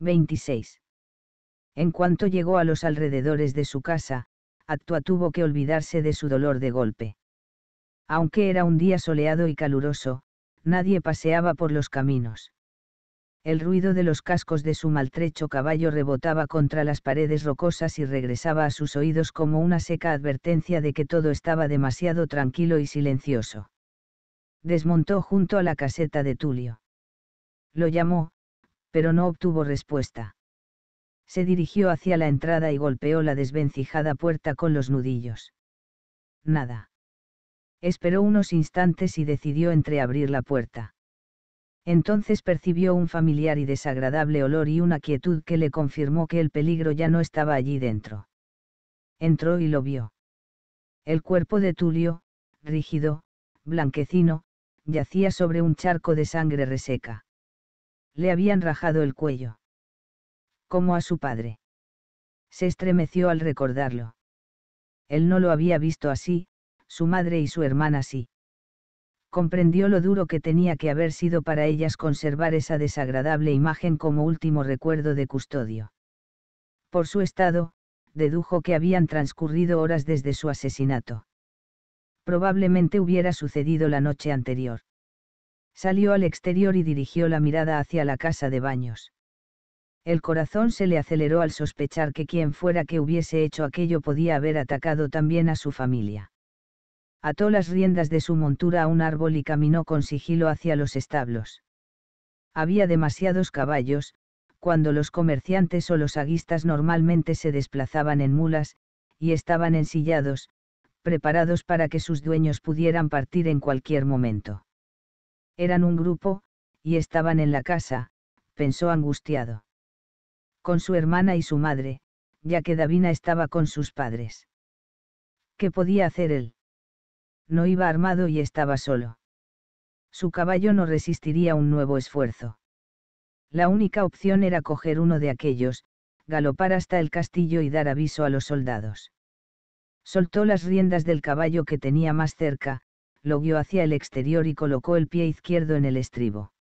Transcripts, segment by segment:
26. En cuanto llegó a los alrededores de su casa, Actua tuvo que olvidarse de su dolor de golpe. Aunque era un día soleado y caluroso, nadie paseaba por los caminos. El ruido de los cascos de su maltrecho caballo rebotaba contra las paredes rocosas y regresaba a sus oídos como una seca advertencia de que todo estaba demasiado tranquilo y silencioso. Desmontó junto a la caseta de Tulio. Lo llamó, pero no obtuvo respuesta. Se dirigió hacia la entrada y golpeó la desvencijada puerta con los nudillos. Nada. Esperó unos instantes y decidió entreabrir la puerta. Entonces percibió un familiar y desagradable olor y una quietud que le confirmó que el peligro ya no estaba allí dentro. Entró y lo vio. El cuerpo de Tulio, rígido, blanquecino, yacía sobre un charco de sangre reseca le habían rajado el cuello. Como a su padre. Se estremeció al recordarlo. Él no lo había visto así, su madre y su hermana sí. Comprendió lo duro que tenía que haber sido para ellas conservar esa desagradable imagen como último recuerdo de custodio. Por su estado, dedujo que habían transcurrido horas desde su asesinato. Probablemente hubiera sucedido la noche anterior Salió al exterior y dirigió la mirada hacia la casa de baños. El corazón se le aceleró al sospechar que quien fuera que hubiese hecho aquello podía haber atacado también a su familia. Ató las riendas de su montura a un árbol y caminó con sigilo hacia los establos. Había demasiados caballos, cuando los comerciantes o los aguistas normalmente se desplazaban en mulas, y estaban ensillados, preparados para que sus dueños pudieran partir en cualquier momento. Eran un grupo, y estaban en la casa, pensó angustiado. Con su hermana y su madre, ya que Davina estaba con sus padres. ¿Qué podía hacer él? No iba armado y estaba solo. Su caballo no resistiría un nuevo esfuerzo. La única opción era coger uno de aquellos, galopar hasta el castillo y dar aviso a los soldados. Soltó las riendas del caballo que tenía más cerca, lo guió hacia el exterior y colocó el pie izquierdo en el estribo.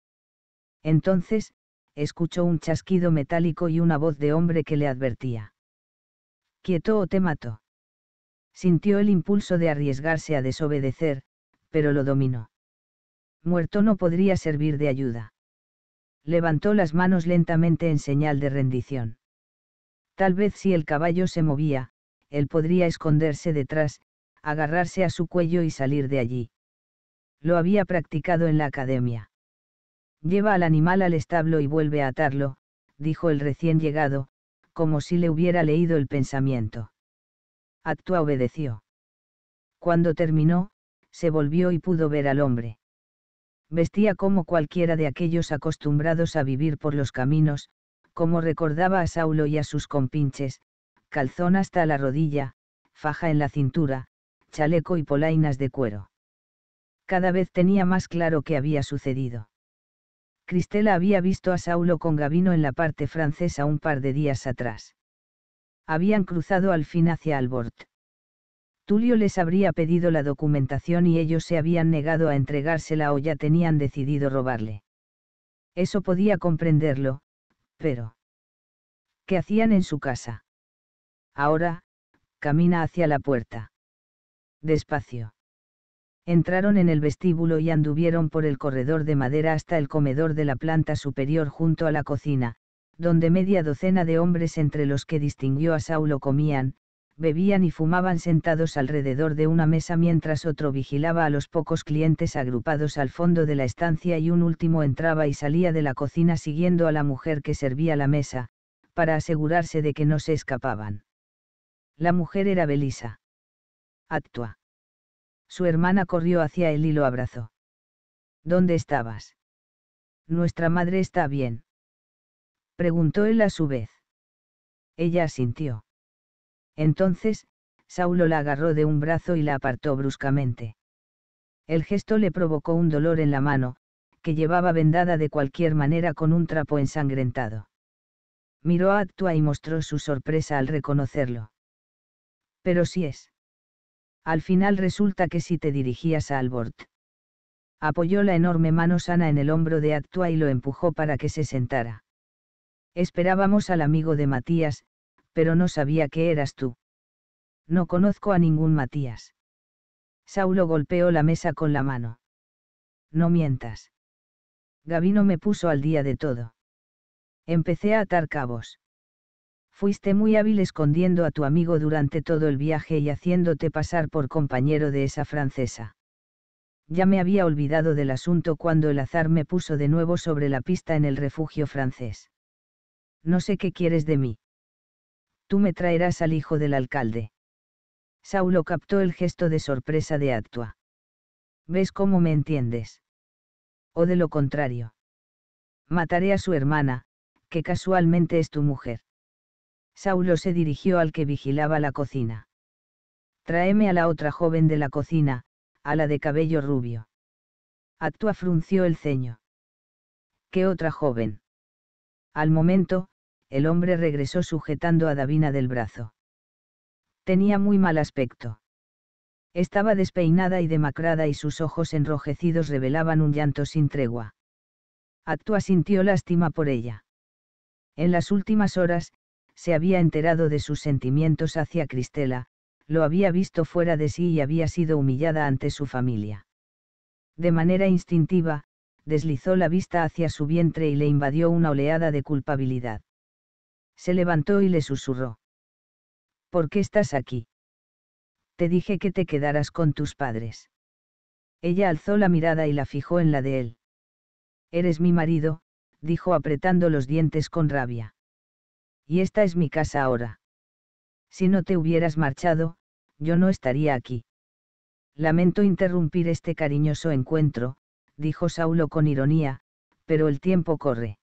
Entonces, escuchó un chasquido metálico y una voz de hombre que le advertía. Quieto o te mato. Sintió el impulso de arriesgarse a desobedecer, pero lo dominó. Muerto no podría servir de ayuda. Levantó las manos lentamente en señal de rendición. Tal vez si el caballo se movía, él podría esconderse detrás, agarrarse a su cuello y salir de allí. Lo había practicado en la academia. Lleva al animal al establo y vuelve a atarlo, dijo el recién llegado, como si le hubiera leído el pensamiento. Actua obedeció. Cuando terminó, se volvió y pudo ver al hombre. Vestía como cualquiera de aquellos acostumbrados a vivir por los caminos, como recordaba a Saulo y a sus compinches, calzón hasta la rodilla, faja en la cintura, chaleco y polainas de cuero. Cada vez tenía más claro qué había sucedido. Cristela había visto a Saulo con Gavino en la parte francesa un par de días atrás. Habían cruzado al fin hacia Albort. Tulio les habría pedido la documentación y ellos se habían negado a entregársela o ya tenían decidido robarle. Eso podía comprenderlo, pero... ¿Qué hacían en su casa? Ahora, camina hacia la puerta. Despacio. Entraron en el vestíbulo y anduvieron por el corredor de madera hasta el comedor de la planta superior junto a la cocina, donde media docena de hombres entre los que distinguió a Saulo comían, bebían y fumaban sentados alrededor de una mesa mientras otro vigilaba a los pocos clientes agrupados al fondo de la estancia y un último entraba y salía de la cocina siguiendo a la mujer que servía la mesa, para asegurarse de que no se escapaban. La mujer era Belisa. Actua. Su hermana corrió hacia él y lo abrazó. ¿Dónde estabas? Nuestra madre está bien. Preguntó él a su vez. Ella asintió. Entonces, Saulo la agarró de un brazo y la apartó bruscamente. El gesto le provocó un dolor en la mano, que llevaba vendada de cualquier manera con un trapo ensangrentado. Miró a Actua y mostró su sorpresa al reconocerlo. Pero si es. Al final resulta que si te dirigías a Albort. Apoyó la enorme mano sana en el hombro de Actua y lo empujó para que se sentara. Esperábamos al amigo de Matías, pero no sabía que eras tú. No conozco a ningún Matías. Saulo golpeó la mesa con la mano. No mientas. Gavino me puso al día de todo. Empecé a atar cabos fuiste muy hábil escondiendo a tu amigo durante todo el viaje y haciéndote pasar por compañero de esa francesa. Ya me había olvidado del asunto cuando el azar me puso de nuevo sobre la pista en el refugio francés. No sé qué quieres de mí. Tú me traerás al hijo del alcalde. Saulo captó el gesto de sorpresa de Actua. ¿Ves cómo me entiendes? O de lo contrario. Mataré a su hermana, que casualmente es tu mujer. Saulo se dirigió al que vigilaba la cocina. Tráeme a la otra joven de la cocina, a la de cabello rubio. Actua frunció el ceño. ¿Qué otra joven? Al momento, el hombre regresó sujetando a Davina del brazo. Tenía muy mal aspecto. Estaba despeinada y demacrada y sus ojos enrojecidos revelaban un llanto sin tregua. Actua sintió lástima por ella. En las últimas horas, se había enterado de sus sentimientos hacia Cristela, lo había visto fuera de sí y había sido humillada ante su familia. De manera instintiva, deslizó la vista hacia su vientre y le invadió una oleada de culpabilidad. Se levantó y le susurró. ¿Por qué estás aquí? Te dije que te quedaras con tus padres. Ella alzó la mirada y la fijó en la de él. Eres mi marido, dijo apretando los dientes con rabia y esta es mi casa ahora. Si no te hubieras marchado, yo no estaría aquí. Lamento interrumpir este cariñoso encuentro, dijo Saulo con ironía, pero el tiempo corre.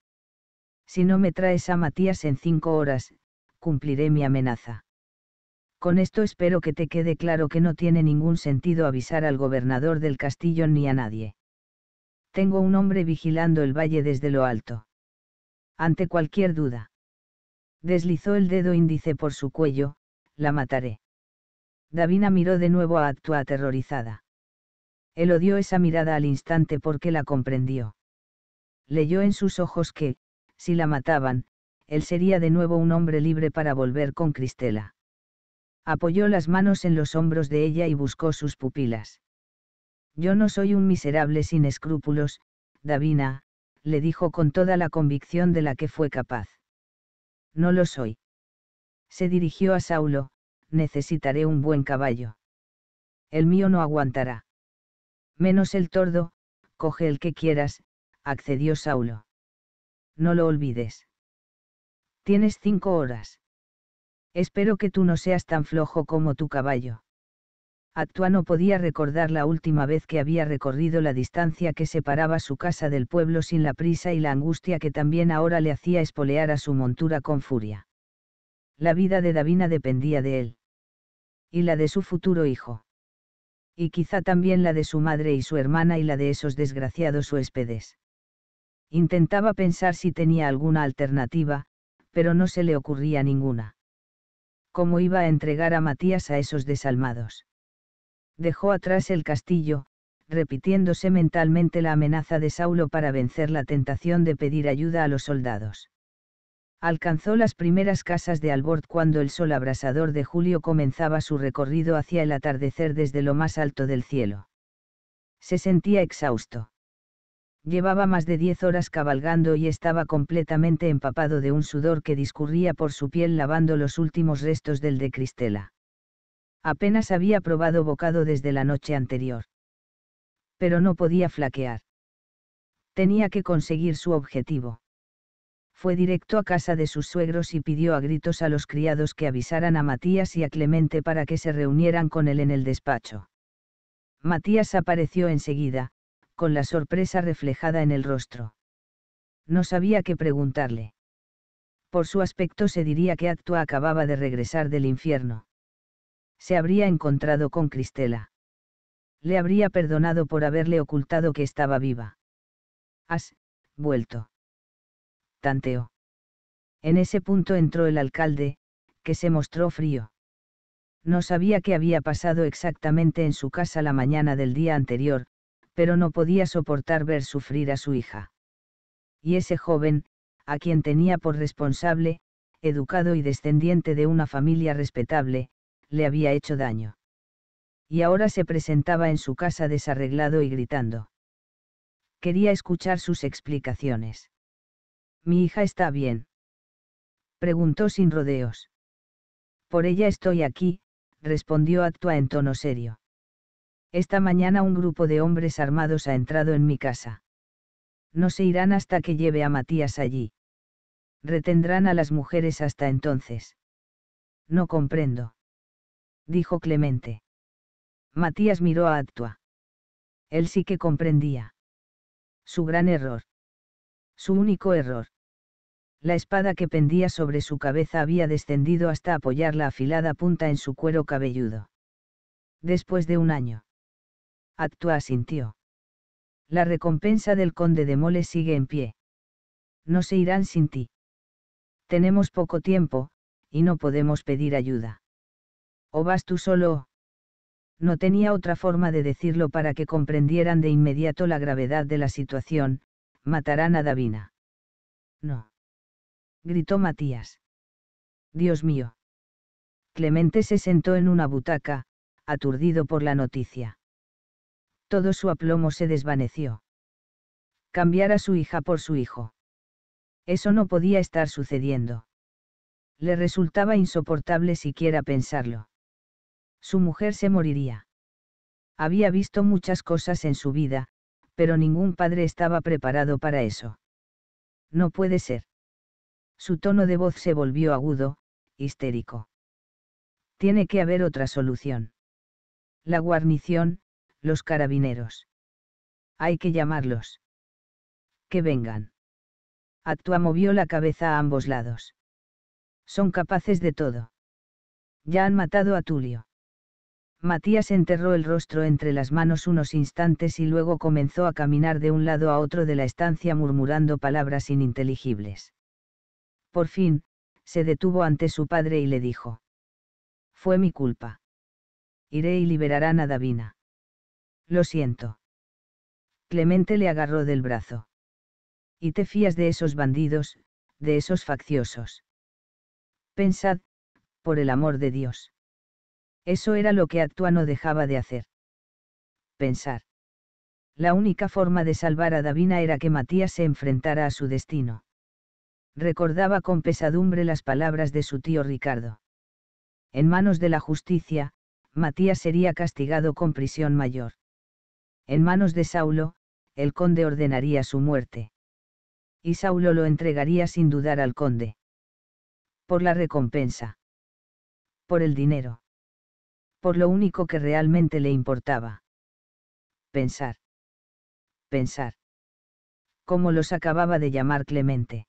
Si no me traes a Matías en cinco horas, cumpliré mi amenaza. Con esto espero que te quede claro que no tiene ningún sentido avisar al gobernador del castillo ni a nadie. Tengo un hombre vigilando el valle desde lo alto. Ante cualquier duda. Deslizó el dedo índice por su cuello, la mataré. Davina miró de nuevo a Actua aterrorizada. Él odió esa mirada al instante porque la comprendió. Leyó en sus ojos que, si la mataban, él sería de nuevo un hombre libre para volver con Cristela. Apoyó las manos en los hombros de ella y buscó sus pupilas. Yo no soy un miserable sin escrúpulos, Davina, le dijo con toda la convicción de la que fue capaz. No lo soy. Se dirigió a Saulo, necesitaré un buen caballo. El mío no aguantará. Menos el tordo, coge el que quieras, accedió Saulo. No lo olvides. Tienes cinco horas. Espero que tú no seas tan flojo como tu caballo. Actuano no podía recordar la última vez que había recorrido la distancia que separaba su casa del pueblo sin la prisa y la angustia que también ahora le hacía espolear a su montura con furia. La vida de Davina dependía de él. Y la de su futuro hijo. Y quizá también la de su madre y su hermana y la de esos desgraciados huéspedes. Intentaba pensar si tenía alguna alternativa, pero no se le ocurría ninguna. ¿Cómo iba a entregar a Matías a esos desalmados? dejó atrás el castillo, repitiéndose mentalmente la amenaza de Saulo para vencer la tentación de pedir ayuda a los soldados. Alcanzó las primeras casas de Albord cuando el sol abrasador de julio comenzaba su recorrido hacia el atardecer desde lo más alto del cielo. Se sentía exhausto. Llevaba más de diez horas cabalgando y estaba completamente empapado de un sudor que discurría por su piel lavando los últimos restos del de Cristela Apenas había probado bocado desde la noche anterior. Pero no podía flaquear. Tenía que conseguir su objetivo. Fue directo a casa de sus suegros y pidió a gritos a los criados que avisaran a Matías y a Clemente para que se reunieran con él en el despacho. Matías apareció enseguida, con la sorpresa reflejada en el rostro. No sabía qué preguntarle. Por su aspecto se diría que Actua acababa de regresar del infierno se habría encontrado con Cristela. Le habría perdonado por haberle ocultado que estaba viva. Has, vuelto. Tanteo. En ese punto entró el alcalde, que se mostró frío. No sabía qué había pasado exactamente en su casa la mañana del día anterior, pero no podía soportar ver sufrir a su hija. Y ese joven, a quien tenía por responsable, educado y descendiente de una familia respetable, le había hecho daño. Y ahora se presentaba en su casa desarreglado y gritando. Quería escuchar sus explicaciones. ¿Mi hija está bien? Preguntó sin rodeos. Por ella estoy aquí, respondió Actua en tono serio. Esta mañana un grupo de hombres armados ha entrado en mi casa. No se irán hasta que lleve a Matías allí. Retendrán a las mujeres hasta entonces. No comprendo dijo Clemente. Matías miró a Actua. Él sí que comprendía. Su gran error. Su único error. La espada que pendía sobre su cabeza había descendido hasta apoyar la afilada punta en su cuero cabelludo. Después de un año. Actua asintió. La recompensa del conde de Mole sigue en pie. No se irán sin ti. Tenemos poco tiempo, y no podemos pedir ayuda. ¿O vas tú solo? No tenía otra forma de decirlo para que comprendieran de inmediato la gravedad de la situación, matarán a Davina. No. Gritó Matías. Dios mío. Clemente se sentó en una butaca, aturdido por la noticia. Todo su aplomo se desvaneció. Cambiar a su hija por su hijo. Eso no podía estar sucediendo. Le resultaba insoportable siquiera pensarlo su mujer se moriría. Había visto muchas cosas en su vida, pero ningún padre estaba preparado para eso. No puede ser. Su tono de voz se volvió agudo, histérico. Tiene que haber otra solución. La guarnición, los carabineros. Hay que llamarlos. Que vengan. Actua movió la cabeza a ambos lados. Son capaces de todo. Ya han matado a Tulio. Matías enterró el rostro entre las manos unos instantes y luego comenzó a caminar de un lado a otro de la estancia murmurando palabras ininteligibles. Por fin, se detuvo ante su padre y le dijo. Fue mi culpa. Iré y liberarán a Davina. Lo siento. Clemente le agarró del brazo. Y te fías de esos bandidos, de esos facciosos. Pensad, por el amor de Dios. Eso era lo que Actua no dejaba de hacer. Pensar. La única forma de salvar a Davina era que Matías se enfrentara a su destino. Recordaba con pesadumbre las palabras de su tío Ricardo. En manos de la justicia, Matías sería castigado con prisión mayor. En manos de Saulo, el conde ordenaría su muerte. Y Saulo lo entregaría sin dudar al conde. Por la recompensa. Por el dinero por lo único que realmente le importaba. Pensar. Pensar. Como los acababa de llamar Clemente.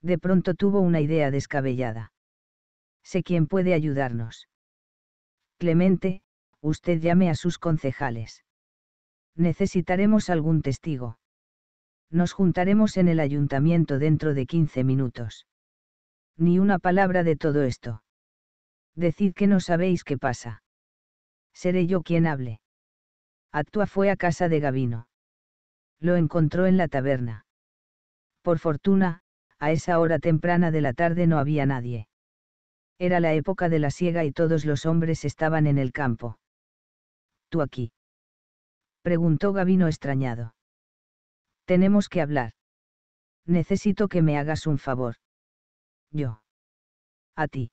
De pronto tuvo una idea descabellada. Sé quién puede ayudarnos. Clemente, usted llame a sus concejales. Necesitaremos algún testigo. Nos juntaremos en el ayuntamiento dentro de 15 minutos. Ni una palabra de todo esto. Decid que no sabéis qué pasa. Seré yo quien hable. Actua fue a casa de Gavino. Lo encontró en la taberna. Por fortuna, a esa hora temprana de la tarde no había nadie. Era la época de la siega y todos los hombres estaban en el campo. ¿Tú aquí? preguntó Gavino extrañado. Tenemos que hablar. Necesito que me hagas un favor. Yo. A ti.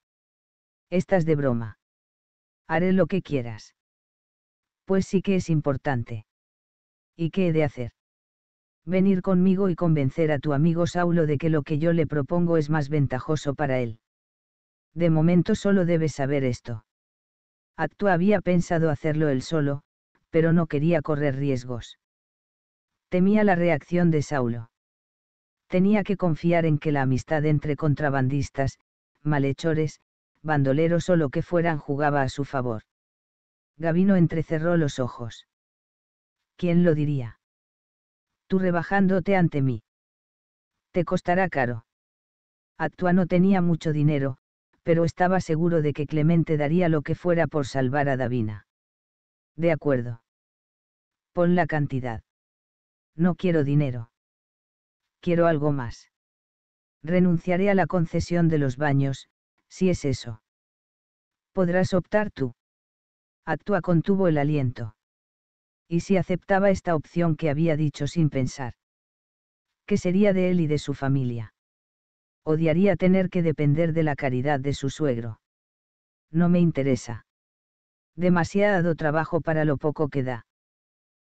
Estás de broma. Haré lo que quieras. Pues sí que es importante. ¿Y qué he de hacer? Venir conmigo y convencer a tu amigo Saulo de que lo que yo le propongo es más ventajoso para él. De momento solo debes saber esto. Actua había pensado hacerlo él solo, pero no quería correr riesgos. Temía la reacción de Saulo. Tenía que confiar en que la amistad entre contrabandistas, malhechores, bandoleros o lo que fueran jugaba a su favor. Gavino entrecerró los ojos. ¿Quién lo diría? Tú rebajándote ante mí. Te costará caro. Actua no tenía mucho dinero, pero estaba seguro de que Clemente daría lo que fuera por salvar a Davina. De acuerdo. Pon la cantidad. No quiero dinero. Quiero algo más. Renunciaré a la concesión de los baños, si es eso. Podrás optar tú. Actúa contuvo el aliento. ¿Y si aceptaba esta opción que había dicho sin pensar? ¿Qué sería de él y de su familia? Odiaría tener que depender de la caridad de su suegro. No me interesa. Demasiado trabajo para lo poco que da.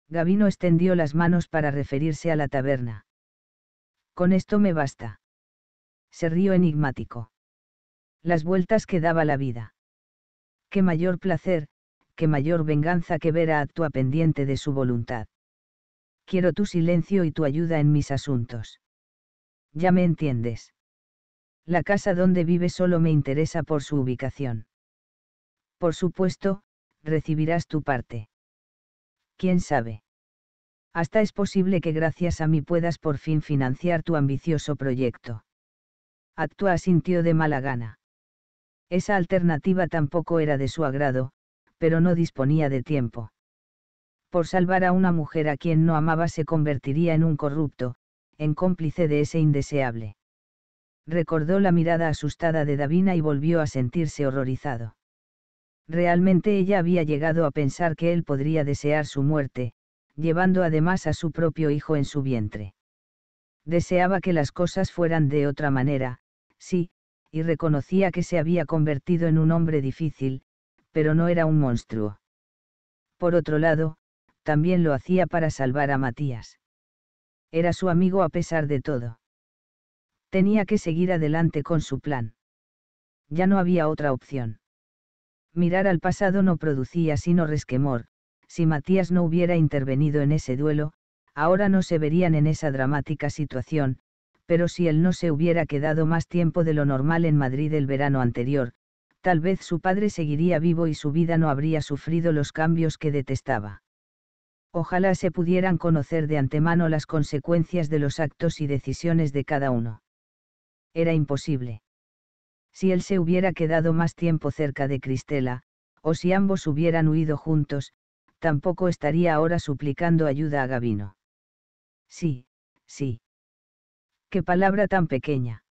Gavino extendió las manos para referirse a la taberna. Con esto me basta. Se rió enigmático las vueltas que daba la vida. Qué mayor placer, qué mayor venganza que ver a actua pendiente de su voluntad. Quiero tu silencio y tu ayuda en mis asuntos. Ya me entiendes. La casa donde vive solo me interesa por su ubicación. Por supuesto, recibirás tu parte. ¿Quién sabe? Hasta es posible que gracias a mí puedas por fin financiar tu ambicioso proyecto. sin tío de mala gana. Esa alternativa tampoco era de su agrado, pero no disponía de tiempo. Por salvar a una mujer a quien no amaba se convertiría en un corrupto, en cómplice de ese indeseable. Recordó la mirada asustada de Davina y volvió a sentirse horrorizado. Realmente ella había llegado a pensar que él podría desear su muerte, llevando además a su propio hijo en su vientre. Deseaba que las cosas fueran de otra manera, sí, y reconocía que se había convertido en un hombre difícil, pero no era un monstruo. Por otro lado, también lo hacía para salvar a Matías. Era su amigo a pesar de todo. Tenía que seguir adelante con su plan. Ya no había otra opción. Mirar al pasado no producía sino resquemor, si Matías no hubiera intervenido en ese duelo, ahora no se verían en esa dramática situación, pero si él no se hubiera quedado más tiempo de lo normal en Madrid el verano anterior, tal vez su padre seguiría vivo y su vida no habría sufrido los cambios que detestaba. Ojalá se pudieran conocer de antemano las consecuencias de los actos y decisiones de cada uno. Era imposible. Si él se hubiera quedado más tiempo cerca de Cristela, o si ambos hubieran huido juntos, tampoco estaría ahora suplicando ayuda a Gavino. Sí, sí qué palabra tan pequeña.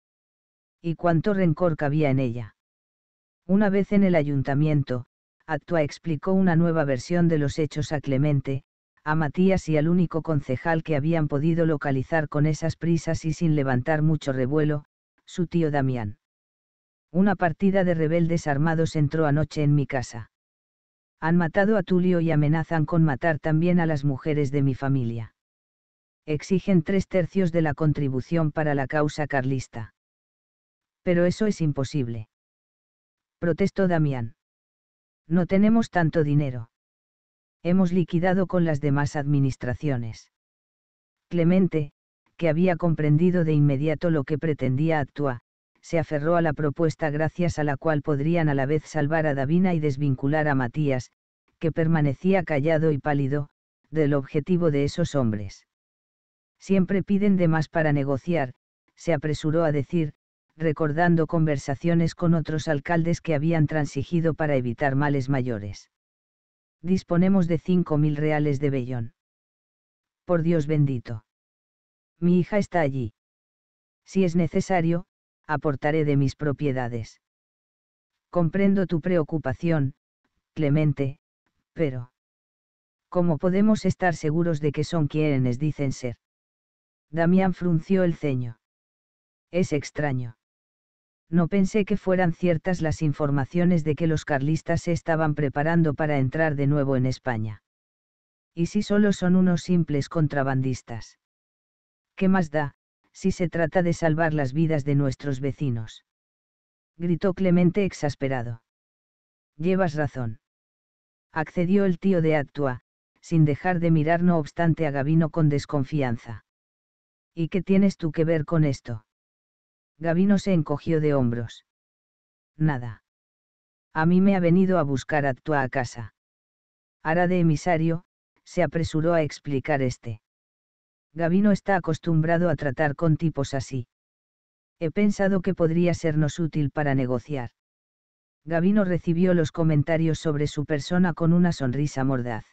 Y cuánto rencor cabía en ella. Una vez en el ayuntamiento, Actua explicó una nueva versión de los hechos a Clemente, a Matías y al único concejal que habían podido localizar con esas prisas y sin levantar mucho revuelo, su tío Damián. Una partida de rebeldes armados entró anoche en mi casa. Han matado a Tulio y amenazan con matar también a las mujeres de mi familia exigen tres tercios de la contribución para la causa carlista. Pero eso es imposible. Protestó Damián. No tenemos tanto dinero. Hemos liquidado con las demás administraciones. Clemente, que había comprendido de inmediato lo que pretendía actuar, se aferró a la propuesta gracias a la cual podrían a la vez salvar a Davina y desvincular a Matías, que permanecía callado y pálido, del objetivo de esos hombres. Siempre piden de más para negociar, se apresuró a decir, recordando conversaciones con otros alcaldes que habían transigido para evitar males mayores. Disponemos de cinco mil reales de Bellón. Por Dios bendito. Mi hija está allí. Si es necesario, aportaré de mis propiedades. Comprendo tu preocupación, Clemente, pero... ¿Cómo podemos estar seguros de que son quienes dicen ser? Damián frunció el ceño. Es extraño. No pensé que fueran ciertas las informaciones de que los carlistas se estaban preparando para entrar de nuevo en España. ¿Y si solo son unos simples contrabandistas? ¿Qué más da, si se trata de salvar las vidas de nuestros vecinos? gritó Clemente exasperado. Llevas razón. Accedió el tío de Actua, sin dejar de mirar no obstante a Gavino con desconfianza. ¿Y qué tienes tú que ver con esto? Gavino se encogió de hombros. Nada. A mí me ha venido a buscar Actua a casa. Ara de emisario, se apresuró a explicar este. Gavino está acostumbrado a tratar con tipos así. He pensado que podría sernos útil para negociar. Gavino recibió los comentarios sobre su persona con una sonrisa mordaz.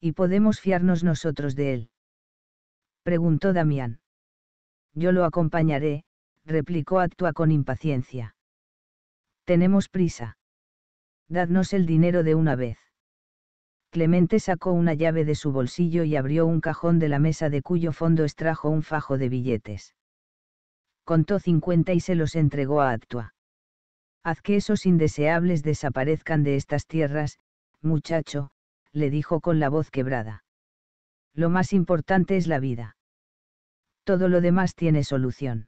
Y podemos fiarnos nosotros de él preguntó Damián. Yo lo acompañaré, replicó Actua con impaciencia. Tenemos prisa. Dadnos el dinero de una vez. Clemente sacó una llave de su bolsillo y abrió un cajón de la mesa de cuyo fondo extrajo un fajo de billetes. Contó 50 y se los entregó a Actua. Haz que esos indeseables desaparezcan de estas tierras, muchacho, le dijo con la voz quebrada. Lo más importante es la vida. Todo lo demás tiene solución.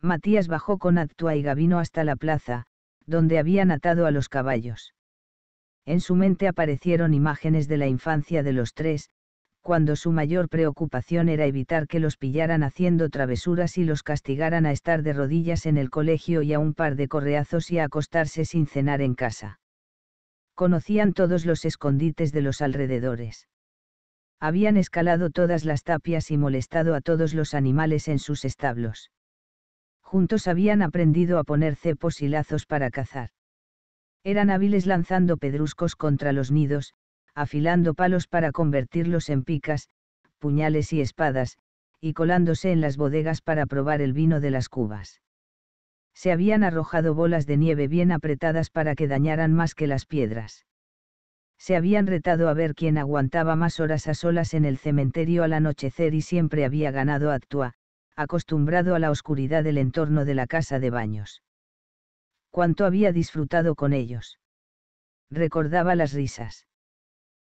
Matías bajó con Actua y Gabino hasta la plaza, donde habían atado a los caballos. En su mente aparecieron imágenes de la infancia de los tres, cuando su mayor preocupación era evitar que los pillaran haciendo travesuras y los castigaran a estar de rodillas en el colegio y a un par de correazos y a acostarse sin cenar en casa. Conocían todos los escondites de los alrededores habían escalado todas las tapias y molestado a todos los animales en sus establos. Juntos habían aprendido a poner cepos y lazos para cazar. Eran hábiles lanzando pedruscos contra los nidos, afilando palos para convertirlos en picas, puñales y espadas, y colándose en las bodegas para probar el vino de las cubas. Se habían arrojado bolas de nieve bien apretadas para que dañaran más que las piedras se habían retado a ver quién aguantaba más horas a solas en el cementerio al anochecer y siempre había ganado Actua, acostumbrado a la oscuridad del entorno de la casa de baños. Cuánto había disfrutado con ellos. Recordaba las risas.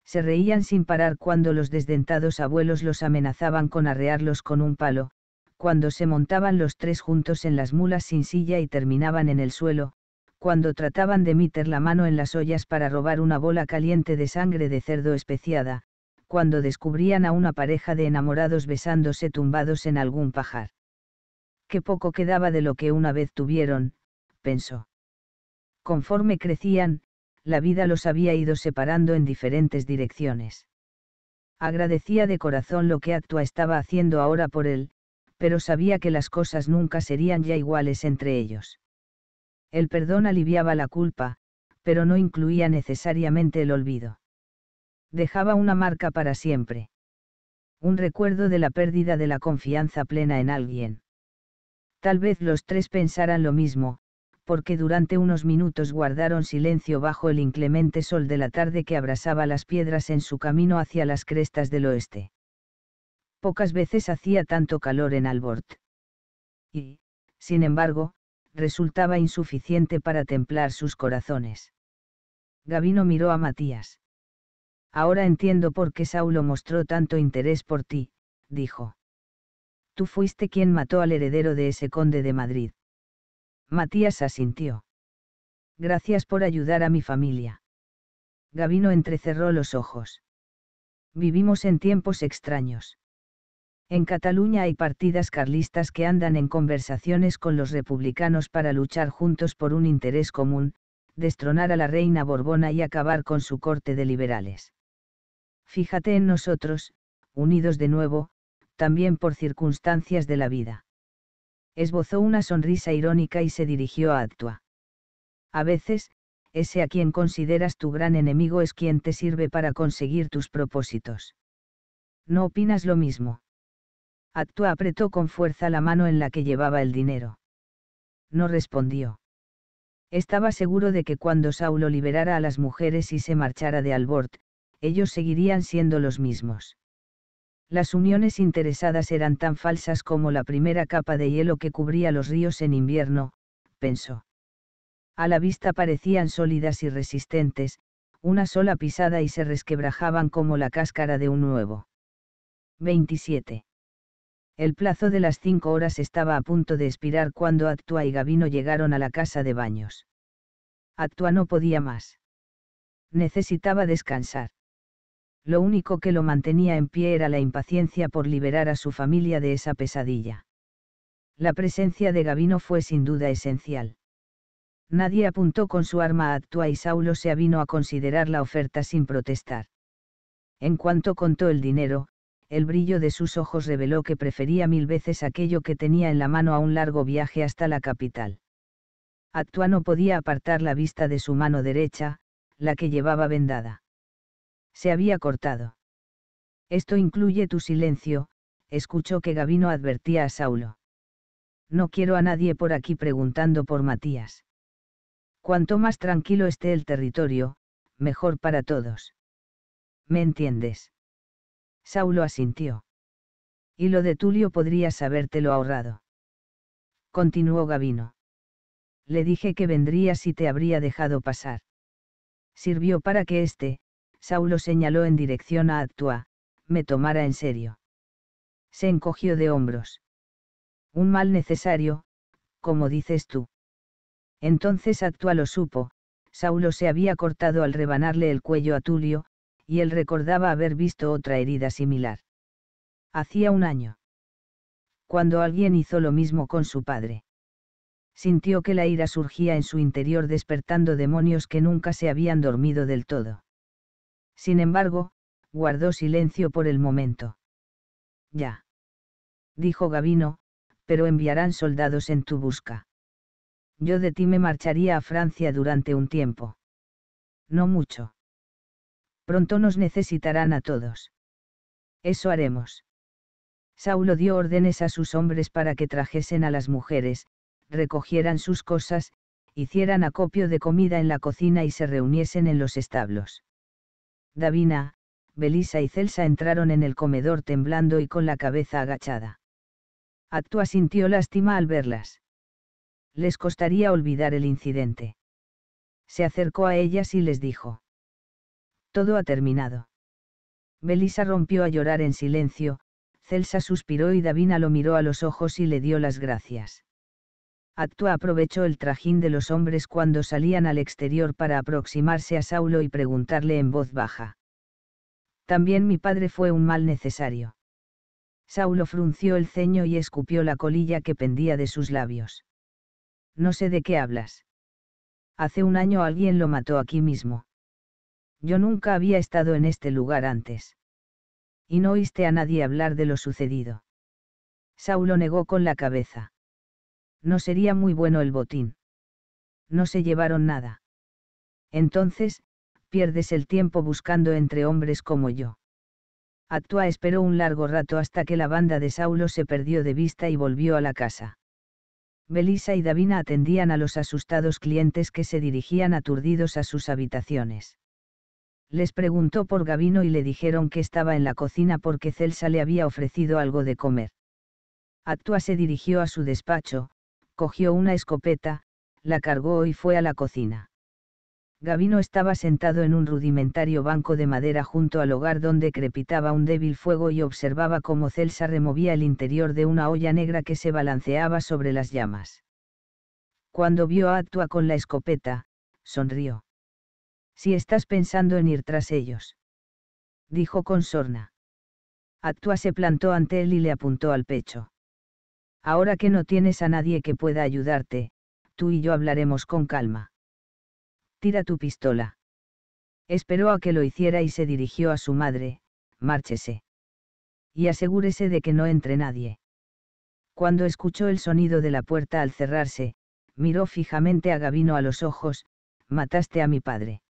Se reían sin parar cuando los desdentados abuelos los amenazaban con arrearlos con un palo, cuando se montaban los tres juntos en las mulas sin silla y terminaban en el suelo, cuando trataban de meter la mano en las ollas para robar una bola caliente de sangre de cerdo especiada, cuando descubrían a una pareja de enamorados besándose tumbados en algún pajar. Qué poco quedaba de lo que una vez tuvieron, pensó. Conforme crecían, la vida los había ido separando en diferentes direcciones. Agradecía de corazón lo que Actua estaba haciendo ahora por él, pero sabía que las cosas nunca serían ya iguales entre ellos. El perdón aliviaba la culpa, pero no incluía necesariamente el olvido. Dejaba una marca para siempre. Un recuerdo de la pérdida de la confianza plena en alguien. Tal vez los tres pensaran lo mismo, porque durante unos minutos guardaron silencio bajo el inclemente sol de la tarde que abrasaba las piedras en su camino hacia las crestas del oeste. Pocas veces hacía tanto calor en Albort. Y, sin embargo, resultaba insuficiente para templar sus corazones. Gavino miró a Matías. Ahora entiendo por qué Saulo mostró tanto interés por ti, dijo. Tú fuiste quien mató al heredero de ese conde de Madrid. Matías asintió. Gracias por ayudar a mi familia. Gavino entrecerró los ojos. Vivimos en tiempos extraños. En Cataluña hay partidas carlistas que andan en conversaciones con los republicanos para luchar juntos por un interés común, destronar a la reina Borbona y acabar con su corte de liberales. Fíjate en nosotros, unidos de nuevo, también por circunstancias de la vida. Esbozó una sonrisa irónica y se dirigió a Actua. A veces, ese a quien consideras tu gran enemigo es quien te sirve para conseguir tus propósitos. ¿No opinas lo mismo? Actua apretó con fuerza la mano en la que llevaba el dinero. No respondió. Estaba seguro de que cuando Saulo liberara a las mujeres y se marchara de Albort, ellos seguirían siendo los mismos. Las uniones interesadas eran tan falsas como la primera capa de hielo que cubría los ríos en invierno, pensó. A la vista parecían sólidas y resistentes, una sola pisada y se resquebrajaban como la cáscara de un huevo. 27. El plazo de las cinco horas estaba a punto de expirar cuando Actua y Gabino llegaron a la casa de baños. Actua no podía más. Necesitaba descansar. Lo único que lo mantenía en pie era la impaciencia por liberar a su familia de esa pesadilla. La presencia de Gavino fue sin duda esencial. Nadie apuntó con su arma a Actua y Saulo se avino a considerar la oferta sin protestar. En cuanto contó el dinero, el brillo de sus ojos reveló que prefería mil veces aquello que tenía en la mano a un largo viaje hasta la capital. Actua no podía apartar la vista de su mano derecha, la que llevaba vendada. Se había cortado. Esto incluye tu silencio, escuchó que Gavino advertía a Saulo. No quiero a nadie por aquí preguntando por Matías. Cuanto más tranquilo esté el territorio, mejor para todos. ¿Me entiendes? Saulo asintió. Y lo de Tulio podrías habértelo ahorrado. Continuó Gavino. Le dije que vendría si te habría dejado pasar. Sirvió para que éste, Saulo señaló en dirección a Actua, me tomara en serio. Se encogió de hombros. Un mal necesario, como dices tú. Entonces Actua lo supo, Saulo se había cortado al rebanarle el cuello a Tulio, y él recordaba haber visto otra herida similar. Hacía un año. Cuando alguien hizo lo mismo con su padre. Sintió que la ira surgía en su interior despertando demonios que nunca se habían dormido del todo. Sin embargo, guardó silencio por el momento. Ya. Dijo Gavino, pero enviarán soldados en tu busca. Yo de ti me marcharía a Francia durante un tiempo. No mucho. Pronto nos necesitarán a todos. Eso haremos. Saulo dio órdenes a sus hombres para que trajesen a las mujeres, recogieran sus cosas, hicieran acopio de comida en la cocina y se reuniesen en los establos. Davina, Belisa y Celsa entraron en el comedor temblando y con la cabeza agachada. Actua sintió lástima al verlas. Les costaría olvidar el incidente. Se acercó a ellas y les dijo. Todo ha terminado. Belisa rompió a llorar en silencio, Celsa suspiró y Davina lo miró a los ojos y le dio las gracias. Actua aprovechó el trajín de los hombres cuando salían al exterior para aproximarse a Saulo y preguntarle en voz baja. También mi padre fue un mal necesario. Saulo frunció el ceño y escupió la colilla que pendía de sus labios. No sé de qué hablas. Hace un año alguien lo mató aquí mismo yo nunca había estado en este lugar antes. Y no oíste a nadie hablar de lo sucedido. Saulo negó con la cabeza. No sería muy bueno el botín. No se llevaron nada. Entonces, pierdes el tiempo buscando entre hombres como yo. Actua esperó un largo rato hasta que la banda de Saulo se perdió de vista y volvió a la casa. Belisa y Davina atendían a los asustados clientes que se dirigían aturdidos a sus habitaciones les preguntó por Gavino y le dijeron que estaba en la cocina porque Celsa le había ofrecido algo de comer. Actua se dirigió a su despacho, cogió una escopeta, la cargó y fue a la cocina. Gavino estaba sentado en un rudimentario banco de madera junto al hogar donde crepitaba un débil fuego y observaba cómo Celsa removía el interior de una olla negra que se balanceaba sobre las llamas. Cuando vio a Actua con la escopeta, sonrió si estás pensando en ir tras ellos. Dijo con sorna. Actua se plantó ante él y le apuntó al pecho. Ahora que no tienes a nadie que pueda ayudarte, tú y yo hablaremos con calma. Tira tu pistola. Esperó a que lo hiciera y se dirigió a su madre, márchese. Y asegúrese de que no entre nadie. Cuando escuchó el sonido de la puerta al cerrarse, miró fijamente a Gavino a los ojos, mataste a mi padre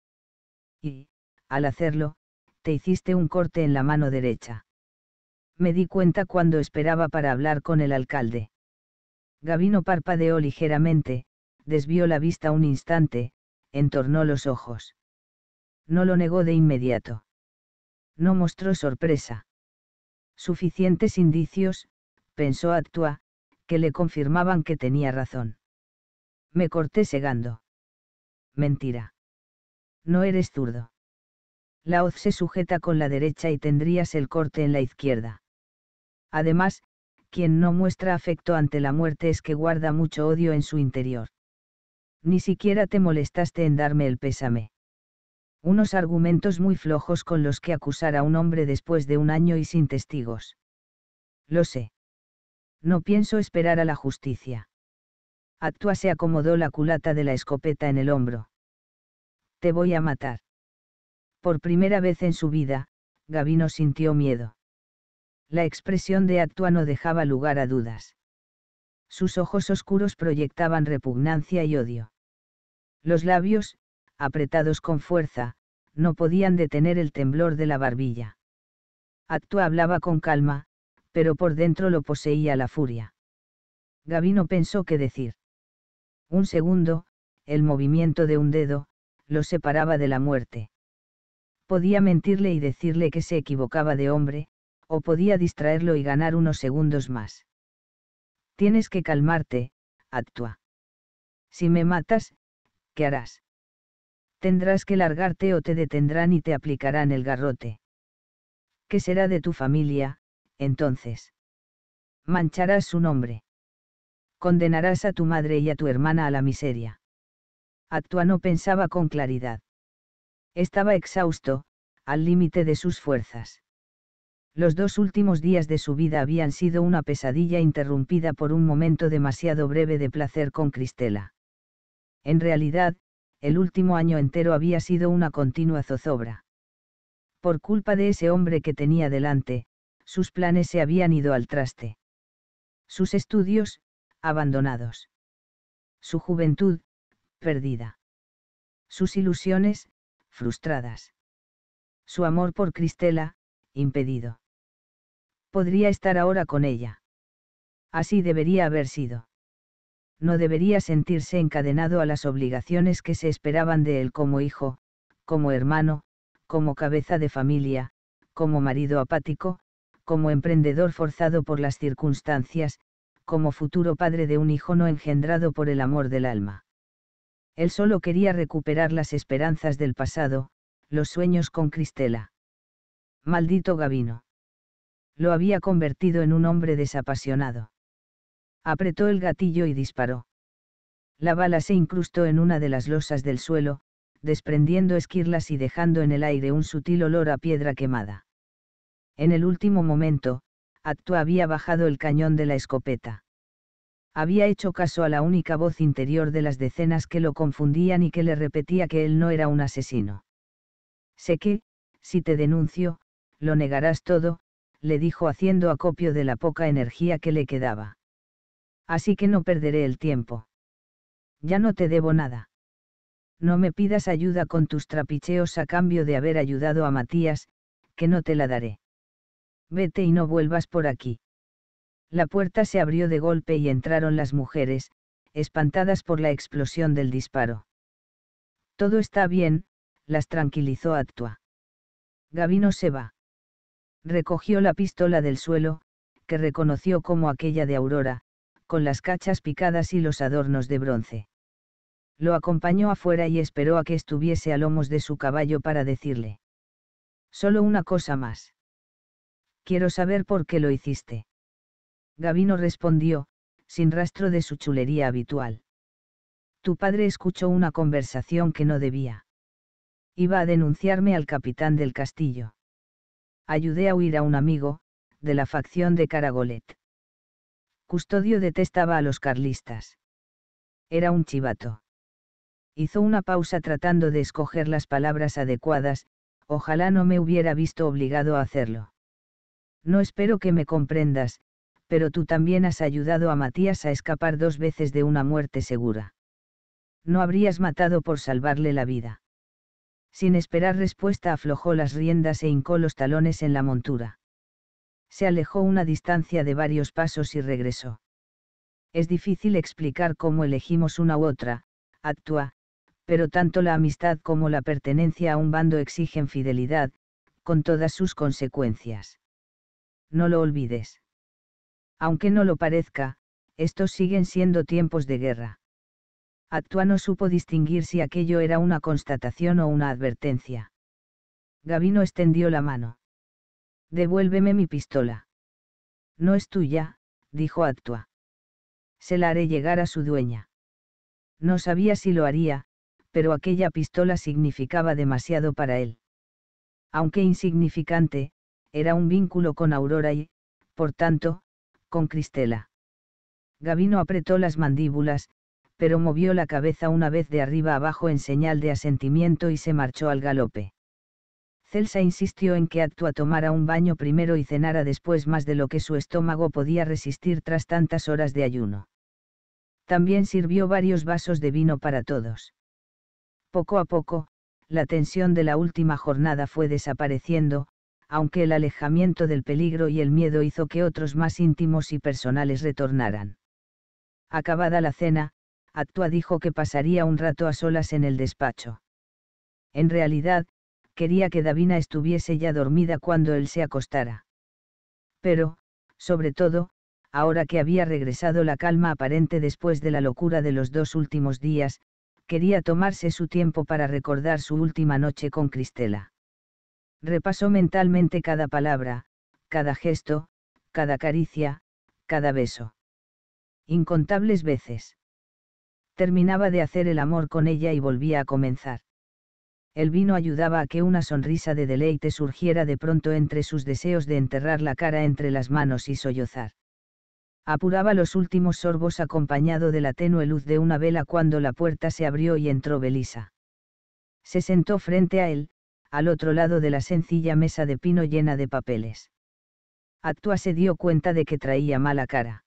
y, al hacerlo, te hiciste un corte en la mano derecha. Me di cuenta cuando esperaba para hablar con el alcalde. Gavino parpadeó ligeramente, desvió la vista un instante, entornó los ojos. No lo negó de inmediato. No mostró sorpresa. Suficientes indicios, pensó Actua, que le confirmaban que tenía razón. Me corté segando. Mentira. No eres zurdo. La hoz se sujeta con la derecha y tendrías el corte en la izquierda. Además, quien no muestra afecto ante la muerte es que guarda mucho odio en su interior. Ni siquiera te molestaste en darme el pésame. Unos argumentos muy flojos con los que acusar a un hombre después de un año y sin testigos. Lo sé. No pienso esperar a la justicia. Actua se acomodó la culata de la escopeta en el hombro. Te voy a matar. Por primera vez en su vida, Gavino sintió miedo. La expresión de Actua no dejaba lugar a dudas. Sus ojos oscuros proyectaban repugnancia y odio. Los labios, apretados con fuerza, no podían detener el temblor de la barbilla. Actua hablaba con calma, pero por dentro lo poseía la furia. Gavino pensó qué decir. Un segundo, el movimiento de un dedo, lo separaba de la muerte. Podía mentirle y decirle que se equivocaba de hombre, o podía distraerlo y ganar unos segundos más. Tienes que calmarte, actúa. Si me matas, ¿qué harás? Tendrás que largarte o te detendrán y te aplicarán el garrote. ¿Qué será de tu familia, entonces? Mancharás su nombre. Condenarás a tu madre y a tu hermana a la miseria. Actua no pensaba con claridad. Estaba exhausto, al límite de sus fuerzas. Los dos últimos días de su vida habían sido una pesadilla interrumpida por un momento demasiado breve de placer con Cristela. En realidad, el último año entero había sido una continua zozobra. Por culpa de ese hombre que tenía delante, sus planes se habían ido al traste. Sus estudios, abandonados. Su juventud, perdida. Sus ilusiones, frustradas. Su amor por Cristela, impedido. Podría estar ahora con ella. Así debería haber sido. No debería sentirse encadenado a las obligaciones que se esperaban de él como hijo, como hermano, como cabeza de familia, como marido apático, como emprendedor forzado por las circunstancias, como futuro padre de un hijo no engendrado por el amor del alma. Él solo quería recuperar las esperanzas del pasado, los sueños con Cristela. Maldito Gavino. Lo había convertido en un hombre desapasionado. Apretó el gatillo y disparó. La bala se incrustó en una de las losas del suelo, desprendiendo esquirlas y dejando en el aire un sutil olor a piedra quemada. En el último momento, Actua había bajado el cañón de la escopeta había hecho caso a la única voz interior de las decenas que lo confundían y que le repetía que él no era un asesino. Sé que, si te denuncio, lo negarás todo, le dijo haciendo acopio de la poca energía que le quedaba. Así que no perderé el tiempo. Ya no te debo nada. No me pidas ayuda con tus trapicheos a cambio de haber ayudado a Matías, que no te la daré. Vete y no vuelvas por aquí. La puerta se abrió de golpe y entraron las mujeres, espantadas por la explosión del disparo. Todo está bien, las tranquilizó Actua. Gavino se va. Recogió la pistola del suelo, que reconoció como aquella de Aurora, con las cachas picadas y los adornos de bronce. Lo acompañó afuera y esperó a que estuviese a lomos de su caballo para decirle. Solo una cosa más. Quiero saber por qué lo hiciste. Gavino respondió, sin rastro de su chulería habitual. Tu padre escuchó una conversación que no debía. Iba a denunciarme al capitán del castillo. Ayudé a huir a un amigo, de la facción de Caragolet. Custodio detestaba a los carlistas. Era un chivato. Hizo una pausa tratando de escoger las palabras adecuadas, ojalá no me hubiera visto obligado a hacerlo. No espero que me comprendas, pero tú también has ayudado a Matías a escapar dos veces de una muerte segura. No habrías matado por salvarle la vida. Sin esperar respuesta aflojó las riendas e hincó los talones en la montura. Se alejó una distancia de varios pasos y regresó. Es difícil explicar cómo elegimos una u otra, actúa, pero tanto la amistad como la pertenencia a un bando exigen fidelidad, con todas sus consecuencias. No lo olvides. Aunque no lo parezca, estos siguen siendo tiempos de guerra. Actua no supo distinguir si aquello era una constatación o una advertencia. Gavino extendió la mano. Devuélveme mi pistola. No es tuya, dijo Actua. Se la haré llegar a su dueña. No sabía si lo haría, pero aquella pistola significaba demasiado para él. Aunque insignificante, era un vínculo con Aurora y, por tanto, con Cristela. Gavino apretó las mandíbulas, pero movió la cabeza una vez de arriba abajo en señal de asentimiento y se marchó al galope. Celsa insistió en que Actua tomara un baño primero y cenara después más de lo que su estómago podía resistir tras tantas horas de ayuno. También sirvió varios vasos de vino para todos. Poco a poco, la tensión de la última jornada fue desapareciendo, aunque el alejamiento del peligro y el miedo hizo que otros más íntimos y personales retornaran. Acabada la cena, Actua dijo que pasaría un rato a solas en el despacho. En realidad, quería que Davina estuviese ya dormida cuando él se acostara. Pero, sobre todo, ahora que había regresado la calma aparente después de la locura de los dos últimos días, quería tomarse su tiempo para recordar su última noche con Cristela. Repasó mentalmente cada palabra, cada gesto, cada caricia, cada beso. Incontables veces. Terminaba de hacer el amor con ella y volvía a comenzar. El vino ayudaba a que una sonrisa de deleite surgiera de pronto entre sus deseos de enterrar la cara entre las manos y sollozar. Apuraba los últimos sorbos acompañado de la tenue luz de una vela cuando la puerta se abrió y entró Belisa. Se sentó frente a él, al otro lado de la sencilla mesa de pino llena de papeles. Actua se dio cuenta de que traía mala cara.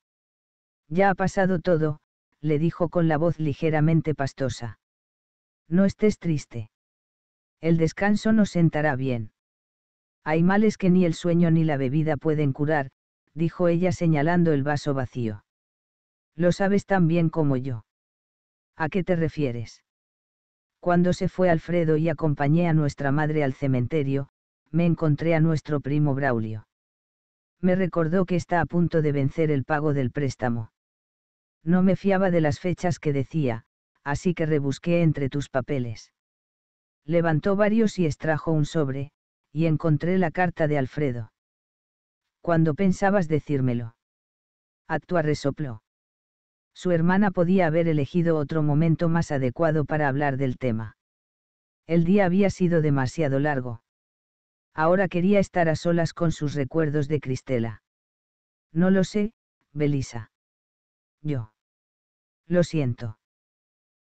Ya ha pasado todo, le dijo con la voz ligeramente pastosa. No estés triste. El descanso nos sentará bien. Hay males que ni el sueño ni la bebida pueden curar, dijo ella señalando el vaso vacío. Lo sabes tan bien como yo. ¿A qué te refieres? Cuando se fue Alfredo y acompañé a nuestra madre al cementerio, me encontré a nuestro primo Braulio. Me recordó que está a punto de vencer el pago del préstamo. No me fiaba de las fechas que decía, así que rebusqué entre tus papeles. Levantó varios y extrajo un sobre, y encontré la carta de Alfredo. Cuando pensabas decírmelo? Actua resopló su hermana podía haber elegido otro momento más adecuado para hablar del tema. El día había sido demasiado largo. Ahora quería estar a solas con sus recuerdos de Cristela. No lo sé, Belisa. Yo. Lo siento.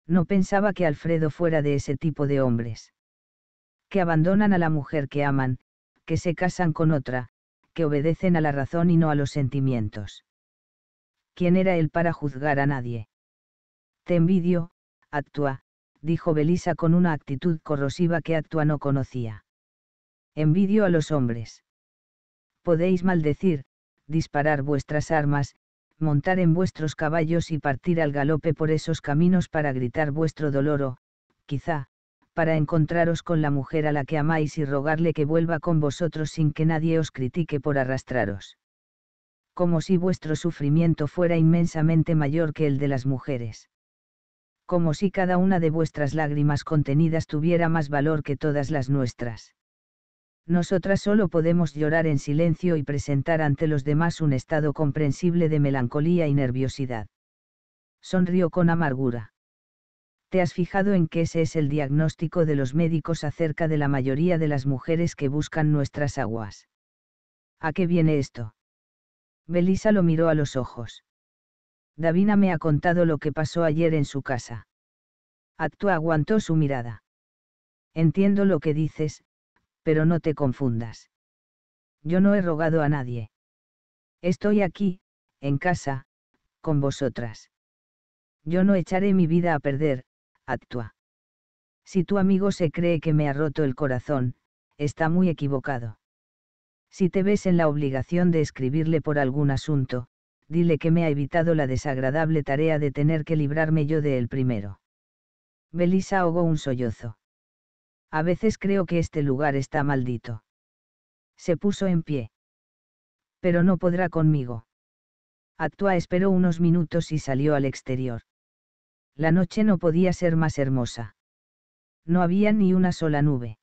No pensaba que Alfredo fuera de ese tipo de hombres. Que abandonan a la mujer que aman, que se casan con otra, que obedecen a la razón y no a los sentimientos. ¿quién era él para juzgar a nadie? Te envidio, actúa, dijo Belisa con una actitud corrosiva que actúa no conocía. Envidio a los hombres. Podéis maldecir, disparar vuestras armas, montar en vuestros caballos y partir al galope por esos caminos para gritar vuestro dolor o, quizá, para encontraros con la mujer a la que amáis y rogarle que vuelva con vosotros sin que nadie os critique por arrastraros como si vuestro sufrimiento fuera inmensamente mayor que el de las mujeres. Como si cada una de vuestras lágrimas contenidas tuviera más valor que todas las nuestras. Nosotras solo podemos llorar en silencio y presentar ante los demás un estado comprensible de melancolía y nerviosidad. Sonrió con amargura. ¿Te has fijado en que ese es el diagnóstico de los médicos acerca de la mayoría de las mujeres que buscan nuestras aguas? ¿A qué viene esto? Belisa lo miró a los ojos. Davina me ha contado lo que pasó ayer en su casa. Actua aguantó su mirada. Entiendo lo que dices, pero no te confundas. Yo no he rogado a nadie. Estoy aquí, en casa, con vosotras. Yo no echaré mi vida a perder, Actua. Si tu amigo se cree que me ha roto el corazón, está muy equivocado. Si te ves en la obligación de escribirle por algún asunto, dile que me ha evitado la desagradable tarea de tener que librarme yo de él primero. Belisa ahogó un sollozo. A veces creo que este lugar está maldito. Se puso en pie. Pero no podrá conmigo. Actua esperó unos minutos y salió al exterior. La noche no podía ser más hermosa. No había ni una sola nube.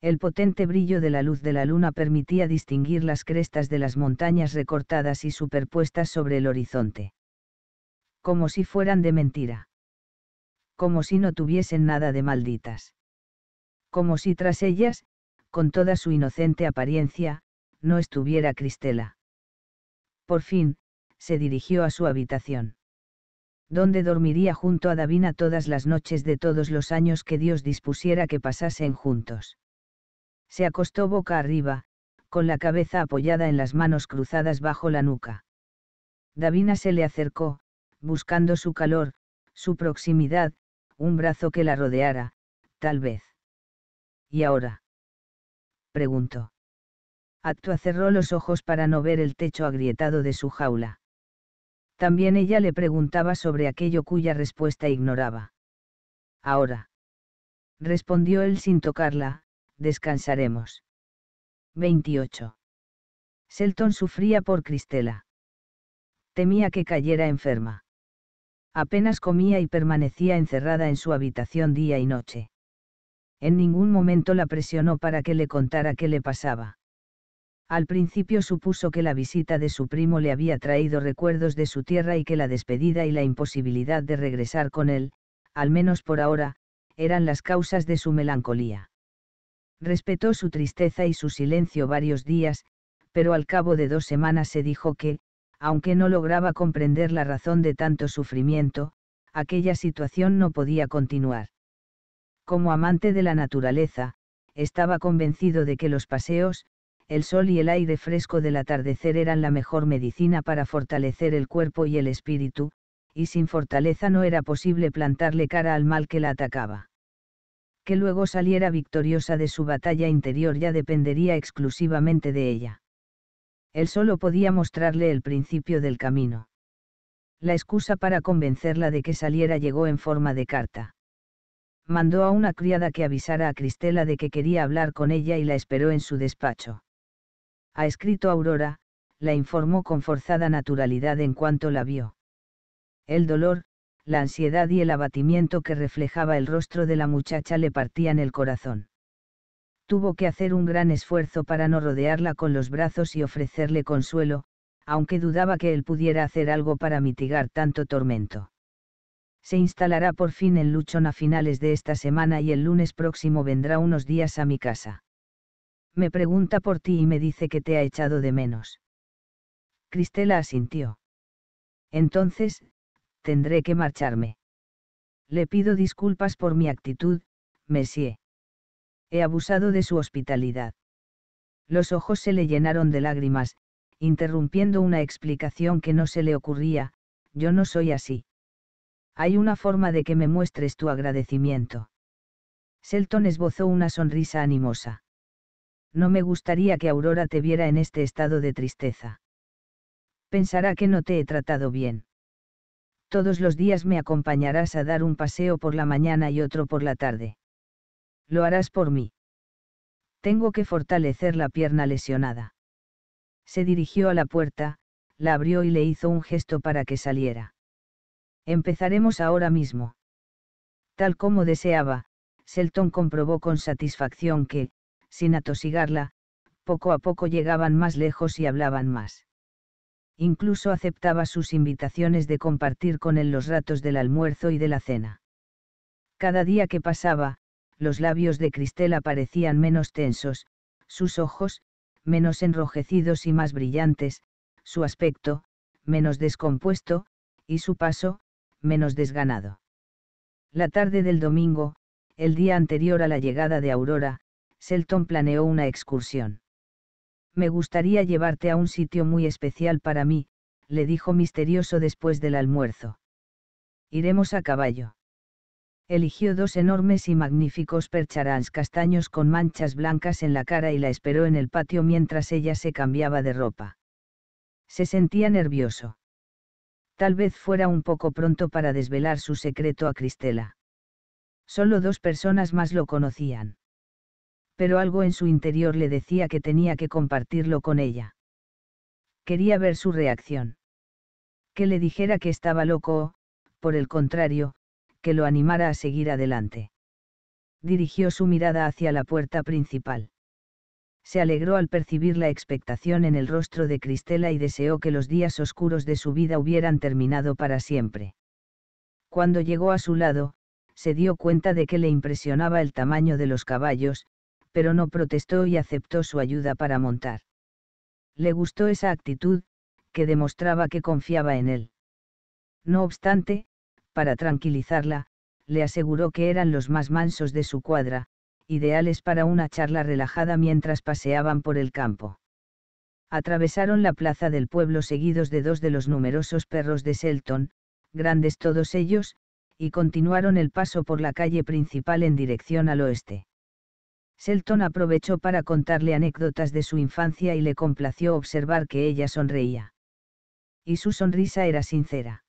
El potente brillo de la luz de la luna permitía distinguir las crestas de las montañas recortadas y superpuestas sobre el horizonte. Como si fueran de mentira. Como si no tuviesen nada de malditas. Como si tras ellas, con toda su inocente apariencia, no estuviera Cristela. Por fin, se dirigió a su habitación. Donde dormiría junto a Davina todas las noches de todos los años que Dios dispusiera que pasasen juntos se acostó boca arriba, con la cabeza apoyada en las manos cruzadas bajo la nuca. Davina se le acercó, buscando su calor, su proximidad, un brazo que la rodeara, tal vez. ¿Y ahora? preguntó. Actua cerró los ojos para no ver el techo agrietado de su jaula. También ella le preguntaba sobre aquello cuya respuesta ignoraba. Ahora. Respondió él sin tocarla, descansaremos. 28. Selton sufría por Cristela. Temía que cayera enferma. Apenas comía y permanecía encerrada en su habitación día y noche. En ningún momento la presionó para que le contara qué le pasaba. Al principio supuso que la visita de su primo le había traído recuerdos de su tierra y que la despedida y la imposibilidad de regresar con él, al menos por ahora, eran las causas de su melancolía. Respetó su tristeza y su silencio varios días, pero al cabo de dos semanas se dijo que, aunque no lograba comprender la razón de tanto sufrimiento, aquella situación no podía continuar. Como amante de la naturaleza, estaba convencido de que los paseos, el sol y el aire fresco del atardecer eran la mejor medicina para fortalecer el cuerpo y el espíritu, y sin fortaleza no era posible plantarle cara al mal que la atacaba que luego saliera victoriosa de su batalla interior ya dependería exclusivamente de ella. Él solo podía mostrarle el principio del camino. La excusa para convencerla de que saliera llegó en forma de carta. Mandó a una criada que avisara a Cristela de que quería hablar con ella y la esperó en su despacho. Ha escrito Aurora, la informó con forzada naturalidad en cuanto la vio. El dolor, la ansiedad y el abatimiento que reflejaba el rostro de la muchacha le partían el corazón. Tuvo que hacer un gran esfuerzo para no rodearla con los brazos y ofrecerle consuelo, aunque dudaba que él pudiera hacer algo para mitigar tanto tormento. Se instalará por fin en luchón a finales de esta semana y el lunes próximo vendrá unos días a mi casa. Me pregunta por ti y me dice que te ha echado de menos. Cristela asintió. Entonces, tendré que marcharme. Le pido disculpas por mi actitud, Messie. He abusado de su hospitalidad. Los ojos se le llenaron de lágrimas, interrumpiendo una explicación que no se le ocurría, yo no soy así. Hay una forma de que me muestres tu agradecimiento. Selton esbozó una sonrisa animosa. No me gustaría que Aurora te viera en este estado de tristeza. Pensará que no te he tratado bien. Todos los días me acompañarás a dar un paseo por la mañana y otro por la tarde. Lo harás por mí. Tengo que fortalecer la pierna lesionada. Se dirigió a la puerta, la abrió y le hizo un gesto para que saliera. Empezaremos ahora mismo. Tal como deseaba, Selton comprobó con satisfacción que, sin atosigarla, poco a poco llegaban más lejos y hablaban más incluso aceptaba sus invitaciones de compartir con él los ratos del almuerzo y de la cena. Cada día que pasaba, los labios de Cristela parecían menos tensos, sus ojos, menos enrojecidos y más brillantes, su aspecto, menos descompuesto, y su paso, menos desganado. La tarde del domingo, el día anterior a la llegada de Aurora, Selton planeó una excursión. Me gustaría llevarte a un sitio muy especial para mí, le dijo misterioso después del almuerzo. Iremos a caballo. Eligió dos enormes y magníficos percharans castaños con manchas blancas en la cara y la esperó en el patio mientras ella se cambiaba de ropa. Se sentía nervioso. Tal vez fuera un poco pronto para desvelar su secreto a Cristela. Solo dos personas más lo conocían pero algo en su interior le decía que tenía que compartirlo con ella. Quería ver su reacción. Que le dijera que estaba loco o, por el contrario, que lo animara a seguir adelante. Dirigió su mirada hacia la puerta principal. Se alegró al percibir la expectación en el rostro de Cristela y deseó que los días oscuros de su vida hubieran terminado para siempre. Cuando llegó a su lado, se dio cuenta de que le impresionaba el tamaño de los caballos, pero no protestó y aceptó su ayuda para montar. Le gustó esa actitud, que demostraba que confiaba en él. No obstante, para tranquilizarla, le aseguró que eran los más mansos de su cuadra, ideales para una charla relajada mientras paseaban por el campo. Atravesaron la plaza del pueblo seguidos de dos de los numerosos perros de Selton, grandes todos ellos, y continuaron el paso por la calle principal en dirección al oeste. Selton aprovechó para contarle anécdotas de su infancia y le complació observar que ella sonreía. Y su sonrisa era sincera.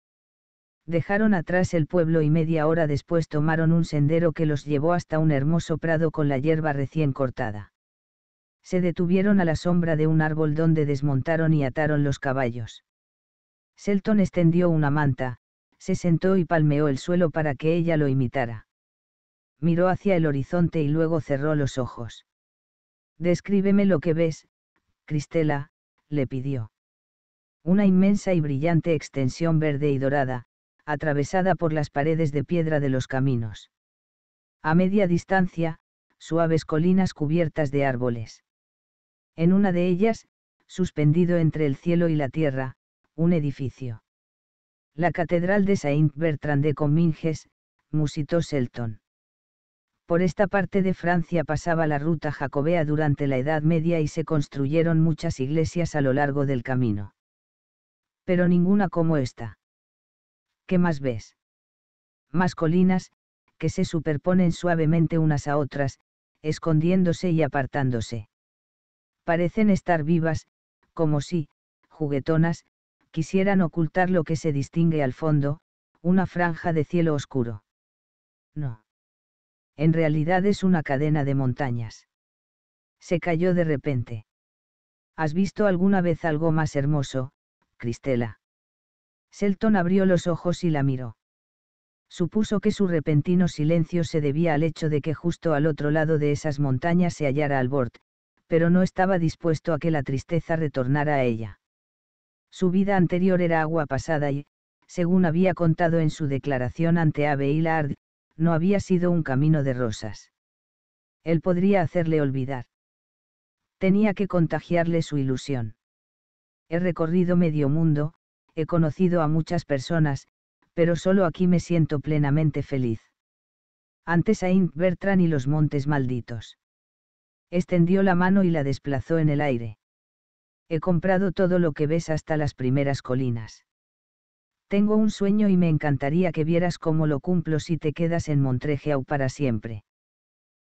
Dejaron atrás el pueblo y media hora después tomaron un sendero que los llevó hasta un hermoso prado con la hierba recién cortada. Se detuvieron a la sombra de un árbol donde desmontaron y ataron los caballos. Selton extendió una manta, se sentó y palmeó el suelo para que ella lo imitara miró hacia el horizonte y luego cerró los ojos. Descríbeme lo que ves, Cristela, le pidió. Una inmensa y brillante extensión verde y dorada, atravesada por las paredes de piedra de los caminos. A media distancia, suaves colinas cubiertas de árboles. En una de ellas, suspendido entre el cielo y la tierra, un edificio. La Catedral de Saint Bertrand de comminges musitó Selton. Por esta parte de Francia pasaba la ruta jacobea durante la Edad Media y se construyeron muchas iglesias a lo largo del camino. Pero ninguna como esta. ¿Qué más ves? Más colinas, que se superponen suavemente unas a otras, escondiéndose y apartándose. Parecen estar vivas, como si, juguetonas, quisieran ocultar lo que se distingue al fondo, una franja de cielo oscuro. No en realidad es una cadena de montañas. Se cayó de repente. ¿Has visto alguna vez algo más hermoso, Cristela? Selton abrió los ojos y la miró. Supuso que su repentino silencio se debía al hecho de que justo al otro lado de esas montañas se hallara Albort, pero no estaba dispuesto a que la tristeza retornara a ella. Su vida anterior era agua pasada y, según había contado en su declaración ante y Lard, no había sido un camino de rosas. Él podría hacerle olvidar. Tenía que contagiarle su ilusión. He recorrido medio mundo, he conocido a muchas personas, pero solo aquí me siento plenamente feliz. Antes Saint Bertrand y los montes malditos. Extendió la mano y la desplazó en el aire. He comprado todo lo que ves hasta las primeras colinas. Tengo un sueño y me encantaría que vieras cómo lo cumplo si te quedas en Montrejeau para siempre.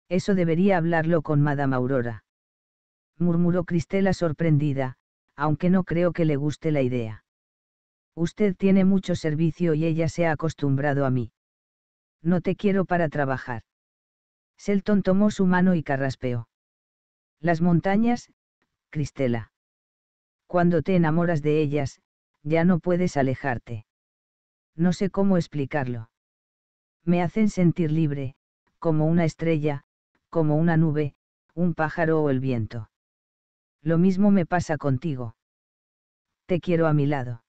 Eso debería hablarlo con Madame Aurora. Murmuró Cristela sorprendida, aunque no creo que le guste la idea. Usted tiene mucho servicio y ella se ha acostumbrado a mí. No te quiero para trabajar. Selton tomó su mano y carraspeó. Las montañas, Cristela. Cuando te enamoras de ellas, ya no puedes alejarte no sé cómo explicarlo. Me hacen sentir libre, como una estrella, como una nube, un pájaro o el viento. Lo mismo me pasa contigo. Te quiero a mi lado.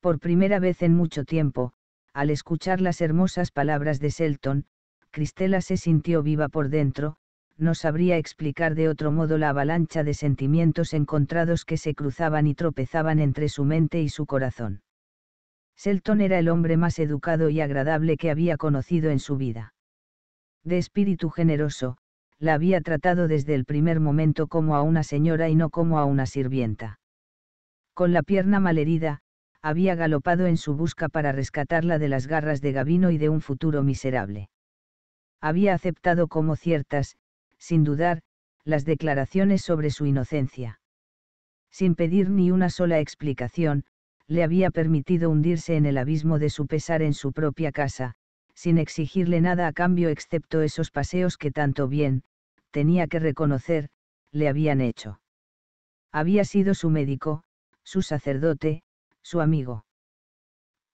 Por primera vez en mucho tiempo, al escuchar las hermosas palabras de Selton, Cristela se sintió viva por dentro, no sabría explicar de otro modo la avalancha de sentimientos encontrados que se cruzaban y tropezaban entre su mente y su corazón. Selton era el hombre más educado y agradable que había conocido en su vida. De espíritu generoso, la había tratado desde el primer momento como a una señora y no como a una sirvienta. Con la pierna malherida, había galopado en su busca para rescatarla de las garras de Gavino y de un futuro miserable. Había aceptado como ciertas, sin dudar, las declaraciones sobre su inocencia. Sin pedir ni una sola explicación, le había permitido hundirse en el abismo de su pesar en su propia casa, sin exigirle nada a cambio excepto esos paseos que tanto bien, tenía que reconocer, le habían hecho. Había sido su médico, su sacerdote, su amigo.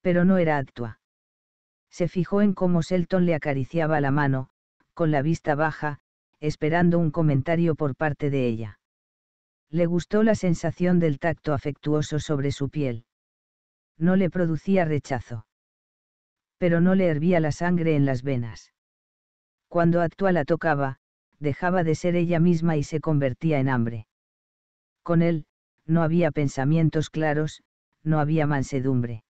Pero no era Actua. Se fijó en cómo Selton le acariciaba la mano, con la vista baja, esperando un comentario por parte de ella. Le gustó la sensación del tacto afectuoso sobre su piel no le producía rechazo. Pero no le hervía la sangre en las venas. Cuando Actua la tocaba, dejaba de ser ella misma y se convertía en hambre. Con él, no había pensamientos claros, no había mansedumbre.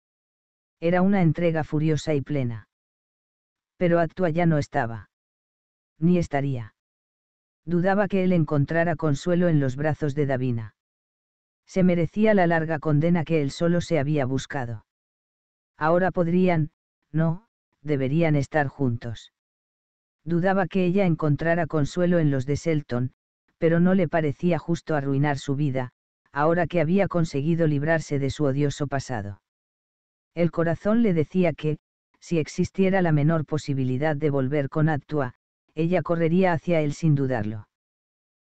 Era una entrega furiosa y plena. Pero Actua ya no estaba. Ni estaría. Dudaba que él encontrara consuelo en los brazos de Davina se merecía la larga condena que él solo se había buscado. Ahora podrían, no, deberían estar juntos. Dudaba que ella encontrara consuelo en los de Selton, pero no le parecía justo arruinar su vida, ahora que había conseguido librarse de su odioso pasado. El corazón le decía que, si existiera la menor posibilidad de volver con Actua, ella correría hacia él sin dudarlo.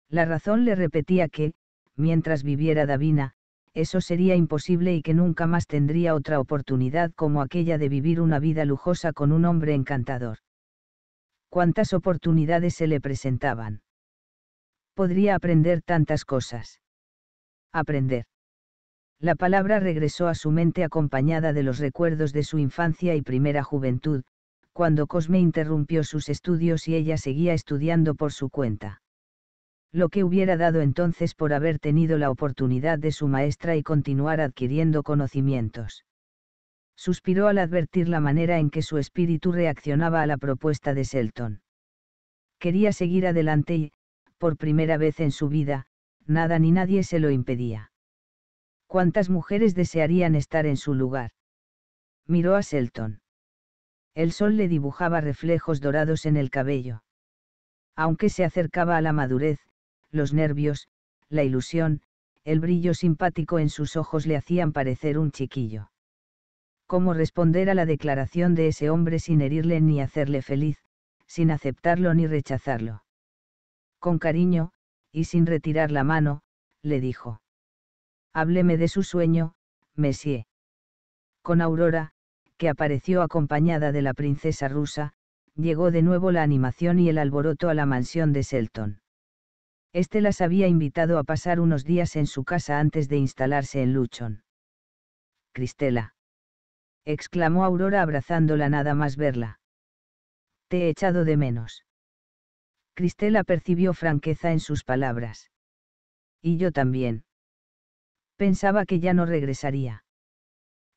La razón le repetía que, mientras viviera Davina, eso sería imposible y que nunca más tendría otra oportunidad como aquella de vivir una vida lujosa con un hombre encantador. Cuántas oportunidades se le presentaban. Podría aprender tantas cosas. Aprender. La palabra regresó a su mente acompañada de los recuerdos de su infancia y primera juventud, cuando Cosme interrumpió sus estudios y ella seguía estudiando por su cuenta lo que hubiera dado entonces por haber tenido la oportunidad de su maestra y continuar adquiriendo conocimientos. Suspiró al advertir la manera en que su espíritu reaccionaba a la propuesta de Selton. Quería seguir adelante y, por primera vez en su vida, nada ni nadie se lo impedía. ¿Cuántas mujeres desearían estar en su lugar? Miró a Selton. El sol le dibujaba reflejos dorados en el cabello. Aunque se acercaba a la madurez, los nervios, la ilusión, el brillo simpático en sus ojos le hacían parecer un chiquillo. ¿Cómo responder a la declaración de ese hombre sin herirle ni hacerle feliz, sin aceptarlo ni rechazarlo? Con cariño, y sin retirar la mano, le dijo. Hábleme de su sueño, Messier. Con Aurora, que apareció acompañada de la princesa rusa, llegó de nuevo la animación y el alboroto a la mansión de Selton. Este las había invitado a pasar unos días en su casa antes de instalarse en Luchon. Cristela. exclamó Aurora abrazándola nada más verla. Te he echado de menos. Cristela percibió franqueza en sus palabras. Y yo también. Pensaba que ya no regresaría.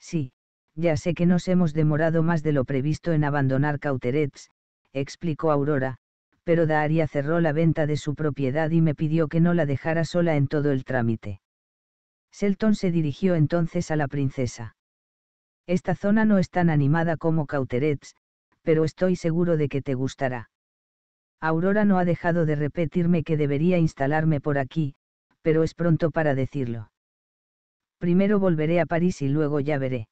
Sí, ya sé que nos hemos demorado más de lo previsto en abandonar Cauterets, explicó Aurora, pero Daria cerró la venta de su propiedad y me pidió que no la dejara sola en todo el trámite. Selton se dirigió entonces a la princesa. Esta zona no es tan animada como Cauterets, pero estoy seguro de que te gustará. Aurora no ha dejado de repetirme que debería instalarme por aquí, pero es pronto para decirlo. Primero volveré a París y luego ya veré.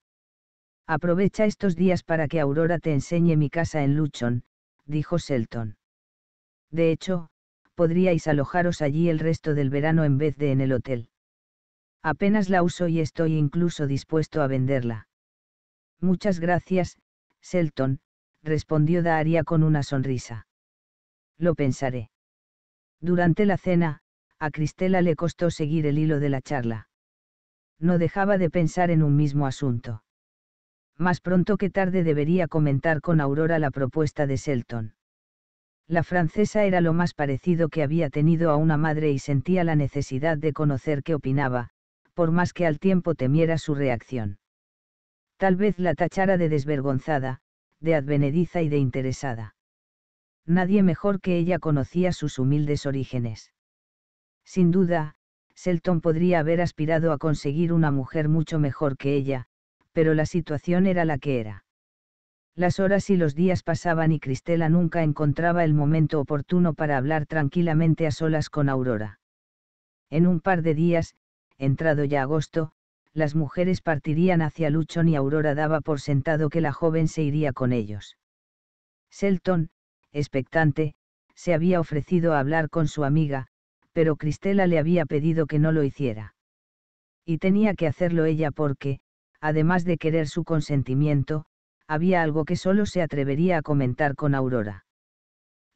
Aprovecha estos días para que Aurora te enseñe mi casa en Luchon, dijo Selton. De hecho, podríais alojaros allí el resto del verano en vez de en el hotel. Apenas la uso y estoy incluso dispuesto a venderla. Muchas gracias, Selton, respondió Daria con una sonrisa. Lo pensaré. Durante la cena, a Cristela le costó seguir el hilo de la charla. No dejaba de pensar en un mismo asunto. Más pronto que tarde debería comentar con Aurora la propuesta de Selton. La francesa era lo más parecido que había tenido a una madre y sentía la necesidad de conocer qué opinaba, por más que al tiempo temiera su reacción. Tal vez la tachara de desvergonzada, de advenediza y de interesada. Nadie mejor que ella conocía sus humildes orígenes. Sin duda, Selton podría haber aspirado a conseguir una mujer mucho mejor que ella, pero la situación era la que era. Las horas y los días pasaban y Cristela nunca encontraba el momento oportuno para hablar tranquilamente a solas con Aurora. En un par de días, entrado ya agosto, las mujeres partirían hacia Luchon y Aurora daba por sentado que la joven se iría con ellos. Selton, expectante, se había ofrecido a hablar con su amiga, pero Cristela le había pedido que no lo hiciera. Y tenía que hacerlo ella porque, además de querer su consentimiento, había algo que solo se atrevería a comentar con Aurora.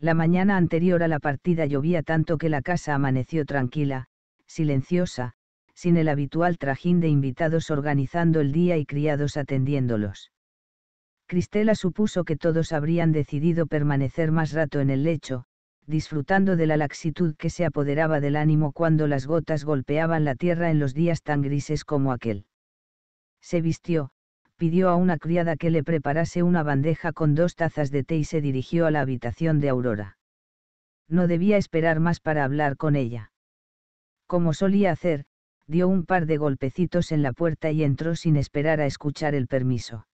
La mañana anterior a la partida llovía tanto que la casa amaneció tranquila, silenciosa, sin el habitual trajín de invitados organizando el día y criados atendiéndolos. Cristela supuso que todos habrían decidido permanecer más rato en el lecho, disfrutando de la laxitud que se apoderaba del ánimo cuando las gotas golpeaban la tierra en los días tan grises como aquel. Se vistió, pidió a una criada que le preparase una bandeja con dos tazas de té y se dirigió a la habitación de Aurora. No debía esperar más para hablar con ella. Como solía hacer, dio un par de golpecitos en la puerta y entró sin esperar a escuchar el permiso.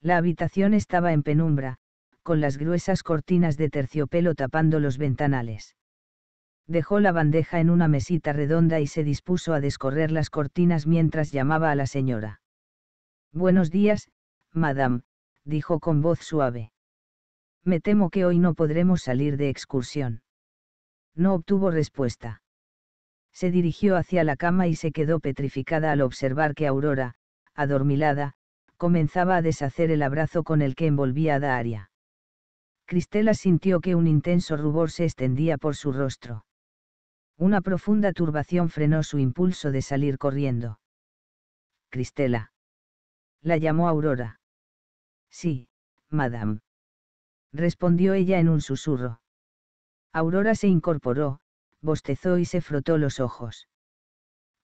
La habitación estaba en penumbra, con las gruesas cortinas de terciopelo tapando los ventanales. Dejó la bandeja en una mesita redonda y se dispuso a descorrer las cortinas mientras llamaba a la señora. Buenos días, madame, dijo con voz suave. Me temo que hoy no podremos salir de excursión. No obtuvo respuesta. Se dirigió hacia la cama y se quedó petrificada al observar que Aurora, adormilada, comenzaba a deshacer el abrazo con el que envolvía a Daria. Cristela sintió que un intenso rubor se extendía por su rostro. Una profunda turbación frenó su impulso de salir corriendo. Cristela la llamó Aurora. Sí, madame. Respondió ella en un susurro. Aurora se incorporó, bostezó y se frotó los ojos.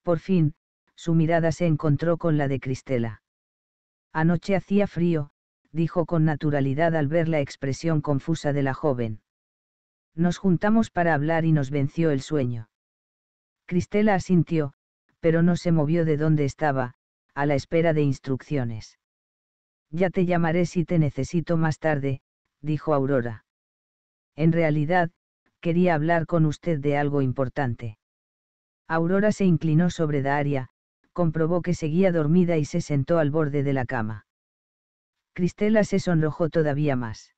Por fin, su mirada se encontró con la de Cristela. Anoche hacía frío, dijo con naturalidad al ver la expresión confusa de la joven. Nos juntamos para hablar y nos venció el sueño. Cristela asintió, pero no se movió de donde estaba, a la espera de instrucciones. Ya te llamaré si te necesito más tarde, dijo Aurora. En realidad, quería hablar con usted de algo importante. Aurora se inclinó sobre Daria, comprobó que seguía dormida y se sentó al borde de la cama. Cristela se sonrojó todavía más.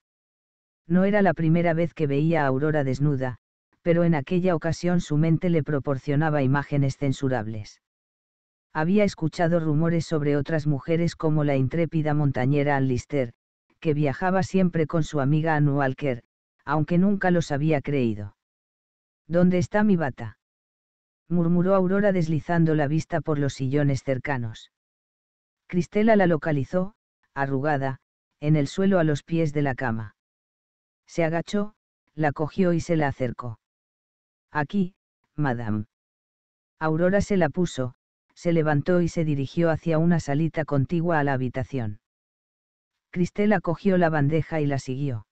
No era la primera vez que veía a Aurora desnuda, pero en aquella ocasión su mente le proporcionaba imágenes censurables. Había escuchado rumores sobre otras mujeres como la intrépida montañera Ann que viajaba siempre con su amiga Ann Walker, aunque nunca los había creído. ¿Dónde está mi bata? murmuró Aurora deslizando la vista por los sillones cercanos. Cristela la localizó, arrugada, en el suelo a los pies de la cama. Se agachó, la cogió y se la acercó. Aquí, madame. Aurora se la puso, se levantó y se dirigió hacia una salita contigua a la habitación. Cristela cogió la bandeja y la siguió.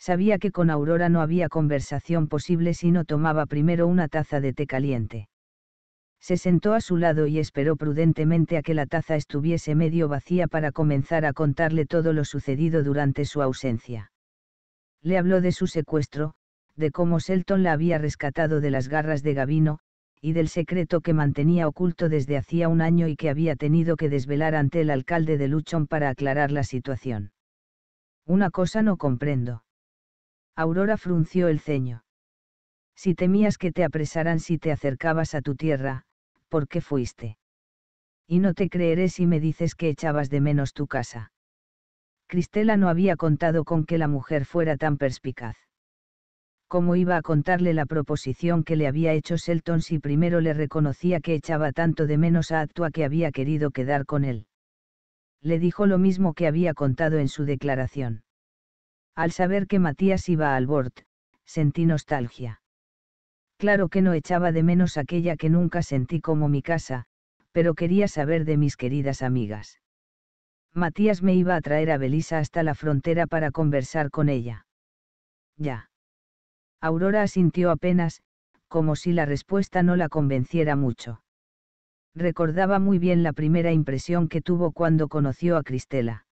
Sabía que con Aurora no había conversación posible si no tomaba primero una taza de té caliente. Se sentó a su lado y esperó prudentemente a que la taza estuviese medio vacía para comenzar a contarle todo lo sucedido durante su ausencia. Le habló de su secuestro, de cómo Selton la había rescatado de las garras de Gavino, y del secreto que mantenía oculto desde hacía un año y que había tenido que desvelar ante el alcalde de Luchon para aclarar la situación. Una cosa no comprendo. Aurora frunció el ceño. Si temías que te apresaran si te acercabas a tu tierra, ¿por qué fuiste? Y no te creeré si me dices que echabas de menos tu casa. Cristela no había contado con que la mujer fuera tan perspicaz cómo iba a contarle la proposición que le había hecho Selton si primero le reconocía que echaba tanto de menos a Actua que había querido quedar con él. Le dijo lo mismo que había contado en su declaración. Al saber que Matías iba al bord, sentí nostalgia. Claro que no echaba de menos aquella que nunca sentí como mi casa, pero quería saber de mis queridas amigas. Matías me iba a traer a Belisa hasta la frontera para conversar con ella. Ya Aurora asintió apenas, como si la respuesta no la convenciera mucho. Recordaba muy bien la primera impresión que tuvo cuando conoció a Cristela.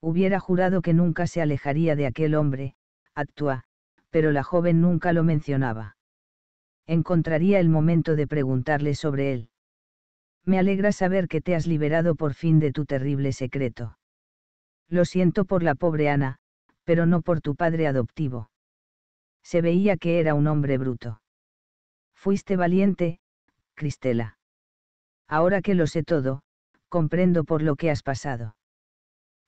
Hubiera jurado que nunca se alejaría de aquel hombre, actúa, pero la joven nunca lo mencionaba. Encontraría el momento de preguntarle sobre él. Me alegra saber que te has liberado por fin de tu terrible secreto. Lo siento por la pobre Ana, pero no por tu padre adoptivo se veía que era un hombre bruto. Fuiste valiente, Cristela. Ahora que lo sé todo, comprendo por lo que has pasado.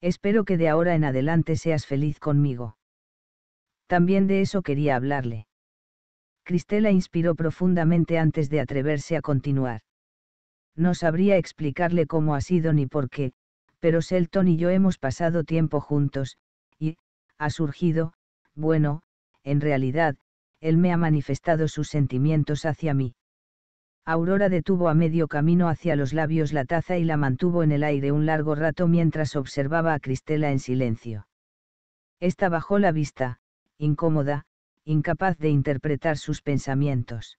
Espero que de ahora en adelante seas feliz conmigo. También de eso quería hablarle. Cristela inspiró profundamente antes de atreverse a continuar. No sabría explicarle cómo ha sido ni por qué, pero Selton y yo hemos pasado tiempo juntos, y, ha surgido, bueno, en realidad, él me ha manifestado sus sentimientos hacia mí. Aurora detuvo a medio camino hacia los labios la taza y la mantuvo en el aire un largo rato mientras observaba a Cristela en silencio. Esta bajó la vista, incómoda, incapaz de interpretar sus pensamientos.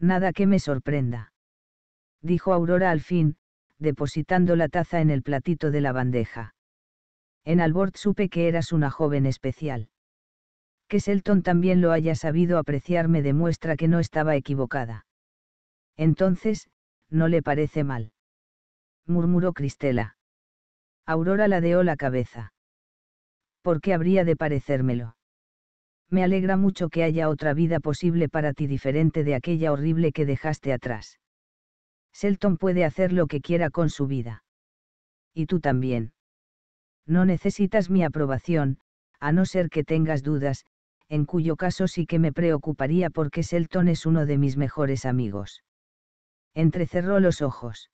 Nada que me sorprenda. Dijo Aurora al fin, depositando la taza en el platito de la bandeja. En Albort supe que eras una joven especial que Selton también lo haya sabido apreciar me demuestra que no estaba equivocada. Entonces, no le parece mal. Murmuró Cristela. Aurora ladeó la cabeza. ¿Por qué habría de parecérmelo? Me alegra mucho que haya otra vida posible para ti diferente de aquella horrible que dejaste atrás. Selton puede hacer lo que quiera con su vida. Y tú también. No necesitas mi aprobación, a no ser que tengas dudas, en cuyo caso sí que me preocuparía porque Selton es uno de mis mejores amigos. Entrecerró los ojos.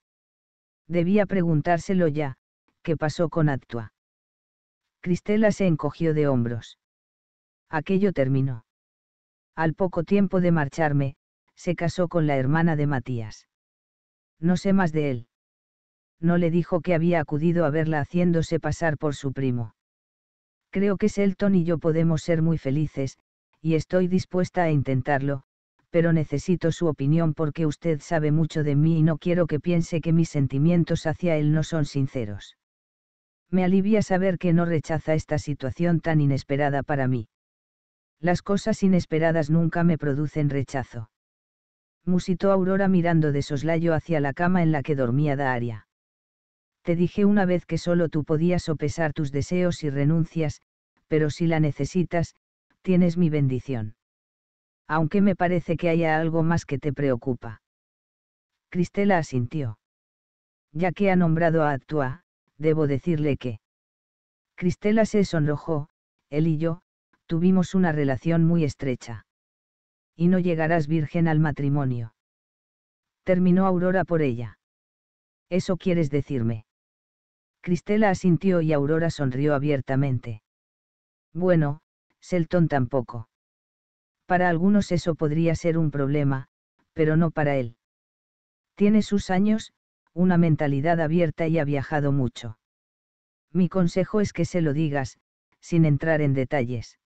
Debía preguntárselo ya, ¿qué pasó con Actua? Cristela se encogió de hombros. Aquello terminó. Al poco tiempo de marcharme, se casó con la hermana de Matías. No sé más de él. No le dijo que había acudido a verla haciéndose pasar por su primo. Creo que Selton y yo podemos ser muy felices, y estoy dispuesta a intentarlo, pero necesito su opinión porque usted sabe mucho de mí y no quiero que piense que mis sentimientos hacia él no son sinceros. Me alivia saber que no rechaza esta situación tan inesperada para mí. Las cosas inesperadas nunca me producen rechazo. Musitó Aurora mirando de soslayo hacia la cama en la que dormía Daria. Te dije una vez que solo tú podías sopesar tus deseos y renuncias, pero si la necesitas, tienes mi bendición. Aunque me parece que haya algo más que te preocupa. Cristela asintió. Ya que ha nombrado a Actua, debo decirle que. Cristela se sonrojó, él y yo, tuvimos una relación muy estrecha. Y no llegarás virgen al matrimonio. Terminó Aurora por ella. ¿Eso quieres decirme? Cristela asintió y Aurora sonrió abiertamente. Bueno, Selton tampoco. Para algunos eso podría ser un problema, pero no para él. Tiene sus años, una mentalidad abierta y ha viajado mucho. Mi consejo es que se lo digas, sin entrar en detalles.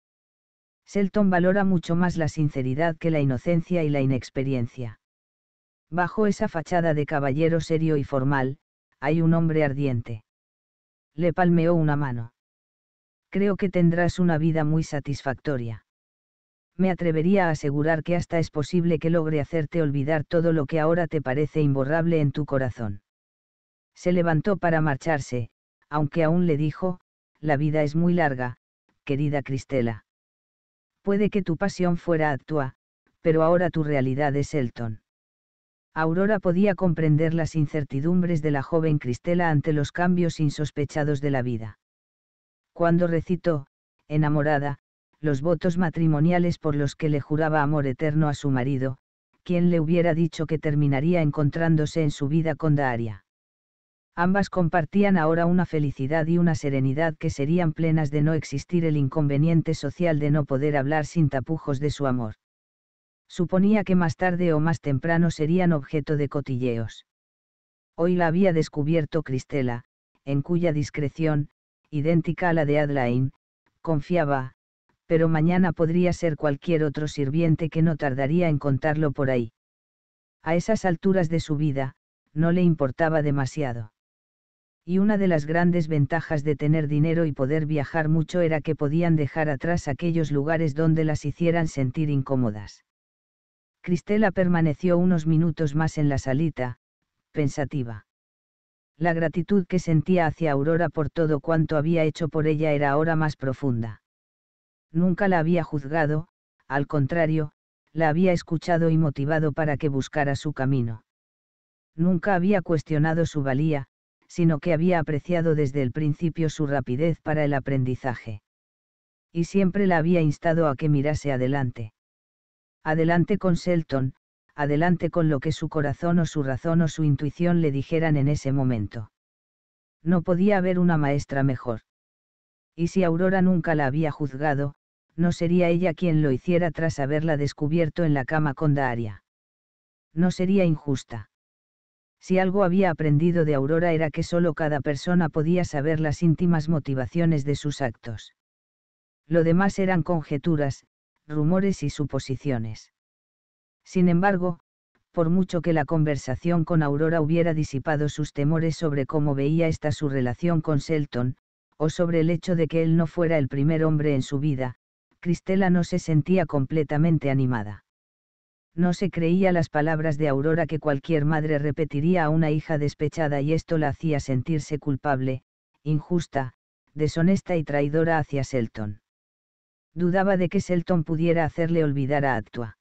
Selton valora mucho más la sinceridad que la inocencia y la inexperiencia. Bajo esa fachada de caballero serio y formal, hay un hombre ardiente le palmeó una mano. Creo que tendrás una vida muy satisfactoria. Me atrevería a asegurar que hasta es posible que logre hacerte olvidar todo lo que ahora te parece imborrable en tu corazón. Se levantó para marcharse, aunque aún le dijo, la vida es muy larga, querida Cristela. Puede que tu pasión fuera Actua, pero ahora tu realidad es Elton. Aurora podía comprender las incertidumbres de la joven Cristela ante los cambios insospechados de la vida. Cuando recitó, enamorada, los votos matrimoniales por los que le juraba amor eterno a su marido, ¿quién le hubiera dicho que terminaría encontrándose en su vida con Daria. Ambas compartían ahora una felicidad y una serenidad que serían plenas de no existir el inconveniente social de no poder hablar sin tapujos de su amor. Suponía que más tarde o más temprano serían objeto de cotilleos. Hoy la había descubierto Cristela, en cuya discreción, idéntica a la de Adlain, confiaba, pero mañana podría ser cualquier otro sirviente que no tardaría en contarlo por ahí. A esas alturas de su vida, no le importaba demasiado. Y una de las grandes ventajas de tener dinero y poder viajar mucho era que podían dejar atrás aquellos lugares donde las hicieran sentir incómodas. Cristela permaneció unos minutos más en la salita, pensativa. La gratitud que sentía hacia Aurora por todo cuanto había hecho por ella era ahora más profunda. Nunca la había juzgado, al contrario, la había escuchado y motivado para que buscara su camino. Nunca había cuestionado su valía, sino que había apreciado desde el principio su rapidez para el aprendizaje. Y siempre la había instado a que mirase adelante adelante con Selton, adelante con lo que su corazón o su razón o su intuición le dijeran en ese momento. No podía haber una maestra mejor. Y si Aurora nunca la había juzgado, no sería ella quien lo hiciera tras haberla descubierto en la cama con Daria. No sería injusta. Si algo había aprendido de Aurora era que solo cada persona podía saber las íntimas motivaciones de sus actos. Lo demás eran conjeturas, rumores y suposiciones. Sin embargo, por mucho que la conversación con Aurora hubiera disipado sus temores sobre cómo veía esta su relación con Selton, o sobre el hecho de que él no fuera el primer hombre en su vida, Cristela no se sentía completamente animada. No se creía las palabras de Aurora que cualquier madre repetiría a una hija despechada y esto la hacía sentirse culpable, injusta, deshonesta y traidora hacia Selton dudaba de que Selton pudiera hacerle olvidar a Actua.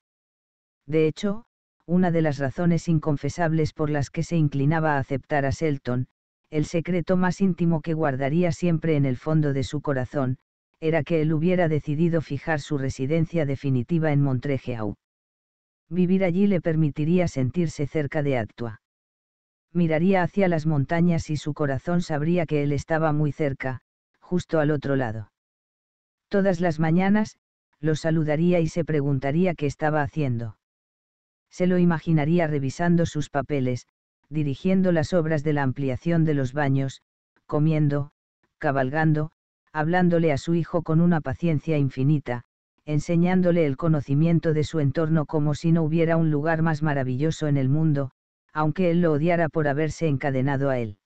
De hecho, una de las razones inconfesables por las que se inclinaba a aceptar a Selton, el secreto más íntimo que guardaría siempre en el fondo de su corazón, era que él hubiera decidido fijar su residencia definitiva en Montrejeau. Vivir allí le permitiría sentirse cerca de Actua. Miraría hacia las montañas y su corazón sabría que él estaba muy cerca, justo al otro lado. Todas las mañanas, lo saludaría y se preguntaría qué estaba haciendo. Se lo imaginaría revisando sus papeles, dirigiendo las obras de la ampliación de los baños, comiendo, cabalgando, hablándole a su hijo con una paciencia infinita, enseñándole el conocimiento de su entorno como si no hubiera un lugar más maravilloso en el mundo, aunque él lo odiara por haberse encadenado a él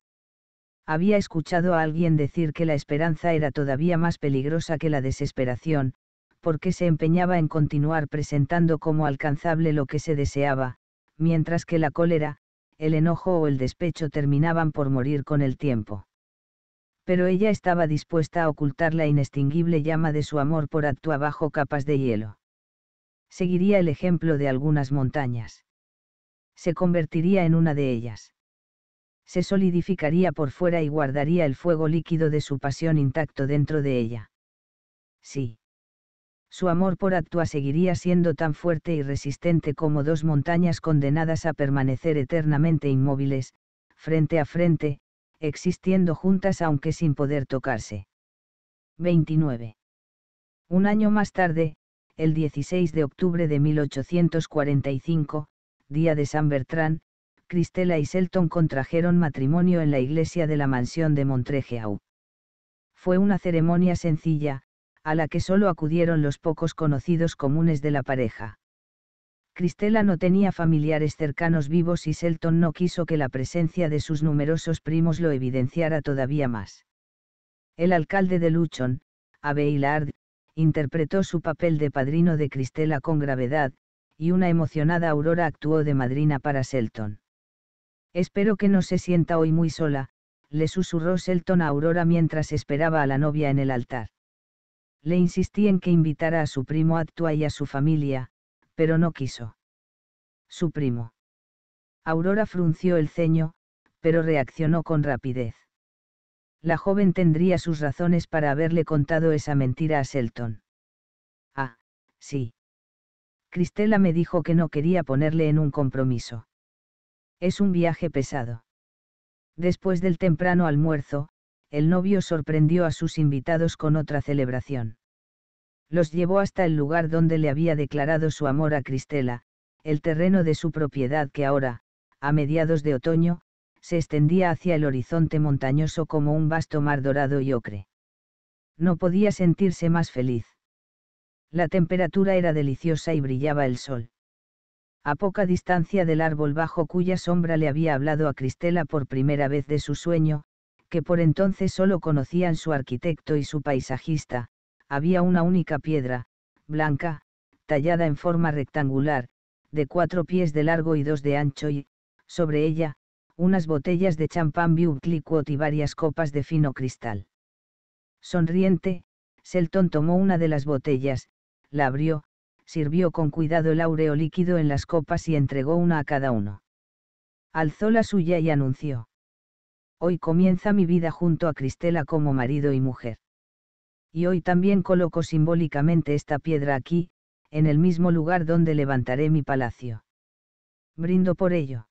había escuchado a alguien decir que la esperanza era todavía más peligrosa que la desesperación, porque se empeñaba en continuar presentando como alcanzable lo que se deseaba, mientras que la cólera, el enojo o el despecho terminaban por morir con el tiempo. Pero ella estaba dispuesta a ocultar la inextinguible llama de su amor por actuar bajo capas de hielo. Seguiría el ejemplo de algunas montañas. Se convertiría en una de ellas se solidificaría por fuera y guardaría el fuego líquido de su pasión intacto dentro de ella. Sí. Su amor por Actua seguiría siendo tan fuerte y resistente como dos montañas condenadas a permanecer eternamente inmóviles, frente a frente, existiendo juntas aunque sin poder tocarse. 29. Un año más tarde, el 16 de octubre de 1845, día de San Bertrán, Cristela y Selton contrajeron matrimonio en la iglesia de la mansión de Montrejeau. Fue una ceremonia sencilla, a la que solo acudieron los pocos conocidos comunes de la pareja. Cristela no tenía familiares cercanos vivos y Selton no quiso que la presencia de sus numerosos primos lo evidenciara todavía más. El alcalde de Luchon, Abbey interpretó su papel de padrino de Cristela con gravedad, y una emocionada Aurora actuó de madrina para Selton. Espero que no se sienta hoy muy sola, le susurró Selton a Aurora mientras esperaba a la novia en el altar. Le insistí en que invitara a su primo Actua y a su familia, pero no quiso. Su primo. Aurora frunció el ceño, pero reaccionó con rapidez. La joven tendría sus razones para haberle contado esa mentira a Selton. Ah, sí. Cristela me dijo que no quería ponerle en un compromiso. Es un viaje pesado. Después del temprano almuerzo, el novio sorprendió a sus invitados con otra celebración. Los llevó hasta el lugar donde le había declarado su amor a Cristela, el terreno de su propiedad que ahora, a mediados de otoño, se extendía hacia el horizonte montañoso como un vasto mar dorado y ocre. No podía sentirse más feliz. La temperatura era deliciosa y brillaba el sol a poca distancia del árbol bajo cuya sombra le había hablado a Cristela por primera vez de su sueño, que por entonces solo conocían su arquitecto y su paisajista, había una única piedra, blanca, tallada en forma rectangular, de cuatro pies de largo y dos de ancho y, sobre ella, unas botellas de champán Clicquot y varias copas de fino cristal. Sonriente, Selton tomó una de las botellas, la abrió, sirvió con cuidado el áureo líquido en las copas y entregó una a cada uno. Alzó la suya y anunció. Hoy comienza mi vida junto a Cristela como marido y mujer. Y hoy también coloco simbólicamente esta piedra aquí, en el mismo lugar donde levantaré mi palacio. Brindo por ello.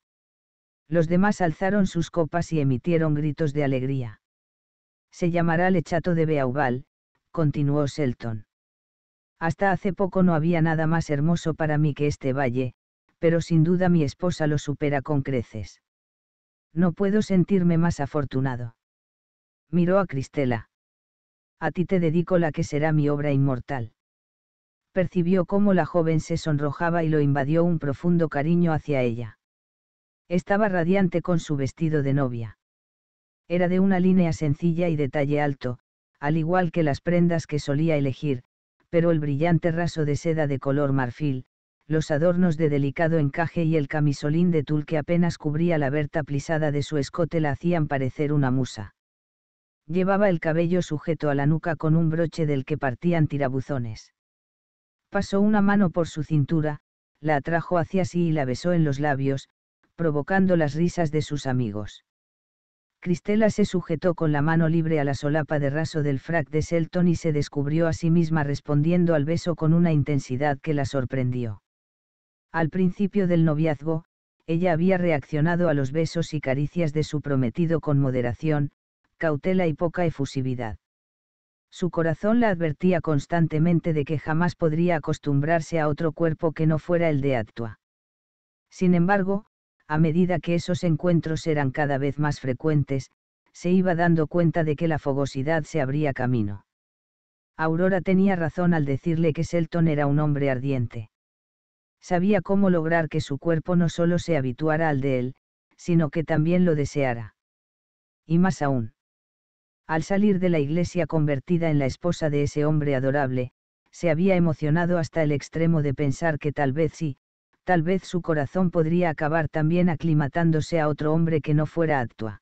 Los demás alzaron sus copas y emitieron gritos de alegría. Se llamará Lechato de Beauval, continuó Selton. Hasta hace poco no había nada más hermoso para mí que este valle, pero sin duda mi esposa lo supera con creces. No puedo sentirme más afortunado. Miró a Cristela. A ti te dedico la que será mi obra inmortal. Percibió cómo la joven se sonrojaba y lo invadió un profundo cariño hacia ella. Estaba radiante con su vestido de novia. Era de una línea sencilla y detalle alto, al igual que las prendas que solía elegir, pero el brillante raso de seda de color marfil, los adornos de delicado encaje y el camisolín de tul que apenas cubría la berta plisada de su escote la hacían parecer una musa. Llevaba el cabello sujeto a la nuca con un broche del que partían tirabuzones. Pasó una mano por su cintura, la atrajo hacia sí y la besó en los labios, provocando las risas de sus amigos. Cristela se sujetó con la mano libre a la solapa de raso del frac de Selton y se descubrió a sí misma respondiendo al beso con una intensidad que la sorprendió. Al principio del noviazgo, ella había reaccionado a los besos y caricias de su prometido con moderación, cautela y poca efusividad. Su corazón la advertía constantemente de que jamás podría acostumbrarse a otro cuerpo que no fuera el de Actua. Sin embargo, a medida que esos encuentros eran cada vez más frecuentes, se iba dando cuenta de que la fogosidad se abría camino. Aurora tenía razón al decirle que Selton era un hombre ardiente. Sabía cómo lograr que su cuerpo no solo se habituara al de él, sino que también lo deseara. Y más aún. Al salir de la iglesia convertida en la esposa de ese hombre adorable, se había emocionado hasta el extremo de pensar que tal vez sí, tal vez su corazón podría acabar también aclimatándose a otro hombre que no fuera Actua.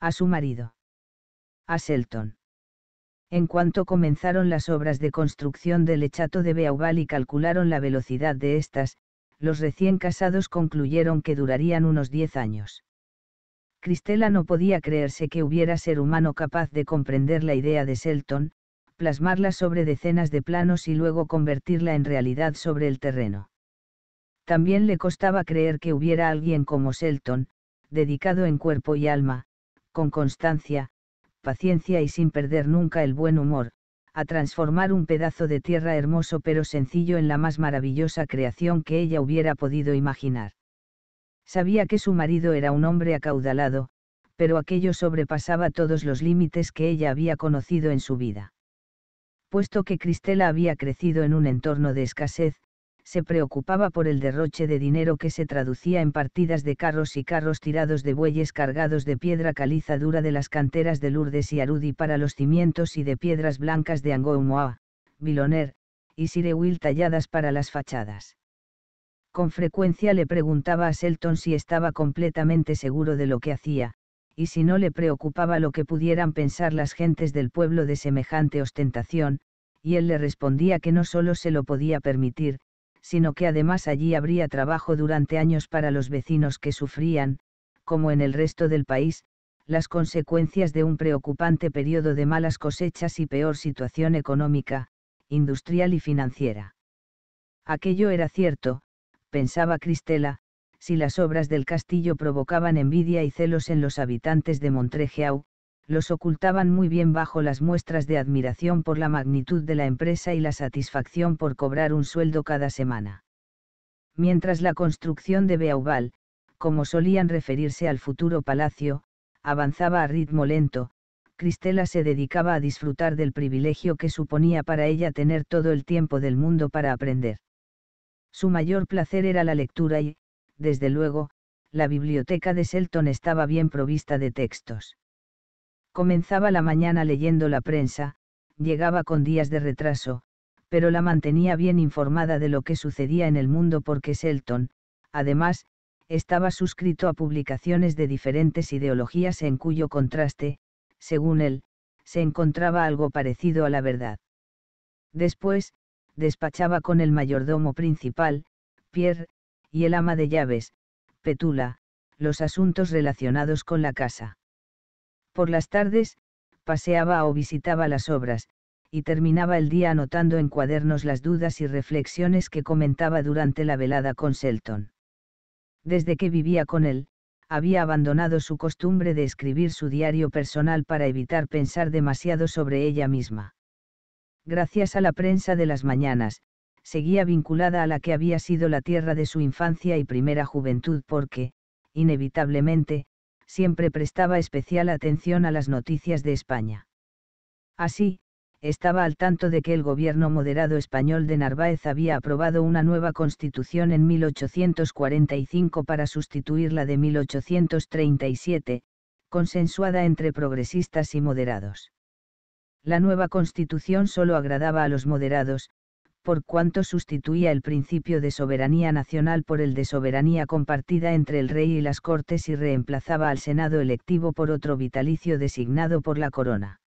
A su marido. A Selton. En cuanto comenzaron las obras de construcción del Echato de Beauval y calcularon la velocidad de estas, los recién casados concluyeron que durarían unos diez años. Cristela no podía creerse que hubiera ser humano capaz de comprender la idea de Selton, plasmarla sobre decenas de planos y luego convertirla en realidad sobre el terreno. También le costaba creer que hubiera alguien como Selton, dedicado en cuerpo y alma, con constancia, paciencia y sin perder nunca el buen humor, a transformar un pedazo de tierra hermoso pero sencillo en la más maravillosa creación que ella hubiera podido imaginar. Sabía que su marido era un hombre acaudalado, pero aquello sobrepasaba todos los límites que ella había conocido en su vida. Puesto que Cristela había crecido en un entorno de escasez, se preocupaba por el derroche de dinero que se traducía en partidas de carros y carros tirados de bueyes cargados de piedra caliza dura de las canteras de Lourdes y Arudi para los cimientos y de piedras blancas de Angoumoa, Viloner, y Sirewil talladas para las fachadas. Con frecuencia le preguntaba a Selton si estaba completamente seguro de lo que hacía, y si no le preocupaba lo que pudieran pensar las gentes del pueblo de semejante ostentación, y él le respondía que no solo se lo podía permitir, sino que además allí habría trabajo durante años para los vecinos que sufrían, como en el resto del país, las consecuencias de un preocupante periodo de malas cosechas y peor situación económica, industrial y financiera. Aquello era cierto, pensaba Cristela, si las obras del castillo provocaban envidia y celos en los habitantes de Montrejeau, los ocultaban muy bien bajo las muestras de admiración por la magnitud de la empresa y la satisfacción por cobrar un sueldo cada semana. Mientras la construcción de Beauval, como solían referirse al futuro palacio, avanzaba a ritmo lento, Cristela se dedicaba a disfrutar del privilegio que suponía para ella tener todo el tiempo del mundo para aprender. Su mayor placer era la lectura y, desde luego, la biblioteca de Selton estaba bien provista de textos Comenzaba la mañana leyendo la prensa, llegaba con días de retraso, pero la mantenía bien informada de lo que sucedía en el mundo porque Selton, además, estaba suscrito a publicaciones de diferentes ideologías en cuyo contraste, según él, se encontraba algo parecido a la verdad. Después, despachaba con el mayordomo principal, Pierre, y el ama de llaves, Petula, los asuntos relacionados con la casa. Por las tardes, paseaba o visitaba las obras, y terminaba el día anotando en cuadernos las dudas y reflexiones que comentaba durante la velada con Selton. Desde que vivía con él, había abandonado su costumbre de escribir su diario personal para evitar pensar demasiado sobre ella misma. Gracias a la prensa de las mañanas, seguía vinculada a la que había sido la tierra de su infancia y primera juventud porque, inevitablemente, siempre prestaba especial atención a las noticias de España. Así, estaba al tanto de que el gobierno moderado español de Narváez había aprobado una nueva constitución en 1845 para sustituir la de 1837, consensuada entre progresistas y moderados. La nueva constitución solo agradaba a los moderados, por cuanto sustituía el principio de soberanía nacional por el de soberanía compartida entre el rey y las cortes y reemplazaba al Senado electivo por otro vitalicio designado por la corona.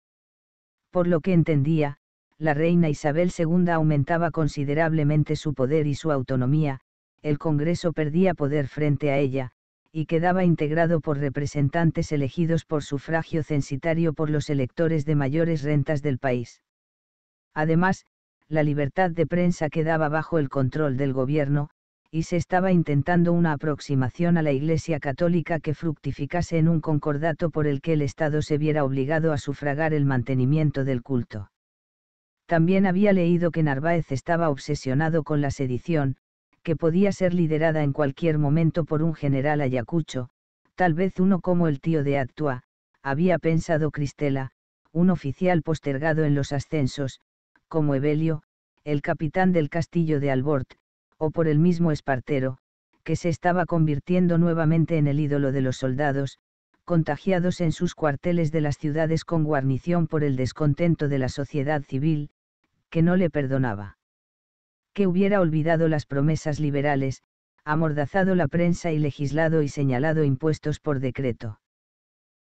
Por lo que entendía, la reina Isabel II aumentaba considerablemente su poder y su autonomía, el Congreso perdía poder frente a ella, y quedaba integrado por representantes elegidos por sufragio censitario por los electores de mayores rentas del país. Además, la libertad de prensa quedaba bajo el control del gobierno, y se estaba intentando una aproximación a la Iglesia Católica que fructificase en un concordato por el que el Estado se viera obligado a sufragar el mantenimiento del culto. También había leído que Narváez estaba obsesionado con la sedición, que podía ser liderada en cualquier momento por un general ayacucho, tal vez uno como el tío de Actua, había pensado Cristela, un oficial postergado en los ascensos, como Evelio, el capitán del castillo de Albort, o por el mismo Espartero, que se estaba convirtiendo nuevamente en el ídolo de los soldados, contagiados en sus cuarteles de las ciudades con guarnición por el descontento de la sociedad civil, que no le perdonaba. Que hubiera olvidado las promesas liberales, amordazado la prensa y legislado y señalado impuestos por decreto.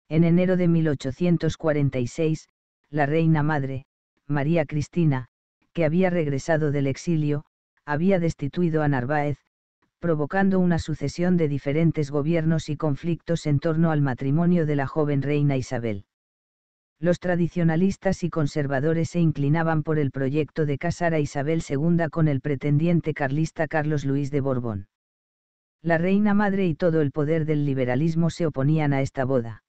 En enero de 1846, la reina madre, María Cristina, que había regresado del exilio, había destituido a Narváez, provocando una sucesión de diferentes gobiernos y conflictos en torno al matrimonio de la joven reina Isabel. Los tradicionalistas y conservadores se inclinaban por el proyecto de casar a Isabel II con el pretendiente carlista Carlos Luis de Borbón. La reina madre y todo el poder del liberalismo se oponían a esta boda.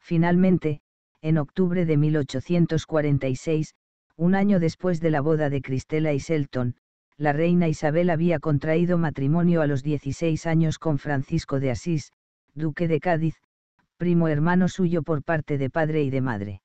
Finalmente, en octubre de 1846, un año después de la boda de Cristela y Selton, la reina Isabel había contraído matrimonio a los 16 años con Francisco de Asís, duque de Cádiz, primo hermano suyo por parte de padre y de madre.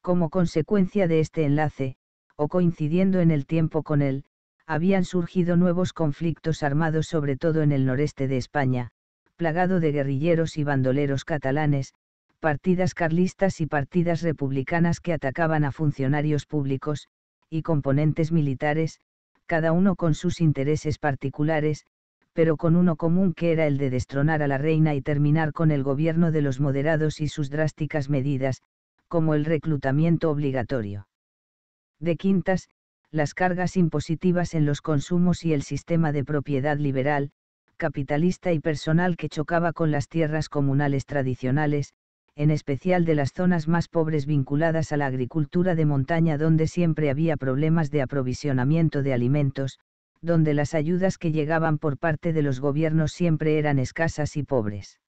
Como consecuencia de este enlace, o coincidiendo en el tiempo con él, habían surgido nuevos conflictos armados sobre todo en el noreste de España, plagado de guerrilleros y bandoleros catalanes, partidas carlistas y partidas republicanas que atacaban a funcionarios públicos, y componentes militares, cada uno con sus intereses particulares, pero con uno común que era el de destronar a la reina y terminar con el gobierno de los moderados y sus drásticas medidas, como el reclutamiento obligatorio. De quintas, las cargas impositivas en los consumos y el sistema de propiedad liberal, capitalista y personal que chocaba con las tierras comunales tradicionales, en especial de las zonas más pobres vinculadas a la agricultura de montaña donde siempre había problemas de aprovisionamiento de alimentos, donde las ayudas que llegaban por parte de los gobiernos siempre eran escasas y pobres.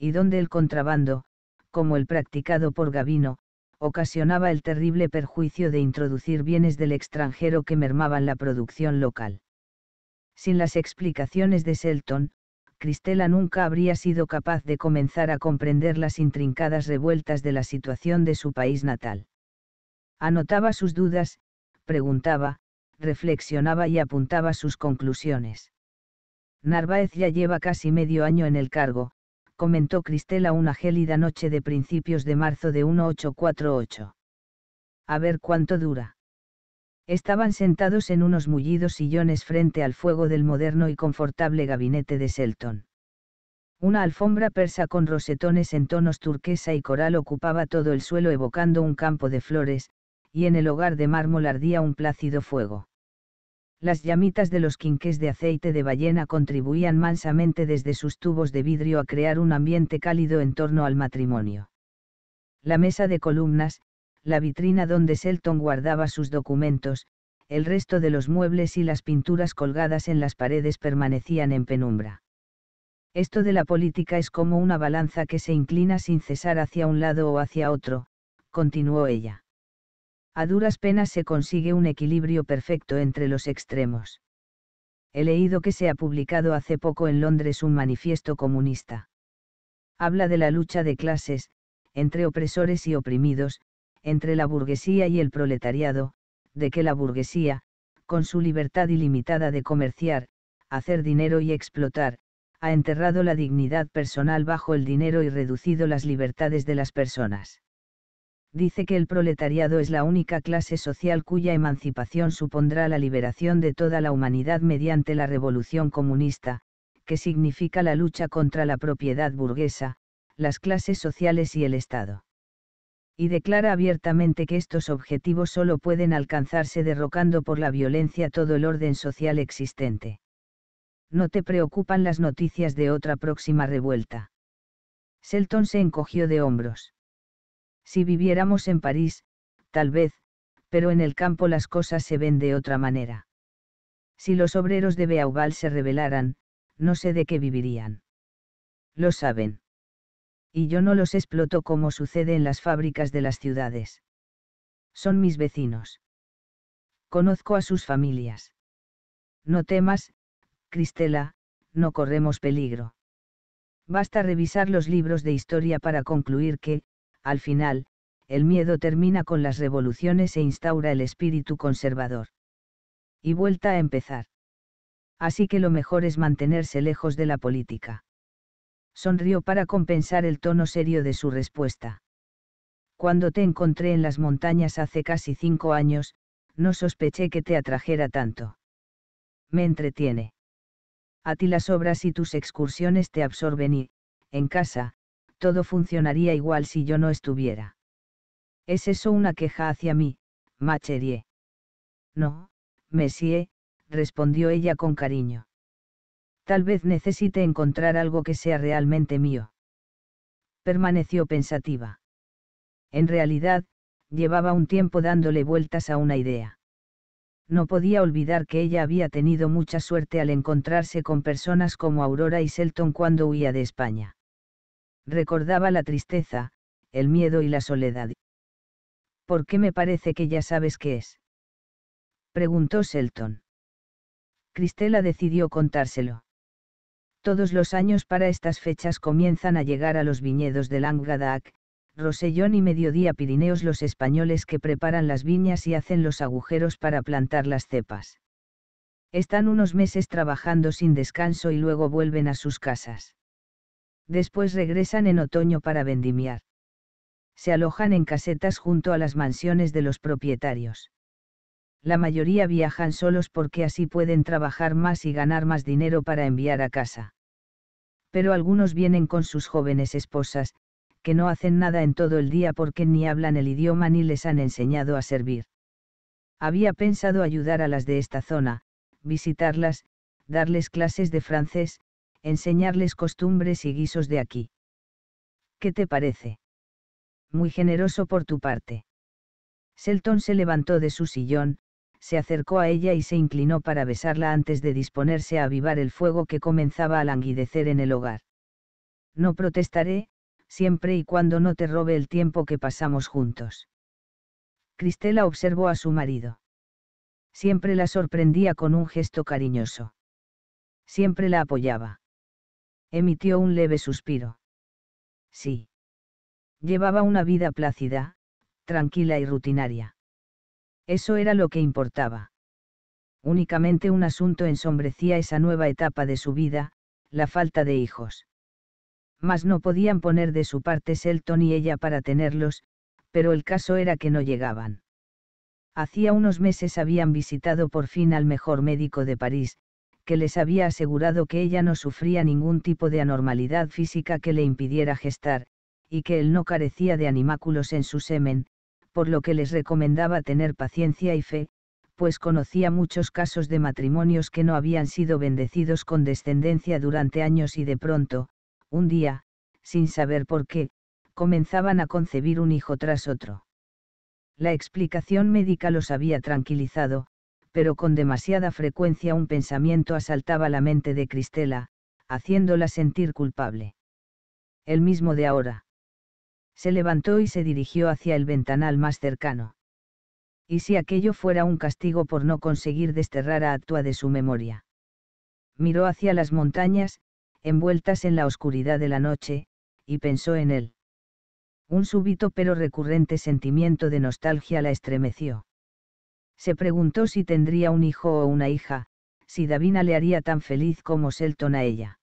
Y donde el contrabando, como el practicado por Gavino, ocasionaba el terrible perjuicio de introducir bienes del extranjero que mermaban la producción local. Sin las explicaciones de Selton, Cristela nunca habría sido capaz de comenzar a comprender las intrincadas revueltas de la situación de su país natal. Anotaba sus dudas, preguntaba, reflexionaba y apuntaba sus conclusiones. Narváez ya lleva casi medio año en el cargo, comentó Cristela una gélida noche de principios de marzo de 1848. A ver cuánto dura. Estaban sentados en unos mullidos sillones frente al fuego del moderno y confortable gabinete de Selton. Una alfombra persa con rosetones en tonos turquesa y coral ocupaba todo el suelo evocando un campo de flores, y en el hogar de mármol ardía un plácido fuego. Las llamitas de los quinqués de aceite de ballena contribuían mansamente desde sus tubos de vidrio a crear un ambiente cálido en torno al matrimonio. La mesa de columnas, la vitrina donde Selton guardaba sus documentos, el resto de los muebles y las pinturas colgadas en las paredes permanecían en penumbra. Esto de la política es como una balanza que se inclina sin cesar hacia un lado o hacia otro, continuó ella. A duras penas se consigue un equilibrio perfecto entre los extremos. He leído que se ha publicado hace poco en Londres un manifiesto comunista. Habla de la lucha de clases, entre opresores y oprimidos, entre la burguesía y el proletariado, de que la burguesía, con su libertad ilimitada de comerciar, hacer dinero y explotar, ha enterrado la dignidad personal bajo el dinero y reducido las libertades de las personas. Dice que el proletariado es la única clase social cuya emancipación supondrá la liberación de toda la humanidad mediante la revolución comunista, que significa la lucha contra la propiedad burguesa, las clases sociales y el Estado y declara abiertamente que estos objetivos solo pueden alcanzarse derrocando por la violencia todo el orden social existente. No te preocupan las noticias de otra próxima revuelta. Selton se encogió de hombros. Si viviéramos en París, tal vez, pero en el campo las cosas se ven de otra manera. Si los obreros de Beauval se rebelaran, no sé de qué vivirían. Lo saben y yo no los exploto como sucede en las fábricas de las ciudades. Son mis vecinos. Conozco a sus familias. No temas, Cristela, no corremos peligro. Basta revisar los libros de historia para concluir que, al final, el miedo termina con las revoluciones e instaura el espíritu conservador. Y vuelta a empezar. Así que lo mejor es mantenerse lejos de la política. Sonrió para compensar el tono serio de su respuesta. Cuando te encontré en las montañas hace casi cinco años, no sospeché que te atrajera tanto. Me entretiene. A ti las obras y tus excursiones te absorben y, en casa, todo funcionaría igual si yo no estuviera. ¿Es eso una queja hacia mí, Macherie? No, Messier, respondió ella con cariño. Tal vez necesite encontrar algo que sea realmente mío. Permaneció pensativa. En realidad, llevaba un tiempo dándole vueltas a una idea. No podía olvidar que ella había tenido mucha suerte al encontrarse con personas como Aurora y Selton cuando huía de España. Recordaba la tristeza, el miedo y la soledad. ¿Por qué me parece que ya sabes qué es? preguntó Selton. Cristela decidió contárselo. Todos los años para estas fechas comienzan a llegar a los viñedos de Languedoc, Rosellón y Mediodía Pirineos los españoles que preparan las viñas y hacen los agujeros para plantar las cepas. Están unos meses trabajando sin descanso y luego vuelven a sus casas. Después regresan en otoño para vendimiar. Se alojan en casetas junto a las mansiones de los propietarios la mayoría viajan solos porque así pueden trabajar más y ganar más dinero para enviar a casa. Pero algunos vienen con sus jóvenes esposas, que no hacen nada en todo el día porque ni hablan el idioma ni les han enseñado a servir. Había pensado ayudar a las de esta zona, visitarlas, darles clases de francés, enseñarles costumbres y guisos de aquí. ¿Qué te parece? Muy generoso por tu parte. Selton se levantó de su sillón, se acercó a ella y se inclinó para besarla antes de disponerse a avivar el fuego que comenzaba a languidecer en el hogar. No protestaré, siempre y cuando no te robe el tiempo que pasamos juntos. Cristela observó a su marido. Siempre la sorprendía con un gesto cariñoso. Siempre la apoyaba. Emitió un leve suspiro. Sí. Llevaba una vida plácida, tranquila y rutinaria. Eso era lo que importaba. Únicamente un asunto ensombrecía esa nueva etapa de su vida, la falta de hijos. Mas no podían poner de su parte Selton y ella para tenerlos, pero el caso era que no llegaban. Hacía unos meses habían visitado por fin al mejor médico de París, que les había asegurado que ella no sufría ningún tipo de anormalidad física que le impidiera gestar, y que él no carecía de animáculos en su semen, por lo que les recomendaba tener paciencia y fe, pues conocía muchos casos de matrimonios que no habían sido bendecidos con descendencia durante años y de pronto, un día, sin saber por qué, comenzaban a concebir un hijo tras otro. La explicación médica los había tranquilizado, pero con demasiada frecuencia un pensamiento asaltaba la mente de Cristela, haciéndola sentir culpable. El mismo de ahora. Se levantó y se dirigió hacia el ventanal más cercano. ¿Y si aquello fuera un castigo por no conseguir desterrar a Atua de su memoria? Miró hacia las montañas, envueltas en la oscuridad de la noche, y pensó en él. Un súbito pero recurrente sentimiento de nostalgia la estremeció. Se preguntó si tendría un hijo o una hija, si Davina le haría tan feliz como Selton a ella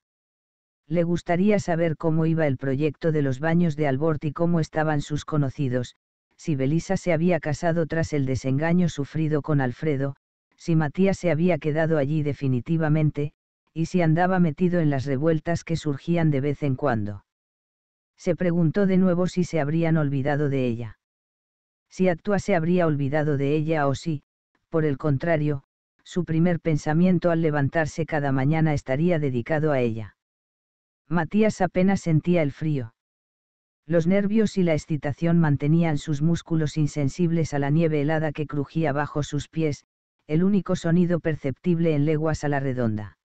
le gustaría saber cómo iba el proyecto de los baños de Albort y cómo estaban sus conocidos, si Belisa se había casado tras el desengaño sufrido con Alfredo, si Matías se había quedado allí definitivamente, y si andaba metido en las revueltas que surgían de vez en cuando. Se preguntó de nuevo si se habrían olvidado de ella. Si Actua se habría olvidado de ella o si, por el contrario, su primer pensamiento al levantarse cada mañana estaría dedicado a ella. Matías apenas sentía el frío. Los nervios y la excitación mantenían sus músculos insensibles a la nieve helada que crujía bajo sus pies, el único sonido perceptible en leguas a la redonda.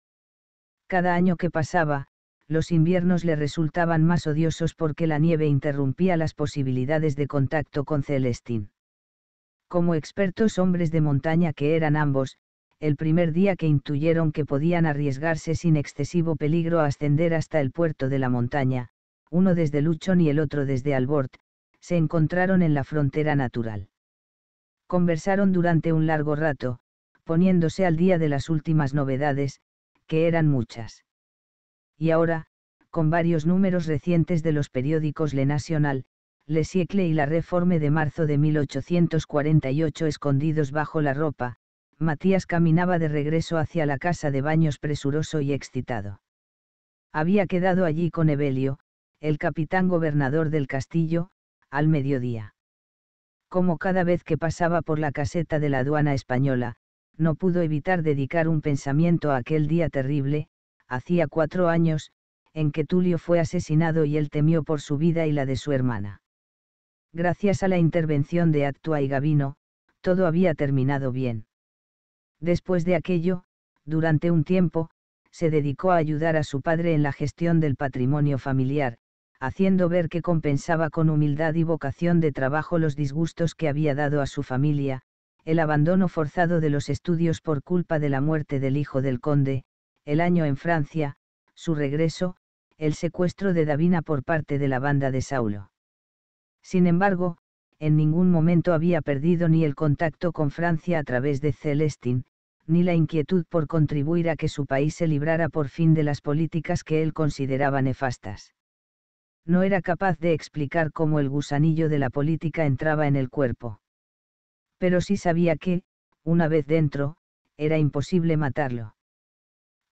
Cada año que pasaba, los inviernos le resultaban más odiosos porque la nieve interrumpía las posibilidades de contacto con Celestín. Como expertos hombres de montaña que eran ambos, el primer día que intuyeron que podían arriesgarse sin excesivo peligro a ascender hasta el puerto de la montaña, uno desde Luchon y el otro desde Albort, se encontraron en la frontera natural. Conversaron durante un largo rato, poniéndose al día de las últimas novedades, que eran muchas. Y ahora, con varios números recientes de los periódicos Le National, Le Siecle y La Reforme de marzo de 1848 escondidos bajo la ropa, Matías caminaba de regreso hacia la casa de baños presuroso y excitado. Había quedado allí con Evelio, el capitán gobernador del castillo, al mediodía. Como cada vez que pasaba por la caseta de la aduana española, no pudo evitar dedicar un pensamiento a aquel día terrible, hacía cuatro años, en que Tulio fue asesinado y él temió por su vida y la de su hermana. Gracias a la intervención de Actua y Gavino, todo había terminado bien. Después de aquello, durante un tiempo, se dedicó a ayudar a su padre en la gestión del patrimonio familiar, haciendo ver que compensaba con humildad y vocación de trabajo los disgustos que había dado a su familia, el abandono forzado de los estudios por culpa de la muerte del hijo del conde, el año en Francia, su regreso, el secuestro de Davina por parte de la banda de Saulo. Sin embargo, en ningún momento había perdido ni el contacto con Francia a través de Celestín, ni la inquietud por contribuir a que su país se librara por fin de las políticas que él consideraba nefastas. No era capaz de explicar cómo el gusanillo de la política entraba en el cuerpo. Pero sí sabía que, una vez dentro, era imposible matarlo.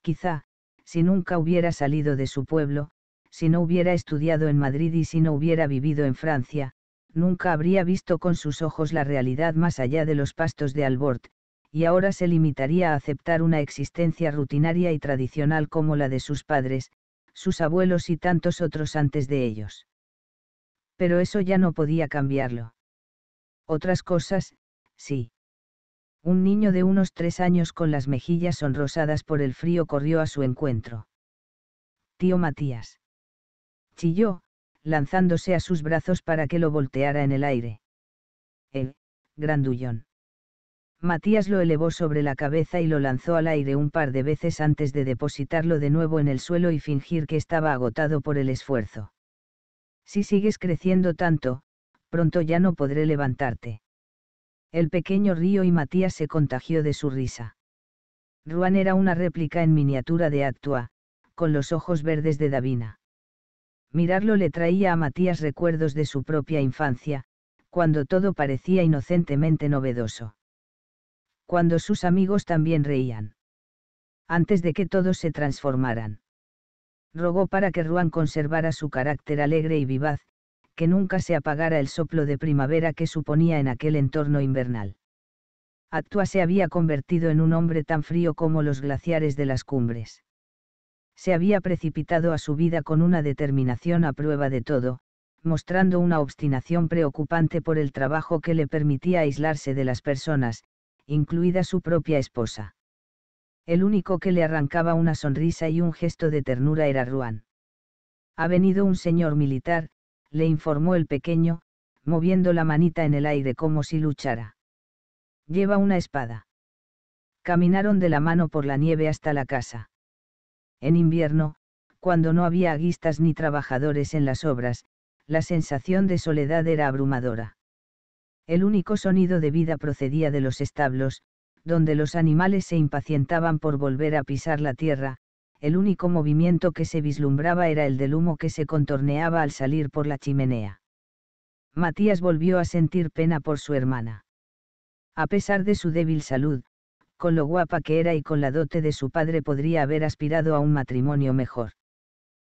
Quizá, si nunca hubiera salido de su pueblo, si no hubiera estudiado en Madrid y si no hubiera vivido en Francia, nunca habría visto con sus ojos la realidad más allá de los pastos de Albort, y ahora se limitaría a aceptar una existencia rutinaria y tradicional como la de sus padres, sus abuelos y tantos otros antes de ellos. Pero eso ya no podía cambiarlo. Otras cosas, sí. Un niño de unos tres años con las mejillas sonrosadas por el frío corrió a su encuentro. Tío Matías. Chilló, lanzándose a sus brazos para que lo volteara en el aire. El, grandullón. Matías lo elevó sobre la cabeza y lo lanzó al aire un par de veces antes de depositarlo de nuevo en el suelo y fingir que estaba agotado por el esfuerzo. Si sigues creciendo tanto, pronto ya no podré levantarte. El pequeño río y Matías se contagió de su risa. Ruan era una réplica en miniatura de Actua, con los ojos verdes de Davina. Mirarlo le traía a Matías recuerdos de su propia infancia, cuando todo parecía inocentemente novedoso cuando sus amigos también reían. Antes de que todos se transformaran. Rogó para que Ruan conservara su carácter alegre y vivaz, que nunca se apagara el soplo de primavera que suponía en aquel entorno invernal. Actua se había convertido en un hombre tan frío como los glaciares de las cumbres. Se había precipitado a su vida con una determinación a prueba de todo, mostrando una obstinación preocupante por el trabajo que le permitía aislarse de las personas, incluida su propia esposa. El único que le arrancaba una sonrisa y un gesto de ternura era Ruan. Ha venido un señor militar, le informó el pequeño, moviendo la manita en el aire como si luchara. Lleva una espada. Caminaron de la mano por la nieve hasta la casa. En invierno, cuando no había aguistas ni trabajadores en las obras, la sensación de soledad era abrumadora. El único sonido de vida procedía de los establos, donde los animales se impacientaban por volver a pisar la tierra, el único movimiento que se vislumbraba era el del humo que se contorneaba al salir por la chimenea. Matías volvió a sentir pena por su hermana. A pesar de su débil salud, con lo guapa que era y con la dote de su padre podría haber aspirado a un matrimonio mejor.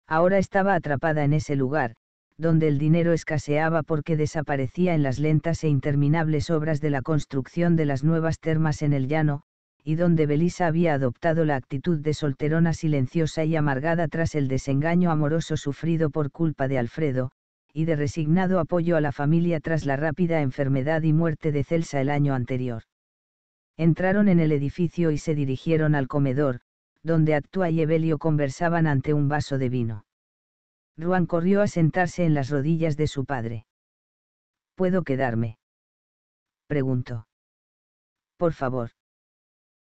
Ahora estaba atrapada en ese lugar, donde el dinero escaseaba porque desaparecía en las lentas e interminables obras de la construcción de las nuevas termas en el llano, y donde Belisa había adoptado la actitud de solterona silenciosa y amargada tras el desengaño amoroso sufrido por culpa de Alfredo, y de resignado apoyo a la familia tras la rápida enfermedad y muerte de Celsa el año anterior. Entraron en el edificio y se dirigieron al comedor, donde Actúa y Evelio conversaban ante un vaso de vino. Ruan corrió a sentarse en las rodillas de su padre. ¿Puedo quedarme? preguntó. Por favor.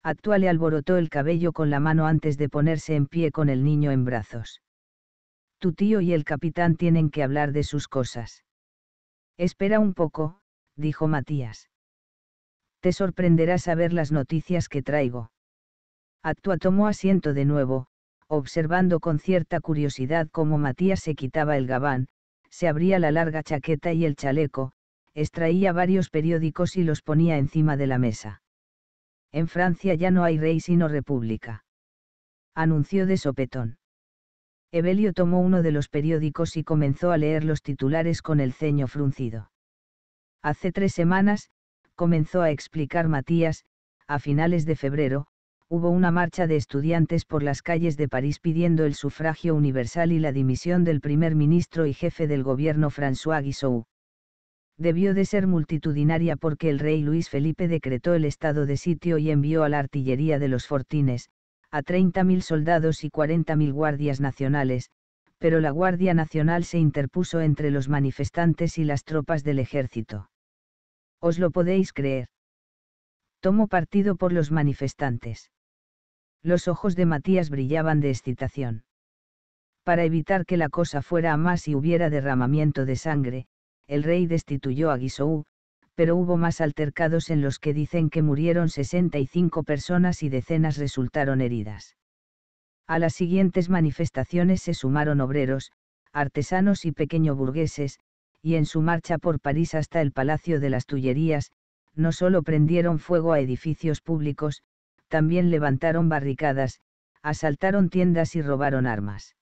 Actua le alborotó el cabello con la mano antes de ponerse en pie con el niño en brazos. Tu tío y el capitán tienen que hablar de sus cosas. Espera un poco, dijo Matías. Te sorprenderá saber las noticias que traigo. Actua tomó asiento de nuevo, observando con cierta curiosidad cómo Matías se quitaba el gabán, se abría la larga chaqueta y el chaleco, extraía varios periódicos y los ponía encima de la mesa. En Francia ya no hay rey sino república. Anunció de sopetón. Evelio tomó uno de los periódicos y comenzó a leer los titulares con el ceño fruncido. Hace tres semanas, comenzó a explicar Matías, a finales de febrero, hubo una marcha de estudiantes por las calles de París pidiendo el sufragio universal y la dimisión del primer ministro y jefe del gobierno François Guizot. Debió de ser multitudinaria porque el rey Luis Felipe decretó el estado de sitio y envió a la artillería de los fortines, a 30.000 soldados y 40.000 guardias nacionales, pero la Guardia Nacional se interpuso entre los manifestantes y las tropas del ejército. ¿Os lo podéis creer? Tomó partido por los manifestantes los ojos de Matías brillaban de excitación. Para evitar que la cosa fuera a más y hubiera derramamiento de sangre, el rey destituyó a Guisou, pero hubo más altercados en los que dicen que murieron 65 personas y decenas resultaron heridas. A las siguientes manifestaciones se sumaron obreros, artesanos y pequeño burgueses, y en su marcha por París hasta el Palacio de las Tullerías, no solo prendieron fuego a edificios públicos, también levantaron barricadas, asaltaron tiendas y robaron armas.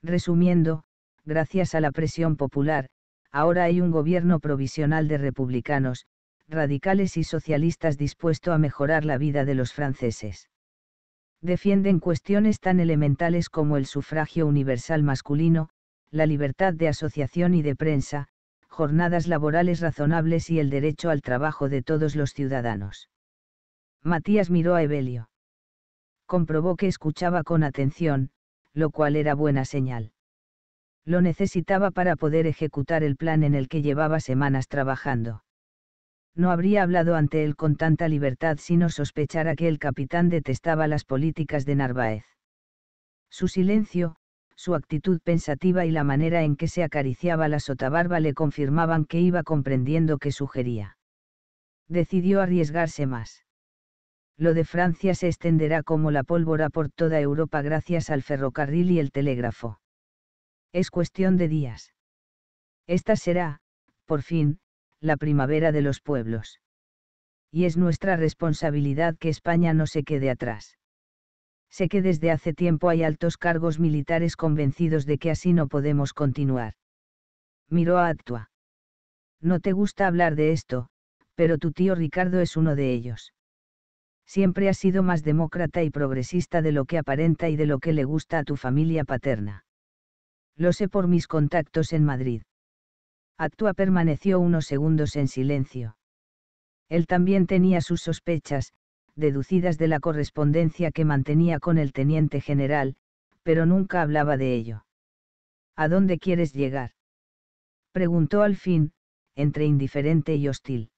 Resumiendo, gracias a la presión popular, ahora hay un gobierno provisional de republicanos, radicales y socialistas dispuesto a mejorar la vida de los franceses. Defienden cuestiones tan elementales como el sufragio universal masculino, la libertad de asociación y de prensa, jornadas laborales razonables y el derecho al trabajo de todos los ciudadanos. Matías miró a Evelio. Comprobó que escuchaba con atención, lo cual era buena señal. Lo necesitaba para poder ejecutar el plan en el que llevaba semanas trabajando. No habría hablado ante él con tanta libertad si no sospechara que el capitán detestaba las políticas de Narváez. Su silencio, su actitud pensativa y la manera en que se acariciaba la sotabarba le confirmaban que iba comprendiendo qué sugería. Decidió arriesgarse más lo de Francia se extenderá como la pólvora por toda Europa gracias al ferrocarril y el telégrafo. Es cuestión de días. Esta será, por fin, la primavera de los pueblos. Y es nuestra responsabilidad que España no se quede atrás. Sé que desde hace tiempo hay altos cargos militares convencidos de que así no podemos continuar. Miró a Actua. No te gusta hablar de esto, pero tu tío Ricardo es uno de ellos siempre ha sido más demócrata y progresista de lo que aparenta y de lo que le gusta a tu familia paterna. Lo sé por mis contactos en Madrid. Actúa permaneció unos segundos en silencio. Él también tenía sus sospechas, deducidas de la correspondencia que mantenía con el teniente general, pero nunca hablaba de ello. ¿A dónde quieres llegar? Preguntó al fin, entre indiferente y hostil.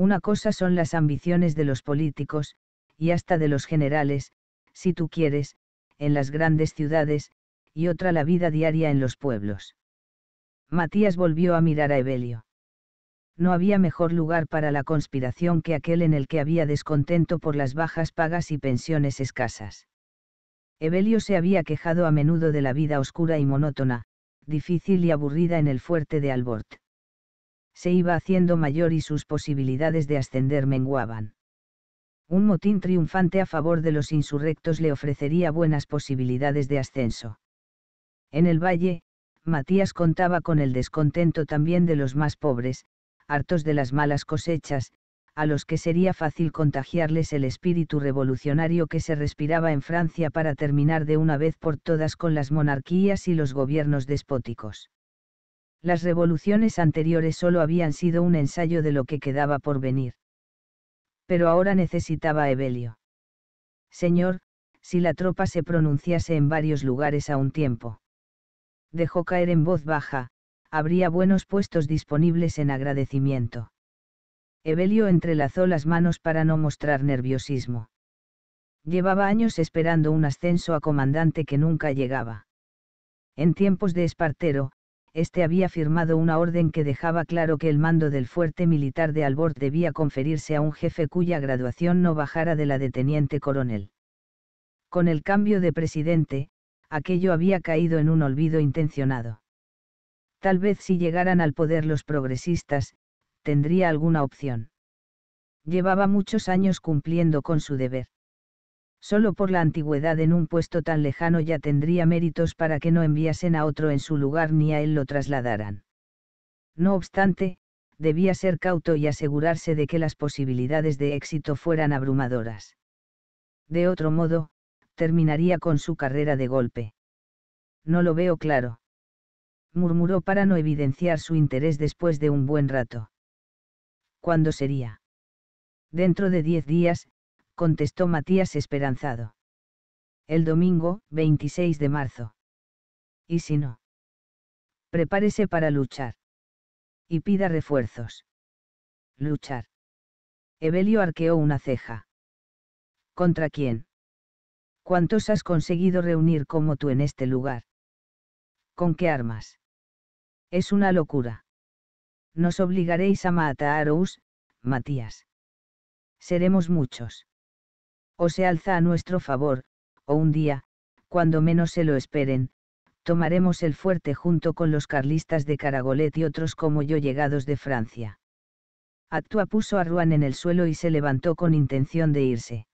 Una cosa son las ambiciones de los políticos, y hasta de los generales, si tú quieres, en las grandes ciudades, y otra la vida diaria en los pueblos. Matías volvió a mirar a Evelio. No había mejor lugar para la conspiración que aquel en el que había descontento por las bajas pagas y pensiones escasas. Evelio se había quejado a menudo de la vida oscura y monótona, difícil y aburrida en el fuerte de Albort se iba haciendo mayor y sus posibilidades de ascender menguaban. Un motín triunfante a favor de los insurrectos le ofrecería buenas posibilidades de ascenso. En el valle, Matías contaba con el descontento también de los más pobres, hartos de las malas cosechas, a los que sería fácil contagiarles el espíritu revolucionario que se respiraba en Francia para terminar de una vez por todas con las monarquías y los gobiernos despóticos. Las revoluciones anteriores solo habían sido un ensayo de lo que quedaba por venir. Pero ahora necesitaba a Evelio. Señor, si la tropa se pronunciase en varios lugares a un tiempo. Dejó caer en voz baja, habría buenos puestos disponibles en agradecimiento. Evelio entrelazó las manos para no mostrar nerviosismo. Llevaba años esperando un ascenso a comandante que nunca llegaba. En tiempos de Espartero, este había firmado una orden que dejaba claro que el mando del fuerte militar de Albor debía conferirse a un jefe cuya graduación no bajara de la de teniente coronel. Con el cambio de presidente, aquello había caído en un olvido intencionado. Tal vez si llegaran al poder los progresistas, tendría alguna opción. Llevaba muchos años cumpliendo con su deber. Solo por la antigüedad en un puesto tan lejano ya tendría méritos para que no enviasen a otro en su lugar ni a él lo trasladaran. No obstante, debía ser cauto y asegurarse de que las posibilidades de éxito fueran abrumadoras. De otro modo, terminaría con su carrera de golpe. No lo veo claro. Murmuró para no evidenciar su interés después de un buen rato. ¿Cuándo sería? Dentro de diez días, contestó Matías esperanzado. El domingo, 26 de marzo. ¿Y si no? Prepárese para luchar. Y pida refuerzos. Luchar. Evelio arqueó una ceja. ¿Contra quién? ¿Cuántos has conseguido reunir como tú en este lugar? ¿Con qué armas? Es una locura. Nos obligaréis a matar a Matías. Seremos muchos o se alza a nuestro favor, o un día, cuando menos se lo esperen, tomaremos el fuerte junto con los carlistas de Caragolet y otros como yo llegados de Francia. Actua puso a Ruan en el suelo y se levantó con intención de irse.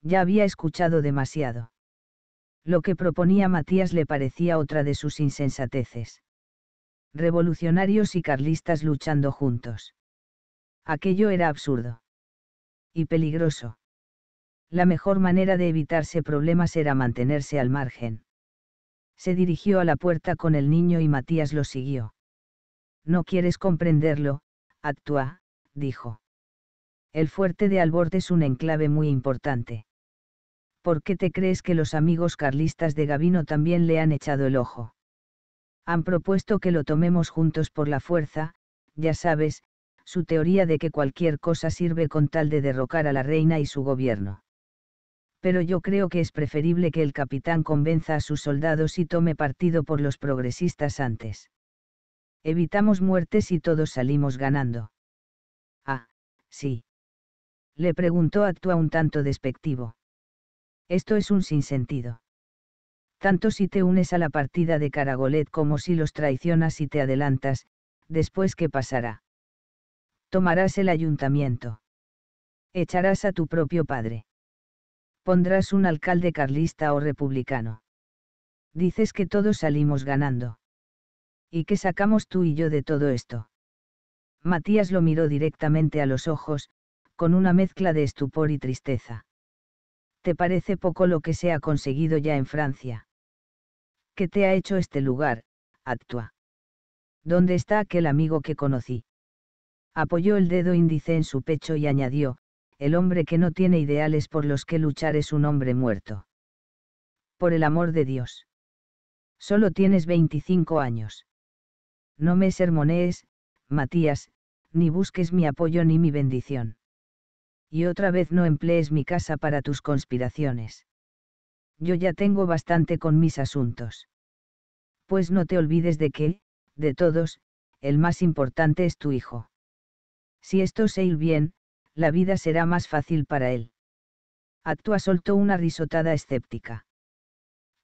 Ya había escuchado demasiado. Lo que proponía Matías le parecía otra de sus insensateces. Revolucionarios y carlistas luchando juntos. Aquello era absurdo. Y peligroso la mejor manera de evitarse problemas era mantenerse al margen. Se dirigió a la puerta con el niño y Matías lo siguió. No quieres comprenderlo, actúa, dijo. El fuerte de Alborte es un enclave muy importante. ¿Por qué te crees que los amigos carlistas de Gavino también le han echado el ojo? Han propuesto que lo tomemos juntos por la fuerza, ya sabes, su teoría de que cualquier cosa sirve con tal de derrocar a la reina y su gobierno pero yo creo que es preferible que el capitán convenza a sus soldados y tome partido por los progresistas antes. Evitamos muertes y todos salimos ganando. Ah, sí. Le preguntó Actua un tanto despectivo. Esto es un sinsentido. Tanto si te unes a la partida de Caragolet como si los traicionas y te adelantas, después qué pasará. Tomarás el ayuntamiento. Echarás a tu propio padre pondrás un alcalde carlista o republicano. Dices que todos salimos ganando. ¿Y qué sacamos tú y yo de todo esto? Matías lo miró directamente a los ojos, con una mezcla de estupor y tristeza. ¿Te parece poco lo que se ha conseguido ya en Francia? ¿Qué te ha hecho este lugar, Actua? ¿Dónde está aquel amigo que conocí? Apoyó el dedo índice en su pecho y añadió, el hombre que no tiene ideales por los que luchar es un hombre muerto. Por el amor de Dios. Solo tienes 25 años. No me sermonees, Matías, ni busques mi apoyo ni mi bendición. Y otra vez no emplees mi casa para tus conspiraciones. Yo ya tengo bastante con mis asuntos. Pues no te olvides de que, de todos, el más importante es tu hijo. Si esto se ir bien, la vida será más fácil para él. Actúa soltó una risotada escéptica.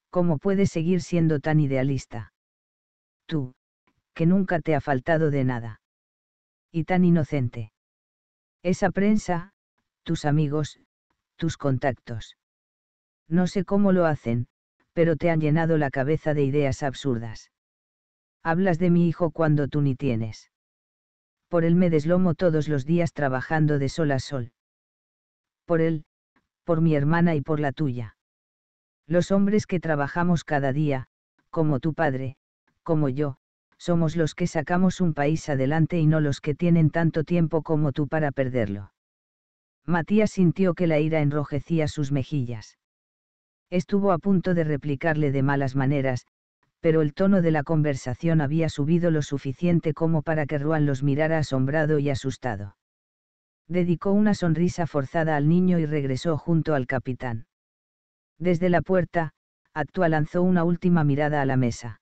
¿Cómo puedes seguir siendo tan idealista? Tú, que nunca te ha faltado de nada. Y tan inocente. Esa prensa, tus amigos, tus contactos. No sé cómo lo hacen, pero te han llenado la cabeza de ideas absurdas. Hablas de mi hijo cuando tú ni tienes por él me deslomo todos los días trabajando de sol a sol. Por él, por mi hermana y por la tuya. Los hombres que trabajamos cada día, como tu padre, como yo, somos los que sacamos un país adelante y no los que tienen tanto tiempo como tú para perderlo. Matías sintió que la ira enrojecía sus mejillas. Estuvo a punto de replicarle de malas maneras, pero el tono de la conversación había subido lo suficiente como para que Ruan los mirara asombrado y asustado. Dedicó una sonrisa forzada al niño y regresó junto al capitán. Desde la puerta, Actua lanzó una última mirada a la mesa.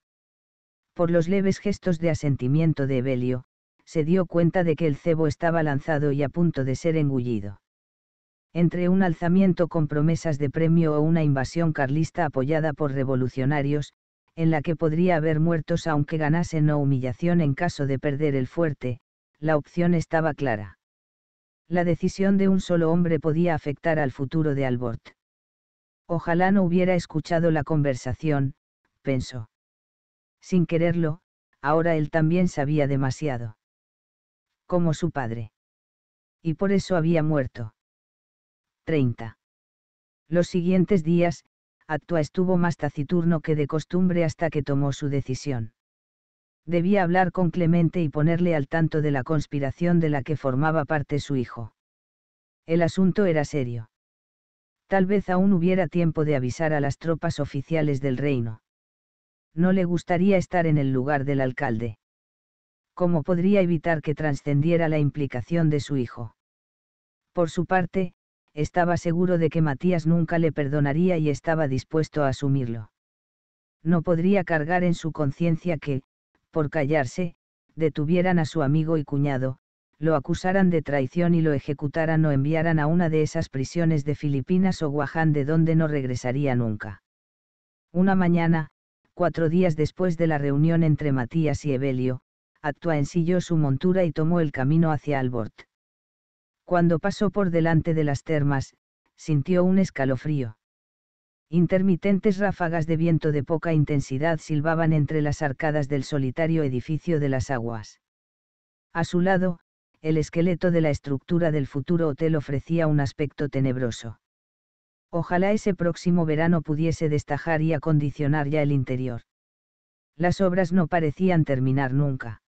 Por los leves gestos de asentimiento de Evelio, se dio cuenta de que el cebo estaba lanzado y a punto de ser engullido. Entre un alzamiento con promesas de premio o una invasión carlista apoyada por revolucionarios, en la que podría haber muertos aunque ganasen o humillación en caso de perder el fuerte, la opción estaba clara. La decisión de un solo hombre podía afectar al futuro de Albort. Ojalá no hubiera escuchado la conversación, pensó. Sin quererlo, ahora él también sabía demasiado. Como su padre. Y por eso había muerto. 30. Los siguientes días, Actua estuvo más taciturno que de costumbre hasta que tomó su decisión. Debía hablar con Clemente y ponerle al tanto de la conspiración de la que formaba parte su hijo. El asunto era serio. Tal vez aún hubiera tiempo de avisar a las tropas oficiales del reino. No le gustaría estar en el lugar del alcalde. ¿Cómo podría evitar que trascendiera la implicación de su hijo? Por su parte, estaba seguro de que Matías nunca le perdonaría y estaba dispuesto a asumirlo. No podría cargar en su conciencia que, por callarse, detuvieran a su amigo y cuñado, lo acusaran de traición y lo ejecutaran o enviaran a una de esas prisiones de Filipinas o Guaján de donde no regresaría nunca. Una mañana, cuatro días después de la reunión entre Matías y Evelio, Atua ensilló su montura y tomó el camino hacia Albort. Cuando pasó por delante de las termas, sintió un escalofrío. Intermitentes ráfagas de viento de poca intensidad silbaban entre las arcadas del solitario edificio de las aguas. A su lado, el esqueleto de la estructura del futuro hotel ofrecía un aspecto tenebroso. Ojalá ese próximo verano pudiese destajar y acondicionar ya el interior. Las obras no parecían terminar nunca.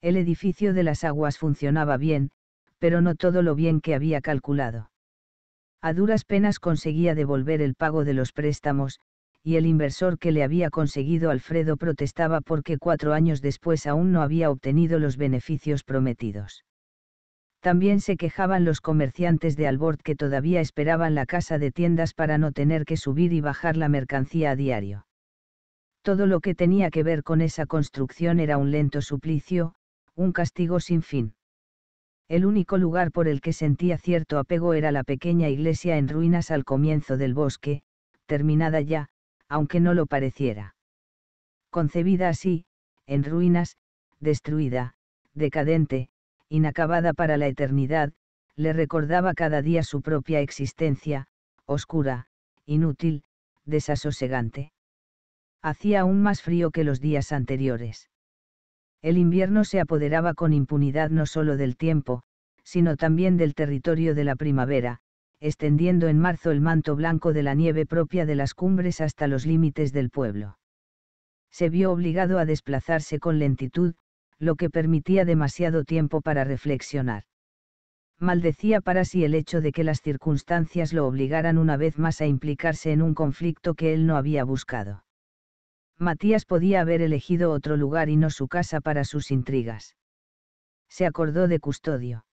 El edificio de las aguas funcionaba bien, pero no todo lo bien que había calculado. A duras penas conseguía devolver el pago de los préstamos, y el inversor que le había conseguido Alfredo protestaba porque cuatro años después aún no había obtenido los beneficios prometidos. También se quejaban los comerciantes de Albord que todavía esperaban la casa de tiendas para no tener que subir y bajar la mercancía a diario. Todo lo que tenía que ver con esa construcción era un lento suplicio, un castigo sin fin. El único lugar por el que sentía cierto apego era la pequeña iglesia en ruinas al comienzo del bosque, terminada ya, aunque no lo pareciera. Concebida así, en ruinas, destruida, decadente, inacabada para la eternidad, le recordaba cada día su propia existencia, oscura, inútil, desasosegante. Hacía aún más frío que los días anteriores el invierno se apoderaba con impunidad no solo del tiempo, sino también del territorio de la primavera, extendiendo en marzo el manto blanco de la nieve propia de las cumbres hasta los límites del pueblo. Se vio obligado a desplazarse con lentitud, lo que permitía demasiado tiempo para reflexionar. Maldecía para sí el hecho de que las circunstancias lo obligaran una vez más a implicarse en un conflicto que él no había buscado. Matías podía haber elegido otro lugar y no su casa para sus intrigas. Se acordó de Custodio.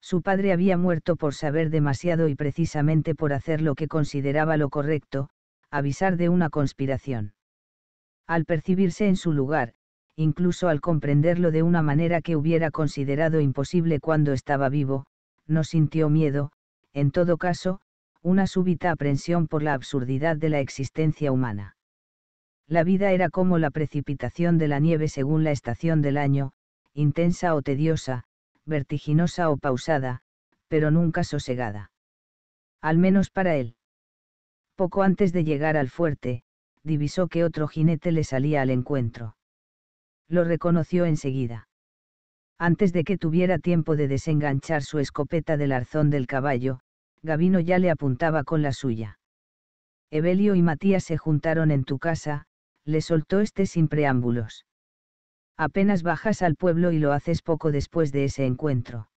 Su padre había muerto por saber demasiado y precisamente por hacer lo que consideraba lo correcto, avisar de una conspiración. Al percibirse en su lugar, incluso al comprenderlo de una manera que hubiera considerado imposible cuando estaba vivo, no sintió miedo, en todo caso, una súbita aprensión por la absurdidad de la existencia humana la vida era como la precipitación de la nieve según la estación del año, intensa o tediosa, vertiginosa o pausada, pero nunca sosegada. Al menos para él. Poco antes de llegar al fuerte, divisó que otro jinete le salía al encuentro. Lo reconoció enseguida. Antes de que tuviera tiempo de desenganchar su escopeta del arzón del caballo, Gavino ya le apuntaba con la suya. Evelio y Matías se juntaron en tu casa, le soltó este sin preámbulos. Apenas bajas al pueblo y lo haces poco después de ese encuentro.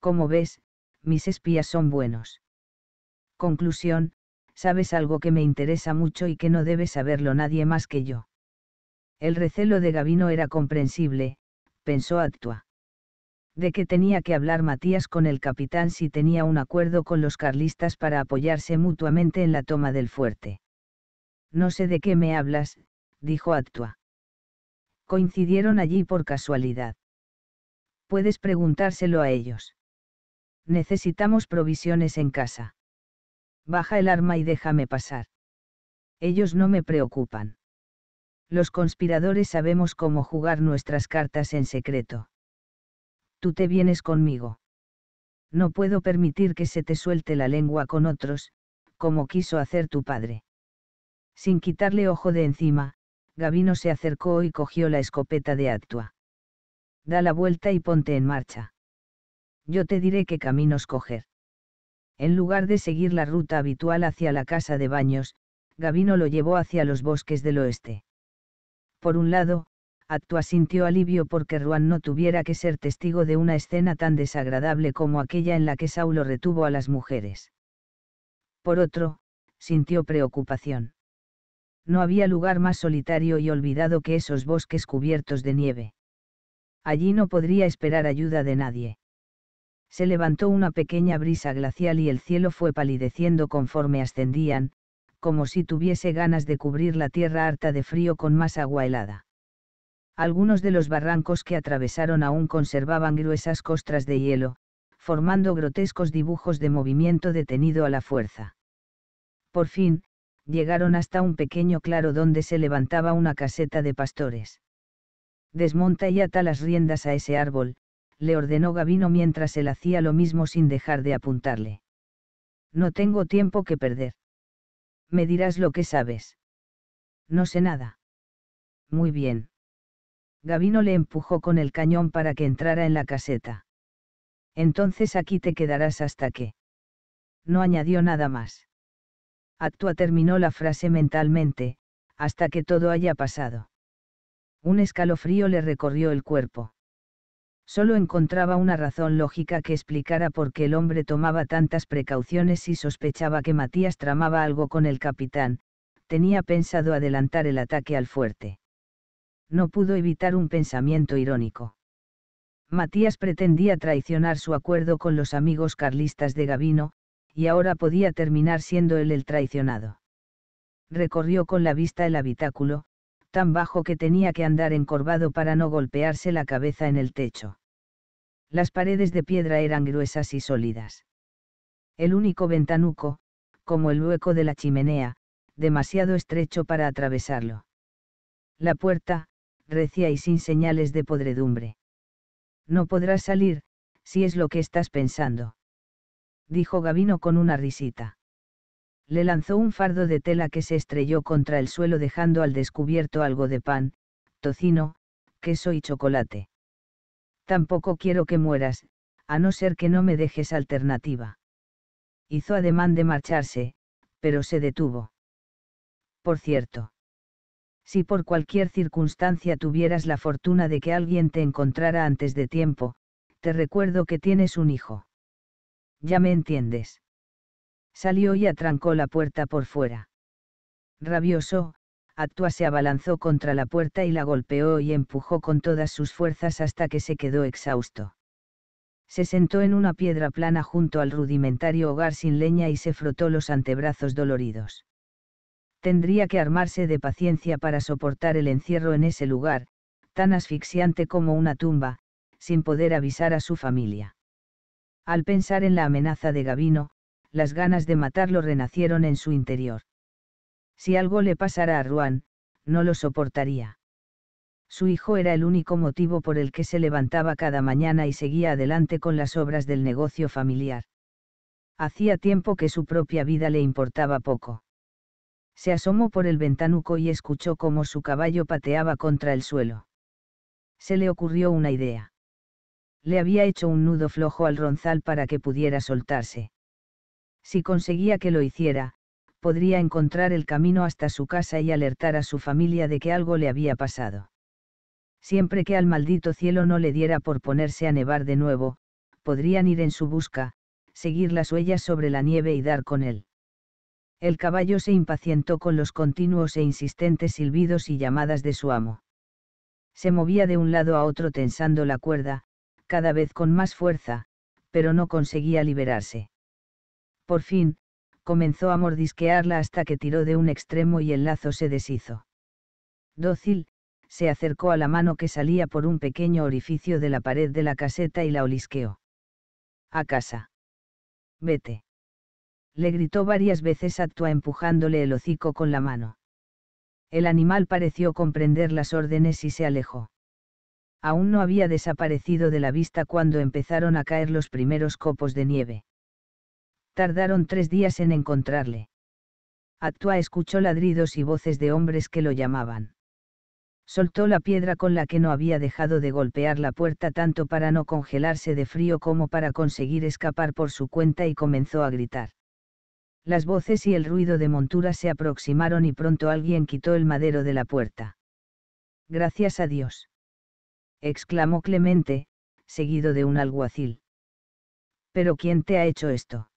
Como ves, mis espías son buenos. Conclusión, sabes algo que me interesa mucho y que no debe saberlo nadie más que yo. El recelo de Gavino era comprensible, pensó Actua. ¿De que tenía que hablar Matías con el capitán si tenía un acuerdo con los carlistas para apoyarse mutuamente en la toma del fuerte? No sé de qué me hablas, dijo Actua. Coincidieron allí por casualidad. Puedes preguntárselo a ellos. Necesitamos provisiones en casa. Baja el arma y déjame pasar. Ellos no me preocupan. Los conspiradores sabemos cómo jugar nuestras cartas en secreto. Tú te vienes conmigo. No puedo permitir que se te suelte la lengua con otros, como quiso hacer tu padre. Sin quitarle ojo de encima, Gavino se acercó y cogió la escopeta de Actua. Da la vuelta y ponte en marcha. Yo te diré qué camino escoger. En lugar de seguir la ruta habitual hacia la casa de baños, Gavino lo llevó hacia los bosques del oeste. Por un lado, Actua sintió alivio porque Ruan no tuviera que ser testigo de una escena tan desagradable como aquella en la que Saulo retuvo a las mujeres. Por otro, sintió preocupación no había lugar más solitario y olvidado que esos bosques cubiertos de nieve. Allí no podría esperar ayuda de nadie. Se levantó una pequeña brisa glacial y el cielo fue palideciendo conforme ascendían, como si tuviese ganas de cubrir la tierra harta de frío con más agua helada. Algunos de los barrancos que atravesaron aún conservaban gruesas costras de hielo, formando grotescos dibujos de movimiento detenido a la fuerza. Por fin, llegaron hasta un pequeño claro donde se levantaba una caseta de pastores. Desmonta y ata las riendas a ese árbol, le ordenó Gavino mientras él hacía lo mismo sin dejar de apuntarle. No tengo tiempo que perder. Me dirás lo que sabes. No sé nada. Muy bien. Gavino le empujó con el cañón para que entrara en la caseta. Entonces aquí te quedarás hasta que. No añadió nada más. Actua terminó la frase mentalmente, hasta que todo haya pasado. Un escalofrío le recorrió el cuerpo. Solo encontraba una razón lógica que explicara por qué el hombre tomaba tantas precauciones y sospechaba que Matías tramaba algo con el capitán, tenía pensado adelantar el ataque al fuerte. No pudo evitar un pensamiento irónico. Matías pretendía traicionar su acuerdo con los amigos carlistas de Gavino, y ahora podía terminar siendo él el traicionado. Recorrió con la vista el habitáculo, tan bajo que tenía que andar encorvado para no golpearse la cabeza en el techo. Las paredes de piedra eran gruesas y sólidas. El único ventanuco, como el hueco de la chimenea, demasiado estrecho para atravesarlo. La puerta, recia y sin señales de podredumbre. No podrás salir, si es lo que estás pensando dijo Gavino con una risita. Le lanzó un fardo de tela que se estrelló contra el suelo dejando al descubierto algo de pan, tocino, queso y chocolate. Tampoco quiero que mueras, a no ser que no me dejes alternativa. Hizo ademán de marcharse, pero se detuvo. Por cierto. Si por cualquier circunstancia tuvieras la fortuna de que alguien te encontrara antes de tiempo, te recuerdo que tienes un hijo. Ya me entiendes. Salió y atrancó la puerta por fuera. Rabioso, Actua se abalanzó contra la puerta y la golpeó y empujó con todas sus fuerzas hasta que se quedó exhausto. Se sentó en una piedra plana junto al rudimentario hogar sin leña y se frotó los antebrazos doloridos. Tendría que armarse de paciencia para soportar el encierro en ese lugar, tan asfixiante como una tumba, sin poder avisar a su familia. Al pensar en la amenaza de Gavino, las ganas de matarlo renacieron en su interior. Si algo le pasara a Ruan, no lo soportaría. Su hijo era el único motivo por el que se levantaba cada mañana y seguía adelante con las obras del negocio familiar. Hacía tiempo que su propia vida le importaba poco. Se asomó por el ventanuco y escuchó cómo su caballo pateaba contra el suelo. Se le ocurrió una idea le había hecho un nudo flojo al ronzal para que pudiera soltarse. Si conseguía que lo hiciera, podría encontrar el camino hasta su casa y alertar a su familia de que algo le había pasado. Siempre que al maldito cielo no le diera por ponerse a nevar de nuevo, podrían ir en su busca, seguir las huellas sobre la nieve y dar con él. El caballo se impacientó con los continuos e insistentes silbidos y llamadas de su amo. Se movía de un lado a otro tensando la cuerda, cada vez con más fuerza, pero no conseguía liberarse. Por fin, comenzó a mordisquearla hasta que tiró de un extremo y el lazo se deshizo. Dócil, se acercó a la mano que salía por un pequeño orificio de la pared de la caseta y la olisqueó. A casa. Vete. Le gritó varias veces Actua empujándole el hocico con la mano. El animal pareció comprender las órdenes y se alejó aún no había desaparecido de la vista cuando empezaron a caer los primeros copos de nieve. Tardaron tres días en encontrarle. Atua escuchó ladridos y voces de hombres que lo llamaban. Soltó la piedra con la que no había dejado de golpear la puerta tanto para no congelarse de frío como para conseguir escapar por su cuenta y comenzó a gritar. Las voces y el ruido de monturas se aproximaron y pronto alguien quitó el madero de la puerta. Gracias a Dios exclamó Clemente, seguido de un alguacil. ¿Pero quién te ha hecho esto?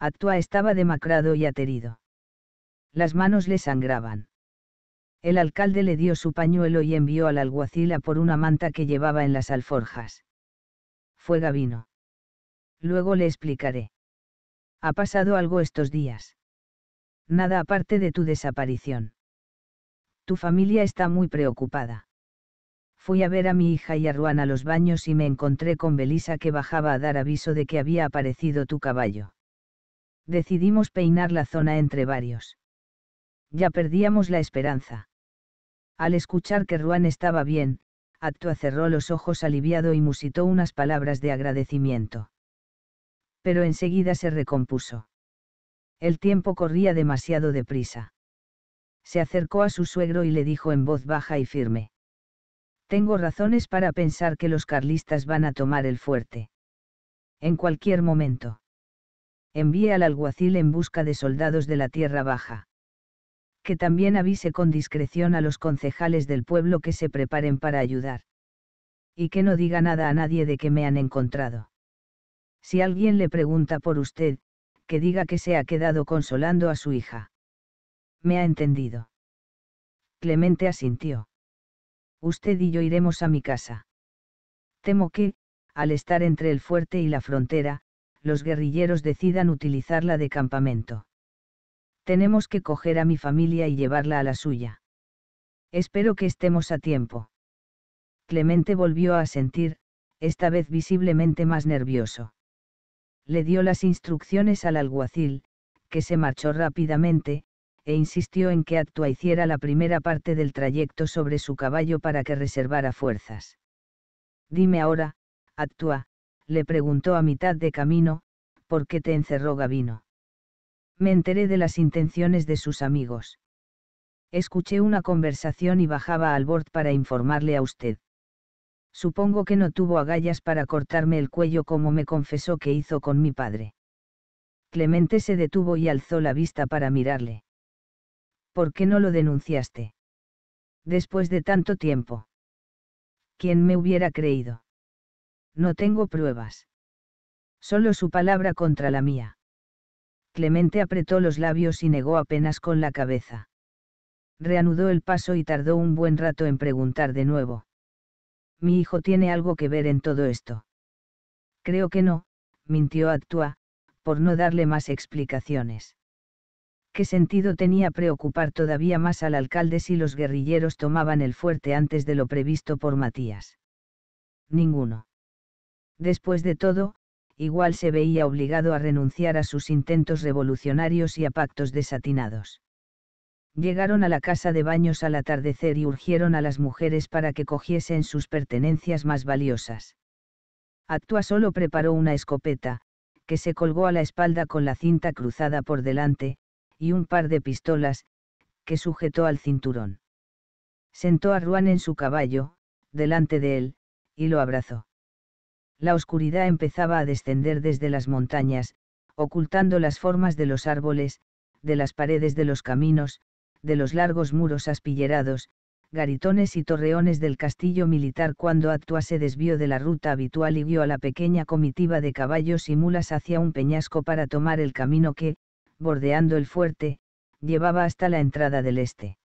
Actua estaba demacrado y aterido. Las manos le sangraban. El alcalde le dio su pañuelo y envió al alguacil a por una manta que llevaba en las alforjas. Fue Gavino. Luego le explicaré. ¿Ha pasado algo estos días? Nada aparte de tu desaparición. Tu familia está muy preocupada. Fui a ver a mi hija y a Ruan a los baños y me encontré con Belisa que bajaba a dar aviso de que había aparecido tu caballo. Decidimos peinar la zona entre varios. Ya perdíamos la esperanza. Al escuchar que Ruan estaba bien, Actua cerró los ojos aliviado y musitó unas palabras de agradecimiento. Pero enseguida se recompuso. El tiempo corría demasiado deprisa. Se acercó a su suegro y le dijo en voz baja y firme. Tengo razones para pensar que los carlistas van a tomar el fuerte. En cualquier momento. Envíe al alguacil en busca de soldados de la Tierra Baja. Que también avise con discreción a los concejales del pueblo que se preparen para ayudar. Y que no diga nada a nadie de que me han encontrado. Si alguien le pregunta por usted, que diga que se ha quedado consolando a su hija. ¿Me ha entendido? Clemente asintió usted y yo iremos a mi casa. Temo que, al estar entre el fuerte y la frontera, los guerrilleros decidan utilizarla de campamento. Tenemos que coger a mi familia y llevarla a la suya. Espero que estemos a tiempo. Clemente volvió a sentir, esta vez visiblemente más nervioso. Le dio las instrucciones al alguacil, que se marchó rápidamente, e insistió en que Actua hiciera la primera parte del trayecto sobre su caballo para que reservara fuerzas. Dime ahora, Actua, le preguntó a mitad de camino, ¿por qué te encerró Gavino? Me enteré de las intenciones de sus amigos. Escuché una conversación y bajaba al bord para informarle a usted. Supongo que no tuvo agallas para cortarme el cuello como me confesó que hizo con mi padre. Clemente se detuvo y alzó la vista para mirarle. ¿por qué no lo denunciaste? Después de tanto tiempo. ¿Quién me hubiera creído? No tengo pruebas. Solo su palabra contra la mía. Clemente apretó los labios y negó apenas con la cabeza. Reanudó el paso y tardó un buen rato en preguntar de nuevo. Mi hijo tiene algo que ver en todo esto. Creo que no, mintió Actua, por no darle más explicaciones. ¿qué sentido tenía preocupar todavía más al alcalde si los guerrilleros tomaban el fuerte antes de lo previsto por Matías? Ninguno. Después de todo, igual se veía obligado a renunciar a sus intentos revolucionarios y a pactos desatinados. Llegaron a la casa de baños al atardecer y urgieron a las mujeres para que cogiesen sus pertenencias más valiosas. Actúa solo preparó una escopeta, que se colgó a la espalda con la cinta cruzada por delante, y un par de pistolas, que sujetó al cinturón. Sentó a Ruan en su caballo, delante de él, y lo abrazó. La oscuridad empezaba a descender desde las montañas, ocultando las formas de los árboles, de las paredes de los caminos, de los largos muros aspillerados, garitones y torreones del castillo militar cuando Atua se desvió de la ruta habitual y vio a la pequeña comitiva de caballos y mulas hacia un peñasco para tomar el camino que, bordeando el fuerte, llevaba hasta la entrada del este.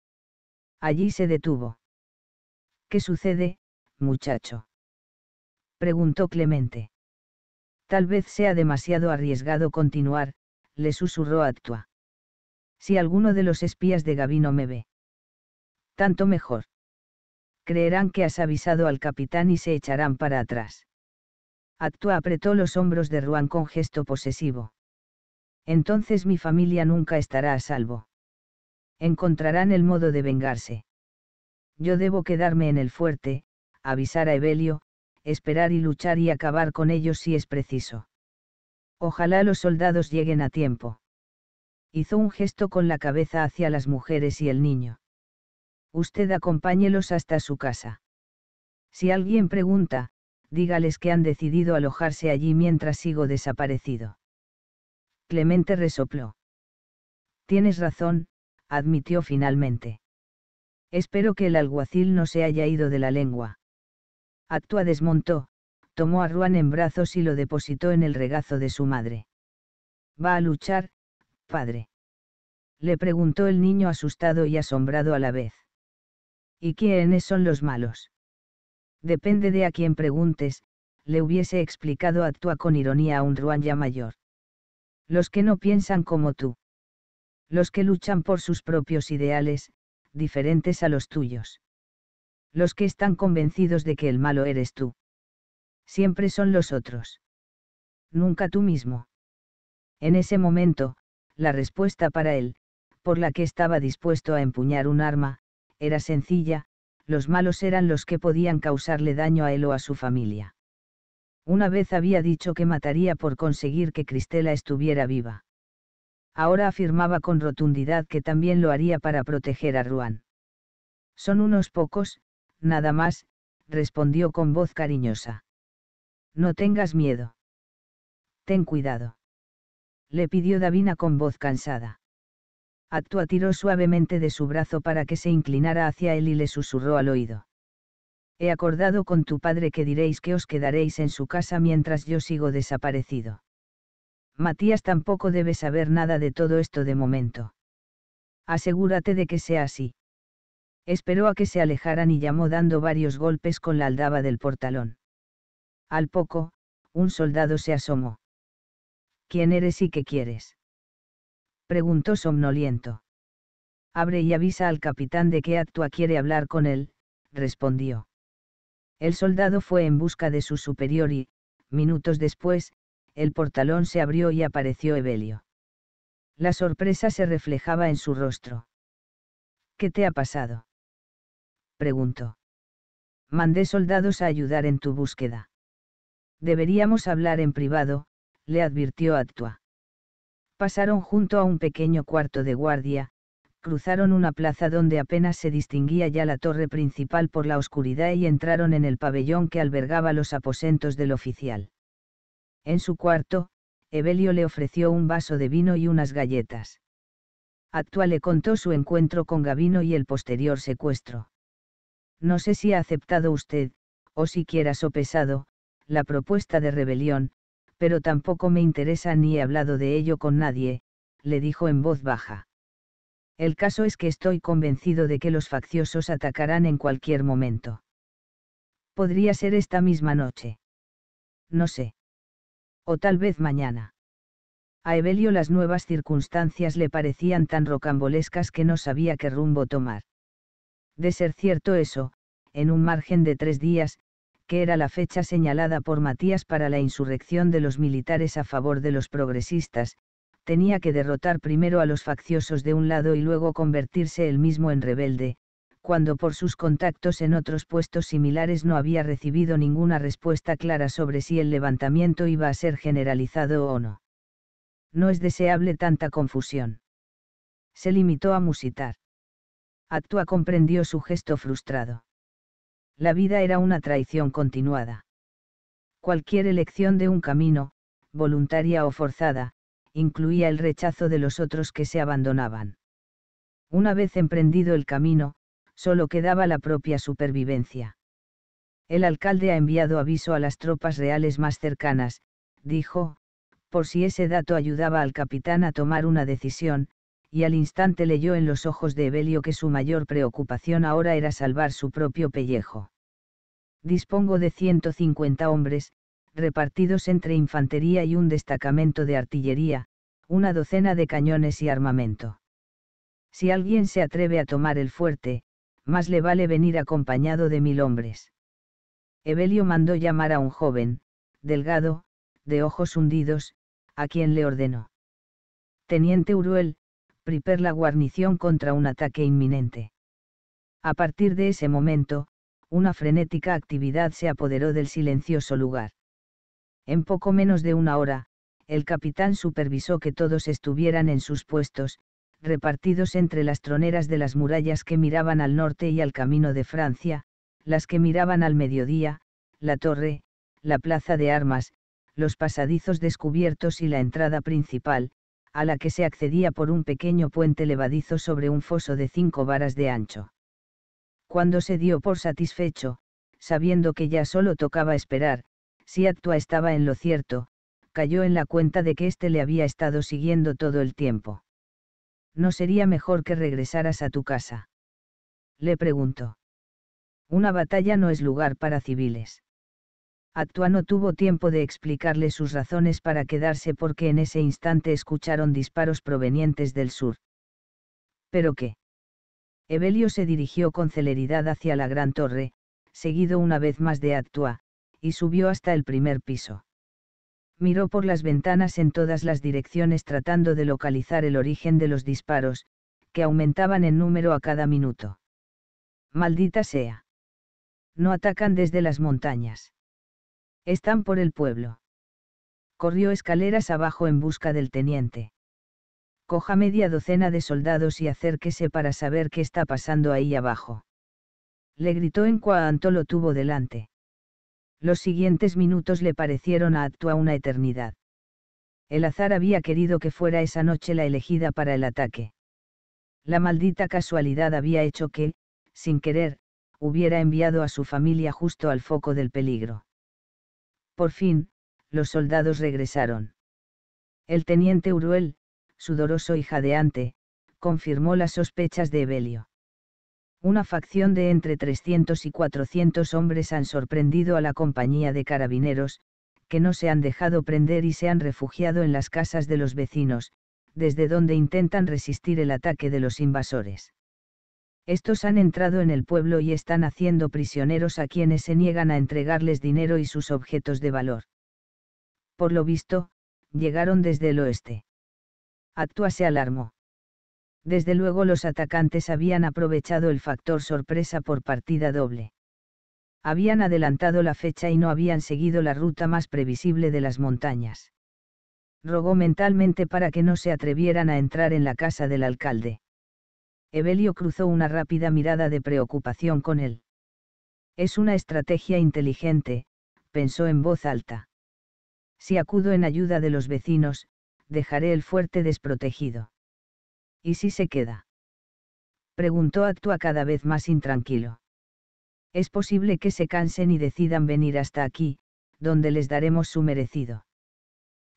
Allí se detuvo. ¿Qué sucede, muchacho? preguntó Clemente. Tal vez sea demasiado arriesgado continuar, le susurró Actua. Si alguno de los espías de Gavino me ve. Tanto mejor. Creerán que has avisado al capitán y se echarán para atrás. Actua apretó los hombros de Ruan con gesto posesivo entonces mi familia nunca estará a salvo. Encontrarán el modo de vengarse. Yo debo quedarme en el fuerte, avisar a Evelio, esperar y luchar y acabar con ellos si es preciso. Ojalá los soldados lleguen a tiempo. Hizo un gesto con la cabeza hacia las mujeres y el niño. Usted acompáñelos hasta su casa. Si alguien pregunta, dígales que han decidido alojarse allí mientras sigo desaparecido. Clemente resopló. Tienes razón, admitió finalmente. Espero que el alguacil no se haya ido de la lengua. Actua desmontó, tomó a Ruan en brazos y lo depositó en el regazo de su madre. ¿Va a luchar, padre? Le preguntó el niño asustado y asombrado a la vez. ¿Y quiénes son los malos? Depende de a quién preguntes, le hubiese explicado Actua con ironía a un Ruan ya mayor. Los que no piensan como tú. Los que luchan por sus propios ideales, diferentes a los tuyos. Los que están convencidos de que el malo eres tú. Siempre son los otros. Nunca tú mismo. En ese momento, la respuesta para él, por la que estaba dispuesto a empuñar un arma, era sencilla, los malos eran los que podían causarle daño a él o a su familia. Una vez había dicho que mataría por conseguir que Cristela estuviera viva. Ahora afirmaba con rotundidad que también lo haría para proteger a Ruan. Son unos pocos, nada más, respondió con voz cariñosa. No tengas miedo. Ten cuidado. Le pidió Davina con voz cansada. Actua tiró suavemente de su brazo para que se inclinara hacia él y le susurró al oído he acordado con tu padre que diréis que os quedaréis en su casa mientras yo sigo desaparecido. Matías tampoco debe saber nada de todo esto de momento. Asegúrate de que sea así. Esperó a que se alejaran y llamó dando varios golpes con la aldaba del portalón. Al poco, un soldado se asomó. ¿Quién eres y qué quieres? Preguntó somnoliento. Abre y avisa al capitán de que Actua quiere hablar con él, respondió. El soldado fue en busca de su superior y, minutos después, el portalón se abrió y apareció Evelio. La sorpresa se reflejaba en su rostro. ¿Qué te ha pasado? preguntó. Mandé soldados a ayudar en tu búsqueda. Deberíamos hablar en privado, le advirtió Actua. Pasaron junto a un pequeño cuarto de guardia, cruzaron una plaza donde apenas se distinguía ya la torre principal por la oscuridad y entraron en el pabellón que albergaba los aposentos del oficial. En su cuarto, Evelio le ofreció un vaso de vino y unas galletas. Actua le contó su encuentro con Gavino y el posterior secuestro. No sé si ha aceptado usted, o siquiera sopesado, la propuesta de rebelión, pero tampoco me interesa ni he hablado de ello con nadie, le dijo en voz baja. El caso es que estoy convencido de que los facciosos atacarán en cualquier momento. Podría ser esta misma noche. No sé. O tal vez mañana. A Evelio las nuevas circunstancias le parecían tan rocambolescas que no sabía qué rumbo tomar. De ser cierto eso, en un margen de tres días, que era la fecha señalada por Matías para la insurrección de los militares a favor de los progresistas, tenía que derrotar primero a los facciosos de un lado y luego convertirse él mismo en rebelde, cuando por sus contactos en otros puestos similares no había recibido ninguna respuesta clara sobre si el levantamiento iba a ser generalizado o no. No es deseable tanta confusión. Se limitó a musitar. Actua comprendió su gesto frustrado. La vida era una traición continuada. Cualquier elección de un camino, voluntaria o forzada, incluía el rechazo de los otros que se abandonaban. Una vez emprendido el camino, solo quedaba la propia supervivencia. El alcalde ha enviado aviso a las tropas reales más cercanas, dijo, por si ese dato ayudaba al capitán a tomar una decisión, y al instante leyó en los ojos de Evelio que su mayor preocupación ahora era salvar su propio pellejo. Dispongo de 150 hombres, repartidos entre infantería y un destacamento de artillería, una docena de cañones y armamento. Si alguien se atreve a tomar el fuerte, más le vale venir acompañado de mil hombres. Evelio mandó llamar a un joven, delgado, de ojos hundidos, a quien le ordenó. Teniente Uruel, priper la guarnición contra un ataque inminente. A partir de ese momento, una frenética actividad se apoderó del silencioso lugar. En poco menos de una hora, el capitán supervisó que todos estuvieran en sus puestos, repartidos entre las troneras de las murallas que miraban al norte y al camino de Francia, las que miraban al mediodía, la torre, la plaza de armas, los pasadizos descubiertos y la entrada principal, a la que se accedía por un pequeño puente levadizo sobre un foso de cinco varas de ancho. Cuando se dio por satisfecho, sabiendo que ya solo tocaba esperar, si Actua estaba en lo cierto, cayó en la cuenta de que éste le había estado siguiendo todo el tiempo. ¿No sería mejor que regresaras a tu casa? Le preguntó. Una batalla no es lugar para civiles. Actua no tuvo tiempo de explicarle sus razones para quedarse porque en ese instante escucharon disparos provenientes del sur. ¿Pero qué? Evelio se dirigió con celeridad hacia la gran torre, seguido una vez más de Actua, y subió hasta el primer piso. Miró por las ventanas en todas las direcciones tratando de localizar el origen de los disparos, que aumentaban en número a cada minuto. Maldita sea. No atacan desde las montañas. Están por el pueblo. Corrió escaleras abajo en busca del teniente. Coja media docena de soldados y acérquese para saber qué está pasando ahí abajo. Le gritó en cuanto lo tuvo delante. Los siguientes minutos le parecieron a Actua una eternidad. El azar había querido que fuera esa noche la elegida para el ataque. La maldita casualidad había hecho que, sin querer, hubiera enviado a su familia justo al foco del peligro. Por fin, los soldados regresaron. El teniente Uruel, sudoroso y jadeante, confirmó las sospechas de Evelio una facción de entre 300 y 400 hombres han sorprendido a la compañía de carabineros, que no se han dejado prender y se han refugiado en las casas de los vecinos, desde donde intentan resistir el ataque de los invasores. Estos han entrado en el pueblo y están haciendo prisioneros a quienes se niegan a entregarles dinero y sus objetos de valor. Por lo visto, llegaron desde el oeste. actúa se alarmó desde luego los atacantes habían aprovechado el factor sorpresa por partida doble. Habían adelantado la fecha y no habían seguido la ruta más previsible de las montañas. Rogó mentalmente para que no se atrevieran a entrar en la casa del alcalde. Evelio cruzó una rápida mirada de preocupación con él. Es una estrategia inteligente, pensó en voz alta. Si acudo en ayuda de los vecinos, dejaré el fuerte desprotegido ¿Y si se queda? Preguntó Actua cada vez más intranquilo. Es posible que se cansen y decidan venir hasta aquí, donde les daremos su merecido.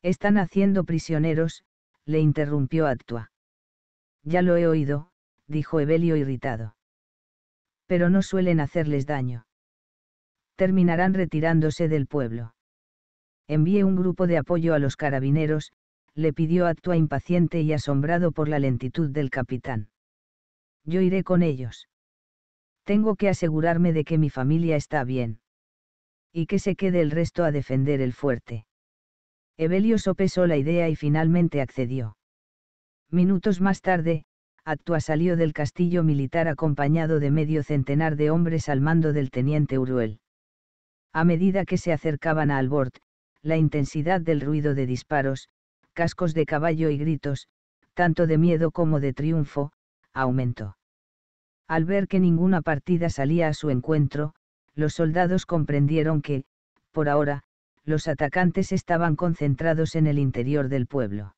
Están haciendo prisioneros, le interrumpió Actua. Ya lo he oído, dijo Evelio irritado. Pero no suelen hacerles daño. Terminarán retirándose del pueblo. Envíe un grupo de apoyo a los carabineros, le pidió Actua impaciente y asombrado por la lentitud del capitán. Yo iré con ellos. Tengo que asegurarme de que mi familia está bien. Y que se quede el resto a defender el fuerte. Evelio sopesó la idea y finalmente accedió. Minutos más tarde, Actua salió del castillo militar acompañado de medio centenar de hombres al mando del teniente Uruel. A medida que se acercaban a Albort, la intensidad del ruido de disparos, cascos de caballo y gritos, tanto de miedo como de triunfo, aumentó. Al ver que ninguna partida salía a su encuentro, los soldados comprendieron que, por ahora, los atacantes estaban concentrados en el interior del pueblo.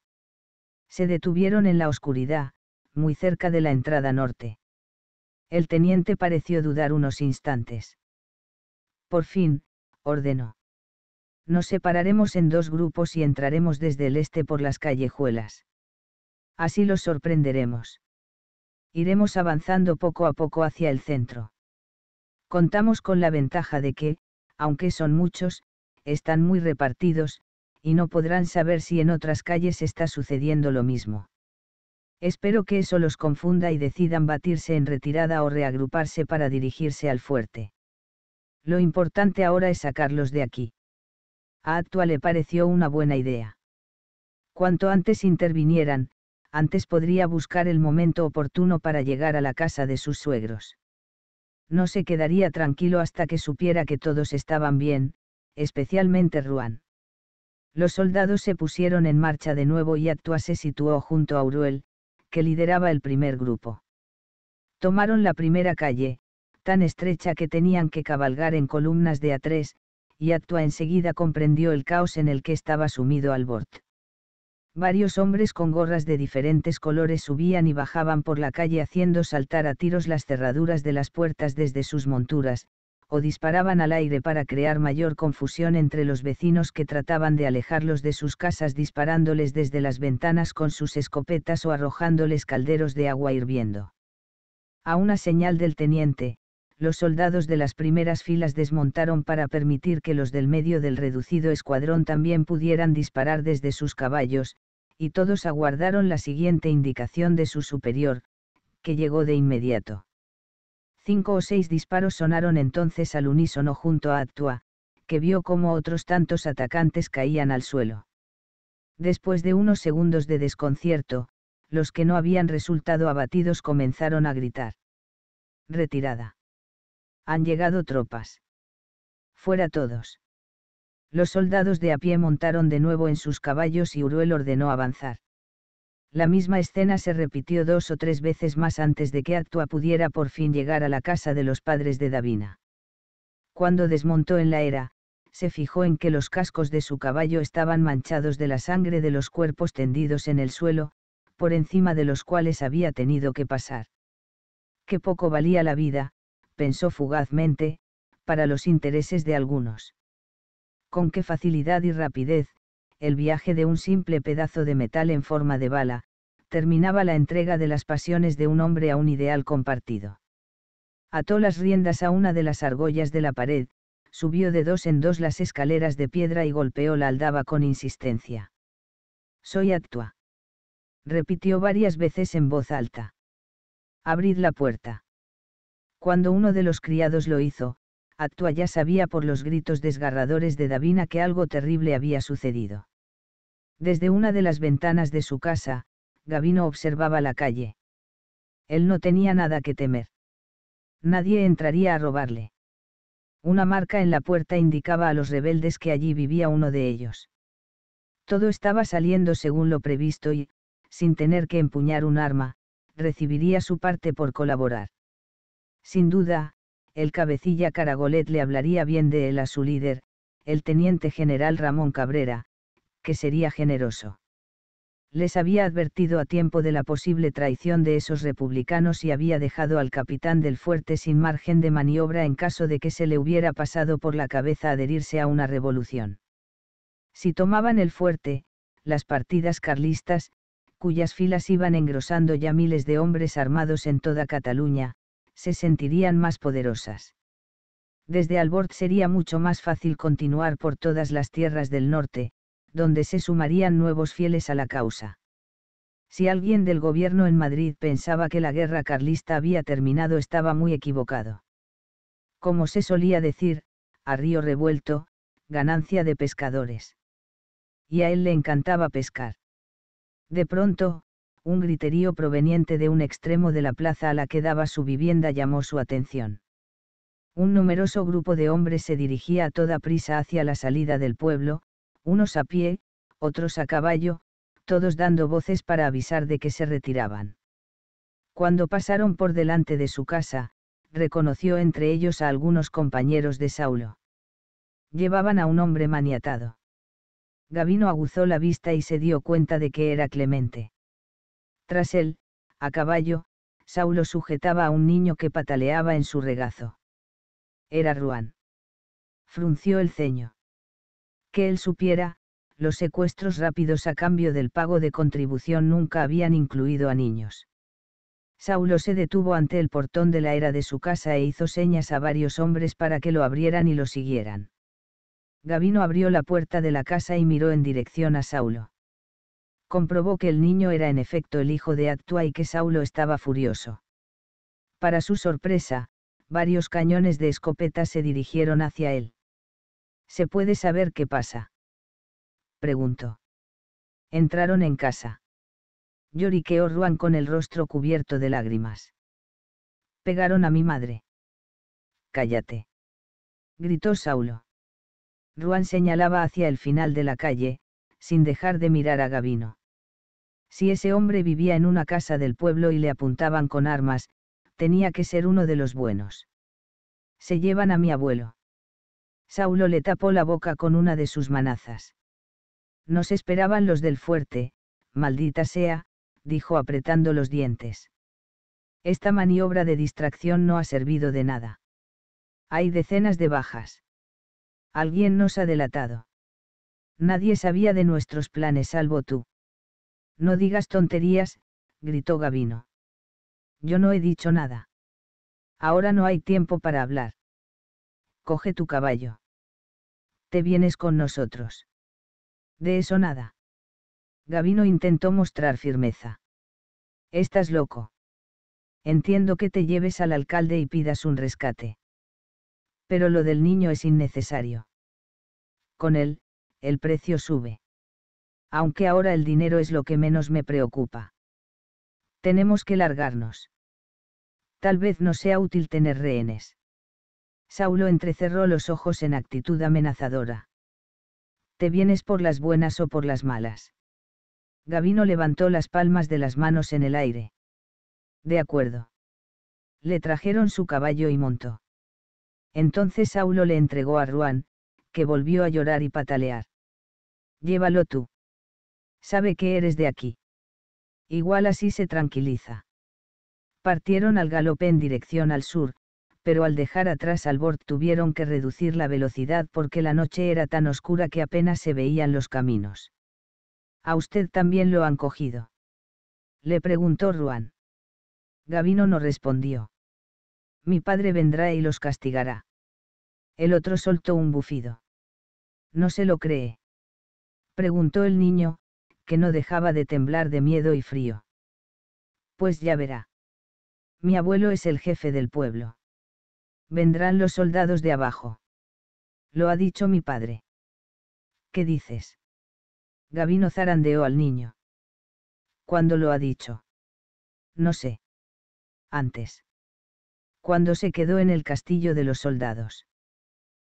Se detuvieron en la oscuridad, muy cerca de la entrada norte. El teniente pareció dudar unos instantes. Por fin, ordenó nos separaremos en dos grupos y entraremos desde el este por las callejuelas. Así los sorprenderemos. Iremos avanzando poco a poco hacia el centro. Contamos con la ventaja de que, aunque son muchos, están muy repartidos, y no podrán saber si en otras calles está sucediendo lo mismo. Espero que eso los confunda y decidan batirse en retirada o reagruparse para dirigirse al fuerte. Lo importante ahora es sacarlos de aquí a Actua le pareció una buena idea. Cuanto antes intervinieran, antes podría buscar el momento oportuno para llegar a la casa de sus suegros. No se quedaría tranquilo hasta que supiera que todos estaban bien, especialmente Ruan. Los soldados se pusieron en marcha de nuevo y Actua se situó junto a Uruel, que lideraba el primer grupo. Tomaron la primera calle, tan estrecha que tenían que cabalgar en columnas de a tres, y Actua enseguida comprendió el caos en el que estaba sumido Albort. Varios hombres con gorras de diferentes colores subían y bajaban por la calle haciendo saltar a tiros las cerraduras de las puertas desde sus monturas, o disparaban al aire para crear mayor confusión entre los vecinos que trataban de alejarlos de sus casas disparándoles desde las ventanas con sus escopetas o arrojándoles calderos de agua hirviendo. A una señal del teniente, los soldados de las primeras filas desmontaron para permitir que los del medio del reducido escuadrón también pudieran disparar desde sus caballos, y todos aguardaron la siguiente indicación de su superior, que llegó de inmediato. Cinco o seis disparos sonaron entonces al unísono junto a Actua, que vio cómo otros tantos atacantes caían al suelo. Después de unos segundos de desconcierto, los que no habían resultado abatidos comenzaron a gritar. Retirada han llegado tropas. Fuera todos. Los soldados de a pie montaron de nuevo en sus caballos y Uruel ordenó avanzar. La misma escena se repitió dos o tres veces más antes de que Actua pudiera por fin llegar a la casa de los padres de Davina. Cuando desmontó en la era, se fijó en que los cascos de su caballo estaban manchados de la sangre de los cuerpos tendidos en el suelo, por encima de los cuales había tenido que pasar. Qué poco valía la vida, pensó fugazmente, para los intereses de algunos. Con qué facilidad y rapidez, el viaje de un simple pedazo de metal en forma de bala, terminaba la entrega de las pasiones de un hombre a un ideal compartido. Ató las riendas a una de las argollas de la pared, subió de dos en dos las escaleras de piedra y golpeó la aldaba con insistencia. Soy Actua. Repitió varias veces en voz alta. Abrid la puerta. Cuando uno de los criados lo hizo, Actua ya sabía por los gritos desgarradores de Davina que algo terrible había sucedido. Desde una de las ventanas de su casa, Gavino observaba la calle. Él no tenía nada que temer. Nadie entraría a robarle. Una marca en la puerta indicaba a los rebeldes que allí vivía uno de ellos. Todo estaba saliendo según lo previsto y, sin tener que empuñar un arma, recibiría su parte por colaborar. Sin duda, el cabecilla Caragolet le hablaría bien de él a su líder, el teniente general Ramón Cabrera, que sería generoso. Les había advertido a tiempo de la posible traición de esos republicanos y había dejado al capitán del fuerte sin margen de maniobra en caso de que se le hubiera pasado por la cabeza adherirse a una revolución. Si tomaban el fuerte, las partidas carlistas, cuyas filas iban engrosando ya miles de hombres armados en toda Cataluña, se sentirían más poderosas. Desde Albord sería mucho más fácil continuar por todas las tierras del norte, donde se sumarían nuevos fieles a la causa. Si alguien del gobierno en Madrid pensaba que la guerra carlista había terminado estaba muy equivocado. Como se solía decir, a río revuelto, ganancia de pescadores. Y a él le encantaba pescar. De pronto, un griterío proveniente de un extremo de la plaza a la que daba su vivienda llamó su atención. Un numeroso grupo de hombres se dirigía a toda prisa hacia la salida del pueblo, unos a pie, otros a caballo, todos dando voces para avisar de que se retiraban. Cuando pasaron por delante de su casa, reconoció entre ellos a algunos compañeros de Saulo. Llevaban a un hombre maniatado. Gavino aguzó la vista y se dio cuenta de que era Clemente. Tras él, a caballo, Saulo sujetaba a un niño que pataleaba en su regazo. Era Ruan. Frunció el ceño. Que él supiera, los secuestros rápidos a cambio del pago de contribución nunca habían incluido a niños. Saulo se detuvo ante el portón de la era de su casa e hizo señas a varios hombres para que lo abrieran y lo siguieran. Gavino abrió la puerta de la casa y miró en dirección a Saulo comprobó que el niño era en efecto el hijo de Actua y que Saulo estaba furioso. Para su sorpresa, varios cañones de escopeta se dirigieron hacia él. ¿Se puede saber qué pasa? preguntó. Entraron en casa. Lloriqueó Ruan con el rostro cubierto de lágrimas. Pegaron a mi madre. Cállate. Gritó Saulo. Ruan señalaba hacia el final de la calle, sin dejar de mirar a Gavino. Si ese hombre vivía en una casa del pueblo y le apuntaban con armas, tenía que ser uno de los buenos. Se llevan a mi abuelo. Saulo le tapó la boca con una de sus manazas. Nos esperaban los del fuerte, maldita sea, dijo apretando los dientes. Esta maniobra de distracción no ha servido de nada. Hay decenas de bajas. Alguien nos ha delatado. Nadie sabía de nuestros planes salvo tú. No digas tonterías, gritó Gavino. Yo no he dicho nada. Ahora no hay tiempo para hablar. Coge tu caballo. Te vienes con nosotros. De eso nada. Gavino intentó mostrar firmeza. Estás loco. Entiendo que te lleves al alcalde y pidas un rescate. Pero lo del niño es innecesario. Con él, el precio sube aunque ahora el dinero es lo que menos me preocupa. Tenemos que largarnos. Tal vez no sea útil tener rehenes. Saulo entrecerró los ojos en actitud amenazadora. ¿Te vienes por las buenas o por las malas? Gavino levantó las palmas de las manos en el aire. De acuerdo. Le trajeron su caballo y montó. Entonces Saulo le entregó a Ruán, que volvió a llorar y patalear. Llévalo tú sabe que eres de aquí. Igual así se tranquiliza. Partieron al galope en dirección al sur, pero al dejar atrás al Bord tuvieron que reducir la velocidad porque la noche era tan oscura que apenas se veían los caminos. A usted también lo han cogido. Le preguntó Ruan. Gavino no respondió. Mi padre vendrá y los castigará. El otro soltó un bufido. ¿No se lo cree? Preguntó el niño, que no dejaba de temblar de miedo y frío. Pues ya verá. Mi abuelo es el jefe del pueblo. Vendrán los soldados de abajo. Lo ha dicho mi padre. ¿Qué dices? Gavino zarandeó al niño. ¿Cuándo lo ha dicho? No sé. Antes. Cuando se quedó en el castillo de los soldados.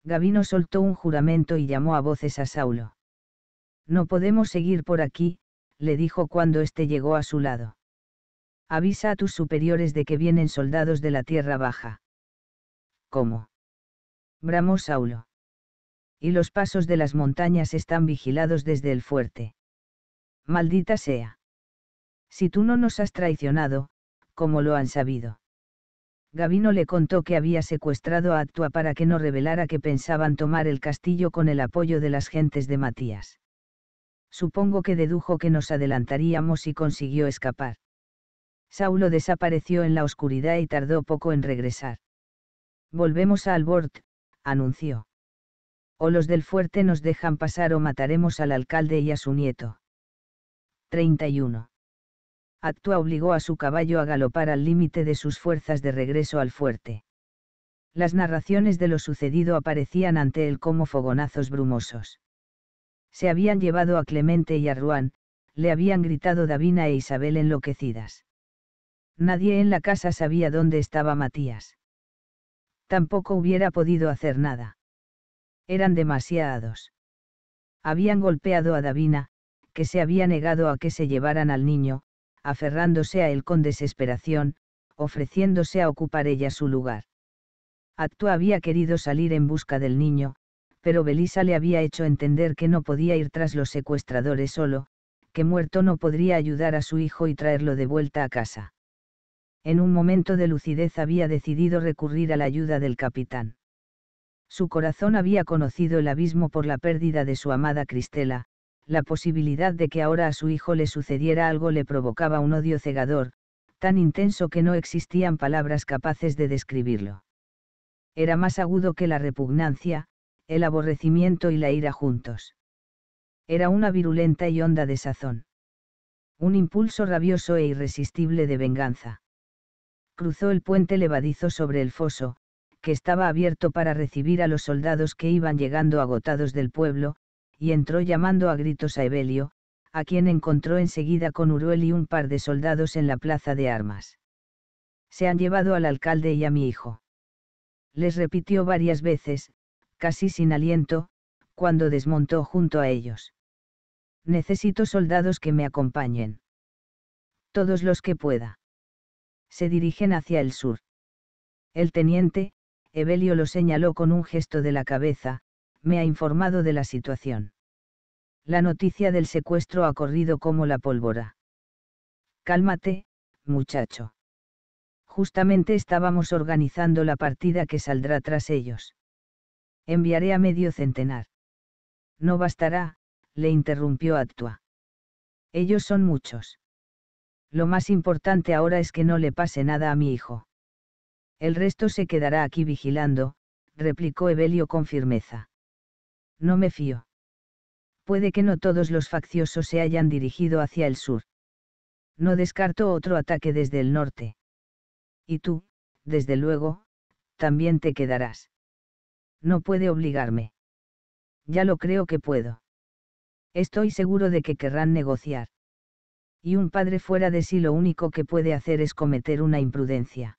Gavino soltó un juramento y llamó a voces a Saulo. No podemos seguir por aquí, le dijo cuando éste llegó a su lado. Avisa a tus superiores de que vienen soldados de la Tierra Baja. ¿Cómo? bramó Saulo. Y los pasos de las montañas están vigilados desde el fuerte. Maldita sea. Si tú no nos has traicionado, como lo han sabido. Gavino le contó que había secuestrado a Actua para que no revelara que pensaban tomar el castillo con el apoyo de las gentes de Matías. Supongo que dedujo que nos adelantaríamos y consiguió escapar. Saulo desapareció en la oscuridad y tardó poco en regresar. Volvemos a Albort, anunció. O los del fuerte nos dejan pasar o mataremos al alcalde y a su nieto. 31. Actua obligó a su caballo a galopar al límite de sus fuerzas de regreso al fuerte. Las narraciones de lo sucedido aparecían ante él como fogonazos brumosos. Se habían llevado a Clemente y a Ruan. le habían gritado Davina e Isabel enloquecidas. Nadie en la casa sabía dónde estaba Matías. Tampoco hubiera podido hacer nada. Eran demasiados. Habían golpeado a Davina, que se había negado a que se llevaran al niño, aferrándose a él con desesperación, ofreciéndose a ocupar ella su lugar. Actua había querido salir en busca del niño, pero Belisa le había hecho entender que no podía ir tras los secuestradores solo, que muerto no podría ayudar a su hijo y traerlo de vuelta a casa. En un momento de lucidez había decidido recurrir a la ayuda del capitán. Su corazón había conocido el abismo por la pérdida de su amada Cristela, la posibilidad de que ahora a su hijo le sucediera algo le provocaba un odio cegador, tan intenso que no existían palabras capaces de describirlo. Era más agudo que la repugnancia, el aborrecimiento y la ira juntos. Era una virulenta y honda desazón. Un impulso rabioso e irresistible de venganza. Cruzó el puente levadizo sobre el foso, que estaba abierto para recibir a los soldados que iban llegando agotados del pueblo, y entró llamando a gritos a Evelio, a quien encontró enseguida con Uruel y un par de soldados en la plaza de armas. Se han llevado al alcalde y a mi hijo. Les repitió varias veces, casi sin aliento, cuando desmontó junto a ellos. Necesito soldados que me acompañen. Todos los que pueda. Se dirigen hacia el sur. El teniente, Evelio lo señaló con un gesto de la cabeza, me ha informado de la situación. La noticia del secuestro ha corrido como la pólvora. Cálmate, muchacho. Justamente estábamos organizando la partida que saldrá tras ellos. Enviaré a medio centenar. No bastará, le interrumpió Actua. Ellos son muchos. Lo más importante ahora es que no le pase nada a mi hijo. El resto se quedará aquí vigilando, replicó Evelio con firmeza. No me fío. Puede que no todos los facciosos se hayan dirigido hacia el sur. No descarto otro ataque desde el norte. Y tú, desde luego, también te quedarás. No puede obligarme. Ya lo creo que puedo. Estoy seguro de que querrán negociar. Y un padre fuera de sí lo único que puede hacer es cometer una imprudencia.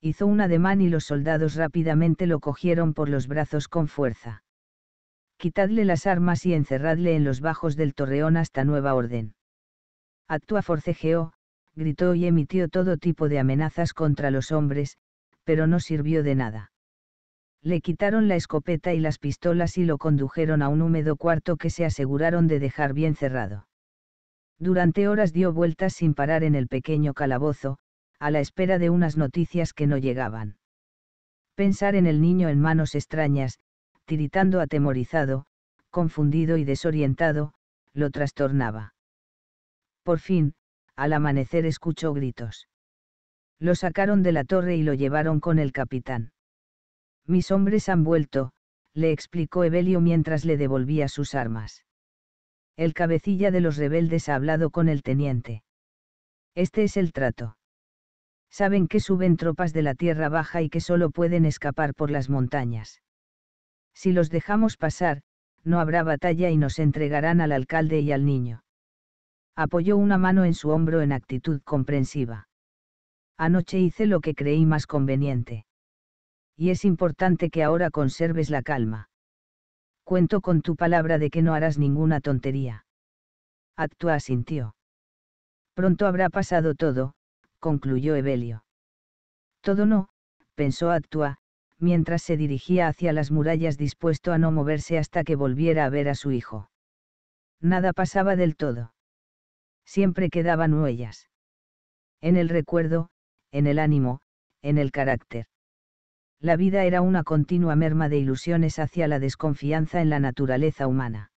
Hizo un ademán y los soldados rápidamente lo cogieron por los brazos con fuerza. Quitadle las armas y encerradle en los bajos del torreón hasta nueva orden. Actúa forcejeó, gritó y emitió todo tipo de amenazas contra los hombres, pero no sirvió de nada le quitaron la escopeta y las pistolas y lo condujeron a un húmedo cuarto que se aseguraron de dejar bien cerrado. Durante horas dio vueltas sin parar en el pequeño calabozo, a la espera de unas noticias que no llegaban. Pensar en el niño en manos extrañas, tiritando atemorizado, confundido y desorientado, lo trastornaba. Por fin, al amanecer escuchó gritos. Lo sacaron de la torre y lo llevaron con el capitán. Mis hombres han vuelto, le explicó Evelio mientras le devolvía sus armas. El cabecilla de los rebeldes ha hablado con el teniente. Este es el trato. Saben que suben tropas de la tierra baja y que solo pueden escapar por las montañas. Si los dejamos pasar, no habrá batalla y nos entregarán al alcalde y al niño. Apoyó una mano en su hombro en actitud comprensiva. Anoche hice lo que creí más conveniente y es importante que ahora conserves la calma. Cuento con tu palabra de que no harás ninguna tontería. Actua asintió. Pronto habrá pasado todo, concluyó Evelio. Todo no, pensó Actua, mientras se dirigía hacia las murallas dispuesto a no moverse hasta que volviera a ver a su hijo. Nada pasaba del todo. Siempre quedaban huellas. En el recuerdo, en el ánimo, en el carácter la vida era una continua merma de ilusiones hacia la desconfianza en la naturaleza humana.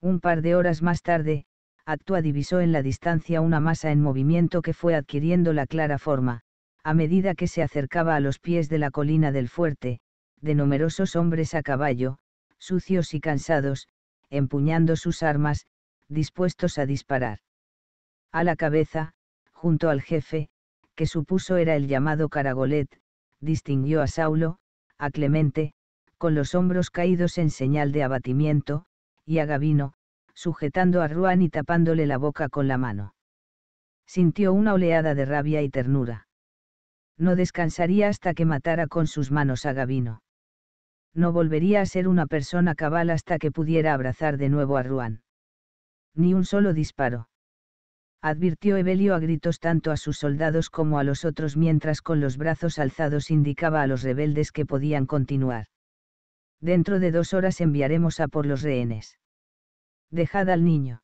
Un par de horas más tarde, Actua divisó en la distancia una masa en movimiento que fue adquiriendo la clara forma, a medida que se acercaba a los pies de la colina del fuerte, de numerosos hombres a caballo, sucios y cansados, empuñando sus armas, dispuestos a disparar. A la cabeza, junto al jefe, que supuso era el llamado Caragolet, distinguió a Saulo, a Clemente, con los hombros caídos en señal de abatimiento, y a Gavino, sujetando a Ruan y tapándole la boca con la mano. Sintió una oleada de rabia y ternura. No descansaría hasta que matara con sus manos a Gavino. No volvería a ser una persona cabal hasta que pudiera abrazar de nuevo a Ruan. Ni un solo disparo advirtió Evelio a gritos tanto a sus soldados como a los otros mientras con los brazos alzados indicaba a los rebeldes que podían continuar. Dentro de dos horas enviaremos a por los rehenes. Dejad al niño.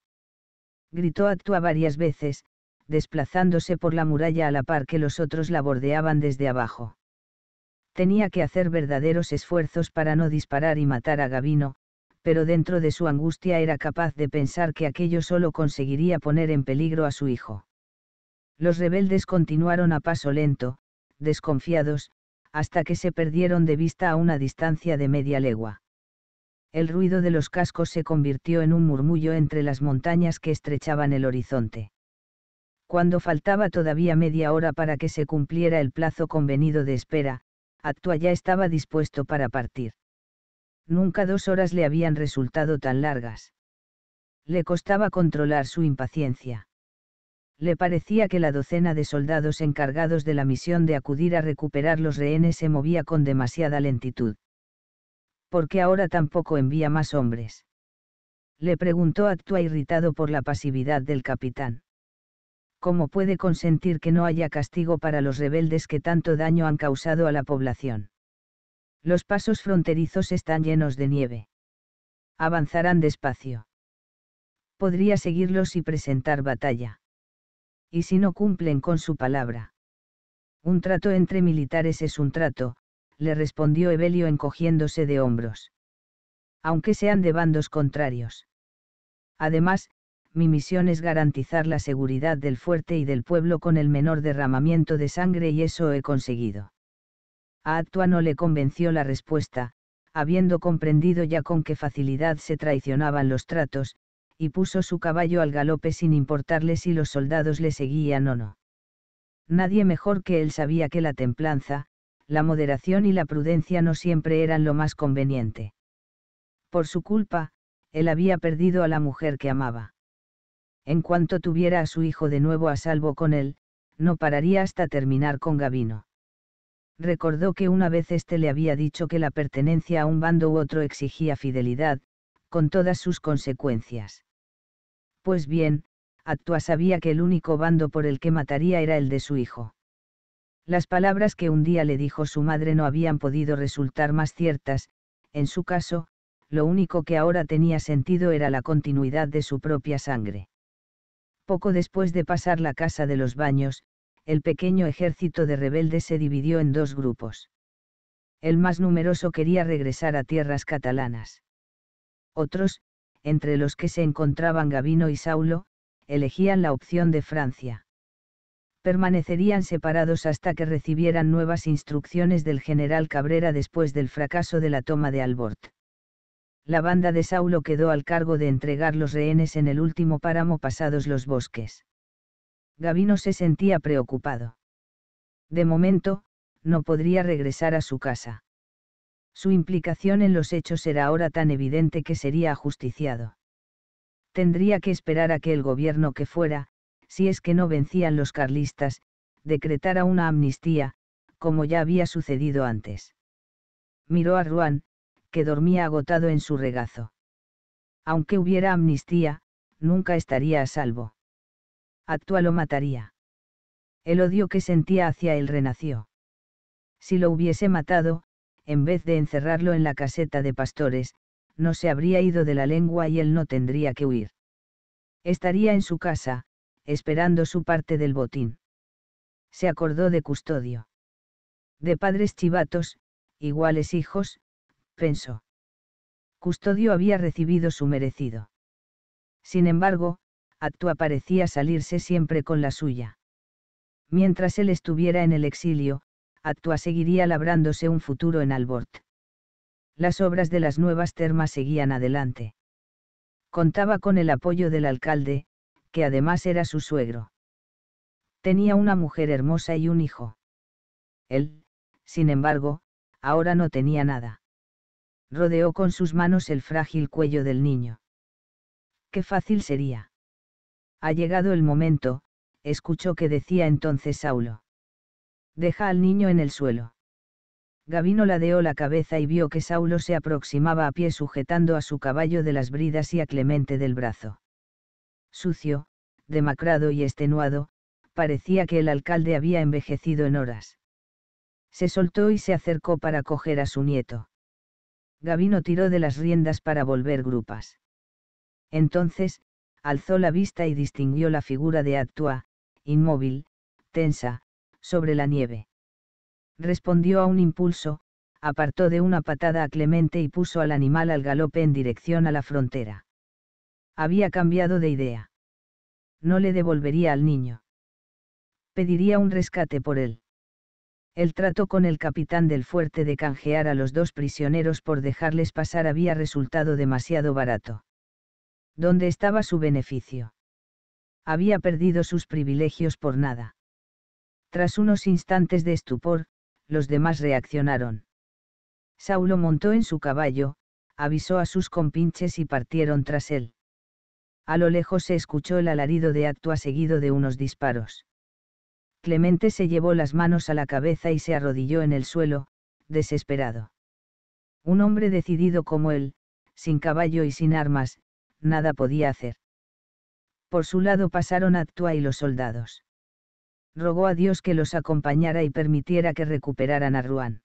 Gritó Actua varias veces, desplazándose por la muralla a la par que los otros la bordeaban desde abajo. Tenía que hacer verdaderos esfuerzos para no disparar y matar a Gavino, pero dentro de su angustia era capaz de pensar que aquello solo conseguiría poner en peligro a su hijo. Los rebeldes continuaron a paso lento, desconfiados, hasta que se perdieron de vista a una distancia de media legua. El ruido de los cascos se convirtió en un murmullo entre las montañas que estrechaban el horizonte. Cuando faltaba todavía media hora para que se cumpliera el plazo convenido de espera, Actua ya estaba dispuesto para partir. Nunca dos horas le habían resultado tan largas. Le costaba controlar su impaciencia. Le parecía que la docena de soldados encargados de la misión de acudir a recuperar los rehenes se movía con demasiada lentitud. ¿Por qué ahora tampoco envía más hombres? Le preguntó Actua irritado por la pasividad del capitán. ¿Cómo puede consentir que no haya castigo para los rebeldes que tanto daño han causado a la población? Los pasos fronterizos están llenos de nieve. Avanzarán despacio. Podría seguirlos y presentar batalla. ¿Y si no cumplen con su palabra? Un trato entre militares es un trato, le respondió Evelio encogiéndose de hombros. Aunque sean de bandos contrarios. Además, mi misión es garantizar la seguridad del fuerte y del pueblo con el menor derramamiento de sangre y eso he conseguido. A Actua no le convenció la respuesta, habiendo comprendido ya con qué facilidad se traicionaban los tratos, y puso su caballo al galope sin importarle si los soldados le seguían o no. Nadie mejor que él sabía que la templanza, la moderación y la prudencia no siempre eran lo más conveniente. Por su culpa, él había perdido a la mujer que amaba. En cuanto tuviera a su hijo de nuevo a salvo con él, no pararía hasta terminar con Gavino recordó que una vez éste le había dicho que la pertenencia a un bando u otro exigía fidelidad, con todas sus consecuencias. Pues bien, Actua sabía que el único bando por el que mataría era el de su hijo. Las palabras que un día le dijo su madre no habían podido resultar más ciertas, en su caso, lo único que ahora tenía sentido era la continuidad de su propia sangre. Poco después de pasar la casa de los baños, el pequeño ejército de rebeldes se dividió en dos grupos. El más numeroso quería regresar a tierras catalanas. Otros, entre los que se encontraban Gavino y Saulo, elegían la opción de Francia. Permanecerían separados hasta que recibieran nuevas instrucciones del general Cabrera después del fracaso de la toma de Albort. La banda de Saulo quedó al cargo de entregar los rehenes en el último páramo pasados los bosques. Gavino se sentía preocupado. De momento, no podría regresar a su casa. Su implicación en los hechos era ahora tan evidente que sería ajusticiado. Tendría que esperar a que el gobierno que fuera, si es que no vencían los carlistas, decretara una amnistía, como ya había sucedido antes. Miró a Ruan, que dormía agotado en su regazo. Aunque hubiera amnistía, nunca estaría a salvo. Actual lo mataría. El odio que sentía hacia él renació. Si lo hubiese matado, en vez de encerrarlo en la caseta de pastores, no se habría ido de la lengua y él no tendría que huir. Estaría en su casa, esperando su parte del botín. Se acordó de custodio. De padres chivatos, iguales hijos, pensó. Custodio había recibido su merecido. Sin embargo, Actua parecía salirse siempre con la suya. Mientras él estuviera en el exilio, Actua seguiría labrándose un futuro en Albort. Las obras de las nuevas termas seguían adelante. Contaba con el apoyo del alcalde, que además era su suegro. Tenía una mujer hermosa y un hijo. Él, sin embargo, ahora no tenía nada. Rodeó con sus manos el frágil cuello del niño. Qué fácil sería ha llegado el momento, escuchó que decía entonces Saulo. Deja al niño en el suelo. Gavino ladeó la cabeza y vio que Saulo se aproximaba a pie sujetando a su caballo de las bridas y a Clemente del brazo. Sucio, demacrado y extenuado, parecía que el alcalde había envejecido en horas. Se soltó y se acercó para coger a su nieto. Gavino tiró de las riendas para volver grupas. Entonces, alzó la vista y distinguió la figura de Actua, inmóvil, tensa, sobre la nieve. Respondió a un impulso, apartó de una patada a Clemente y puso al animal al galope en dirección a la frontera. Había cambiado de idea. No le devolvería al niño. Pediría un rescate por él. El trato con el capitán del fuerte de canjear a los dos prisioneros por dejarles pasar había resultado demasiado barato dónde estaba su beneficio. Había perdido sus privilegios por nada. Tras unos instantes de estupor, los demás reaccionaron. Saulo montó en su caballo, avisó a sus compinches y partieron tras él. A lo lejos se escuchó el alarido de acto seguido de unos disparos. Clemente se llevó las manos a la cabeza y se arrodilló en el suelo, desesperado. Un hombre decidido como él, sin caballo y sin armas, nada podía hacer. Por su lado pasaron Actua y los soldados. Rogó a Dios que los acompañara y permitiera que recuperaran a Ruan.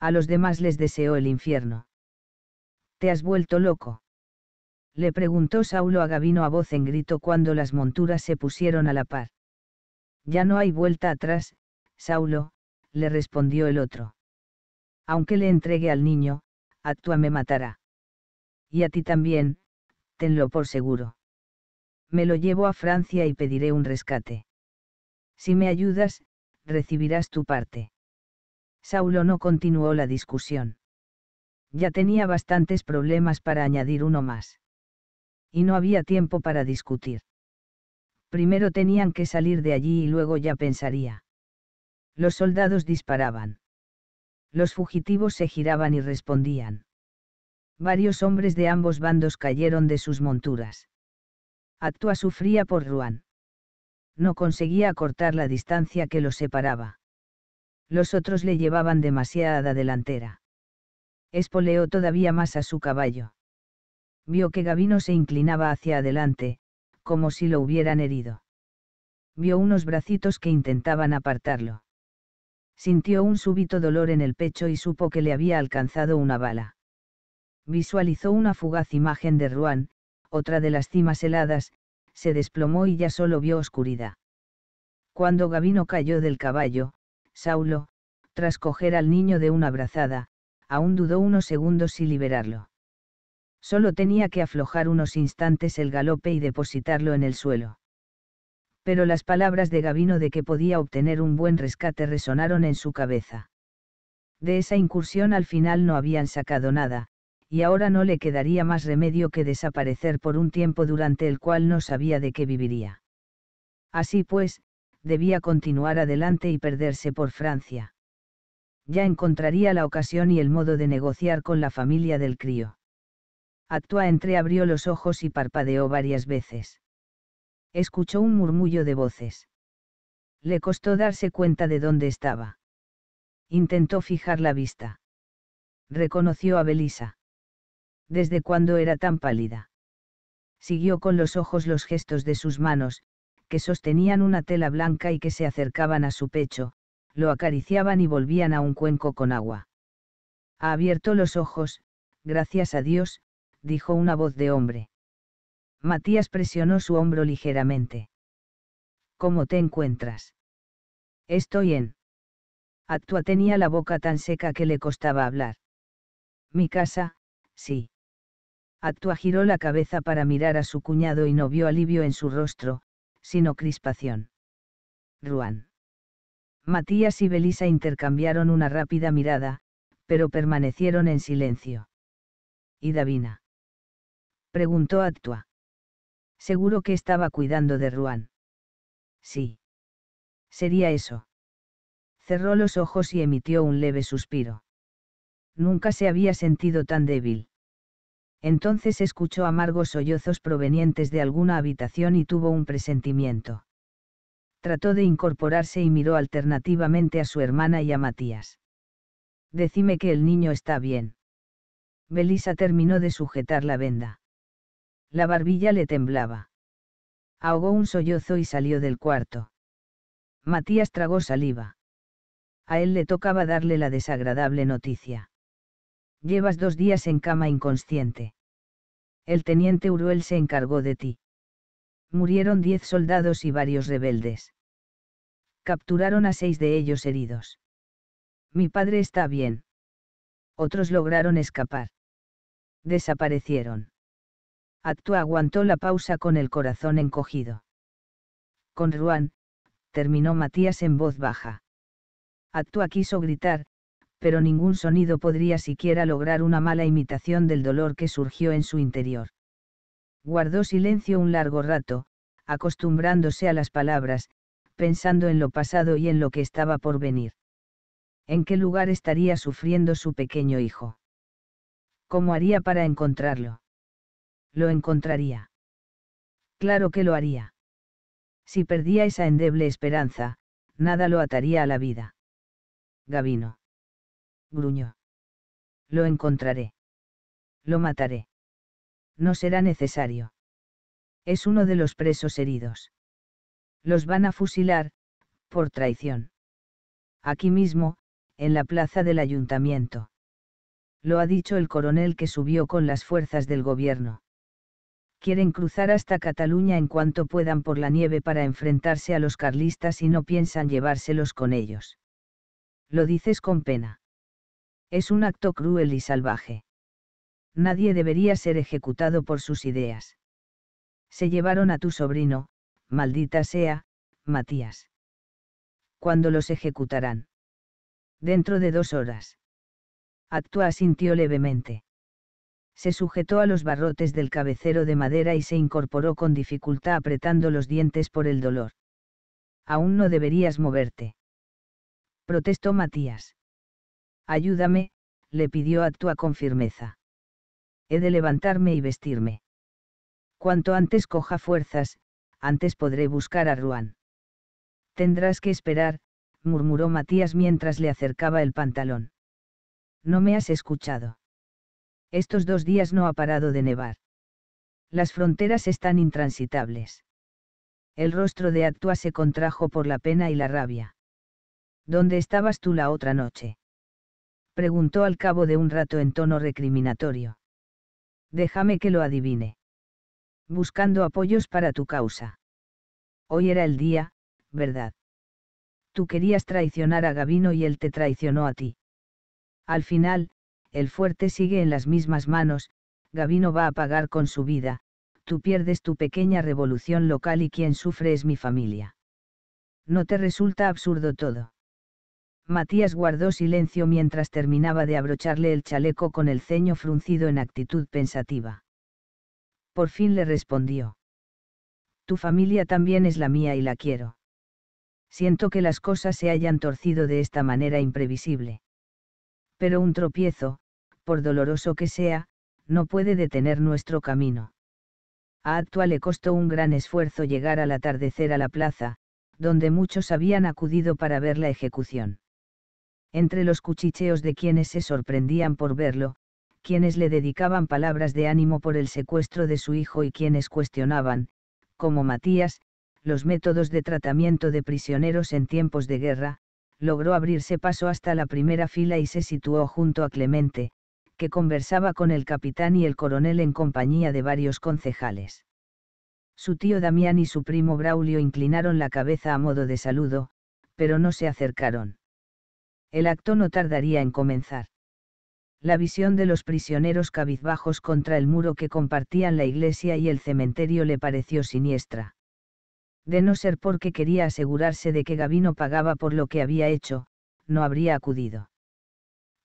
A los demás les deseó el infierno. ¿Te has vuelto loco? Le preguntó Saulo a Gavino a voz en grito cuando las monturas se pusieron a la par. Ya no hay vuelta atrás, Saulo, le respondió el otro. Aunque le entregue al niño, Actua me matará. Y a ti también, tenlo por seguro. Me lo llevo a Francia y pediré un rescate. Si me ayudas, recibirás tu parte. Saulo no continuó la discusión. Ya tenía bastantes problemas para añadir uno más. Y no había tiempo para discutir. Primero tenían que salir de allí y luego ya pensaría. Los soldados disparaban. Los fugitivos se giraban y respondían varios hombres de ambos bandos cayeron de sus monturas. Actua sufría por Ruan. No conseguía acortar la distancia que los separaba. Los otros le llevaban demasiada delantera. Espoleó todavía más a su caballo. Vio que Gavino se inclinaba hacia adelante, como si lo hubieran herido. Vio unos bracitos que intentaban apartarlo. Sintió un súbito dolor en el pecho y supo que le había alcanzado una bala visualizó una fugaz imagen de Ruan, otra de las cimas heladas, se desplomó y ya solo vio oscuridad. Cuando Gavino cayó del caballo, Saulo, tras coger al niño de una brazada, aún dudó unos segundos si liberarlo. Solo tenía que aflojar unos instantes el galope y depositarlo en el suelo. Pero las palabras de Gavino de que podía obtener un buen rescate resonaron en su cabeza. De esa incursión al final no habían sacado nada, y ahora no le quedaría más remedio que desaparecer por un tiempo durante el cual no sabía de qué viviría. Así pues, debía continuar adelante y perderse por Francia. Ya encontraría la ocasión y el modo de negociar con la familia del crío. Actua entreabrió los ojos y parpadeó varias veces. Escuchó un murmullo de voces. Le costó darse cuenta de dónde estaba. Intentó fijar la vista. Reconoció a Belisa desde cuando era tan pálida. Siguió con los ojos los gestos de sus manos, que sostenían una tela blanca y que se acercaban a su pecho, lo acariciaban y volvían a un cuenco con agua. Ha abierto los ojos, gracias a Dios, dijo una voz de hombre. Matías presionó su hombro ligeramente. ¿Cómo te encuentras? Estoy en. Actua tenía la boca tan seca que le costaba hablar. Mi casa, sí. Actua giró la cabeza para mirar a su cuñado y no vio alivio en su rostro, sino crispación. Ruan. Matías y Belisa intercambiaron una rápida mirada, pero permanecieron en silencio. ¿Y Davina? Preguntó Actua. Seguro que estaba cuidando de Ruan. Sí. Sería eso. Cerró los ojos y emitió un leve suspiro. Nunca se había sentido tan débil. Entonces escuchó amargos sollozos provenientes de alguna habitación y tuvo un presentimiento. Trató de incorporarse y miró alternativamente a su hermana y a Matías. Decime que el niño está bien. Belisa terminó de sujetar la venda. La barbilla le temblaba. Ahogó un sollozo y salió del cuarto. Matías tragó saliva. A él le tocaba darle la desagradable noticia. Llevas dos días en cama inconsciente el teniente Uruel se encargó de ti. Murieron diez soldados y varios rebeldes. Capturaron a seis de ellos heridos. Mi padre está bien. Otros lograron escapar. Desaparecieron. Actua aguantó la pausa con el corazón encogido. Con Ruan, terminó Matías en voz baja. Actua quiso gritar, pero ningún sonido podría siquiera lograr una mala imitación del dolor que surgió en su interior. Guardó silencio un largo rato, acostumbrándose a las palabras, pensando en lo pasado y en lo que estaba por venir. ¿En qué lugar estaría sufriendo su pequeño hijo? ¿Cómo haría para encontrarlo? Lo encontraría. Claro que lo haría. Si perdía esa endeble esperanza, nada lo ataría a la vida. Gavino gruñó. Lo encontraré. Lo mataré. No será necesario. Es uno de los presos heridos. Los van a fusilar, por traición. Aquí mismo, en la plaza del ayuntamiento. Lo ha dicho el coronel que subió con las fuerzas del gobierno. Quieren cruzar hasta Cataluña en cuanto puedan por la nieve para enfrentarse a los carlistas y no piensan llevárselos con ellos. Lo dices con pena. Es un acto cruel y salvaje. Nadie debería ser ejecutado por sus ideas. Se llevaron a tu sobrino, maldita sea, Matías. ¿Cuándo los ejecutarán? Dentro de dos horas. Actua asintió levemente. Se sujetó a los barrotes del cabecero de madera y se incorporó con dificultad apretando los dientes por el dolor. Aún no deberías moverte. Protestó Matías. Ayúdame, le pidió Actua con firmeza. He de levantarme y vestirme. Cuanto antes coja fuerzas, antes podré buscar a Ruan. Tendrás que esperar, murmuró Matías mientras le acercaba el pantalón. No me has escuchado. Estos dos días no ha parado de nevar. Las fronteras están intransitables. El rostro de Actua se contrajo por la pena y la rabia. ¿Dónde estabas tú la otra noche? preguntó al cabo de un rato en tono recriminatorio. Déjame que lo adivine. Buscando apoyos para tu causa. Hoy era el día, ¿verdad? Tú querías traicionar a Gavino y él te traicionó a ti. Al final, el fuerte sigue en las mismas manos, Gavino va a pagar con su vida, tú pierdes tu pequeña revolución local y quien sufre es mi familia. ¿No te resulta absurdo todo? Matías guardó silencio mientras terminaba de abrocharle el chaleco con el ceño fruncido en actitud pensativa. Por fin le respondió. Tu familia también es la mía y la quiero. Siento que las cosas se hayan torcido de esta manera imprevisible. Pero un tropiezo, por doloroso que sea, no puede detener nuestro camino. A Actua le costó un gran esfuerzo llegar al atardecer a la plaza, donde muchos habían acudido para ver la ejecución entre los cuchicheos de quienes se sorprendían por verlo, quienes le dedicaban palabras de ánimo por el secuestro de su hijo y quienes cuestionaban, como Matías, los métodos de tratamiento de prisioneros en tiempos de guerra, logró abrirse paso hasta la primera fila y se situó junto a Clemente, que conversaba con el capitán y el coronel en compañía de varios concejales. Su tío Damián y su primo Braulio inclinaron la cabeza a modo de saludo, pero no se acercaron. El acto no tardaría en comenzar. La visión de los prisioneros cabizbajos contra el muro que compartían la iglesia y el cementerio le pareció siniestra. De no ser porque quería asegurarse de que Gavino pagaba por lo que había hecho, no habría acudido.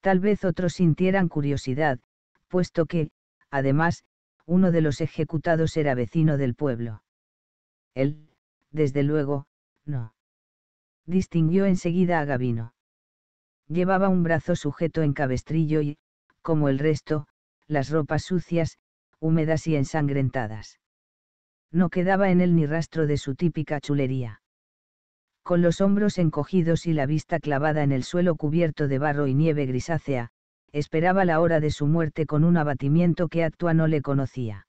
Tal vez otros sintieran curiosidad, puesto que, además, uno de los ejecutados era vecino del pueblo. Él, desde luego, no. Distinguió enseguida a Gavino. Llevaba un brazo sujeto en cabestrillo y, como el resto, las ropas sucias, húmedas y ensangrentadas. No quedaba en él ni rastro de su típica chulería. Con los hombros encogidos y la vista clavada en el suelo cubierto de barro y nieve grisácea, esperaba la hora de su muerte con un abatimiento que Actua no le conocía.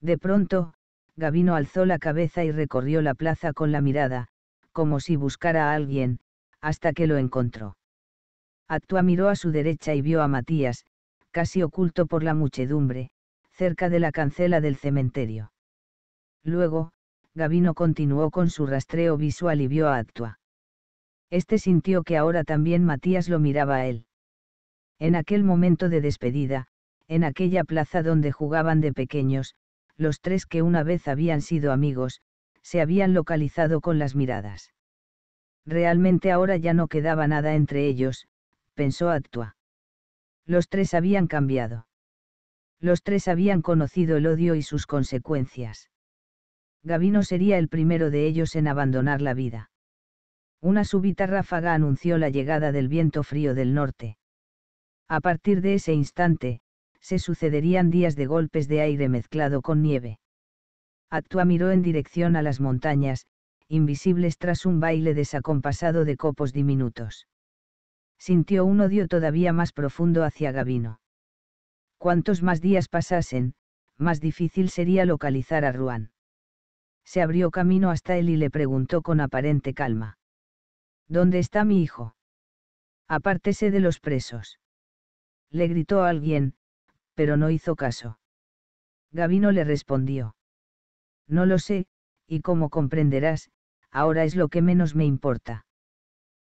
De pronto, Gavino alzó la cabeza y recorrió la plaza con la mirada, como si buscara a alguien, hasta que lo encontró. Actua miró a su derecha y vio a Matías, casi oculto por la muchedumbre, cerca de la cancela del cementerio. Luego, Gavino continuó con su rastreo visual y vio a Actua. Este sintió que ahora también Matías lo miraba a él. En aquel momento de despedida, en aquella plaza donde jugaban de pequeños, los tres que una vez habían sido amigos, se habían localizado con las miradas. Realmente ahora ya no quedaba nada entre ellos, pensó Actua. Los tres habían cambiado. Los tres habían conocido el odio y sus consecuencias. Gavino sería el primero de ellos en abandonar la vida. Una súbita ráfaga anunció la llegada del viento frío del norte. A partir de ese instante, se sucederían días de golpes de aire mezclado con nieve. Actua miró en dirección a las montañas, invisibles tras un baile desacompasado de copos diminutos sintió un odio todavía más profundo hacia Gavino. Cuantos más días pasasen, más difícil sería localizar a Ruan. Se abrió camino hasta él y le preguntó con aparente calma. ¿Dónde está mi hijo? Apártese de los presos. Le gritó alguien, pero no hizo caso. Gavino le respondió. No lo sé, y como comprenderás, ahora es lo que menos me importa.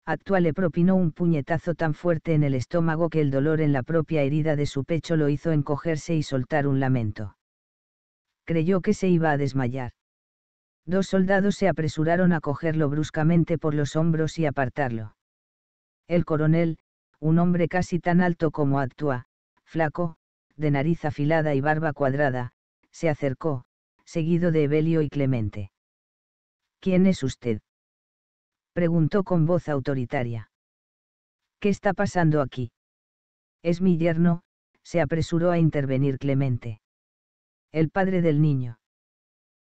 Actua le propinó un puñetazo tan fuerte en el estómago que el dolor en la propia herida de su pecho lo hizo encogerse y soltar un lamento. Creyó que se iba a desmayar. Dos soldados se apresuraron a cogerlo bruscamente por los hombros y apartarlo. El coronel, un hombre casi tan alto como Actua, flaco, de nariz afilada y barba cuadrada, se acercó, seguido de Evelio y Clemente. ¿Quién es usted? preguntó con voz autoritaria. ¿Qué está pasando aquí? Es mi yerno, se apresuró a intervenir Clemente. El padre del niño.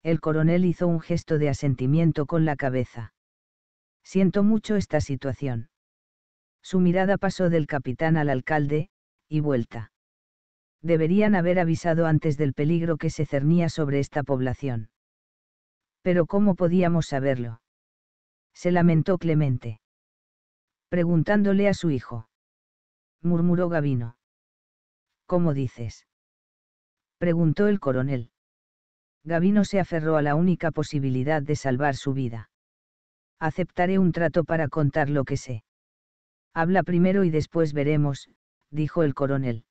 El coronel hizo un gesto de asentimiento con la cabeza. Siento mucho esta situación. Su mirada pasó del capitán al alcalde, y vuelta. Deberían haber avisado antes del peligro que se cernía sobre esta población. Pero ¿cómo podíamos saberlo? se lamentó Clemente. Preguntándole a su hijo. Murmuró Gavino. ¿Cómo dices? Preguntó el coronel. Gavino se aferró a la única posibilidad de salvar su vida. Aceptaré un trato para contar lo que sé. Habla primero y después veremos, dijo el coronel.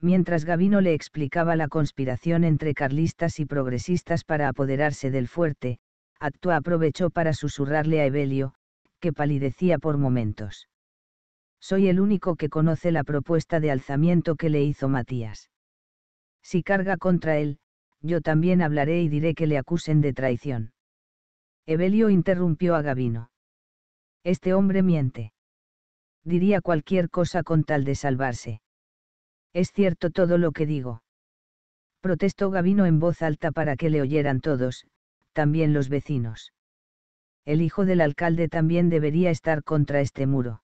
Mientras Gavino le explicaba la conspiración entre carlistas y progresistas para apoderarse del fuerte, Actua aprovechó para susurrarle a Evelio, que palidecía por momentos. Soy el único que conoce la propuesta de alzamiento que le hizo Matías. Si carga contra él, yo también hablaré y diré que le acusen de traición. Evelio interrumpió a Gavino. Este hombre miente. Diría cualquier cosa con tal de salvarse. Es cierto todo lo que digo. Protestó Gavino en voz alta para que le oyeran todos, también los vecinos. El hijo del alcalde también debería estar contra este muro.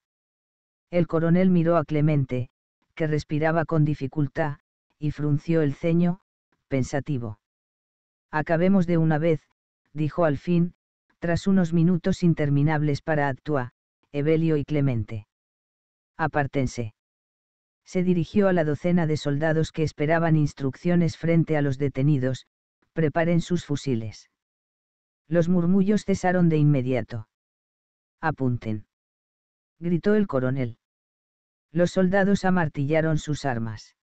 El coronel miró a Clemente, que respiraba con dificultad, y frunció el ceño, pensativo. Acabemos de una vez, dijo al fin, tras unos minutos interminables para actuar, Evelio y Clemente. Apártense. Se dirigió a la docena de soldados que esperaban instrucciones frente a los detenidos, preparen sus fusiles. Los murmullos cesaron de inmediato. Apunten. Gritó el coronel. Los soldados amartillaron sus armas.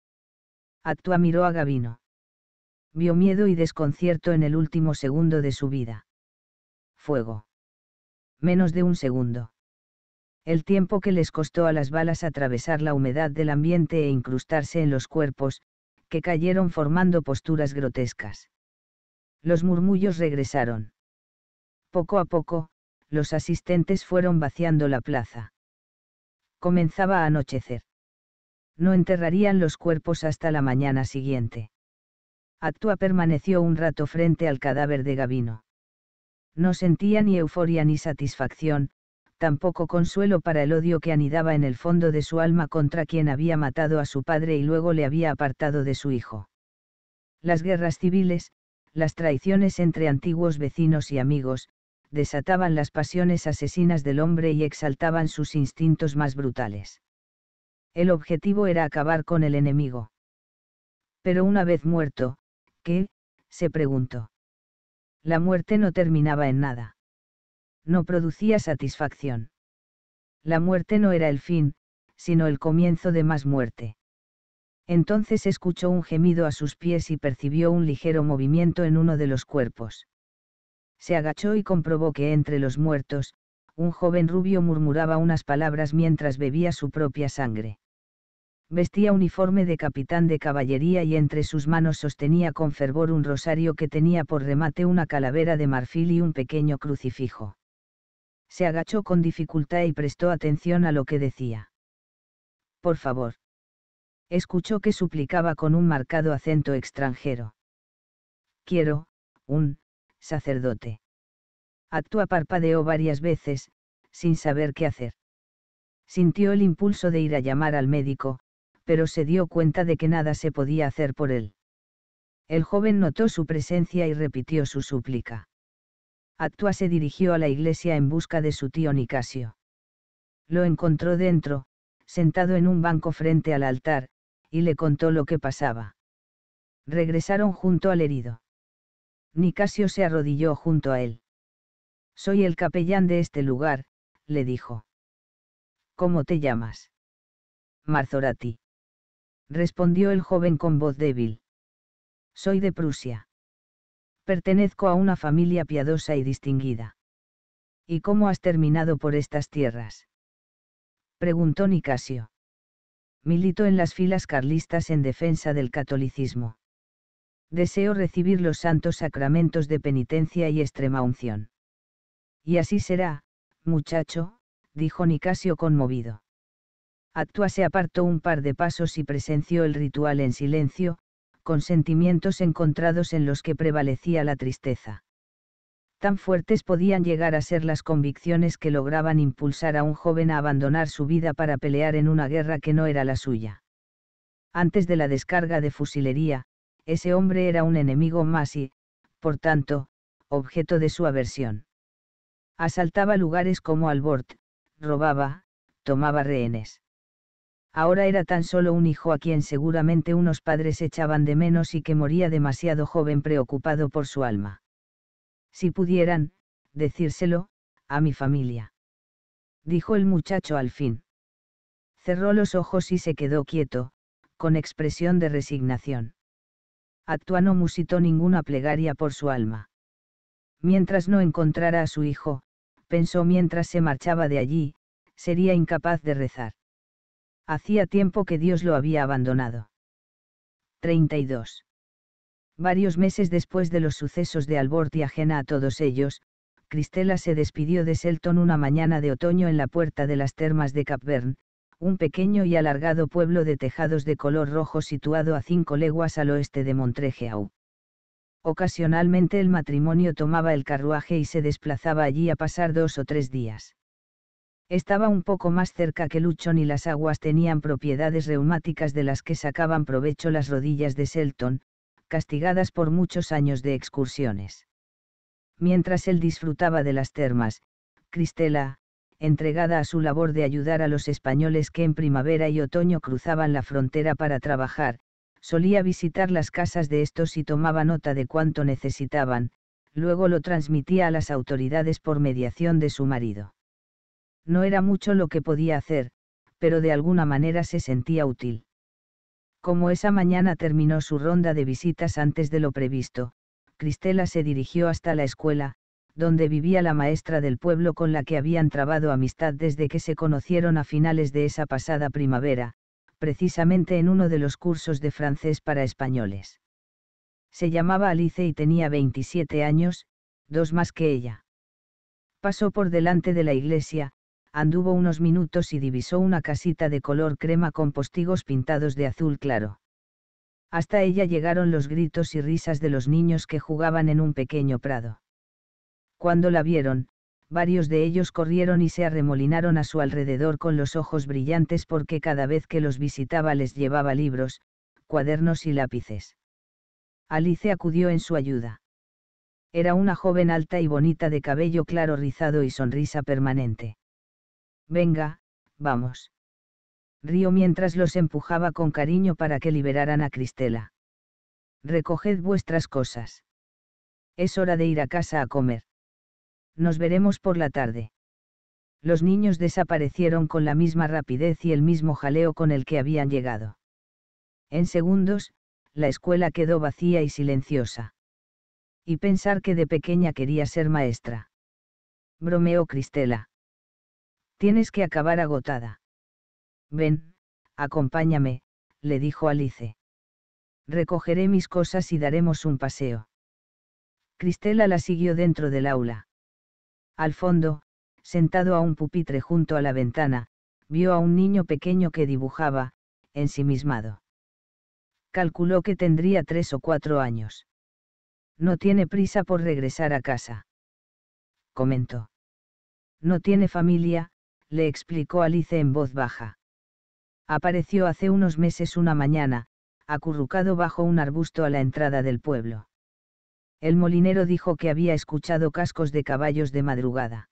Actua miró a Gavino. Vio miedo y desconcierto en el último segundo de su vida. Fuego. Menos de un segundo. El tiempo que les costó a las balas atravesar la humedad del ambiente e incrustarse en los cuerpos, que cayeron formando posturas grotescas. Los murmullos regresaron. Poco a poco, los asistentes fueron vaciando la plaza. Comenzaba a anochecer. No enterrarían los cuerpos hasta la mañana siguiente. Actua permaneció un rato frente al cadáver de Gavino. No sentía ni euforia ni satisfacción, tampoco consuelo para el odio que anidaba en el fondo de su alma contra quien había matado a su padre y luego le había apartado de su hijo. Las guerras civiles, las traiciones entre antiguos vecinos y amigos, desataban las pasiones asesinas del hombre y exaltaban sus instintos más brutales. El objetivo era acabar con el enemigo. Pero una vez muerto, ¿qué? se preguntó. La muerte no terminaba en nada. No producía satisfacción. La muerte no era el fin, sino el comienzo de más muerte. Entonces escuchó un gemido a sus pies y percibió un ligero movimiento en uno de los cuerpos se agachó y comprobó que entre los muertos, un joven rubio murmuraba unas palabras mientras bebía su propia sangre. Vestía uniforme de capitán de caballería y entre sus manos sostenía con fervor un rosario que tenía por remate una calavera de marfil y un pequeño crucifijo. Se agachó con dificultad y prestó atención a lo que decía. Por favor. Escuchó que suplicaba con un marcado acento extranjero. Quiero, un, sacerdote. Actúa parpadeó varias veces, sin saber qué hacer. Sintió el impulso de ir a llamar al médico, pero se dio cuenta de que nada se podía hacer por él. El joven notó su presencia y repitió su súplica. Actua se dirigió a la iglesia en busca de su tío Nicasio. Lo encontró dentro, sentado en un banco frente al altar, y le contó lo que pasaba. Regresaron junto al herido. Nicasio se arrodilló junto a él. Soy el capellán de este lugar, le dijo. ¿Cómo te llamas? Marzorati. Respondió el joven con voz débil. Soy de Prusia. Pertenezco a una familia piadosa y distinguida. ¿Y cómo has terminado por estas tierras? Preguntó Nicasio. Milito en las filas carlistas en defensa del catolicismo deseo recibir los santos sacramentos de penitencia y extrema unción. Y así será, muchacho, dijo Nicasio conmovido. Actua se apartó un par de pasos y presenció el ritual en silencio, con sentimientos encontrados en los que prevalecía la tristeza. Tan fuertes podían llegar a ser las convicciones que lograban impulsar a un joven a abandonar su vida para pelear en una guerra que no era la suya. Antes de la descarga de fusilería, ese hombre era un enemigo más y, por tanto, objeto de su aversión. Asaltaba lugares como Albort, robaba, tomaba rehenes. Ahora era tan solo un hijo a quien seguramente unos padres echaban de menos y que moría demasiado joven preocupado por su alma. Si pudieran, decírselo, a mi familia. Dijo el muchacho al fin. Cerró los ojos y se quedó quieto, con expresión de resignación. Actua no musitó ninguna plegaria por su alma. Mientras no encontrara a su hijo, pensó mientras se marchaba de allí, sería incapaz de rezar. Hacía tiempo que Dios lo había abandonado. 32. Varios meses después de los sucesos de Albort y ajena a todos ellos, Cristela se despidió de Selton una mañana de otoño en la puerta de las termas de Capvern, un pequeño y alargado pueblo de tejados de color rojo situado a cinco leguas al oeste de Montrejeau. Ocasionalmente el matrimonio tomaba el carruaje y se desplazaba allí a pasar dos o tres días. Estaba un poco más cerca que Luchon y las aguas tenían propiedades reumáticas de las que sacaban provecho las rodillas de Selton, castigadas por muchos años de excursiones. Mientras él disfrutaba de las termas, Cristela, entregada a su labor de ayudar a los españoles que en primavera y otoño cruzaban la frontera para trabajar, solía visitar las casas de estos y tomaba nota de cuánto necesitaban, luego lo transmitía a las autoridades por mediación de su marido. No era mucho lo que podía hacer, pero de alguna manera se sentía útil. Como esa mañana terminó su ronda de visitas antes de lo previsto, Cristela se dirigió hasta la escuela, donde vivía la maestra del pueblo con la que habían trabado amistad desde que se conocieron a finales de esa pasada primavera, precisamente en uno de los cursos de francés para españoles. Se llamaba Alice y tenía 27 años, dos más que ella. Pasó por delante de la iglesia, anduvo unos minutos y divisó una casita de color crema con postigos pintados de azul claro. Hasta ella llegaron los gritos y risas de los niños que jugaban en un pequeño prado. Cuando la vieron, varios de ellos corrieron y se arremolinaron a su alrededor con los ojos brillantes porque cada vez que los visitaba les llevaba libros, cuadernos y lápices. Alice acudió en su ayuda. Era una joven alta y bonita de cabello claro rizado y sonrisa permanente. Venga, vamos. Río mientras los empujaba con cariño para que liberaran a Cristela. Recoged vuestras cosas. Es hora de ir a casa a comer. Nos veremos por la tarde. Los niños desaparecieron con la misma rapidez y el mismo jaleo con el que habían llegado. En segundos, la escuela quedó vacía y silenciosa. Y pensar que de pequeña quería ser maestra. Bromeó Cristela. Tienes que acabar agotada. Ven, acompáñame, le dijo Alice. Recogeré mis cosas y daremos un paseo. Cristela la siguió dentro del aula. Al fondo, sentado a un pupitre junto a la ventana, vio a un niño pequeño que dibujaba, ensimismado. Calculó que tendría tres o cuatro años. No tiene prisa por regresar a casa. Comentó. No tiene familia, le explicó Alice en voz baja. Apareció hace unos meses una mañana, acurrucado bajo un arbusto a la entrada del pueblo. El molinero dijo que había escuchado cascos de caballos de madrugada.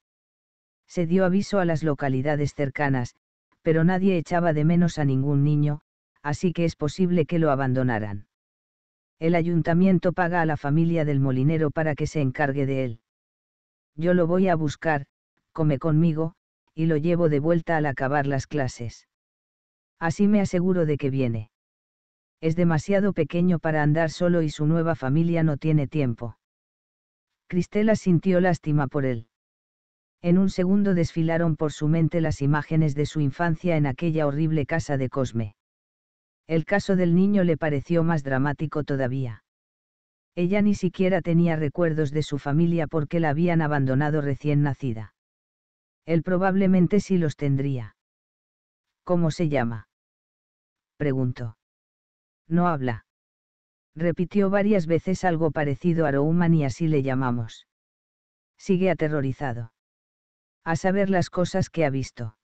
Se dio aviso a las localidades cercanas, pero nadie echaba de menos a ningún niño, así que es posible que lo abandonaran. El ayuntamiento paga a la familia del molinero para que se encargue de él. Yo lo voy a buscar, come conmigo, y lo llevo de vuelta al acabar las clases. Así me aseguro de que viene. Es demasiado pequeño para andar solo y su nueva familia no tiene tiempo. Cristela sintió lástima por él. En un segundo desfilaron por su mente las imágenes de su infancia en aquella horrible casa de Cosme. El caso del niño le pareció más dramático todavía. Ella ni siquiera tenía recuerdos de su familia porque la habían abandonado recién nacida. Él probablemente sí los tendría. ¿Cómo se llama? Preguntó no habla. Repitió varias veces algo parecido a Rouman y así le llamamos. Sigue aterrorizado. A saber las cosas que ha visto.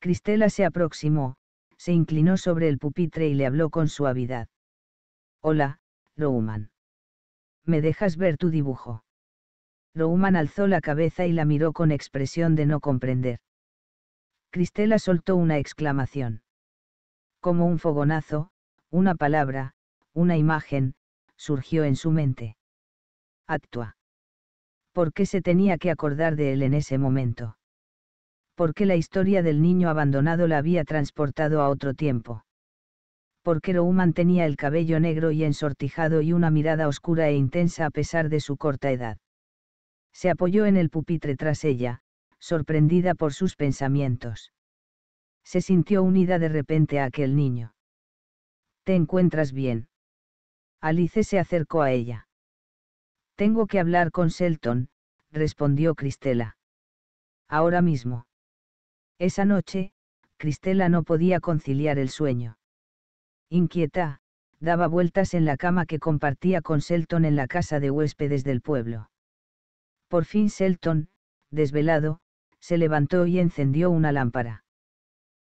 Cristela se aproximó, se inclinó sobre el pupitre y le habló con suavidad. Hola, Rouman. ¿Me dejas ver tu dibujo? Rouman alzó la cabeza y la miró con expresión de no comprender. Cristela soltó una exclamación. Como un fogonazo, una palabra, una imagen, surgió en su mente. Actua. ¿Por qué se tenía que acordar de él en ese momento? ¿Por qué la historia del niño abandonado la había transportado a otro tiempo? ¿Por qué Rouman tenía el cabello negro y ensortijado y una mirada oscura e intensa a pesar de su corta edad? Se apoyó en el pupitre tras ella, sorprendida por sus pensamientos. Se sintió unida de repente a aquel niño. ¿Te encuentras bien? Alice se acercó a ella. Tengo que hablar con Selton, respondió Cristela. Ahora mismo. Esa noche, Cristela no podía conciliar el sueño. Inquieta, daba vueltas en la cama que compartía con Selton en la casa de huéspedes del pueblo. Por fin Selton, desvelado, se levantó y encendió una lámpara.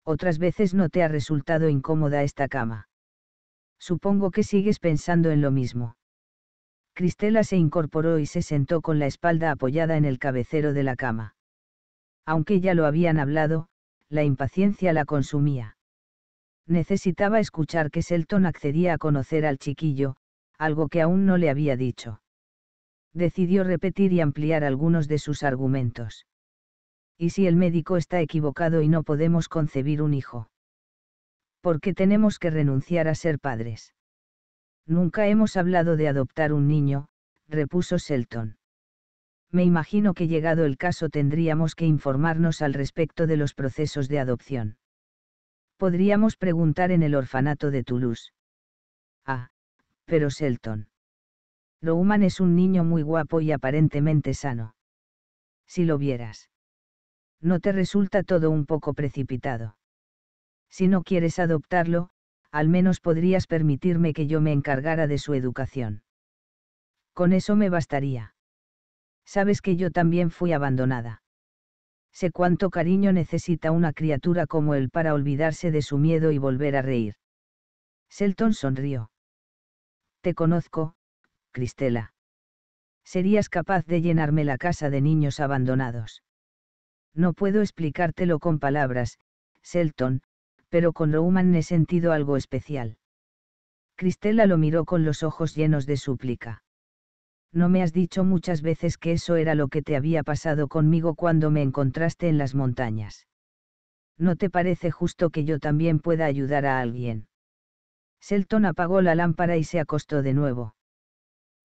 Otras veces no te ha resultado incómoda esta cama. Supongo que sigues pensando en lo mismo. Cristela se incorporó y se sentó con la espalda apoyada en el cabecero de la cama. Aunque ya lo habían hablado, la impaciencia la consumía. Necesitaba escuchar que Selton accedía a conocer al chiquillo, algo que aún no le había dicho. Decidió repetir y ampliar algunos de sus argumentos. ¿Y si el médico está equivocado y no podemos concebir un hijo? qué tenemos que renunciar a ser padres. Nunca hemos hablado de adoptar un niño, repuso Selton. Me imagino que llegado el caso tendríamos que informarnos al respecto de los procesos de adopción. Podríamos preguntar en el orfanato de Toulouse. Ah, pero Selton. human es un niño muy guapo y aparentemente sano. Si lo vieras. ¿No te resulta todo un poco precipitado? Si no quieres adoptarlo, al menos podrías permitirme que yo me encargara de su educación. Con eso me bastaría. Sabes que yo también fui abandonada. Sé cuánto cariño necesita una criatura como él para olvidarse de su miedo y volver a reír. Selton sonrió. Te conozco, Cristela. Serías capaz de llenarme la casa de niños abandonados. No puedo explicártelo con palabras, Selton, pero con Roman he sentido algo especial. Cristela lo miró con los ojos llenos de súplica. No me has dicho muchas veces que eso era lo que te había pasado conmigo cuando me encontraste en las montañas. ¿No te parece justo que yo también pueda ayudar a alguien? Selton apagó la lámpara y se acostó de nuevo.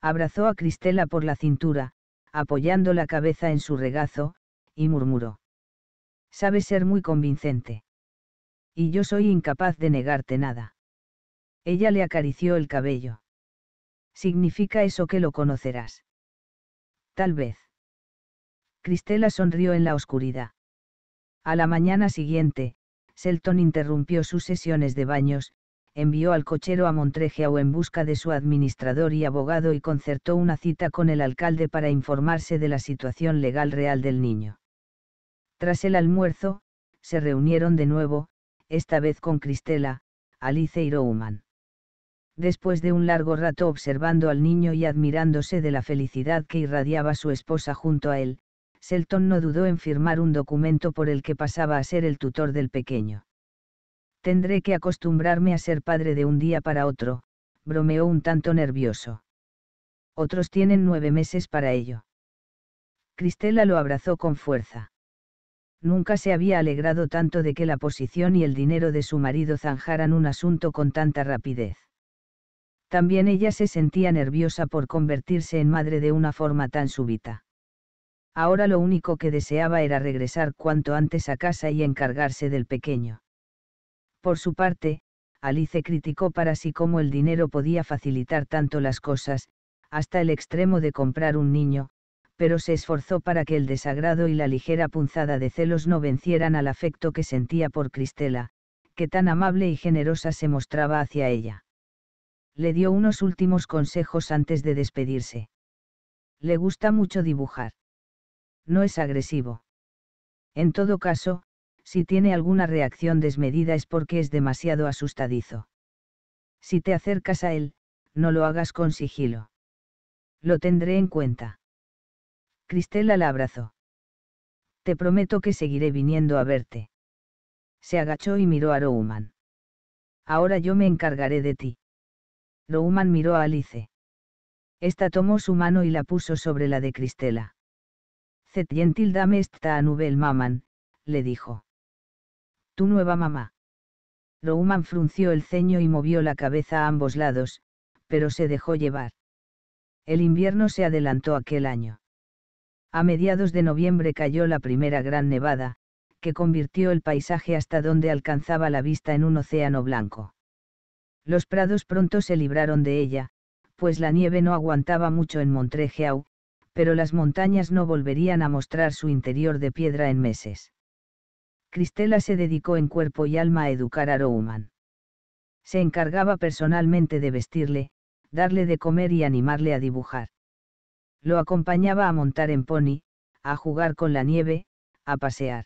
Abrazó a Cristela por la cintura, apoyando la cabeza en su regazo, y murmuró. Sabe ser muy convincente y yo soy incapaz de negarte nada. Ella le acarició el cabello. ¿Significa eso que lo conocerás? Tal vez. Cristela sonrió en la oscuridad. A la mañana siguiente, Selton interrumpió sus sesiones de baños, envió al cochero a Montrejeau en busca de su administrador y abogado y concertó una cita con el alcalde para informarse de la situación legal real del niño. Tras el almuerzo, se reunieron de nuevo, esta vez con Cristela, Alice y Después de un largo rato observando al niño y admirándose de la felicidad que irradiaba su esposa junto a él, Selton no dudó en firmar un documento por el que pasaba a ser el tutor del pequeño. Tendré que acostumbrarme a ser padre de un día para otro, bromeó un tanto nervioso. Otros tienen nueve meses para ello. Cristela lo abrazó con fuerza nunca se había alegrado tanto de que la posición y el dinero de su marido zanjaran un asunto con tanta rapidez. También ella se sentía nerviosa por convertirse en madre de una forma tan súbita. Ahora lo único que deseaba era regresar cuanto antes a casa y encargarse del pequeño. Por su parte, Alice criticó para sí cómo el dinero podía facilitar tanto las cosas, hasta el extremo de comprar un niño, pero se esforzó para que el desagrado y la ligera punzada de celos no vencieran al afecto que sentía por Cristela, que tan amable y generosa se mostraba hacia ella. Le dio unos últimos consejos antes de despedirse. Le gusta mucho dibujar. No es agresivo. En todo caso, si tiene alguna reacción desmedida es porque es demasiado asustadizo. Si te acercas a él, no lo hagas con sigilo. Lo tendré en cuenta. Cristela la abrazó. Te prometo que seguiré viniendo a verte. Se agachó y miró a Roman. Ahora yo me encargaré de ti. Rowman miró a Alice. Esta tomó su mano y la puso sobre la de Cristela. Zet gentil dame esta anubel maman, le dijo. Tu nueva mamá. Rowman frunció el ceño y movió la cabeza a ambos lados, pero se dejó llevar. El invierno se adelantó aquel año. A mediados de noviembre cayó la primera gran nevada, que convirtió el paisaje hasta donde alcanzaba la vista en un océano blanco. Los prados pronto se libraron de ella, pues la nieve no aguantaba mucho en Montrejeau, pero las montañas no volverían a mostrar su interior de piedra en meses. Cristela se dedicó en cuerpo y alma a educar a rouman Se encargaba personalmente de vestirle, darle de comer y animarle a dibujar. Lo acompañaba a montar en pony, a jugar con la nieve, a pasear.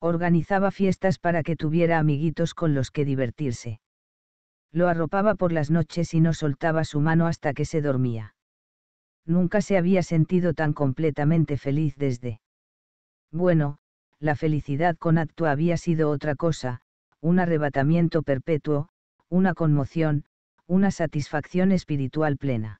Organizaba fiestas para que tuviera amiguitos con los que divertirse. Lo arropaba por las noches y no soltaba su mano hasta que se dormía. Nunca se había sentido tan completamente feliz desde. Bueno, la felicidad con Acto había sido otra cosa, un arrebatamiento perpetuo, una conmoción, una satisfacción espiritual plena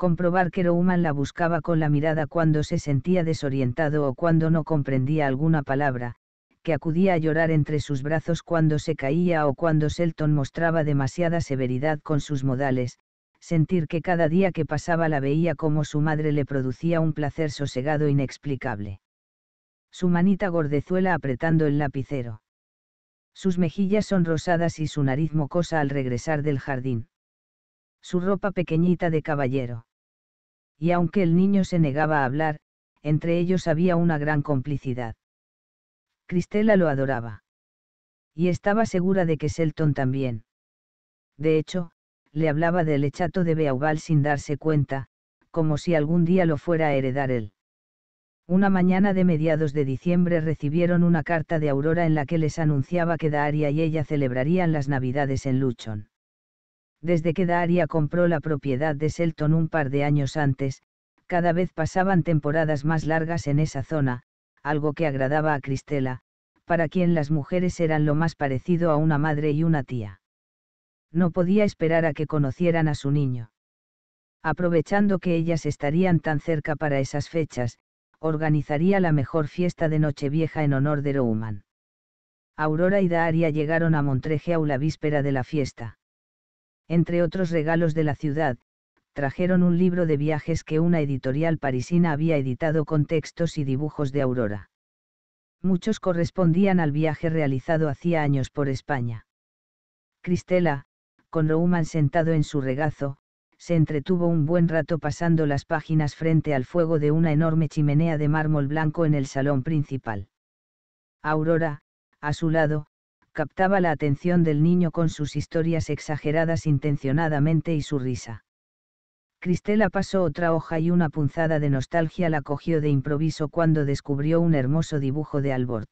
comprobar que Rowman la buscaba con la mirada cuando se sentía desorientado o cuando no comprendía alguna palabra, que acudía a llorar entre sus brazos cuando se caía o cuando Selton mostraba demasiada severidad con sus modales, sentir que cada día que pasaba la veía como su madre le producía un placer sosegado inexplicable. Su manita gordezuela apretando el lapicero. Sus mejillas sonrosadas y su nariz mocosa al regresar del jardín. Su ropa pequeñita de caballero y aunque el niño se negaba a hablar, entre ellos había una gran complicidad. Cristela lo adoraba. Y estaba segura de que Selton también. De hecho, le hablaba del echato de Beauval sin darse cuenta, como si algún día lo fuera a heredar él. Una mañana de mediados de diciembre recibieron una carta de Aurora en la que les anunciaba que Daria y ella celebrarían las Navidades en Luchon desde que Daria compró la propiedad de Selton un par de años antes, cada vez pasaban temporadas más largas en esa zona, algo que agradaba a Cristela, para quien las mujeres eran lo más parecido a una madre y una tía. No podía esperar a que conocieran a su niño. Aprovechando que ellas estarían tan cerca para esas fechas, organizaría la mejor fiesta de Nochevieja en honor de Rowman. Aurora y Daria llegaron a Montrejeau la víspera de la fiesta entre otros regalos de la ciudad, trajeron un libro de viajes que una editorial parisina había editado con textos y dibujos de Aurora. Muchos correspondían al viaje realizado hacía años por España. Cristela, con Rouman sentado en su regazo, se entretuvo un buen rato pasando las páginas frente al fuego de una enorme chimenea de mármol blanco en el salón principal. Aurora, a su lado, captaba la atención del niño con sus historias exageradas intencionadamente y su risa. Cristela pasó otra hoja y una punzada de nostalgia la cogió de improviso cuando descubrió un hermoso dibujo de Albort.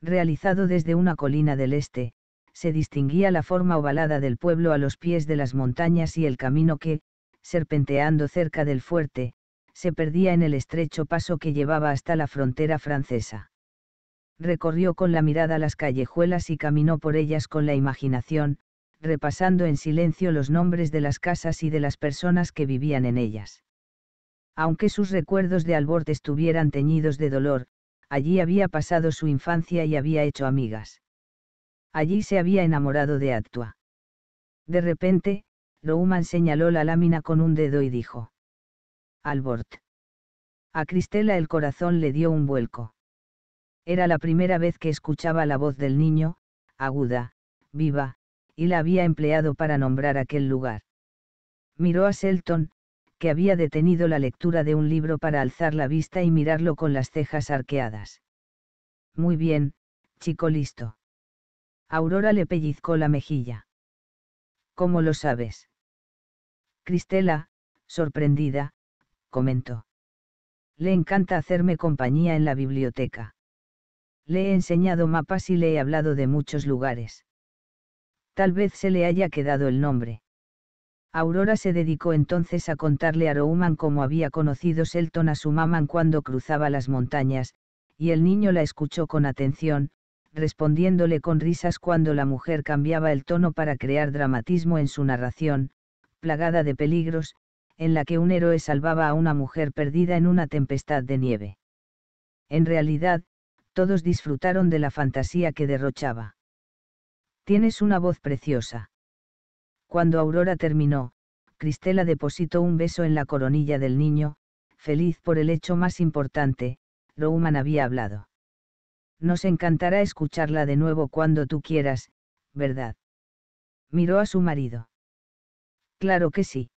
Realizado desde una colina del este, se distinguía la forma ovalada del pueblo a los pies de las montañas y el camino que, serpenteando cerca del fuerte, se perdía en el estrecho paso que llevaba hasta la frontera francesa recorrió con la mirada las callejuelas y caminó por ellas con la imaginación, repasando en silencio los nombres de las casas y de las personas que vivían en ellas. Aunque sus recuerdos de Albort estuvieran teñidos de dolor, allí había pasado su infancia y había hecho amigas. Allí se había enamorado de Actua. De repente, Lohman señaló la lámina con un dedo y dijo. Albort. A Cristela el corazón le dio un vuelco. Era la primera vez que escuchaba la voz del niño, aguda, viva, y la había empleado para nombrar aquel lugar. Miró a Selton, que había detenido la lectura de un libro para alzar la vista y mirarlo con las cejas arqueadas. Muy bien, chico listo. Aurora le pellizcó la mejilla. ¿Cómo lo sabes? Cristela, sorprendida, comentó. Le encanta hacerme compañía en la biblioteca. Le he enseñado mapas y le he hablado de muchos lugares. Tal vez se le haya quedado el nombre. Aurora se dedicó entonces a contarle a Roman cómo había conocido Selton a su mamá cuando cruzaba las montañas, y el niño la escuchó con atención, respondiéndole con risas cuando la mujer cambiaba el tono para crear dramatismo en su narración, plagada de peligros, en la que un héroe salvaba a una mujer perdida en una tempestad de nieve. En realidad, todos disfrutaron de la fantasía que derrochaba. Tienes una voz preciosa. Cuando Aurora terminó, Cristela depositó un beso en la coronilla del niño, feliz por el hecho más importante, Roman había hablado. Nos encantará escucharla de nuevo cuando tú quieras, ¿verdad? Miró a su marido. Claro que sí.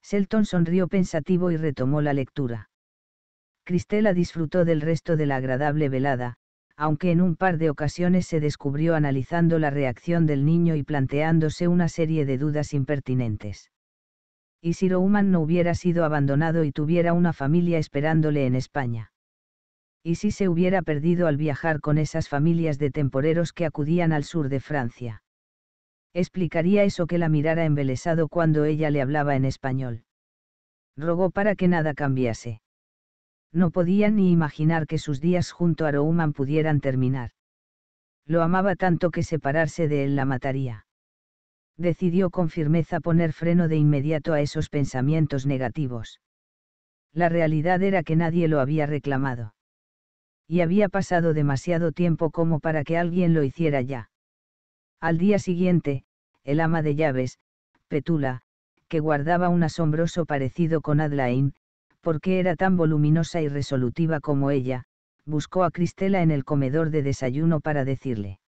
Selton sonrió pensativo y retomó la lectura. Cristela disfrutó del resto de la agradable velada, aunque en un par de ocasiones se descubrió analizando la reacción del niño y planteándose una serie de dudas impertinentes. ¿Y si Rouman no hubiera sido abandonado y tuviera una familia esperándole en España? ¿Y si se hubiera perdido al viajar con esas familias de temporeros que acudían al sur de Francia? Explicaría eso que la mirara embelesado cuando ella le hablaba en español. Rogó para que nada cambiase. No podía ni imaginar que sus días junto a Roman pudieran terminar. Lo amaba tanto que separarse de él la mataría. Decidió con firmeza poner freno de inmediato a esos pensamientos negativos. La realidad era que nadie lo había reclamado. Y había pasado demasiado tiempo como para que alguien lo hiciera ya. Al día siguiente, el ama de llaves, Petula, que guardaba un asombroso parecido con Adlain, porque era tan voluminosa y resolutiva como ella, buscó a Cristela en el comedor de desayuno para decirle.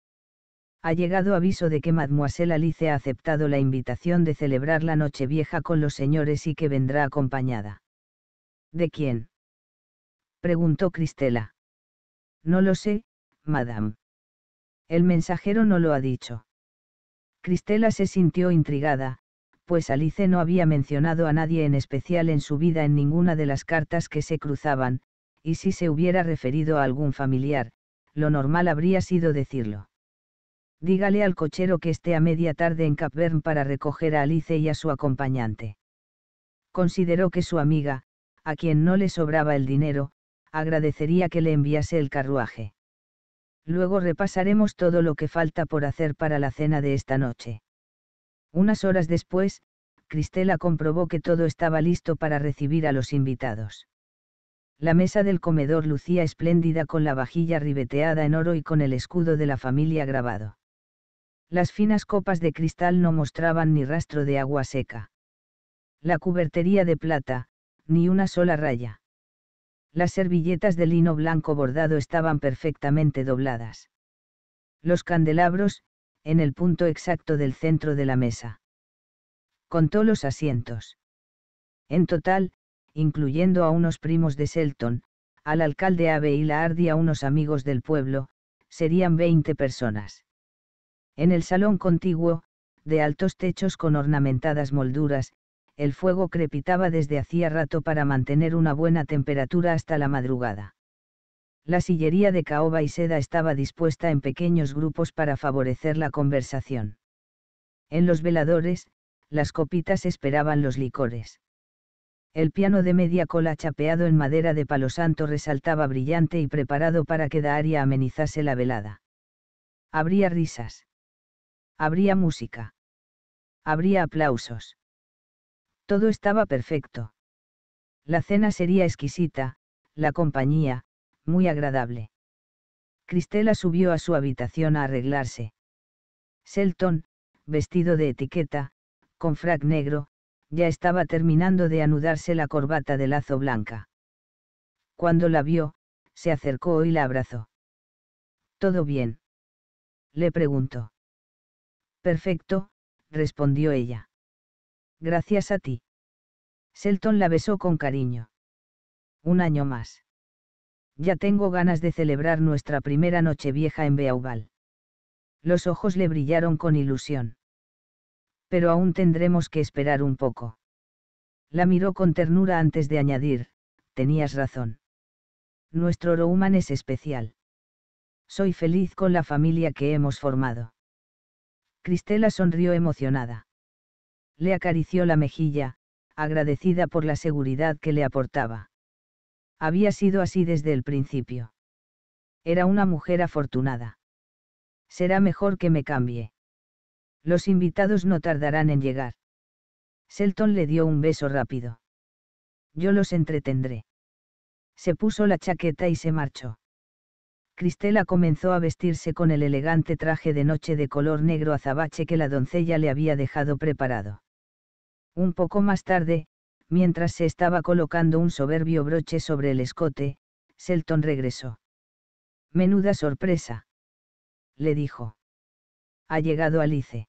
Ha llegado aviso de que Mademoiselle Alice ha aceptado la invitación de celebrar la Nochevieja con los señores y que vendrá acompañada. ¿De quién? preguntó Cristela. No lo sé, madame. El mensajero no lo ha dicho. Cristela se sintió intrigada, pues Alice no había mencionado a nadie en especial en su vida en ninguna de las cartas que se cruzaban, y si se hubiera referido a algún familiar, lo normal habría sido decirlo. Dígale al cochero que esté a media tarde en Capvern para recoger a Alice y a su acompañante. Consideró que su amiga, a quien no le sobraba el dinero, agradecería que le enviase el carruaje. Luego repasaremos todo lo que falta por hacer para la cena de esta noche. Unas horas después, Cristela comprobó que todo estaba listo para recibir a los invitados. La mesa del comedor lucía espléndida con la vajilla ribeteada en oro y con el escudo de la familia grabado. Las finas copas de cristal no mostraban ni rastro de agua seca. La cubertería de plata, ni una sola raya. Las servilletas de lino blanco bordado estaban perfectamente dobladas. Los candelabros, en el punto exacto del centro de la mesa. Contó los asientos. En total, incluyendo a unos primos de Selton, al alcalde Ave y la Ardi a unos amigos del pueblo, serían 20 personas. En el salón contiguo, de altos techos con ornamentadas molduras, el fuego crepitaba desde hacía rato para mantener una buena temperatura hasta la madrugada. La sillería de caoba y seda estaba dispuesta en pequeños grupos para favorecer la conversación. En los veladores, las copitas esperaban los licores. El piano de media cola chapeado en madera de Palosanto resaltaba brillante y preparado para que Daaria amenizase la velada. Habría risas. Habría música. Habría aplausos. Todo estaba perfecto. La cena sería exquisita, la compañía, muy agradable. Cristela subió a su habitación a arreglarse. Selton, vestido de etiqueta, con frac negro, ya estaba terminando de anudarse la corbata de lazo blanca. Cuando la vio, se acercó y la abrazó. ¿Todo bien? Le preguntó. Perfecto, respondió ella. Gracias a ti. Selton la besó con cariño. Un año más. Ya tengo ganas de celebrar nuestra primera noche vieja en Beauval. Los ojos le brillaron con ilusión. Pero aún tendremos que esperar un poco. La miró con ternura antes de añadir, tenías razón. Nuestro Rouman es especial. Soy feliz con la familia que hemos formado. Cristela sonrió emocionada. Le acarició la mejilla, agradecida por la seguridad que le aportaba. Había sido así desde el principio. Era una mujer afortunada. Será mejor que me cambie. Los invitados no tardarán en llegar. Selton le dio un beso rápido. Yo los entretendré. Se puso la chaqueta y se marchó. Cristela comenzó a vestirse con el elegante traje de noche de color negro azabache que la doncella le había dejado preparado. Un poco más tarde, mientras se estaba colocando un soberbio broche sobre el escote, Selton regresó. Menuda sorpresa. Le dijo. Ha llegado Alice.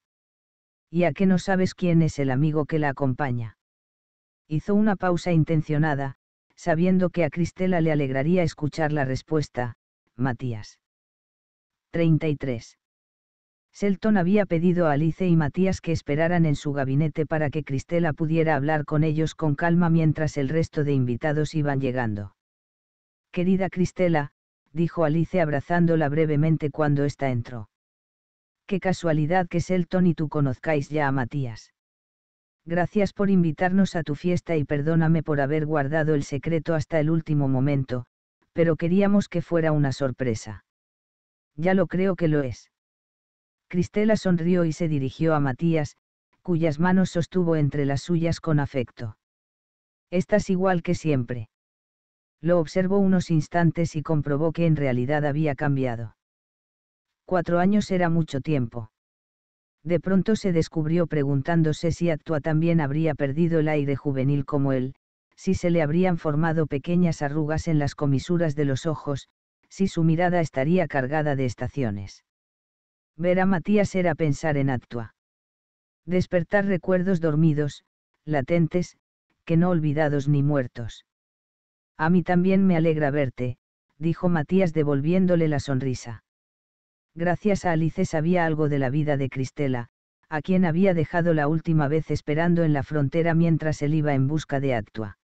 ¿Y a qué no sabes quién es el amigo que la acompaña? Hizo una pausa intencionada, sabiendo que a Cristela le alegraría escuchar la respuesta, Matías. 33. Selton había pedido a Alice y Matías que esperaran en su gabinete para que Cristela pudiera hablar con ellos con calma mientras el resto de invitados iban llegando. Querida Cristela, dijo Alice abrazándola brevemente cuando ésta entró. Qué casualidad que Selton y tú conozcáis ya a Matías. Gracias por invitarnos a tu fiesta y perdóname por haber guardado el secreto hasta el último momento, pero queríamos que fuera una sorpresa. Ya lo creo que lo es. Cristela sonrió y se dirigió a Matías, cuyas manos sostuvo entre las suyas con afecto. Estás igual que siempre. Lo observó unos instantes y comprobó que en realidad había cambiado. Cuatro años era mucho tiempo. De pronto se descubrió preguntándose si Actua también habría perdido el aire juvenil como él, si se le habrían formado pequeñas arrugas en las comisuras de los ojos, si su mirada estaría cargada de estaciones. Ver a Matías era pensar en Actua. Despertar recuerdos dormidos, latentes, que no olvidados ni muertos. A mí también me alegra verte, dijo Matías devolviéndole la sonrisa. Gracias a Alice sabía algo de la vida de Cristela, a quien había dejado la última vez esperando en la frontera mientras él iba en busca de Actua.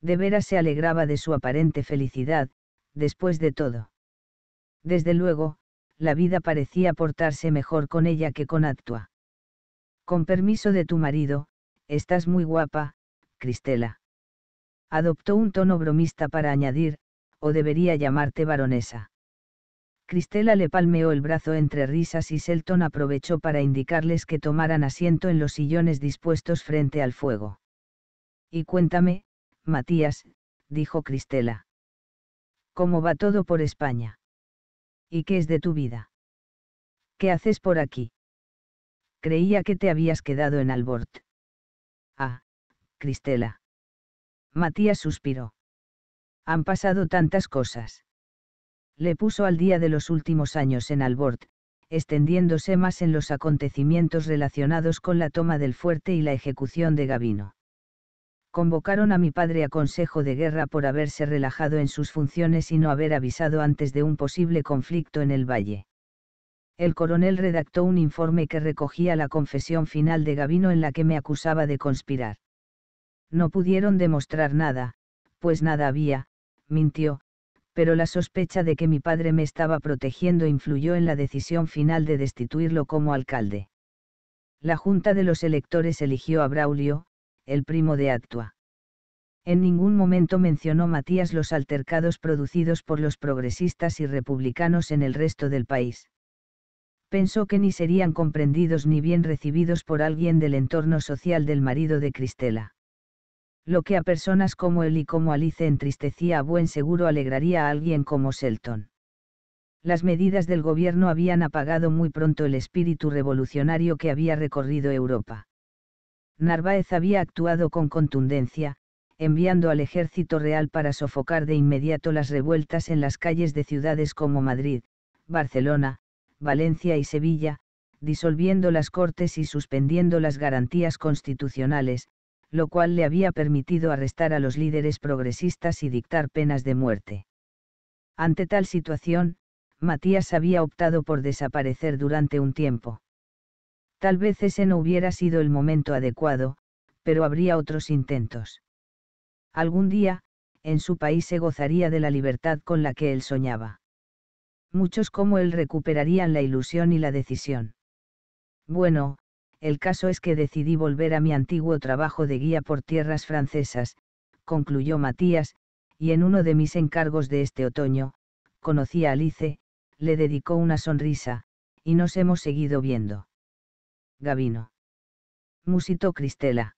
De veras se alegraba de su aparente felicidad, después de todo. Desde luego, la vida parecía portarse mejor con ella que con Actua. Con permiso de tu marido, estás muy guapa, Cristela. Adoptó un tono bromista para añadir, o debería llamarte baronesa. Cristela le palmeó el brazo entre risas y Selton aprovechó para indicarles que tomaran asiento en los sillones dispuestos frente al fuego. Y cuéntame, Matías, dijo Cristela. ¿Cómo va todo por España? ¿Y qué es de tu vida? ¿Qué haces por aquí? Creía que te habías quedado en Albort. Ah, Cristela. Matías suspiró. Han pasado tantas cosas. Le puso al día de los últimos años en Albort, extendiéndose más en los acontecimientos relacionados con la toma del fuerte y la ejecución de Gavino convocaron a mi padre a consejo de guerra por haberse relajado en sus funciones y no haber avisado antes de un posible conflicto en el valle. El coronel redactó un informe que recogía la confesión final de Gavino en la que me acusaba de conspirar. No pudieron demostrar nada, pues nada había, mintió, pero la sospecha de que mi padre me estaba protegiendo influyó en la decisión final de destituirlo como alcalde. La Junta de los Electores eligió a Braulio, el primo de Actua. En ningún momento mencionó Matías los altercados producidos por los progresistas y republicanos en el resto del país. Pensó que ni serían comprendidos ni bien recibidos por alguien del entorno social del marido de Cristela. Lo que a personas como él y como Alice entristecía a buen seguro alegraría a alguien como Selton. Las medidas del gobierno habían apagado muy pronto el espíritu revolucionario que había recorrido Europa Narváez había actuado con contundencia, enviando al ejército real para sofocar de inmediato las revueltas en las calles de ciudades como Madrid, Barcelona, Valencia y Sevilla, disolviendo las cortes y suspendiendo las garantías constitucionales, lo cual le había permitido arrestar a los líderes progresistas y dictar penas de muerte. Ante tal situación, Matías había optado por desaparecer durante un tiempo. Tal vez ese no hubiera sido el momento adecuado, pero habría otros intentos. Algún día, en su país se gozaría de la libertad con la que él soñaba. Muchos como él recuperarían la ilusión y la decisión. Bueno, el caso es que decidí volver a mi antiguo trabajo de guía por tierras francesas, concluyó Matías, y en uno de mis encargos de este otoño, conocí a Alice, le dedicó una sonrisa, y nos hemos seguido viendo. Gavino. Musitó Cristela.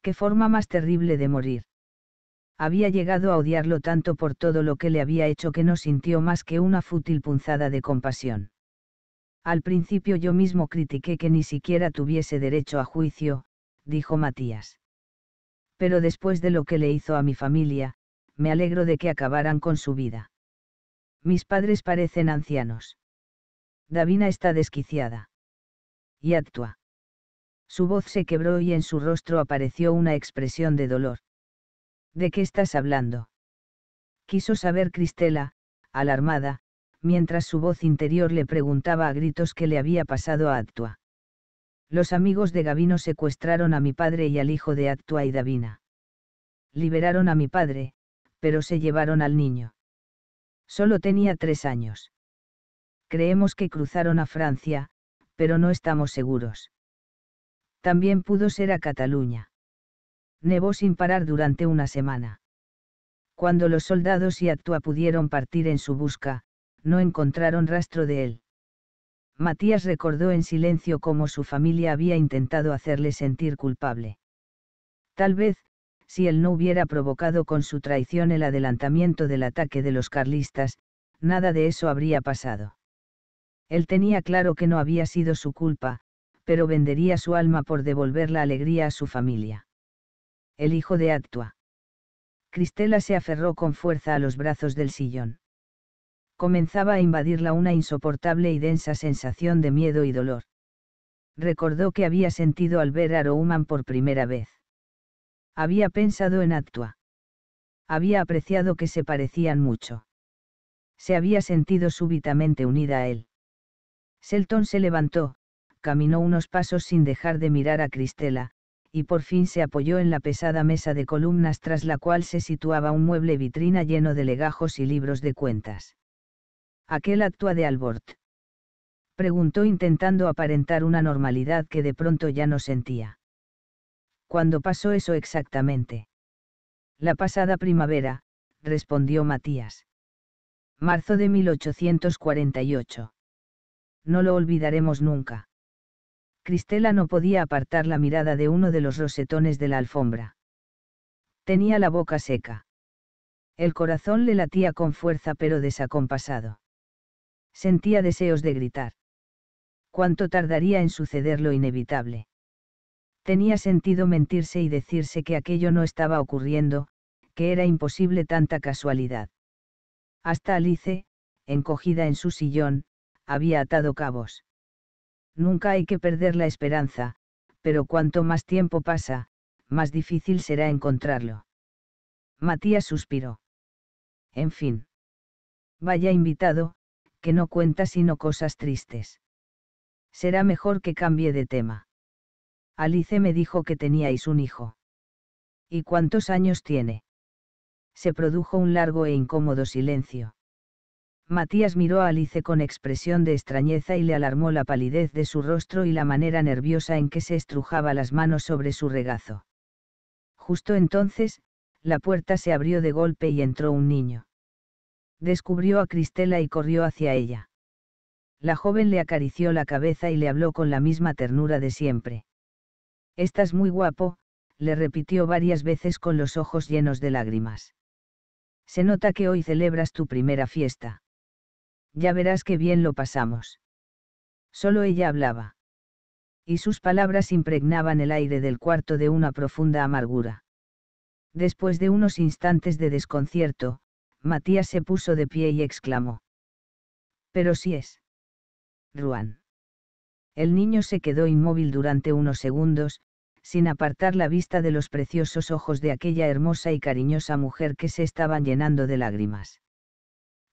Qué forma más terrible de morir. Había llegado a odiarlo tanto por todo lo que le había hecho que no sintió más que una fútil punzada de compasión. Al principio yo mismo critiqué que ni siquiera tuviese derecho a juicio, dijo Matías. Pero después de lo que le hizo a mi familia, me alegro de que acabaran con su vida. Mis padres parecen ancianos. Davina está desquiciada y Actua. Su voz se quebró y en su rostro apareció una expresión de dolor. ¿De qué estás hablando? Quiso saber Cristela, alarmada, mientras su voz interior le preguntaba a gritos qué le había pasado a Actua. Los amigos de Gavino secuestraron a mi padre y al hijo de Actua y Davina. Liberaron a mi padre, pero se llevaron al niño. Solo tenía tres años. Creemos que cruzaron a Francia, pero no estamos seguros. También pudo ser a Cataluña. Nevó sin parar durante una semana. Cuando los soldados y Actua pudieron partir en su busca, no encontraron rastro de él. Matías recordó en silencio cómo su familia había intentado hacerle sentir culpable. Tal vez, si él no hubiera provocado con su traición el adelantamiento del ataque de los carlistas, nada de eso habría pasado. Él tenía claro que no había sido su culpa, pero vendería su alma por devolver la alegría a su familia. El hijo de Actua. Cristela se aferró con fuerza a los brazos del sillón. Comenzaba a invadirla una insoportable y densa sensación de miedo y dolor. Recordó que había sentido al ver a Roman por primera vez. Había pensado en Actua. Había apreciado que se parecían mucho. Se había sentido súbitamente unida a él. Selton se levantó, caminó unos pasos sin dejar de mirar a Cristela, y por fin se apoyó en la pesada mesa de columnas tras la cual se situaba un mueble vitrina lleno de legajos y libros de cuentas. ¿Aquel actúa de Albort? Preguntó intentando aparentar una normalidad que de pronto ya no sentía. ¿Cuándo pasó eso exactamente? La pasada primavera, respondió Matías. Marzo de 1848 no lo olvidaremos nunca. Cristela no podía apartar la mirada de uno de los rosetones de la alfombra. Tenía la boca seca. El corazón le latía con fuerza pero desacompasado. Sentía deseos de gritar. ¿Cuánto tardaría en suceder lo inevitable? Tenía sentido mentirse y decirse que aquello no estaba ocurriendo, que era imposible tanta casualidad. Hasta Alice, encogida en su sillón, había atado cabos. Nunca hay que perder la esperanza, pero cuanto más tiempo pasa, más difícil será encontrarlo. Matías suspiró. En fin. Vaya invitado, que no cuenta sino cosas tristes. Será mejor que cambie de tema. Alice me dijo que teníais un hijo. ¿Y cuántos años tiene? Se produjo un largo e incómodo silencio. Matías miró a Alice con expresión de extrañeza y le alarmó la palidez de su rostro y la manera nerviosa en que se estrujaba las manos sobre su regazo. Justo entonces, la puerta se abrió de golpe y entró un niño. Descubrió a Cristela y corrió hacia ella. La joven le acarició la cabeza y le habló con la misma ternura de siempre. Estás muy guapo, le repitió varias veces con los ojos llenos de lágrimas. Se nota que hoy celebras tu primera fiesta. Ya verás qué bien lo pasamos. Solo ella hablaba. Y sus palabras impregnaban el aire del cuarto de una profunda amargura. Después de unos instantes de desconcierto, Matías se puso de pie y exclamó. Pero si es. Ruan. El niño se quedó inmóvil durante unos segundos, sin apartar la vista de los preciosos ojos de aquella hermosa y cariñosa mujer que se estaban llenando de lágrimas.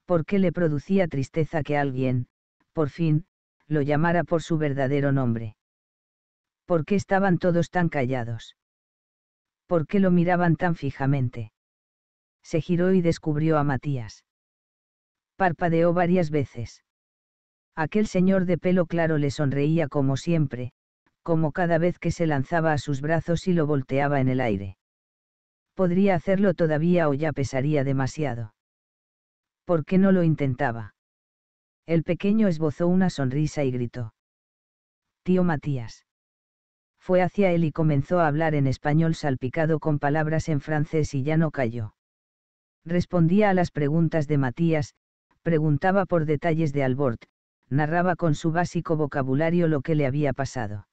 ¿Por qué le producía tristeza que alguien, por fin, lo llamara por su verdadero nombre. ¿Por qué estaban todos tan callados? ¿Por qué lo miraban tan fijamente? Se giró y descubrió a Matías. Parpadeó varias veces. Aquel señor de pelo claro le sonreía como siempre, como cada vez que se lanzaba a sus brazos y lo volteaba en el aire. Podría hacerlo todavía o ya pesaría demasiado. ¿Por qué no lo intentaba? El pequeño esbozó una sonrisa y gritó. Tío Matías. Fue hacia él y comenzó a hablar en español salpicado con palabras en francés y ya no cayó. Respondía a las preguntas de Matías, preguntaba por detalles de Albort, narraba con su básico vocabulario lo que le había pasado.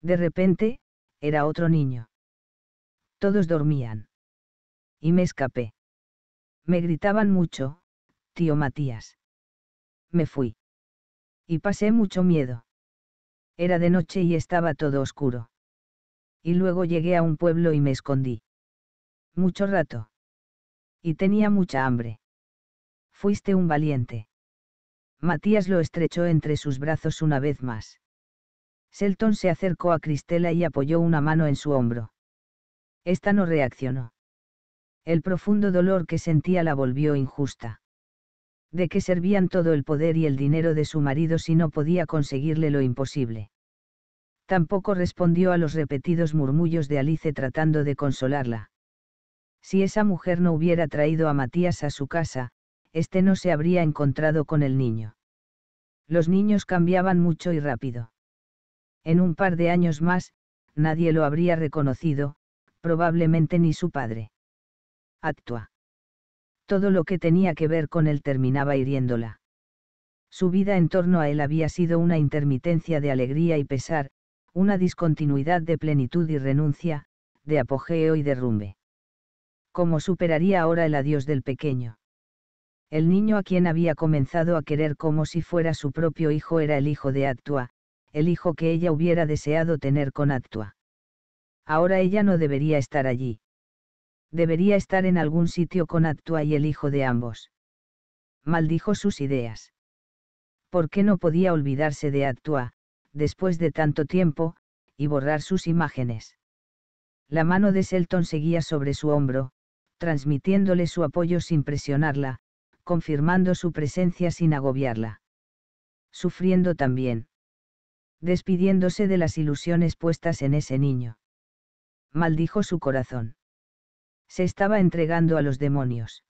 De repente, era otro niño. Todos dormían. Y me escapé. Me gritaban mucho, tío Matías. Me fui. Y pasé mucho miedo. Era de noche y estaba todo oscuro. Y luego llegué a un pueblo y me escondí. Mucho rato. Y tenía mucha hambre. Fuiste un valiente. Matías lo estrechó entre sus brazos una vez más. Selton se acercó a Cristela y apoyó una mano en su hombro. Esta no reaccionó. El profundo dolor que sentía la volvió injusta. ¿De qué servían todo el poder y el dinero de su marido si no podía conseguirle lo imposible? Tampoco respondió a los repetidos murmullos de Alice tratando de consolarla. Si esa mujer no hubiera traído a Matías a su casa, éste no se habría encontrado con el niño. Los niños cambiaban mucho y rápido. En un par de años más, nadie lo habría reconocido, probablemente ni su padre. Actua todo lo que tenía que ver con él terminaba hiriéndola. Su vida en torno a él había sido una intermitencia de alegría y pesar, una discontinuidad de plenitud y renuncia, de apogeo y derrumbe. ¿Cómo superaría ahora el adiós del pequeño? El niño a quien había comenzado a querer como si fuera su propio hijo era el hijo de Actua, el hijo que ella hubiera deseado tener con Actua. Ahora ella no debería estar allí debería estar en algún sitio con Actua y el hijo de ambos. Maldijo sus ideas. ¿Por qué no podía olvidarse de Actua, después de tanto tiempo, y borrar sus imágenes? La mano de Selton seguía sobre su hombro, transmitiéndole su apoyo sin presionarla, confirmando su presencia sin agobiarla. Sufriendo también. Despidiéndose de las ilusiones puestas en ese niño. Maldijo su corazón se estaba entregando a los demonios.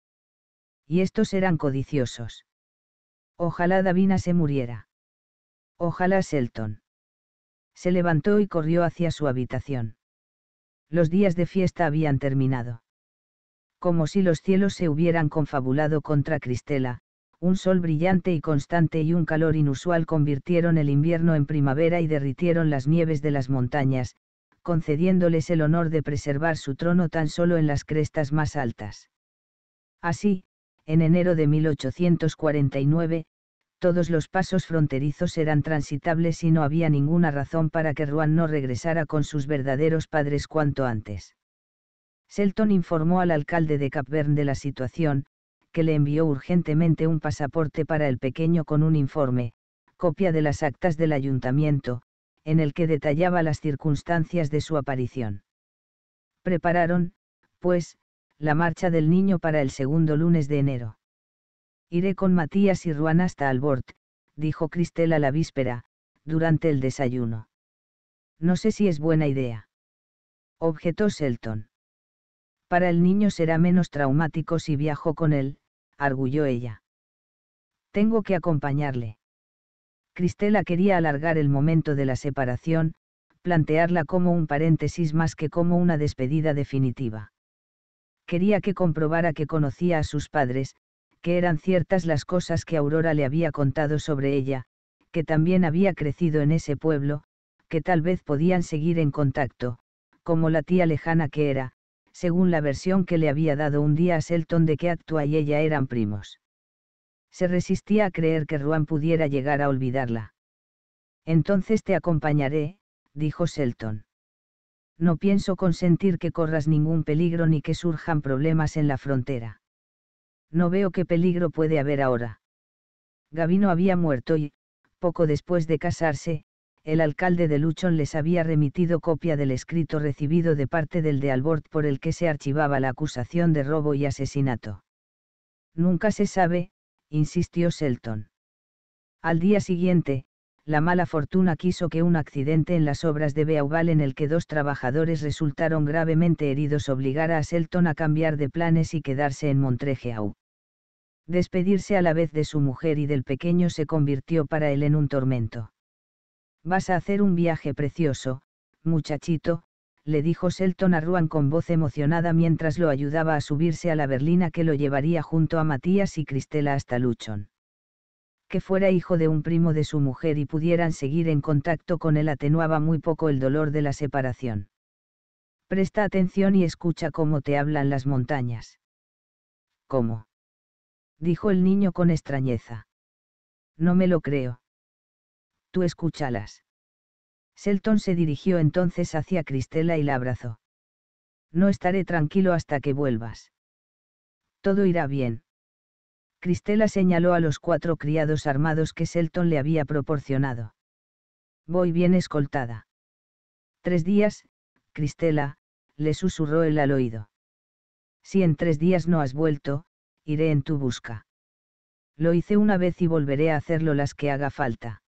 Y estos eran codiciosos. Ojalá Davina se muriera. Ojalá Selton. Se levantó y corrió hacia su habitación. Los días de fiesta habían terminado. Como si los cielos se hubieran confabulado contra Cristela, un sol brillante y constante y un calor inusual convirtieron el invierno en primavera y derritieron las nieves de las montañas, concediéndoles el honor de preservar su trono tan solo en las crestas más altas. Así, en enero de 1849, todos los pasos fronterizos eran transitables y no había ninguna razón para que Ruan no regresara con sus verdaderos padres cuanto antes. Selton informó al alcalde de Capvern de la situación, que le envió urgentemente un pasaporte para el pequeño con un informe, copia de las actas del ayuntamiento, en el que detallaba las circunstancias de su aparición. Prepararon, pues, la marcha del niño para el segundo lunes de enero. Iré con Matías y Ruan hasta Albort, dijo Cristela la víspera, durante el desayuno. No sé si es buena idea. Objetó Selton. Para el niño será menos traumático si viajo con él, arguyó ella. Tengo que acompañarle. Cristela quería alargar el momento de la separación, plantearla como un paréntesis más que como una despedida definitiva. Quería que comprobara que conocía a sus padres, que eran ciertas las cosas que Aurora le había contado sobre ella, que también había crecido en ese pueblo, que tal vez podían seguir en contacto, como la tía lejana que era, según la versión que le había dado un día a Selton de que Actua y ella eran primos se resistía a creer que Ruan pudiera llegar a olvidarla. Entonces te acompañaré, dijo Selton. No pienso consentir que corras ningún peligro ni que surjan problemas en la frontera. No veo qué peligro puede haber ahora. Gavino había muerto y, poco después de casarse, el alcalde de Luchon les había remitido copia del escrito recibido de parte del de Albort por el que se archivaba la acusación de robo y asesinato. Nunca se sabe, insistió Selton. Al día siguiente, la mala fortuna quiso que un accidente en las obras de Beauval en el que dos trabajadores resultaron gravemente heridos obligara a Selton a cambiar de planes y quedarse en Montrejeau. Despedirse a la vez de su mujer y del pequeño se convirtió para él en un tormento. Vas a hacer un viaje precioso, muchachito, le dijo Selton a Ruan con voz emocionada mientras lo ayudaba a subirse a la berlina que lo llevaría junto a Matías y Cristela hasta Luchon. Que fuera hijo de un primo de su mujer y pudieran seguir en contacto con él atenuaba muy poco el dolor de la separación. Presta atención y escucha cómo te hablan las montañas. ¿Cómo? dijo el niño con extrañeza. No me lo creo. Tú escúchalas. Selton se dirigió entonces hacia Cristela y la abrazó. No estaré tranquilo hasta que vuelvas. Todo irá bien. Cristela señaló a los cuatro criados armados que Selton le había proporcionado. Voy bien escoltada. Tres días, Cristela, le susurró el al oído. Si en tres días no has vuelto, iré en tu busca. Lo hice una vez y volveré a hacerlo las que haga falta.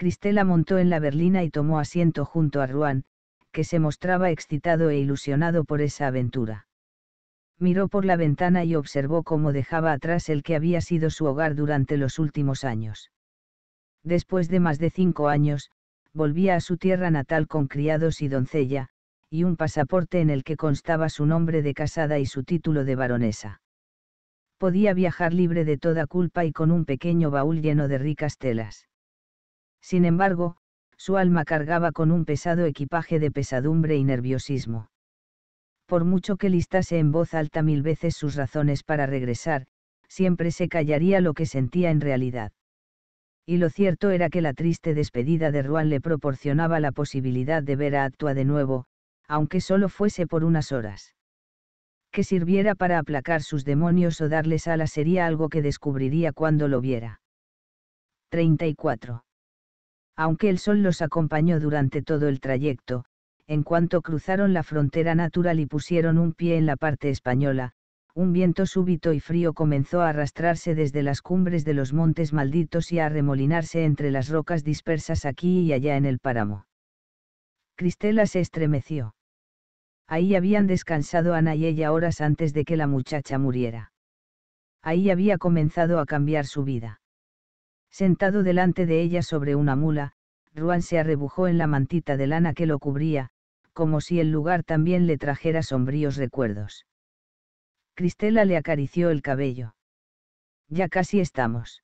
Cristela montó en la berlina y tomó asiento junto a Ruan, que se mostraba excitado e ilusionado por esa aventura. Miró por la ventana y observó cómo dejaba atrás el que había sido su hogar durante los últimos años. Después de más de cinco años, volvía a su tierra natal con criados y doncella, y un pasaporte en el que constaba su nombre de casada y su título de baronesa. Podía viajar libre de toda culpa y con un pequeño baúl lleno de ricas telas. Sin embargo, su alma cargaba con un pesado equipaje de pesadumbre y nerviosismo. Por mucho que listase en voz alta mil veces sus razones para regresar, siempre se callaría lo que sentía en realidad. Y lo cierto era que la triste despedida de Ruan le proporcionaba la posibilidad de ver a Atua de nuevo, aunque solo fuese por unas horas. Que sirviera para aplacar sus demonios o darles alas sería algo que descubriría cuando lo viera. 34 aunque el sol los acompañó durante todo el trayecto, en cuanto cruzaron la frontera natural y pusieron un pie en la parte española, un viento súbito y frío comenzó a arrastrarse desde las cumbres de los montes malditos y a remolinarse entre las rocas dispersas aquí y allá en el páramo. Cristela se estremeció. Ahí habían descansado Ana y ella horas antes de que la muchacha muriera. Ahí había comenzado a cambiar su vida. Sentado delante de ella sobre una mula, Ruan se arrebujó en la mantita de lana que lo cubría, como si el lugar también le trajera sombríos recuerdos. Cristela le acarició el cabello. Ya casi estamos.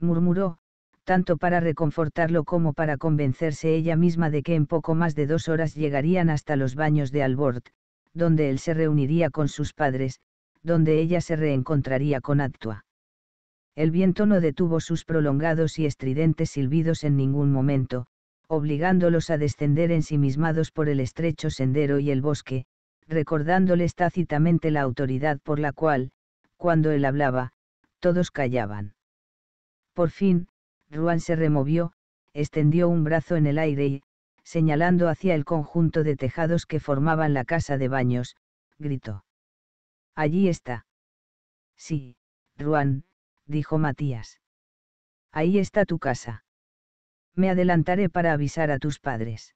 Murmuró, tanto para reconfortarlo como para convencerse ella misma de que en poco más de dos horas llegarían hasta los baños de Albort, donde él se reuniría con sus padres, donde ella se reencontraría con Actua. El viento no detuvo sus prolongados y estridentes silbidos en ningún momento, obligándolos a descender ensimismados por el estrecho sendero y el bosque, recordándoles tácitamente la autoridad por la cual, cuando él hablaba, todos callaban. Por fin, Ruan se removió, extendió un brazo en el aire y, señalando hacia el conjunto de tejados que formaban la casa de baños, gritó. Allí está. Sí, Ruan, dijo Matías. Ahí está tu casa. Me adelantaré para avisar a tus padres.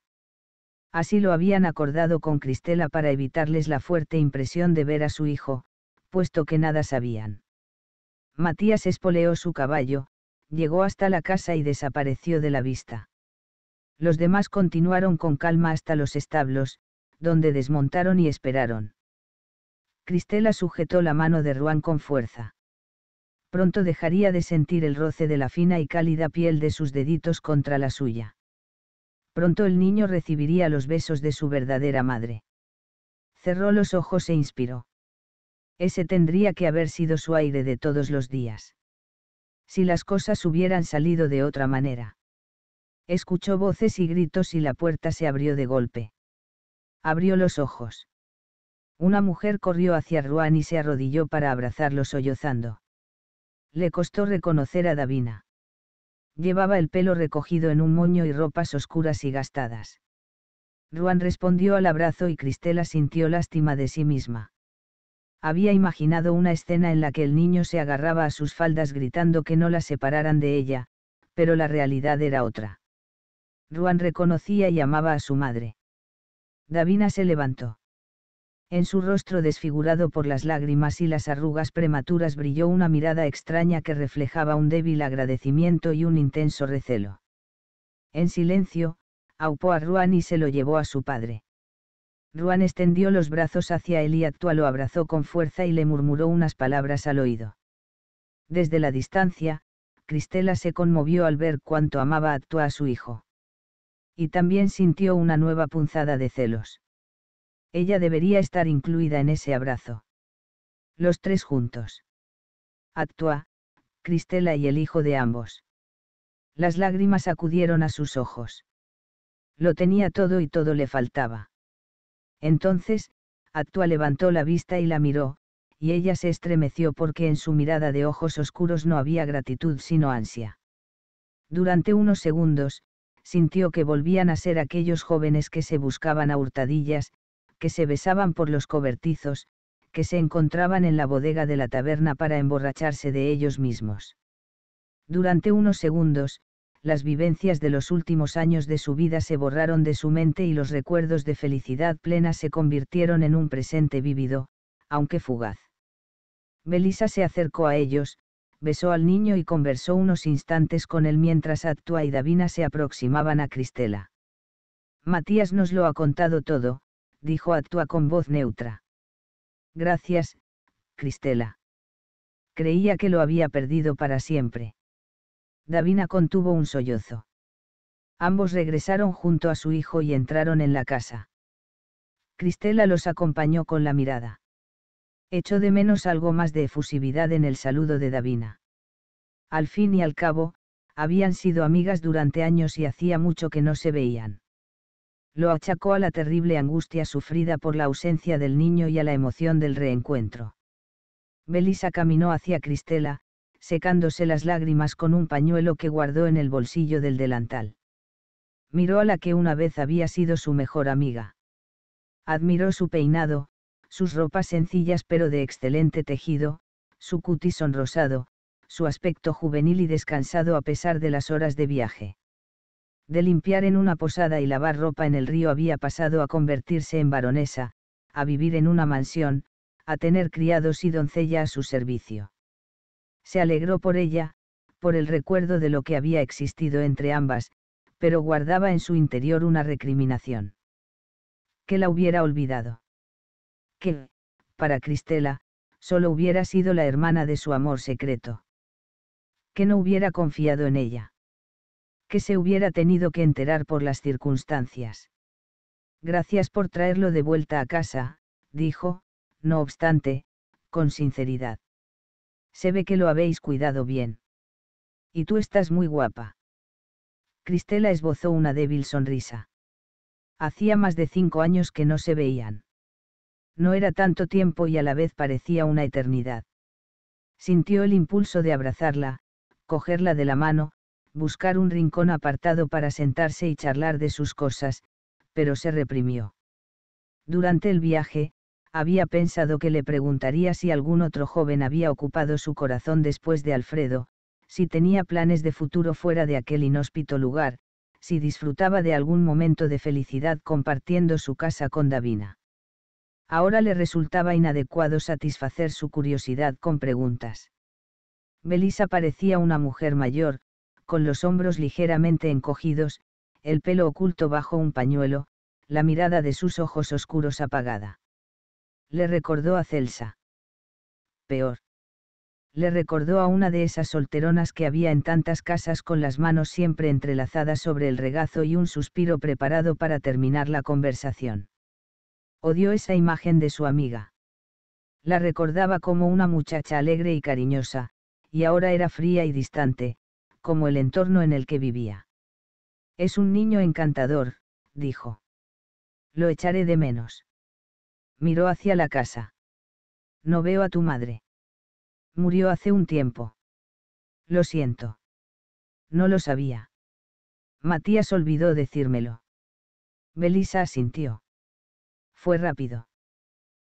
Así lo habían acordado con Cristela para evitarles la fuerte impresión de ver a su hijo, puesto que nada sabían. Matías espoleó su caballo, llegó hasta la casa y desapareció de la vista. Los demás continuaron con calma hasta los establos, donde desmontaron y esperaron. Cristela sujetó la mano de Juan con fuerza pronto dejaría de sentir el roce de la fina y cálida piel de sus deditos contra la suya. Pronto el niño recibiría los besos de su verdadera madre. Cerró los ojos e inspiró. Ese tendría que haber sido su aire de todos los días. Si las cosas hubieran salido de otra manera. Escuchó voces y gritos y la puerta se abrió de golpe. Abrió los ojos. Una mujer corrió hacia Ruan y se arrodilló para abrazarlo sollozando le costó reconocer a Davina. Llevaba el pelo recogido en un moño y ropas oscuras y gastadas. Ruan respondió al abrazo y Cristela sintió lástima de sí misma. Había imaginado una escena en la que el niño se agarraba a sus faldas gritando que no la separaran de ella, pero la realidad era otra. Ruan reconocía y amaba a su madre. Davina se levantó. En su rostro desfigurado por las lágrimas y las arrugas prematuras brilló una mirada extraña que reflejaba un débil agradecimiento y un intenso recelo. En silencio, aupó a Ruan y se lo llevó a su padre. Ruan extendió los brazos hacia él y Actua lo abrazó con fuerza y le murmuró unas palabras al oído. Desde la distancia, Cristela se conmovió al ver cuánto amaba Actua a su hijo. Y también sintió una nueva punzada de celos. Ella debería estar incluida en ese abrazo. Los tres juntos. Actua, Cristela y el hijo de ambos. Las lágrimas acudieron a sus ojos. Lo tenía todo y todo le faltaba. Entonces, Actua levantó la vista y la miró, y ella se estremeció porque en su mirada de ojos oscuros no había gratitud sino ansia. Durante unos segundos, sintió que volvían a ser aquellos jóvenes que se buscaban a hurtadillas, que se besaban por los cobertizos, que se encontraban en la bodega de la taberna para emborracharse de ellos mismos. Durante unos segundos, las vivencias de los últimos años de su vida se borraron de su mente y los recuerdos de felicidad plena se convirtieron en un presente vívido, aunque fugaz. Belisa se acercó a ellos, besó al niño y conversó unos instantes con él mientras Actua y Davina se aproximaban a Cristela. Matías nos lo ha contado todo, dijo Actua con voz neutra. Gracias, Cristela. Creía que lo había perdido para siempre. Davina contuvo un sollozo. Ambos regresaron junto a su hijo y entraron en la casa. Cristela los acompañó con la mirada. Echó de menos algo más de efusividad en el saludo de Davina. Al fin y al cabo, habían sido amigas durante años y hacía mucho que no se veían lo achacó a la terrible angustia sufrida por la ausencia del niño y a la emoción del reencuentro. Belisa caminó hacia Cristela, secándose las lágrimas con un pañuelo que guardó en el bolsillo del delantal. Miró a la que una vez había sido su mejor amiga. Admiró su peinado, sus ropas sencillas pero de excelente tejido, su cutis sonrosado, su aspecto juvenil y descansado a pesar de las horas de viaje de limpiar en una posada y lavar ropa en el río había pasado a convertirse en baronesa, a vivir en una mansión, a tener criados y doncella a su servicio. Se alegró por ella, por el recuerdo de lo que había existido entre ambas, pero guardaba en su interior una recriminación. Que la hubiera olvidado. Que, para Cristela, solo hubiera sido la hermana de su amor secreto. Que no hubiera confiado en ella que se hubiera tenido que enterar por las circunstancias. Gracias por traerlo de vuelta a casa, dijo, no obstante, con sinceridad. Se ve que lo habéis cuidado bien. Y tú estás muy guapa. Cristela esbozó una débil sonrisa. Hacía más de cinco años que no se veían. No era tanto tiempo y a la vez parecía una eternidad. Sintió el impulso de abrazarla, cogerla de la mano, buscar un rincón apartado para sentarse y charlar de sus cosas, pero se reprimió. Durante el viaje, había pensado que le preguntaría si algún otro joven había ocupado su corazón después de Alfredo, si tenía planes de futuro fuera de aquel inhóspito lugar, si disfrutaba de algún momento de felicidad compartiendo su casa con Davina. Ahora le resultaba inadecuado satisfacer su curiosidad con preguntas. Belisa parecía una mujer mayor, con los hombros ligeramente encogidos, el pelo oculto bajo un pañuelo, la mirada de sus ojos oscuros apagada. Le recordó a Celsa. Peor. Le recordó a una de esas solteronas que había en tantas casas con las manos siempre entrelazadas sobre el regazo y un suspiro preparado para terminar la conversación. Odió esa imagen de su amiga. La recordaba como una muchacha alegre y cariñosa, y ahora era fría y distante, como el entorno en el que vivía. Es un niño encantador, dijo. Lo echaré de menos. Miró hacia la casa. No veo a tu madre. Murió hace un tiempo. Lo siento. No lo sabía. Matías olvidó decírmelo. Belisa asintió. Fue rápido.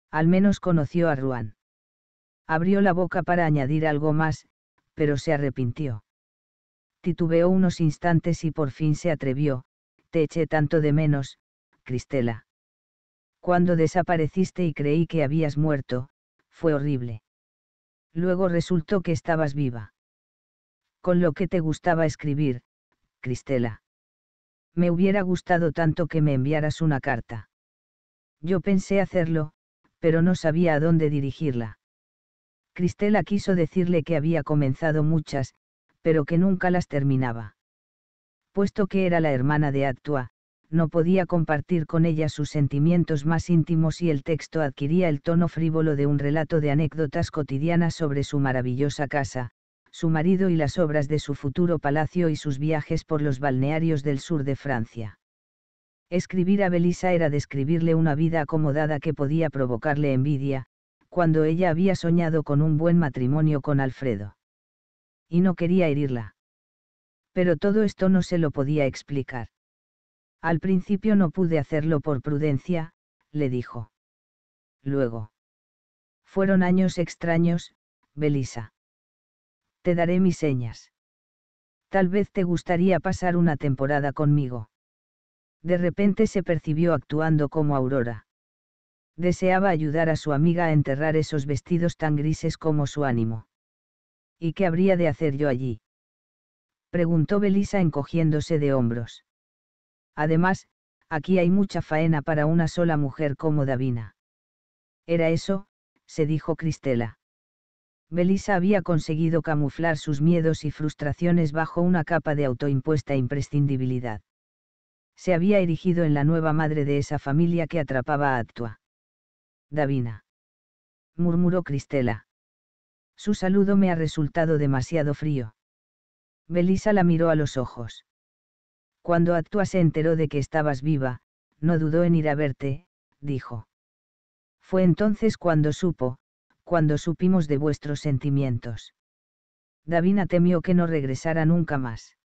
Al menos conoció a Ruan. Abrió la boca para añadir algo más, pero se arrepintió titubeó unos instantes y por fin se atrevió, te eché tanto de menos, Cristela. Cuando desapareciste y creí que habías muerto, fue horrible. Luego resultó que estabas viva. Con lo que te gustaba escribir, Cristela. Me hubiera gustado tanto que me enviaras una carta. Yo pensé hacerlo, pero no sabía a dónde dirigirla. Cristela quiso decirle que había comenzado muchas, pero que nunca las terminaba. Puesto que era la hermana de Actua, no podía compartir con ella sus sentimientos más íntimos y el texto adquiría el tono frívolo de un relato de anécdotas cotidianas sobre su maravillosa casa, su marido y las obras de su futuro palacio y sus viajes por los balnearios del sur de Francia. Escribir a Belisa era describirle una vida acomodada que podía provocarle envidia, cuando ella había soñado con un buen matrimonio con Alfredo y no quería herirla. Pero todo esto no se lo podía explicar. Al principio no pude hacerlo por prudencia, le dijo. Luego. Fueron años extraños, Belisa. Te daré mis señas. Tal vez te gustaría pasar una temporada conmigo. De repente se percibió actuando como Aurora. Deseaba ayudar a su amiga a enterrar esos vestidos tan grises como su ánimo. ¿Y qué habría de hacer yo allí? preguntó Belisa encogiéndose de hombros. Además, aquí hay mucha faena para una sola mujer como Davina. Era eso, se dijo Cristela. Belisa había conseguido camuflar sus miedos y frustraciones bajo una capa de autoimpuesta imprescindibilidad. Se había erigido en la nueva madre de esa familia que atrapaba a Actua. Davina. murmuró Cristela. Su saludo me ha resultado demasiado frío. Belisa la miró a los ojos. Cuando Actua se enteró de que estabas viva, no dudó en ir a verte, dijo. Fue entonces cuando supo, cuando supimos de vuestros sentimientos. Davina temió que no regresara nunca más.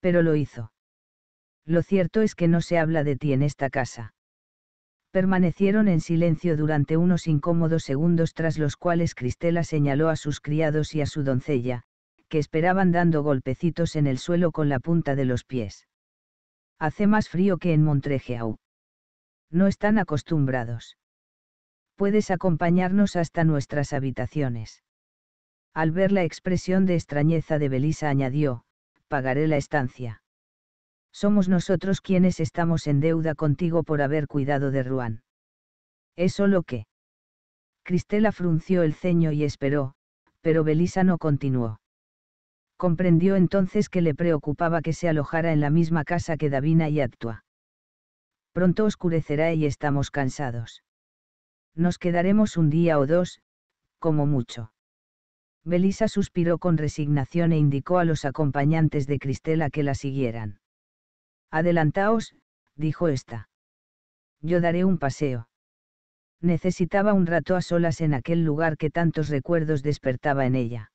Pero lo hizo. Lo cierto es que no se habla de ti en esta casa. Permanecieron en silencio durante unos incómodos segundos tras los cuales Cristela señaló a sus criados y a su doncella, que esperaban dando golpecitos en el suelo con la punta de los pies. Hace más frío que en Montrejeau. No están acostumbrados. Puedes acompañarnos hasta nuestras habitaciones. Al ver la expresión de extrañeza de Belisa añadió, pagaré la estancia. Somos nosotros quienes estamos en deuda contigo por haber cuidado de Ruan. Eso lo que. Cristela frunció el ceño y esperó, pero Belisa no continuó. Comprendió entonces que le preocupaba que se alojara en la misma casa que Davina y Actua. Pronto oscurecerá y estamos cansados. Nos quedaremos un día o dos, como mucho. Belisa suspiró con resignación e indicó a los acompañantes de Cristela que la siguieran. Adelantaos, dijo esta. Yo daré un paseo. Necesitaba un rato a solas en aquel lugar que tantos recuerdos despertaba en ella.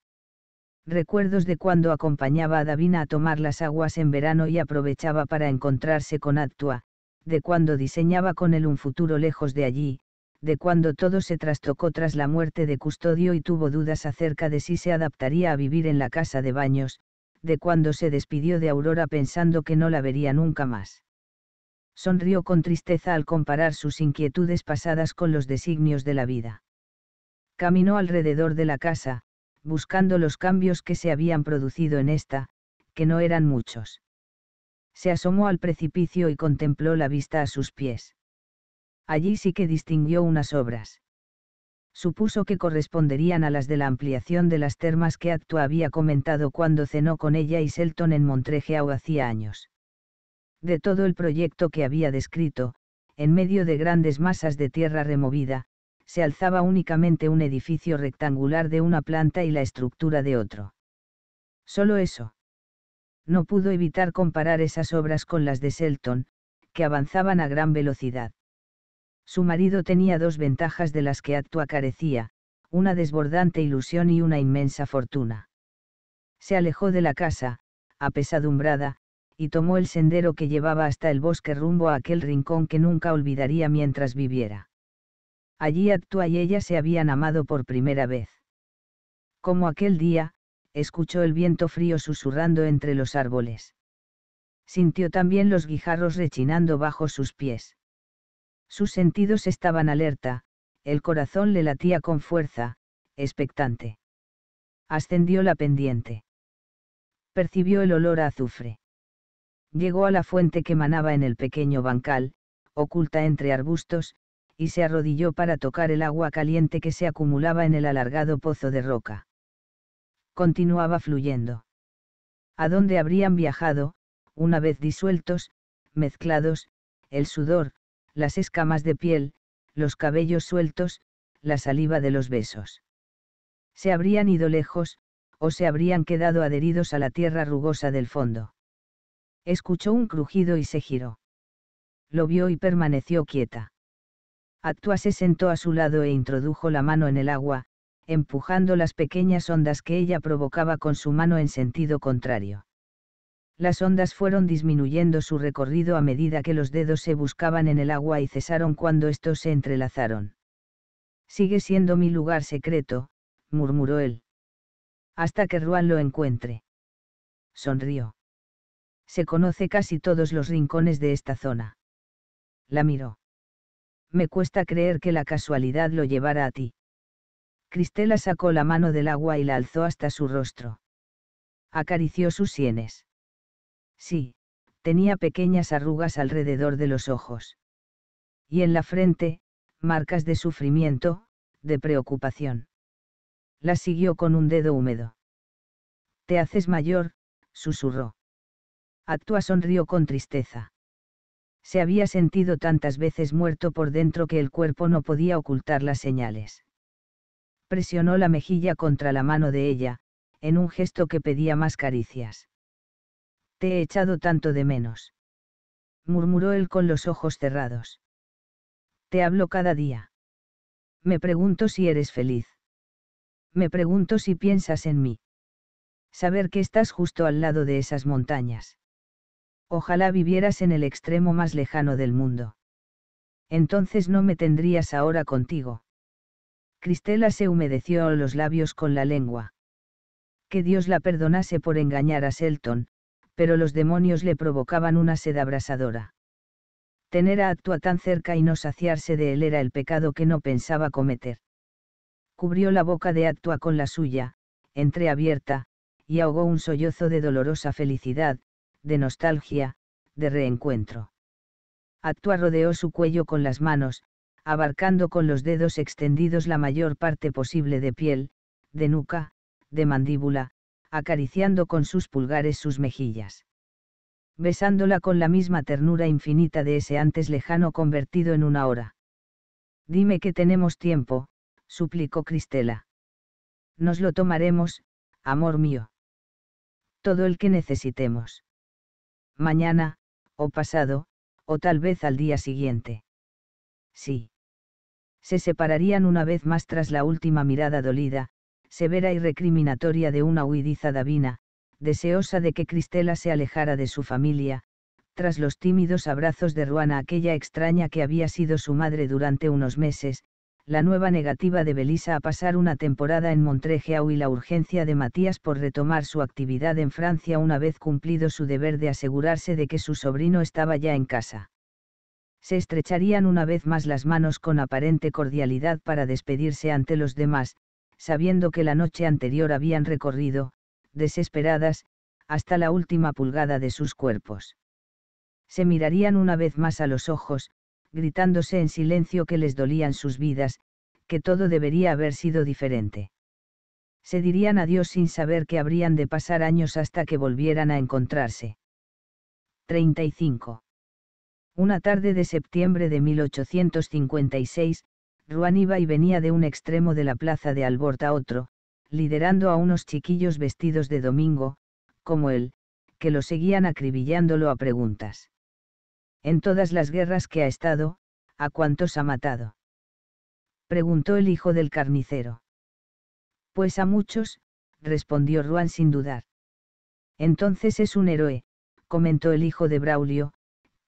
Recuerdos de cuando acompañaba a Davina a tomar las aguas en verano y aprovechaba para encontrarse con Actua, de cuando diseñaba con él un futuro lejos de allí, de cuando todo se trastocó tras la muerte de Custodio y tuvo dudas acerca de si se adaptaría a vivir en la casa de baños, de cuando se despidió de Aurora pensando que no la vería nunca más. Sonrió con tristeza al comparar sus inquietudes pasadas con los designios de la vida. Caminó alrededor de la casa, buscando los cambios que se habían producido en esta, que no eran muchos. Se asomó al precipicio y contempló la vista a sus pies. Allí sí que distinguió unas obras supuso que corresponderían a las de la ampliación de las termas que Actua había comentado cuando cenó con ella y Selton en Montregeau hacía años. De todo el proyecto que había descrito, en medio de grandes masas de tierra removida, se alzaba únicamente un edificio rectangular de una planta y la estructura de otro. Solo eso. No pudo evitar comparar esas obras con las de Selton, que avanzaban a gran velocidad. Su marido tenía dos ventajas de las que Actua carecía, una desbordante ilusión y una inmensa fortuna. Se alejó de la casa, apesadumbrada, y tomó el sendero que llevaba hasta el bosque rumbo a aquel rincón que nunca olvidaría mientras viviera. Allí Actua y ella se habían amado por primera vez. Como aquel día, escuchó el viento frío susurrando entre los árboles. Sintió también los guijarros rechinando bajo sus pies. Sus sentidos estaban alerta, el corazón le latía con fuerza, expectante. Ascendió la pendiente. Percibió el olor a azufre. Llegó a la fuente que manaba en el pequeño bancal, oculta entre arbustos, y se arrodilló para tocar el agua caliente que se acumulaba en el alargado pozo de roca. Continuaba fluyendo. ¿A dónde habrían viajado, una vez disueltos, mezclados, el sudor, las escamas de piel, los cabellos sueltos, la saliva de los besos. Se habrían ido lejos, o se habrían quedado adheridos a la tierra rugosa del fondo. Escuchó un crujido y se giró. Lo vio y permaneció quieta. Actua se sentó a su lado e introdujo la mano en el agua, empujando las pequeñas ondas que ella provocaba con su mano en sentido contrario. Las ondas fueron disminuyendo su recorrido a medida que los dedos se buscaban en el agua y cesaron cuando estos se entrelazaron. Sigue siendo mi lugar secreto, murmuró él. Hasta que Ruan lo encuentre. Sonrió. Se conoce casi todos los rincones de esta zona. La miró. Me cuesta creer que la casualidad lo llevara a ti. Cristela sacó la mano del agua y la alzó hasta su rostro. Acarició sus sienes. Sí, tenía pequeñas arrugas alrededor de los ojos. Y en la frente, marcas de sufrimiento, de preocupación. La siguió con un dedo húmedo. Te haces mayor, susurró. Actua sonrió con tristeza. Se había sentido tantas veces muerto por dentro que el cuerpo no podía ocultar las señales. Presionó la mejilla contra la mano de ella, en un gesto que pedía más caricias. Te he echado tanto de menos. Murmuró él con los ojos cerrados. Te hablo cada día. Me pregunto si eres feliz. Me pregunto si piensas en mí. Saber que estás justo al lado de esas montañas. Ojalá vivieras en el extremo más lejano del mundo. Entonces no me tendrías ahora contigo. Cristela se humedeció los labios con la lengua. Que Dios la perdonase por engañar a Selton, pero los demonios le provocaban una sed abrasadora. Tener a Actua tan cerca y no saciarse de él era el pecado que no pensaba cometer. Cubrió la boca de Actua con la suya, entreabierta, y ahogó un sollozo de dolorosa felicidad, de nostalgia, de reencuentro. Actua rodeó su cuello con las manos, abarcando con los dedos extendidos la mayor parte posible de piel, de nuca, de mandíbula, acariciando con sus pulgares sus mejillas. Besándola con la misma ternura infinita de ese antes lejano convertido en una hora. Dime que tenemos tiempo, suplicó Cristela. Nos lo tomaremos, amor mío. Todo el que necesitemos. Mañana, o pasado, o tal vez al día siguiente. Sí. Se separarían una vez más tras la última mirada dolida, severa y recriminatoria de una huidiza Davina, deseosa de que Cristela se alejara de su familia, tras los tímidos abrazos de Ruana aquella extraña que había sido su madre durante unos meses, la nueva negativa de Belisa a pasar una temporada en Montrejeau y la urgencia de Matías por retomar su actividad en Francia una vez cumplido su deber de asegurarse de que su sobrino estaba ya en casa. Se estrecharían una vez más las manos con aparente cordialidad para despedirse ante los demás, sabiendo que la noche anterior habían recorrido, desesperadas, hasta la última pulgada de sus cuerpos. Se mirarían una vez más a los ojos, gritándose en silencio que les dolían sus vidas, que todo debería haber sido diferente. Se dirían adiós sin saber que habrían de pasar años hasta que volvieran a encontrarse. 35. Una tarde de septiembre de 1856, Ruan iba y venía de un extremo de la plaza de Alborta a otro, liderando a unos chiquillos vestidos de domingo, como él, que lo seguían acribillándolo a preguntas. En todas las guerras que ha estado, ¿a cuántos ha matado? Preguntó el hijo del carnicero. Pues a muchos, respondió Ruan sin dudar. Entonces es un héroe, comentó el hijo de Braulio,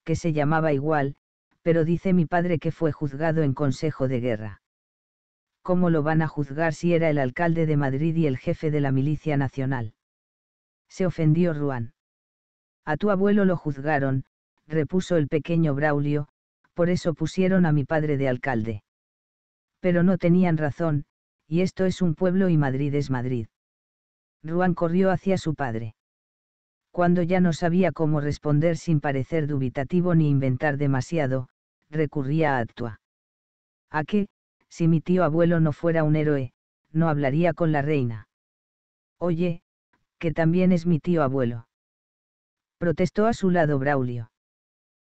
que se llamaba igual, pero dice mi padre que fue juzgado en Consejo de Guerra. ¿Cómo lo van a juzgar si era el alcalde de Madrid y el jefe de la Milicia Nacional? Se ofendió Ruán. A tu abuelo lo juzgaron, repuso el pequeño Braulio, por eso pusieron a mi padre de alcalde. Pero no tenían razón, y esto es un pueblo y Madrid es Madrid. Ruán corrió hacia su padre cuando ya no sabía cómo responder sin parecer dubitativo ni inventar demasiado, recurría a Actua. ¿A qué, si mi tío abuelo no fuera un héroe, no hablaría con la reina? Oye, que también es mi tío abuelo. Protestó a su lado Braulio.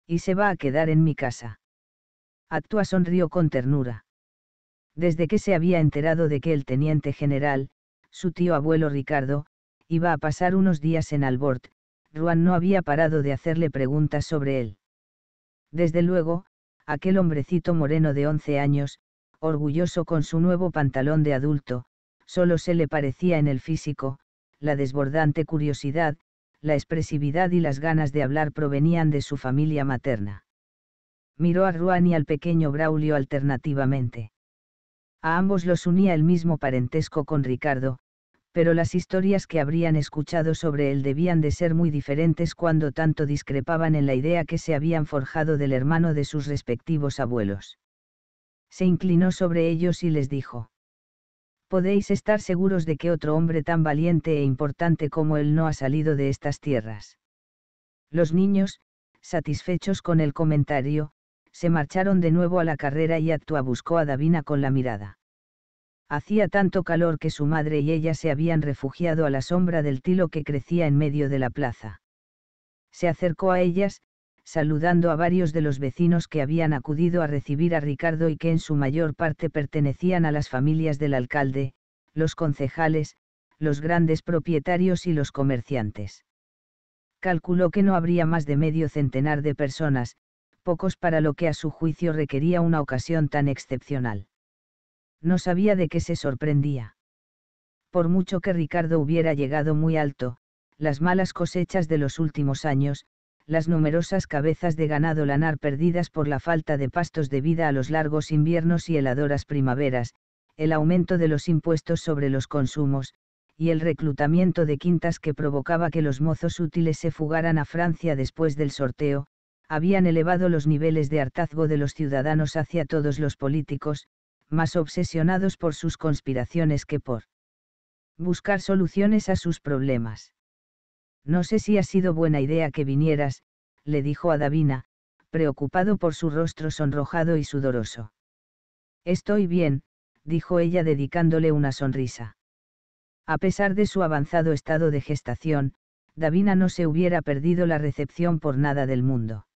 Y se va a quedar en mi casa. Actua sonrió con ternura. Desde que se había enterado de que el teniente general, su tío abuelo Ricardo, iba a pasar unos días en Albort, Ruan no había parado de hacerle preguntas sobre él. Desde luego, aquel hombrecito moreno de 11 años, orgulloso con su nuevo pantalón de adulto, solo se le parecía en el físico, la desbordante curiosidad, la expresividad y las ganas de hablar provenían de su familia materna. Miró a Ruan y al pequeño Braulio alternativamente. A ambos los unía el mismo parentesco con Ricardo, pero las historias que habrían escuchado sobre él debían de ser muy diferentes cuando tanto discrepaban en la idea que se habían forjado del hermano de sus respectivos abuelos. Se inclinó sobre ellos y les dijo. Podéis estar seguros de que otro hombre tan valiente e importante como él no ha salido de estas tierras. Los niños, satisfechos con el comentario, se marcharon de nuevo a la carrera y Actua buscó a Davina con la mirada. Hacía tanto calor que su madre y ella se habían refugiado a la sombra del tilo que crecía en medio de la plaza. Se acercó a ellas, saludando a varios de los vecinos que habían acudido a recibir a Ricardo y que en su mayor parte pertenecían a las familias del alcalde, los concejales, los grandes propietarios y los comerciantes. Calculó que no habría más de medio centenar de personas, pocos para lo que a su juicio requería una ocasión tan excepcional no sabía de qué se sorprendía. Por mucho que Ricardo hubiera llegado muy alto, las malas cosechas de los últimos años, las numerosas cabezas de ganado lanar perdidas por la falta de pastos debida a los largos inviernos y heladoras primaveras, el aumento de los impuestos sobre los consumos, y el reclutamiento de quintas que provocaba que los mozos útiles se fugaran a Francia después del sorteo, habían elevado los niveles de hartazgo de los ciudadanos hacia todos los políticos, más obsesionados por sus conspiraciones que por buscar soluciones a sus problemas. No sé si ha sido buena idea que vinieras, le dijo a Davina, preocupado por su rostro sonrojado y sudoroso. Estoy bien, dijo ella dedicándole una sonrisa. A pesar de su avanzado estado de gestación, Davina no se hubiera perdido la recepción por nada del mundo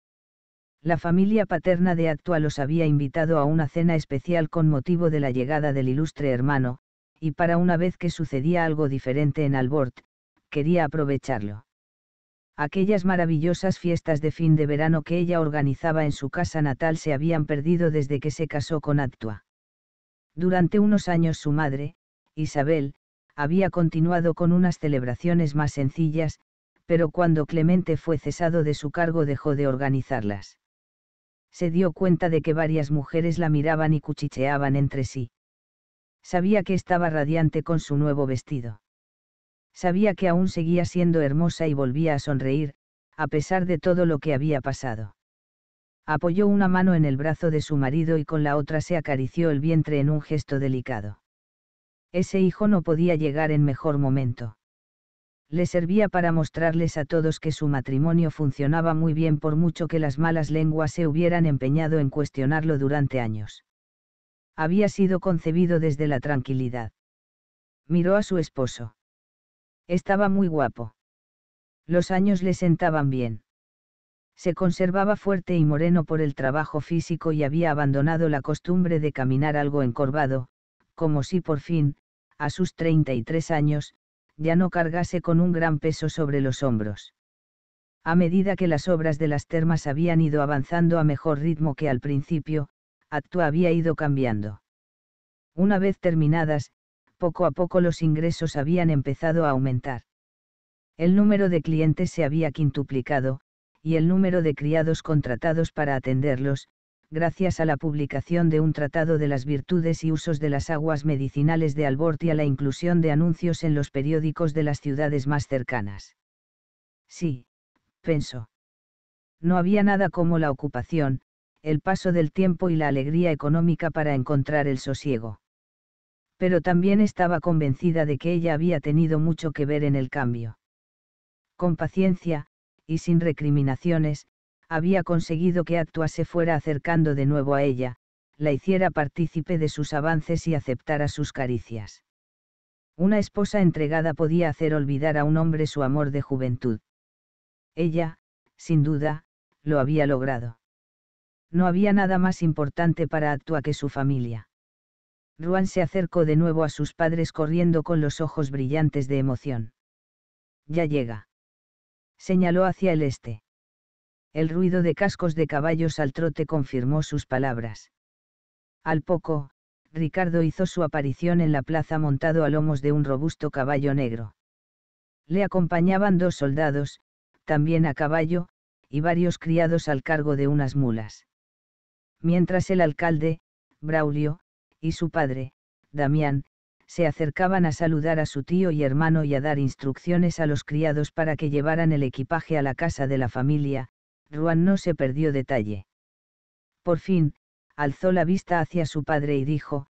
la familia paterna de Actua los había invitado a una cena especial con motivo de la llegada del ilustre hermano, y para una vez que sucedía algo diferente en Albort, quería aprovecharlo. Aquellas maravillosas fiestas de fin de verano que ella organizaba en su casa natal se habían perdido desde que se casó con Actua. Durante unos años su madre, Isabel, había continuado con unas celebraciones más sencillas, pero cuando Clemente fue cesado de su cargo dejó de organizarlas se dio cuenta de que varias mujeres la miraban y cuchicheaban entre sí. Sabía que estaba radiante con su nuevo vestido. Sabía que aún seguía siendo hermosa y volvía a sonreír, a pesar de todo lo que había pasado. Apoyó una mano en el brazo de su marido y con la otra se acarició el vientre en un gesto delicado. Ese hijo no podía llegar en mejor momento le servía para mostrarles a todos que su matrimonio funcionaba muy bien por mucho que las malas lenguas se hubieran empeñado en cuestionarlo durante años. Había sido concebido desde la tranquilidad. Miró a su esposo. Estaba muy guapo. Los años le sentaban bien. Se conservaba fuerte y moreno por el trabajo físico y había abandonado la costumbre de caminar algo encorvado, como si por fin, a sus 33 años, ya no cargase con un gran peso sobre los hombros. A medida que las obras de las termas habían ido avanzando a mejor ritmo que al principio, Actua había ido cambiando. Una vez terminadas, poco a poco los ingresos habían empezado a aumentar. El número de clientes se había quintuplicado, y el número de criados contratados para atenderlos, gracias a la publicación de un tratado de las virtudes y usos de las aguas medicinales de Albort y a la inclusión de anuncios en los periódicos de las ciudades más cercanas. Sí, pensó. No había nada como la ocupación, el paso del tiempo y la alegría económica para encontrar el sosiego. Pero también estaba convencida de que ella había tenido mucho que ver en el cambio. Con paciencia, y sin recriminaciones, había conseguido que Actua se fuera acercando de nuevo a ella, la hiciera partícipe de sus avances y aceptara sus caricias. Una esposa entregada podía hacer olvidar a un hombre su amor de juventud. Ella, sin duda, lo había logrado. No había nada más importante para Actua que su familia. Ruan se acercó de nuevo a sus padres corriendo con los ojos brillantes de emoción. Ya llega. Señaló hacia el este el ruido de cascos de caballos al trote confirmó sus palabras. Al poco, Ricardo hizo su aparición en la plaza montado a lomos de un robusto caballo negro. Le acompañaban dos soldados, también a caballo, y varios criados al cargo de unas mulas. Mientras el alcalde, Braulio, y su padre, Damián, se acercaban a saludar a su tío y hermano y a dar instrucciones a los criados para que llevaran el equipaje a la casa de la familia, Ruan no se perdió detalle. Por fin, alzó la vista hacia su padre y dijo,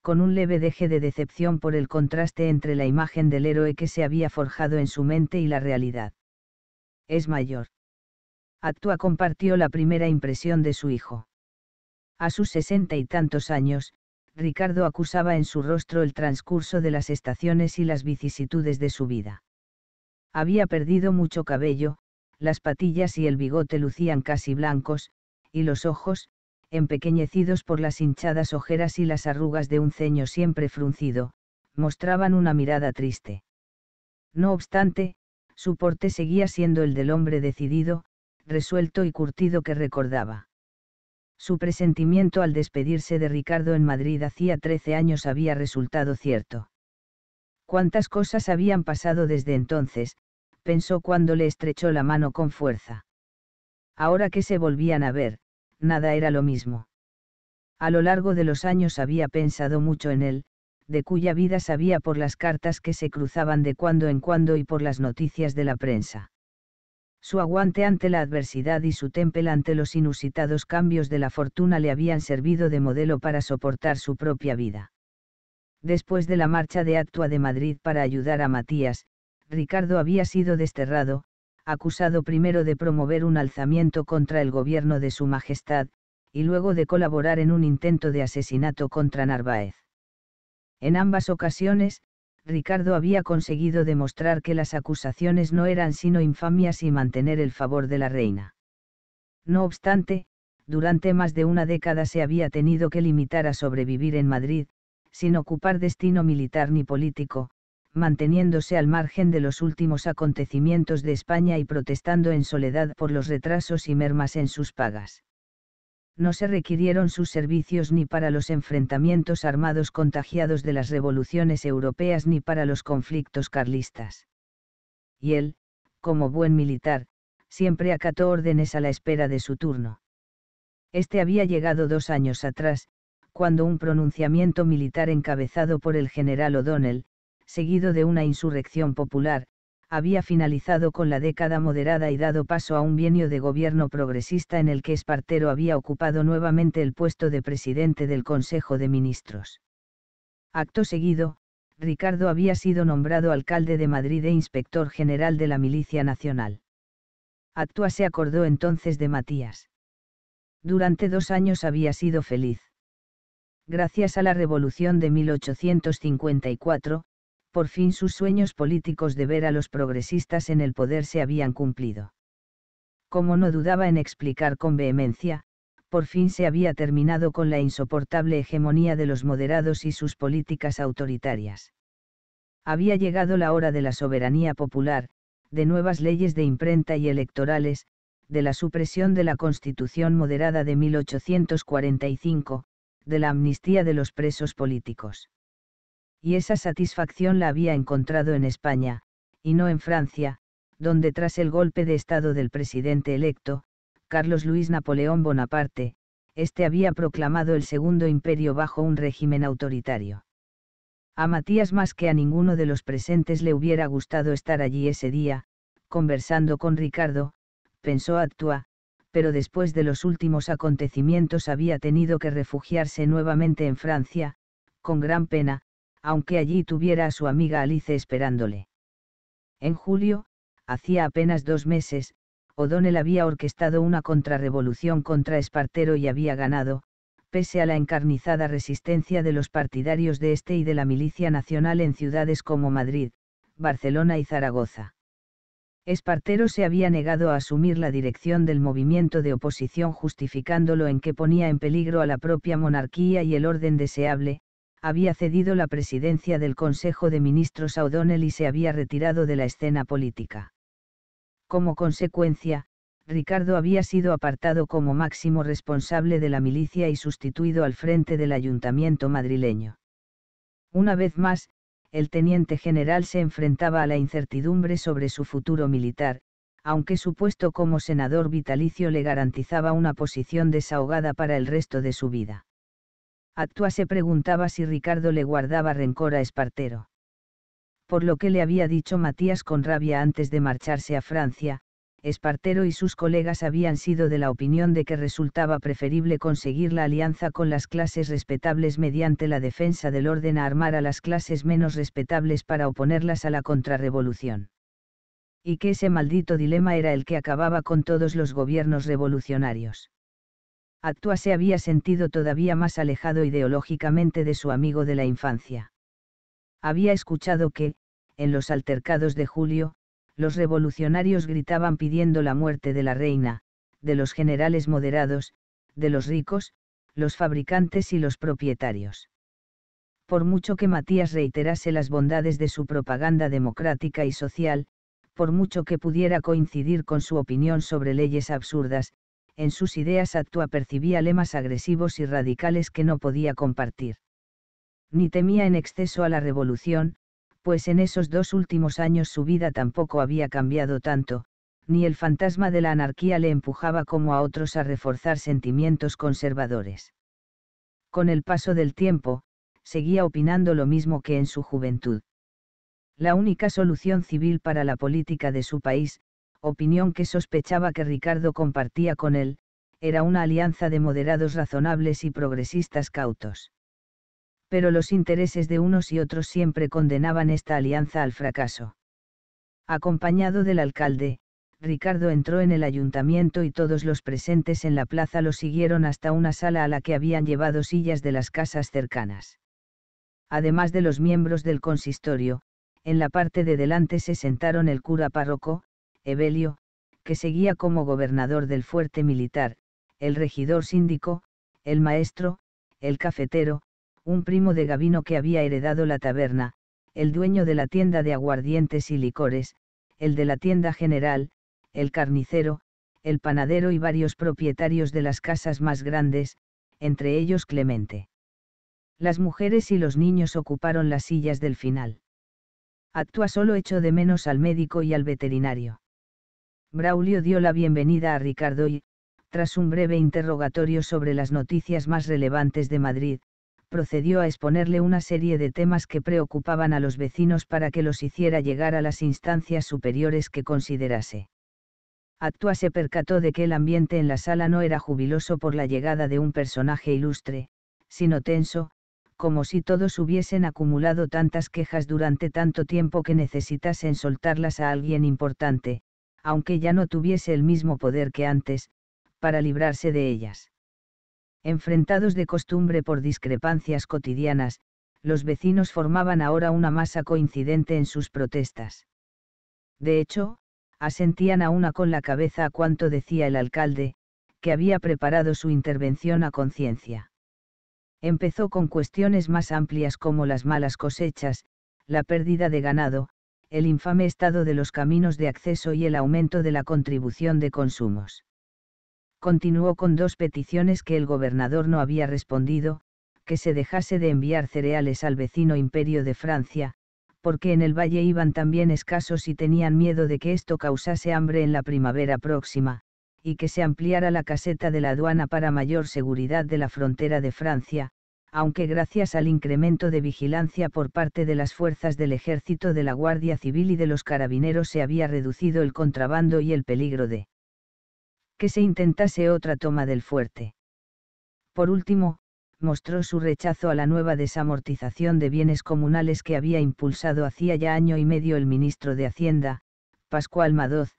con un leve deje de decepción por el contraste entre la imagen del héroe que se había forjado en su mente y la realidad. Es mayor. Actúa compartió la primera impresión de su hijo. A sus sesenta y tantos años, Ricardo acusaba en su rostro el transcurso de las estaciones y las vicisitudes de su vida. Había perdido mucho cabello, las patillas y el bigote lucían casi blancos, y los ojos, empequeñecidos por las hinchadas ojeras y las arrugas de un ceño siempre fruncido, mostraban una mirada triste. No obstante, su porte seguía siendo el del hombre decidido, resuelto y curtido que recordaba. Su presentimiento al despedirse de Ricardo en Madrid hacía trece años había resultado cierto. Cuántas cosas habían pasado desde entonces, pensó cuando le estrechó la mano con fuerza. Ahora que se volvían a ver, nada era lo mismo. A lo largo de los años había pensado mucho en él, de cuya vida sabía por las cartas que se cruzaban de cuando en cuando y por las noticias de la prensa. Su aguante ante la adversidad y su temple ante los inusitados cambios de la fortuna le habían servido de modelo para soportar su propia vida. Después de la marcha de Actua de Madrid para ayudar a Matías, Ricardo había sido desterrado, acusado primero de promover un alzamiento contra el gobierno de Su Majestad, y luego de colaborar en un intento de asesinato contra Narváez. En ambas ocasiones, Ricardo había conseguido demostrar que las acusaciones no eran sino infamias y mantener el favor de la reina. No obstante, durante más de una década se había tenido que limitar a sobrevivir en Madrid, sin ocupar destino militar ni político, manteniéndose al margen de los últimos acontecimientos de España y protestando en soledad por los retrasos y mermas en sus pagas. No se requirieron sus servicios ni para los enfrentamientos armados contagiados de las revoluciones europeas ni para los conflictos carlistas. Y él, como buen militar, siempre acató órdenes a la espera de su turno. Este había llegado dos años atrás, cuando un pronunciamiento militar encabezado por el general O'Donnell, seguido de una insurrección popular, había finalizado con la década moderada y dado paso a un bienio de gobierno progresista en el que Espartero había ocupado nuevamente el puesto de presidente del Consejo de Ministros. Acto seguido, Ricardo había sido nombrado alcalde de Madrid e inspector general de la Milicia Nacional. Actua se acordó entonces de Matías. Durante dos años había sido feliz. Gracias a la Revolución de 1854, por fin sus sueños políticos de ver a los progresistas en el poder se habían cumplido. Como no dudaba en explicar con vehemencia, por fin se había terminado con la insoportable hegemonía de los moderados y sus políticas autoritarias. Había llegado la hora de la soberanía popular, de nuevas leyes de imprenta y electorales, de la supresión de la Constitución moderada de 1845, de la amnistía de los presos políticos y esa satisfacción la había encontrado en España, y no en Francia, donde tras el golpe de Estado del presidente electo, Carlos Luis Napoleón Bonaparte, este había proclamado el Segundo Imperio bajo un régimen autoritario. A Matías más que a ninguno de los presentes le hubiera gustado estar allí ese día, conversando con Ricardo, pensó Actua, pero después de los últimos acontecimientos había tenido que refugiarse nuevamente en Francia, con gran pena, aunque allí tuviera a su amiga Alice esperándole. En julio, hacía apenas dos meses, O'Donnell había orquestado una contrarrevolución contra Espartero y había ganado, pese a la encarnizada resistencia de los partidarios de este y de la milicia nacional en ciudades como Madrid, Barcelona y Zaragoza. Espartero se había negado a asumir la dirección del movimiento de oposición justificándolo en que ponía en peligro a la propia monarquía y el orden deseable, había cedido la presidencia del Consejo de Ministros a O'Donnell y se había retirado de la escena política. Como consecuencia, Ricardo había sido apartado como máximo responsable de la milicia y sustituido al frente del ayuntamiento madrileño. Una vez más, el teniente general se enfrentaba a la incertidumbre sobre su futuro militar, aunque su puesto como senador vitalicio le garantizaba una posición desahogada para el resto de su vida. Actua se preguntaba si Ricardo le guardaba rencor a Espartero. Por lo que le había dicho Matías con rabia antes de marcharse a Francia, Espartero y sus colegas habían sido de la opinión de que resultaba preferible conseguir la alianza con las clases respetables mediante la defensa del orden a armar a las clases menos respetables para oponerlas a la contrarrevolución. Y que ese maldito dilema era el que acababa con todos los gobiernos revolucionarios. Actua se había sentido todavía más alejado ideológicamente de su amigo de la infancia. Había escuchado que, en los altercados de julio, los revolucionarios gritaban pidiendo la muerte de la reina, de los generales moderados, de los ricos, los fabricantes y los propietarios. Por mucho que Matías reiterase las bondades de su propaganda democrática y social, por mucho que pudiera coincidir con su opinión sobre leyes absurdas, en sus ideas Actua percibía lemas agresivos y radicales que no podía compartir. Ni temía en exceso a la revolución, pues en esos dos últimos años su vida tampoco había cambiado tanto, ni el fantasma de la anarquía le empujaba como a otros a reforzar sentimientos conservadores. Con el paso del tiempo, seguía opinando lo mismo que en su juventud. La única solución civil para la política de su país, opinión que sospechaba que Ricardo compartía con él, era una alianza de moderados razonables y progresistas cautos. Pero los intereses de unos y otros siempre condenaban esta alianza al fracaso. Acompañado del alcalde, Ricardo entró en el ayuntamiento y todos los presentes en la plaza lo siguieron hasta una sala a la que habían llevado sillas de las casas cercanas. Además de los miembros del consistorio, en la parte de delante se sentaron el cura párroco, Evelio, que seguía como gobernador del fuerte militar, el regidor síndico, el maestro, el cafetero, un primo de Gavino que había heredado la taberna, el dueño de la tienda de aguardientes y licores, el de la tienda general, el carnicero, el panadero y varios propietarios de las casas más grandes, entre ellos Clemente. Las mujeres y los niños ocuparon las sillas del final. Actúa solo echó de menos al médico y al veterinario. Braulio dio la bienvenida a Ricardo y, tras un breve interrogatorio sobre las noticias más relevantes de Madrid, procedió a exponerle una serie de temas que preocupaban a los vecinos para que los hiciera llegar a las instancias superiores que considerase. Actua se percató de que el ambiente en la sala no era jubiloso por la llegada de un personaje ilustre, sino tenso, como si todos hubiesen acumulado tantas quejas durante tanto tiempo que necesitasen soltarlas a alguien importante, aunque ya no tuviese el mismo poder que antes, para librarse de ellas. Enfrentados de costumbre por discrepancias cotidianas, los vecinos formaban ahora una masa coincidente en sus protestas. De hecho, asentían a una con la cabeza a cuanto decía el alcalde, que había preparado su intervención a conciencia. Empezó con cuestiones más amplias como las malas cosechas, la pérdida de ganado, el infame estado de los caminos de acceso y el aumento de la contribución de consumos. Continuó con dos peticiones que el gobernador no había respondido, que se dejase de enviar cereales al vecino imperio de Francia, porque en el valle iban también escasos y tenían miedo de que esto causase hambre en la primavera próxima, y que se ampliara la caseta de la aduana para mayor seguridad de la frontera de Francia, aunque gracias al incremento de vigilancia por parte de las fuerzas del ejército, de la Guardia Civil y de los carabineros se había reducido el contrabando y el peligro de que se intentase otra toma del fuerte. Por último, mostró su rechazo a la nueva desamortización de bienes comunales que había impulsado hacía ya año y medio el ministro de Hacienda, Pascual Madoz,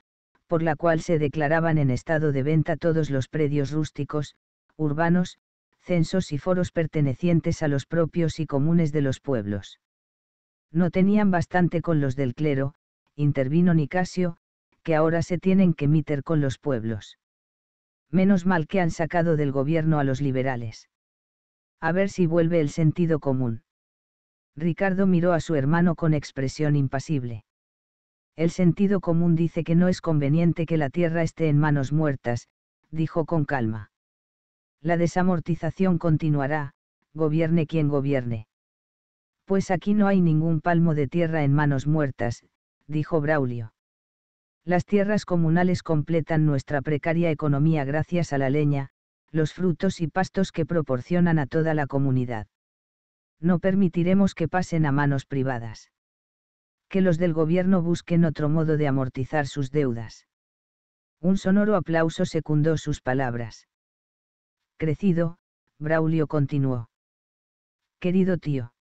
por la cual se declaraban en estado de venta todos los predios rústicos, urbanos, censos y foros pertenecientes a los propios y comunes de los pueblos. No tenían bastante con los del clero, intervino Nicasio, que ahora se tienen que meter con los pueblos. Menos mal que han sacado del gobierno a los liberales. A ver si vuelve el sentido común. Ricardo miró a su hermano con expresión impasible. El sentido común dice que no es conveniente que la tierra esté en manos muertas, dijo con calma la desamortización continuará, gobierne quien gobierne. Pues aquí no hay ningún palmo de tierra en manos muertas, dijo Braulio. Las tierras comunales completan nuestra precaria economía gracias a la leña, los frutos y pastos que proporcionan a toda la comunidad. No permitiremos que pasen a manos privadas. Que los del gobierno busquen otro modo de amortizar sus deudas. Un sonoro aplauso secundó sus palabras crecido, Braulio continuó. Querido tío.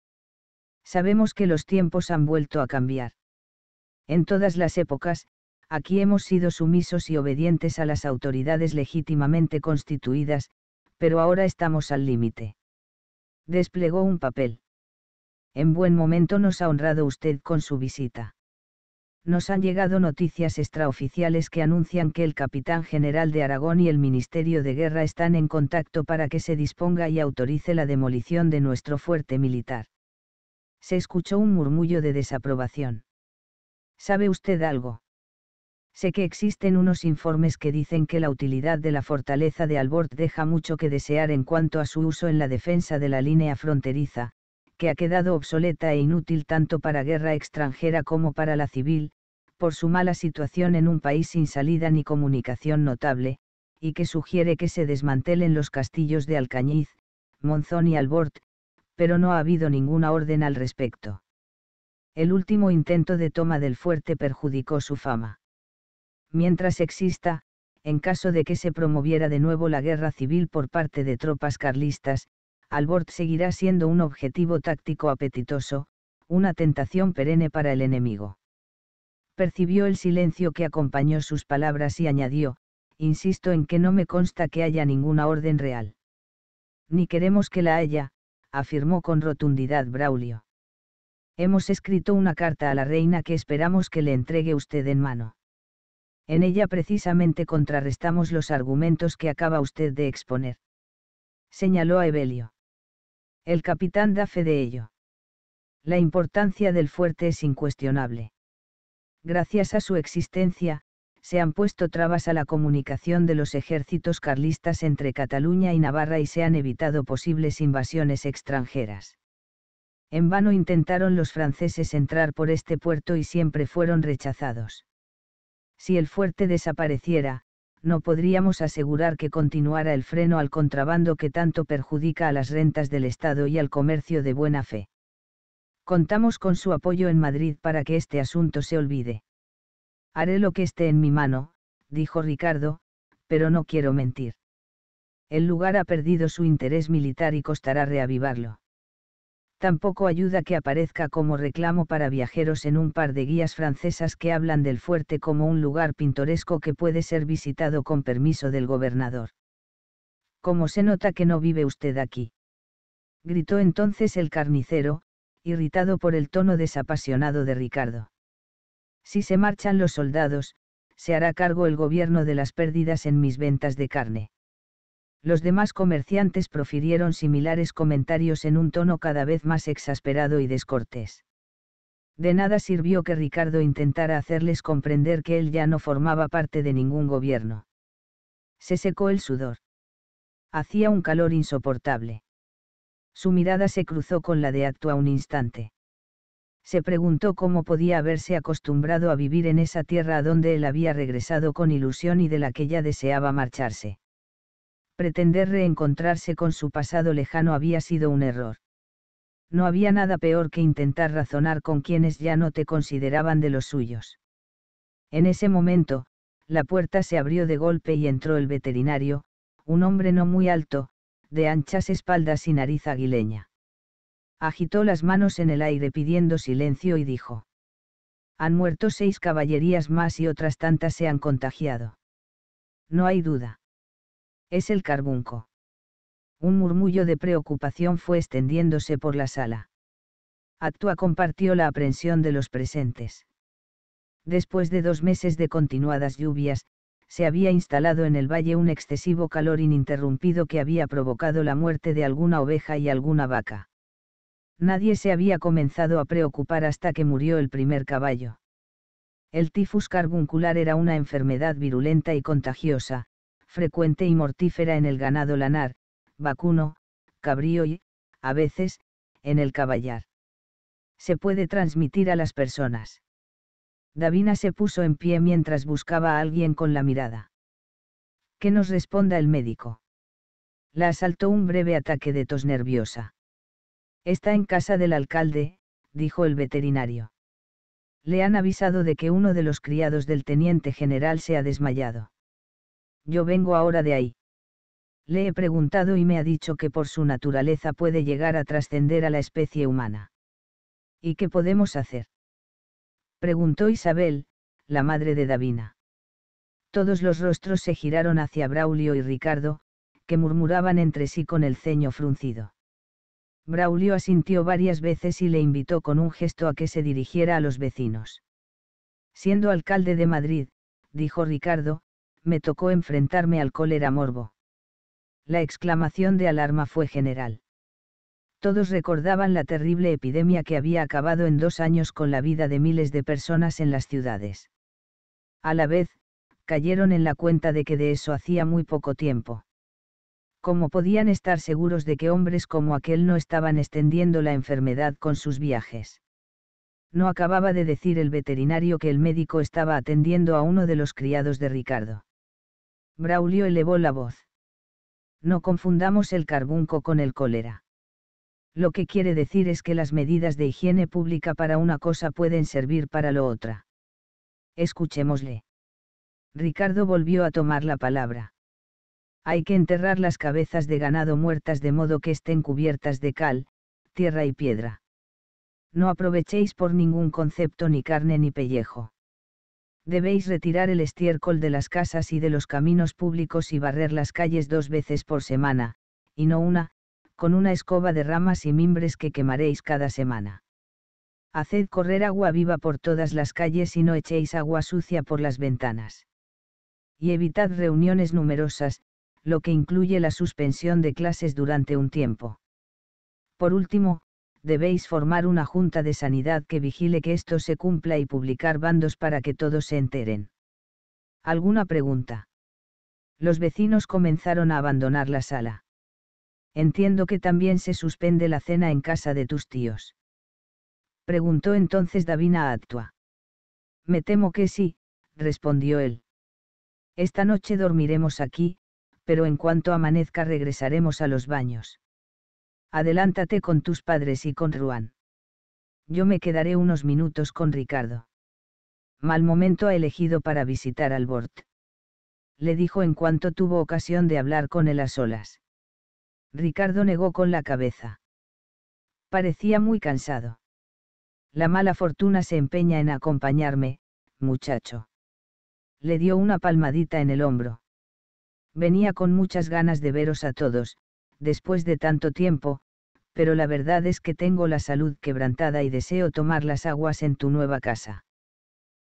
Sabemos que los tiempos han vuelto a cambiar. En todas las épocas, aquí hemos sido sumisos y obedientes a las autoridades legítimamente constituidas, pero ahora estamos al límite. Desplegó un papel. En buen momento nos ha honrado usted con su visita nos han llegado noticias extraoficiales que anuncian que el capitán general de Aragón y el Ministerio de Guerra están en contacto para que se disponga y autorice la demolición de nuestro fuerte militar. Se escuchó un murmullo de desaprobación. ¿Sabe usted algo? Sé que existen unos informes que dicen que la utilidad de la fortaleza de Albort deja mucho que desear en cuanto a su uso en la defensa de la línea fronteriza, que ha quedado obsoleta e inútil tanto para guerra extranjera como para la civil, por su mala situación en un país sin salida ni comunicación notable, y que sugiere que se desmantelen los castillos de Alcañiz, Monzón y Albort, pero no ha habido ninguna orden al respecto. El último intento de toma del fuerte perjudicó su fama. Mientras exista, en caso de que se promoviera de nuevo la guerra civil por parte de tropas carlistas, Albort seguirá siendo un objetivo táctico apetitoso, una tentación perenne para el enemigo. Percibió el silencio que acompañó sus palabras y añadió, insisto en que no me consta que haya ninguna orden real. Ni queremos que la haya, afirmó con rotundidad Braulio. Hemos escrito una carta a la reina que esperamos que le entregue usted en mano. En ella precisamente contrarrestamos los argumentos que acaba usted de exponer. Señaló a Evelio. El capitán da fe de ello. La importancia del fuerte es incuestionable. Gracias a su existencia, se han puesto trabas a la comunicación de los ejércitos carlistas entre Cataluña y Navarra y se han evitado posibles invasiones extranjeras. En vano intentaron los franceses entrar por este puerto y siempre fueron rechazados. Si el fuerte desapareciera, no podríamos asegurar que continuara el freno al contrabando que tanto perjudica a las rentas del Estado y al comercio de buena fe. Contamos con su apoyo en Madrid para que este asunto se olvide. Haré lo que esté en mi mano, dijo Ricardo, pero no quiero mentir. El lugar ha perdido su interés militar y costará reavivarlo tampoco ayuda que aparezca como reclamo para viajeros en un par de guías francesas que hablan del fuerte como un lugar pintoresco que puede ser visitado con permiso del gobernador. ¿Cómo se nota que no vive usted aquí? gritó entonces el carnicero, irritado por el tono desapasionado de Ricardo. Si se marchan los soldados, se hará cargo el gobierno de las pérdidas en mis ventas de carne. Los demás comerciantes profirieron similares comentarios en un tono cada vez más exasperado y descortés. De nada sirvió que Ricardo intentara hacerles comprender que él ya no formaba parte de ningún gobierno. Se secó el sudor. Hacía un calor insoportable. Su mirada se cruzó con la de Actua un instante. Se preguntó cómo podía haberse acostumbrado a vivir en esa tierra a donde él había regresado con ilusión y de la que ya deseaba marcharse pretender reencontrarse con su pasado lejano había sido un error. No había nada peor que intentar razonar con quienes ya no te consideraban de los suyos. En ese momento, la puerta se abrió de golpe y entró el veterinario, un hombre no muy alto, de anchas espaldas y nariz aguileña. Agitó las manos en el aire pidiendo silencio y dijo. Han muerto seis caballerías más y otras tantas se han contagiado. No hay duda. Es el carbunco. Un murmullo de preocupación fue extendiéndose por la sala. Actua compartió la aprensión de los presentes. Después de dos meses de continuadas lluvias, se había instalado en el valle un excesivo calor ininterrumpido que había provocado la muerte de alguna oveja y alguna vaca. Nadie se había comenzado a preocupar hasta que murió el primer caballo. El tifus carbuncular era una enfermedad virulenta y contagiosa, frecuente y mortífera en el ganado lanar, vacuno, cabrío y, a veces, en el caballar. Se puede transmitir a las personas. Davina se puso en pie mientras buscaba a alguien con la mirada. Que nos responda el médico? La asaltó un breve ataque de tos nerviosa. Está en casa del alcalde, dijo el veterinario. Le han avisado de que uno de los criados del teniente general se ha desmayado. Yo vengo ahora de ahí. Le he preguntado y me ha dicho que por su naturaleza puede llegar a trascender a la especie humana. ¿Y qué podemos hacer? Preguntó Isabel, la madre de Davina. Todos los rostros se giraron hacia Braulio y Ricardo, que murmuraban entre sí con el ceño fruncido. Braulio asintió varias veces y le invitó con un gesto a que se dirigiera a los vecinos. Siendo alcalde de Madrid, dijo Ricardo, me tocó enfrentarme al cólera morbo. La exclamación de alarma fue general. Todos recordaban la terrible epidemia que había acabado en dos años con la vida de miles de personas en las ciudades. A la vez, cayeron en la cuenta de que de eso hacía muy poco tiempo. ¿Cómo podían estar seguros de que hombres como aquel no estaban extendiendo la enfermedad con sus viajes? No acababa de decir el veterinario que el médico estaba atendiendo a uno de los criados de Ricardo. Braulio elevó la voz. No confundamos el carbunco con el cólera. Lo que quiere decir es que las medidas de higiene pública para una cosa pueden servir para lo otra. Escuchémosle. Ricardo volvió a tomar la palabra. Hay que enterrar las cabezas de ganado muertas de modo que estén cubiertas de cal, tierra y piedra. No aprovechéis por ningún concepto ni carne ni pellejo. Debéis retirar el estiércol de las casas y de los caminos públicos y barrer las calles dos veces por semana, y no una, con una escoba de ramas y mimbres que quemaréis cada semana. Haced correr agua viva por todas las calles y no echéis agua sucia por las ventanas. Y evitad reuniones numerosas, lo que incluye la suspensión de clases durante un tiempo. Por último, debéis formar una junta de sanidad que vigile que esto se cumpla y publicar bandos para que todos se enteren. ¿Alguna pregunta? Los vecinos comenzaron a abandonar la sala. Entiendo que también se suspende la cena en casa de tus tíos. Preguntó entonces Davina Actua. Me temo que sí, respondió él. Esta noche dormiremos aquí, pero en cuanto amanezca regresaremos a los baños. Adelántate con tus padres y con Ruan. Yo me quedaré unos minutos con Ricardo. Mal momento ha elegido para visitar al Bort. Le dijo en cuanto tuvo ocasión de hablar con él a solas. Ricardo negó con la cabeza. Parecía muy cansado. La mala fortuna se empeña en acompañarme, muchacho. Le dio una palmadita en el hombro. Venía con muchas ganas de veros a todos, después de tanto tiempo, pero la verdad es que tengo la salud quebrantada y deseo tomar las aguas en tu nueva casa.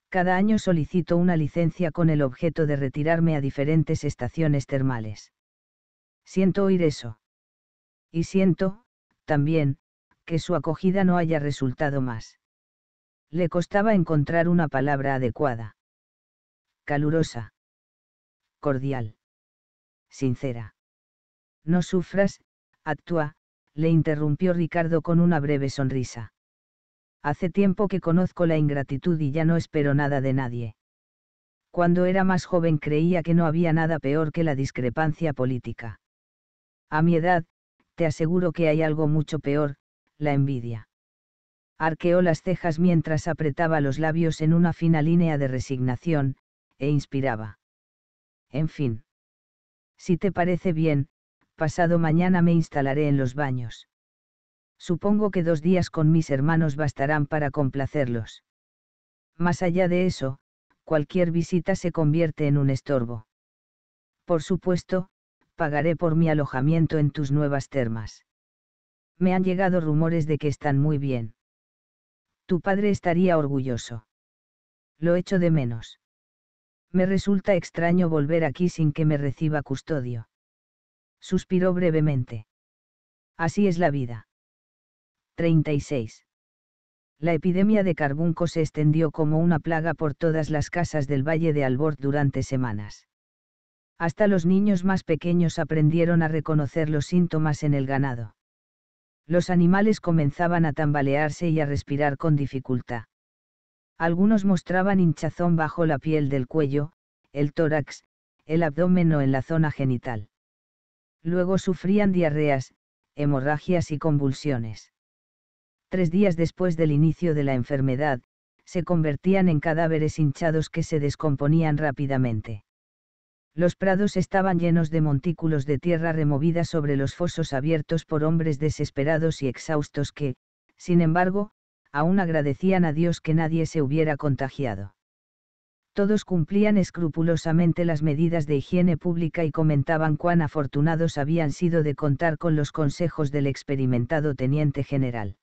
Cada año solicito una licencia con el objeto de retirarme a diferentes estaciones termales. Siento oír eso. Y siento, también, que su acogida no haya resultado más. Le costaba encontrar una palabra adecuada. Calurosa. Cordial. Sincera. No sufras, actúa, le interrumpió Ricardo con una breve sonrisa. Hace tiempo que conozco la ingratitud y ya no espero nada de nadie. Cuando era más joven creía que no había nada peor que la discrepancia política. A mi edad, te aseguro que hay algo mucho peor, la envidia. Arqueó las cejas mientras apretaba los labios en una fina línea de resignación, e inspiraba. En fin. Si te parece bien, pasado mañana me instalaré en los baños. Supongo que dos días con mis hermanos bastarán para complacerlos. Más allá de eso, cualquier visita se convierte en un estorbo. Por supuesto, pagaré por mi alojamiento en tus nuevas termas. Me han llegado rumores de que están muy bien. Tu padre estaría orgulloso. Lo echo de menos. Me resulta extraño volver aquí sin que me reciba custodio. Suspiró brevemente. Así es la vida. 36. La epidemia de carbunco se extendió como una plaga por todas las casas del Valle de Albor durante semanas. Hasta los niños más pequeños aprendieron a reconocer los síntomas en el ganado. Los animales comenzaban a tambalearse y a respirar con dificultad. Algunos mostraban hinchazón bajo la piel del cuello, el tórax, el abdomen o en la zona genital. Luego sufrían diarreas, hemorragias y convulsiones. Tres días después del inicio de la enfermedad, se convertían en cadáveres hinchados que se descomponían rápidamente. Los prados estaban llenos de montículos de tierra removida sobre los fosos abiertos por hombres desesperados y exhaustos que, sin embargo, aún agradecían a Dios que nadie se hubiera contagiado todos cumplían escrupulosamente las medidas de higiene pública y comentaban cuán afortunados habían sido de contar con los consejos del experimentado teniente general.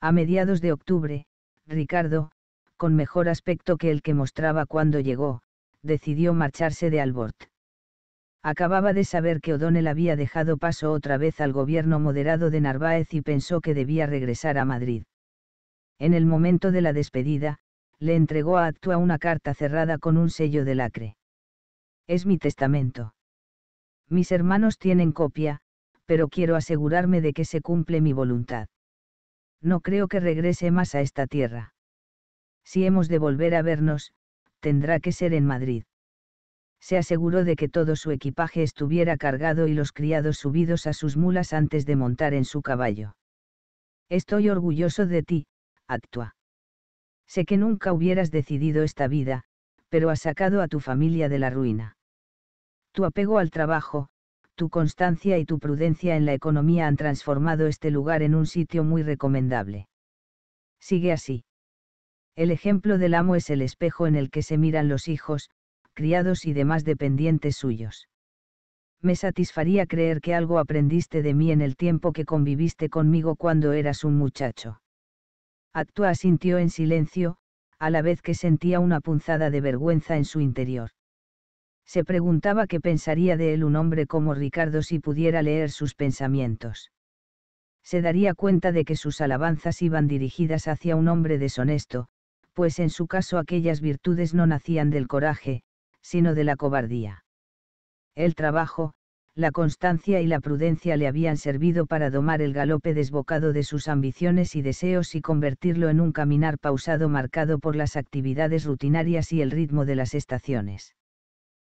A mediados de octubre, Ricardo, con mejor aspecto que el que mostraba cuando llegó, decidió marcharse de Albort. Acababa de saber que O'Donnell había dejado paso otra vez al gobierno moderado de Narváez y pensó que debía regresar a Madrid. En el momento de la despedida, le entregó a Actua una carta cerrada con un sello de lacre. Es mi testamento. Mis hermanos tienen copia, pero quiero asegurarme de que se cumple mi voluntad. No creo que regrese más a esta tierra. Si hemos de volver a vernos, tendrá que ser en Madrid. Se aseguró de que todo su equipaje estuviera cargado y los criados subidos a sus mulas antes de montar en su caballo. Estoy orgulloso de ti, Actua. Sé que nunca hubieras decidido esta vida, pero has sacado a tu familia de la ruina. Tu apego al trabajo, tu constancia y tu prudencia en la economía han transformado este lugar en un sitio muy recomendable. Sigue así. El ejemplo del amo es el espejo en el que se miran los hijos, criados y demás dependientes suyos. Me satisfaría creer que algo aprendiste de mí en el tiempo que conviviste conmigo cuando eras un muchacho. Actua sintió en silencio, a la vez que sentía una punzada de vergüenza en su interior. Se preguntaba qué pensaría de él un hombre como Ricardo si pudiera leer sus pensamientos. Se daría cuenta de que sus alabanzas iban dirigidas hacia un hombre deshonesto, pues en su caso aquellas virtudes no nacían del coraje, sino de la cobardía. El trabajo, la constancia y la prudencia le habían servido para domar el galope desbocado de sus ambiciones y deseos y convertirlo en un caminar pausado marcado por las actividades rutinarias y el ritmo de las estaciones.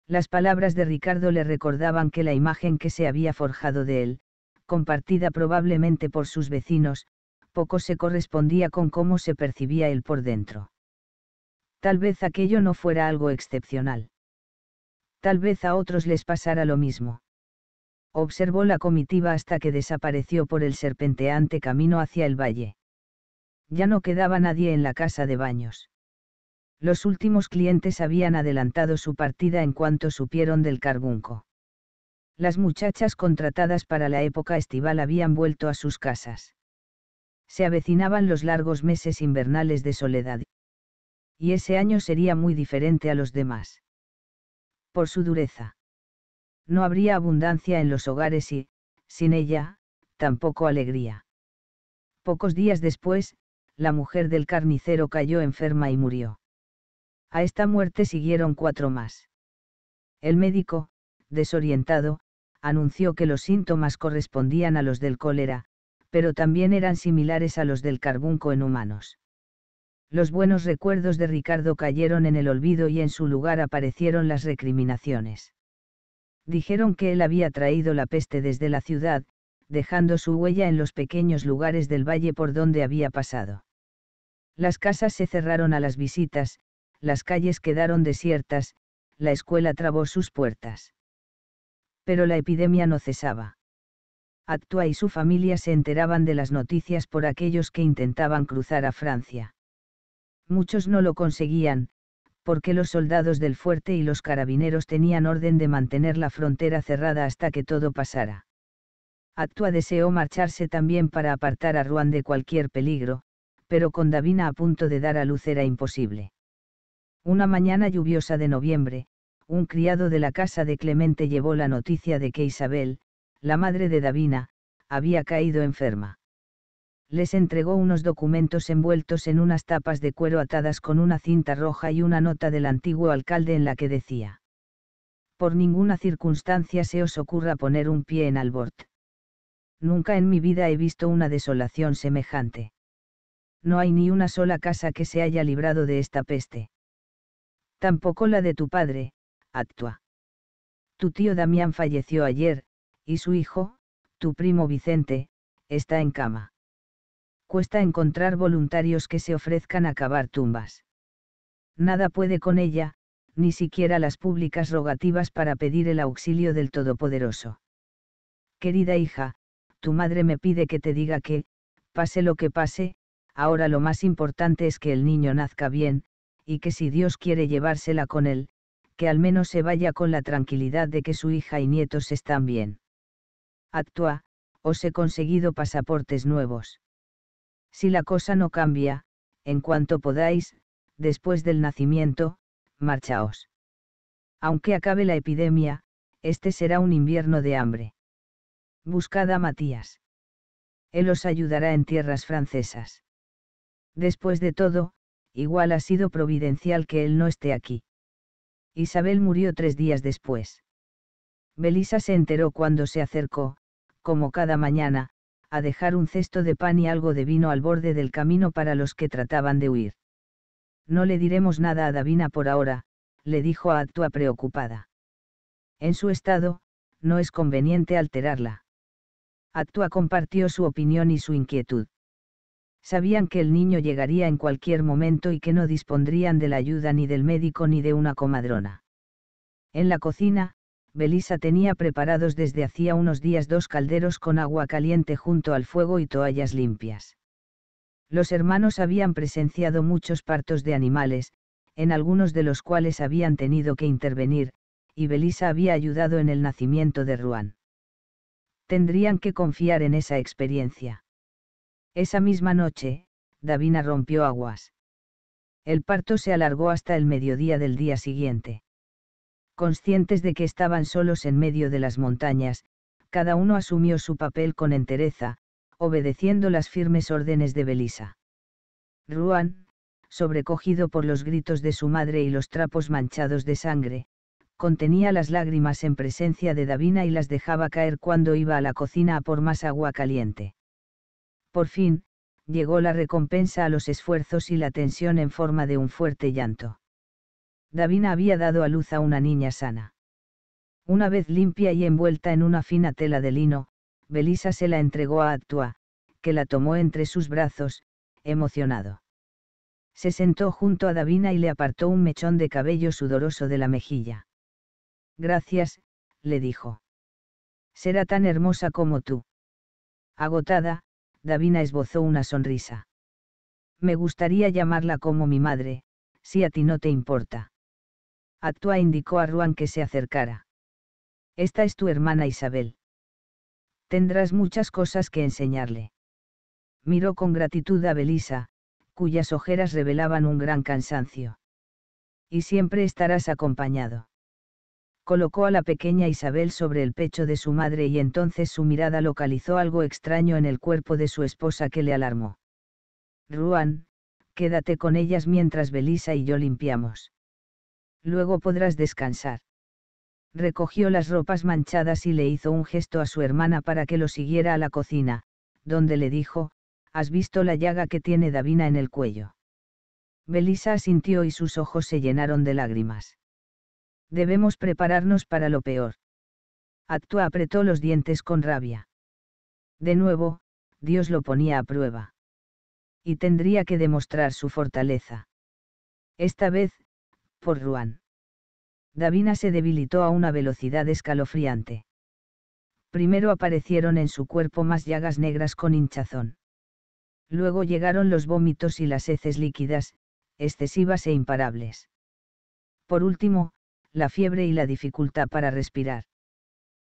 Las palabras de Ricardo le recordaban que la imagen que se había forjado de él, compartida probablemente por sus vecinos, poco se correspondía con cómo se percibía él por dentro. Tal vez aquello no fuera algo excepcional. Tal vez a otros les pasara lo mismo observó la comitiva hasta que desapareció por el serpenteante camino hacia el valle. Ya no quedaba nadie en la casa de baños. Los últimos clientes habían adelantado su partida en cuanto supieron del carbunco. Las muchachas contratadas para la época estival habían vuelto a sus casas. Se avecinaban los largos meses invernales de soledad. Y ese año sería muy diferente a los demás. Por su dureza no habría abundancia en los hogares y, sin ella, tampoco alegría. Pocos días después, la mujer del carnicero cayó enferma y murió. A esta muerte siguieron cuatro más. El médico, desorientado, anunció que los síntomas correspondían a los del cólera, pero también eran similares a los del carbunco en humanos. Los buenos recuerdos de Ricardo cayeron en el olvido y en su lugar aparecieron las recriminaciones. Dijeron que él había traído la peste desde la ciudad, dejando su huella en los pequeños lugares del valle por donde había pasado. Las casas se cerraron a las visitas, las calles quedaron desiertas, la escuela trabó sus puertas. Pero la epidemia no cesaba. Actua y su familia se enteraban de las noticias por aquellos que intentaban cruzar a Francia. Muchos no lo conseguían, porque los soldados del fuerte y los carabineros tenían orden de mantener la frontera cerrada hasta que todo pasara. Actua deseó marcharse también para apartar a Ruan de cualquier peligro, pero con Davina a punto de dar a luz era imposible. Una mañana lluviosa de noviembre, un criado de la casa de Clemente llevó la noticia de que Isabel, la madre de Davina, había caído enferma les entregó unos documentos envueltos en unas tapas de cuero atadas con una cinta roja y una nota del antiguo alcalde en la que decía. Por ninguna circunstancia se os ocurra poner un pie en Albort. Nunca en mi vida he visto una desolación semejante. No hay ni una sola casa que se haya librado de esta peste. Tampoco la de tu padre, Actua. Tu tío Damián falleció ayer, y su hijo, tu primo Vicente, está en cama cuesta encontrar voluntarios que se ofrezcan a cavar tumbas. Nada puede con ella, ni siquiera las públicas rogativas para pedir el auxilio del Todopoderoso. Querida hija, tu madre me pide que te diga que, pase lo que pase, ahora lo más importante es que el niño nazca bien, y que si Dios quiere llevársela con él, que al menos se vaya con la tranquilidad de que su hija y nietos están bien. Actúa, os he conseguido pasaportes nuevos. Si la cosa no cambia, en cuanto podáis, después del nacimiento, marchaos. Aunque acabe la epidemia, este será un invierno de hambre. Buscad a Matías. Él os ayudará en tierras francesas. Después de todo, igual ha sido providencial que él no esté aquí. Isabel murió tres días después. Belisa se enteró cuando se acercó, como cada mañana, a dejar un cesto de pan y algo de vino al borde del camino para los que trataban de huir. No le diremos nada a Davina por ahora, le dijo a Actua preocupada. En su estado, no es conveniente alterarla. Actua compartió su opinión y su inquietud. Sabían que el niño llegaría en cualquier momento y que no dispondrían de la ayuda ni del médico ni de una comadrona. En la cocina, Belisa tenía preparados desde hacía unos días dos calderos con agua caliente junto al fuego y toallas limpias. Los hermanos habían presenciado muchos partos de animales, en algunos de los cuales habían tenido que intervenir, y Belisa había ayudado en el nacimiento de Ruan. Tendrían que confiar en esa experiencia. Esa misma noche, Davina rompió aguas. El parto se alargó hasta el mediodía del día siguiente. Conscientes de que estaban solos en medio de las montañas, cada uno asumió su papel con entereza, obedeciendo las firmes órdenes de Belisa. Ruan, sobrecogido por los gritos de su madre y los trapos manchados de sangre, contenía las lágrimas en presencia de Davina y las dejaba caer cuando iba a la cocina a por más agua caliente. Por fin, llegó la recompensa a los esfuerzos y la tensión en forma de un fuerte llanto. Davina había dado a luz a una niña sana. Una vez limpia y envuelta en una fina tela de lino, Belisa se la entregó a Actua, que la tomó entre sus brazos, emocionado. Se sentó junto a Davina y le apartó un mechón de cabello sudoroso de la mejilla. Gracias, le dijo. Será tan hermosa como tú. Agotada, Davina esbozó una sonrisa. Me gustaría llamarla como mi madre, si a ti no te importa. Actua indicó a Ruan que se acercara. Esta es tu hermana Isabel. Tendrás muchas cosas que enseñarle. Miró con gratitud a Belisa, cuyas ojeras revelaban un gran cansancio. Y siempre estarás acompañado. Colocó a la pequeña Isabel sobre el pecho de su madre y entonces su mirada localizó algo extraño en el cuerpo de su esposa que le alarmó. Ruan, quédate con ellas mientras Belisa y yo limpiamos luego podrás descansar. Recogió las ropas manchadas y le hizo un gesto a su hermana para que lo siguiera a la cocina, donde le dijo, ¿Has visto la llaga que tiene Davina en el cuello? Belisa asintió y sus ojos se llenaron de lágrimas. Debemos prepararnos para lo peor. Actua apretó los dientes con rabia. De nuevo, Dios lo ponía a prueba. Y tendría que demostrar su fortaleza. Esta vez, por Ruan. Davina se debilitó a una velocidad escalofriante. Primero aparecieron en su cuerpo más llagas negras con hinchazón. Luego llegaron los vómitos y las heces líquidas, excesivas e imparables. Por último, la fiebre y la dificultad para respirar.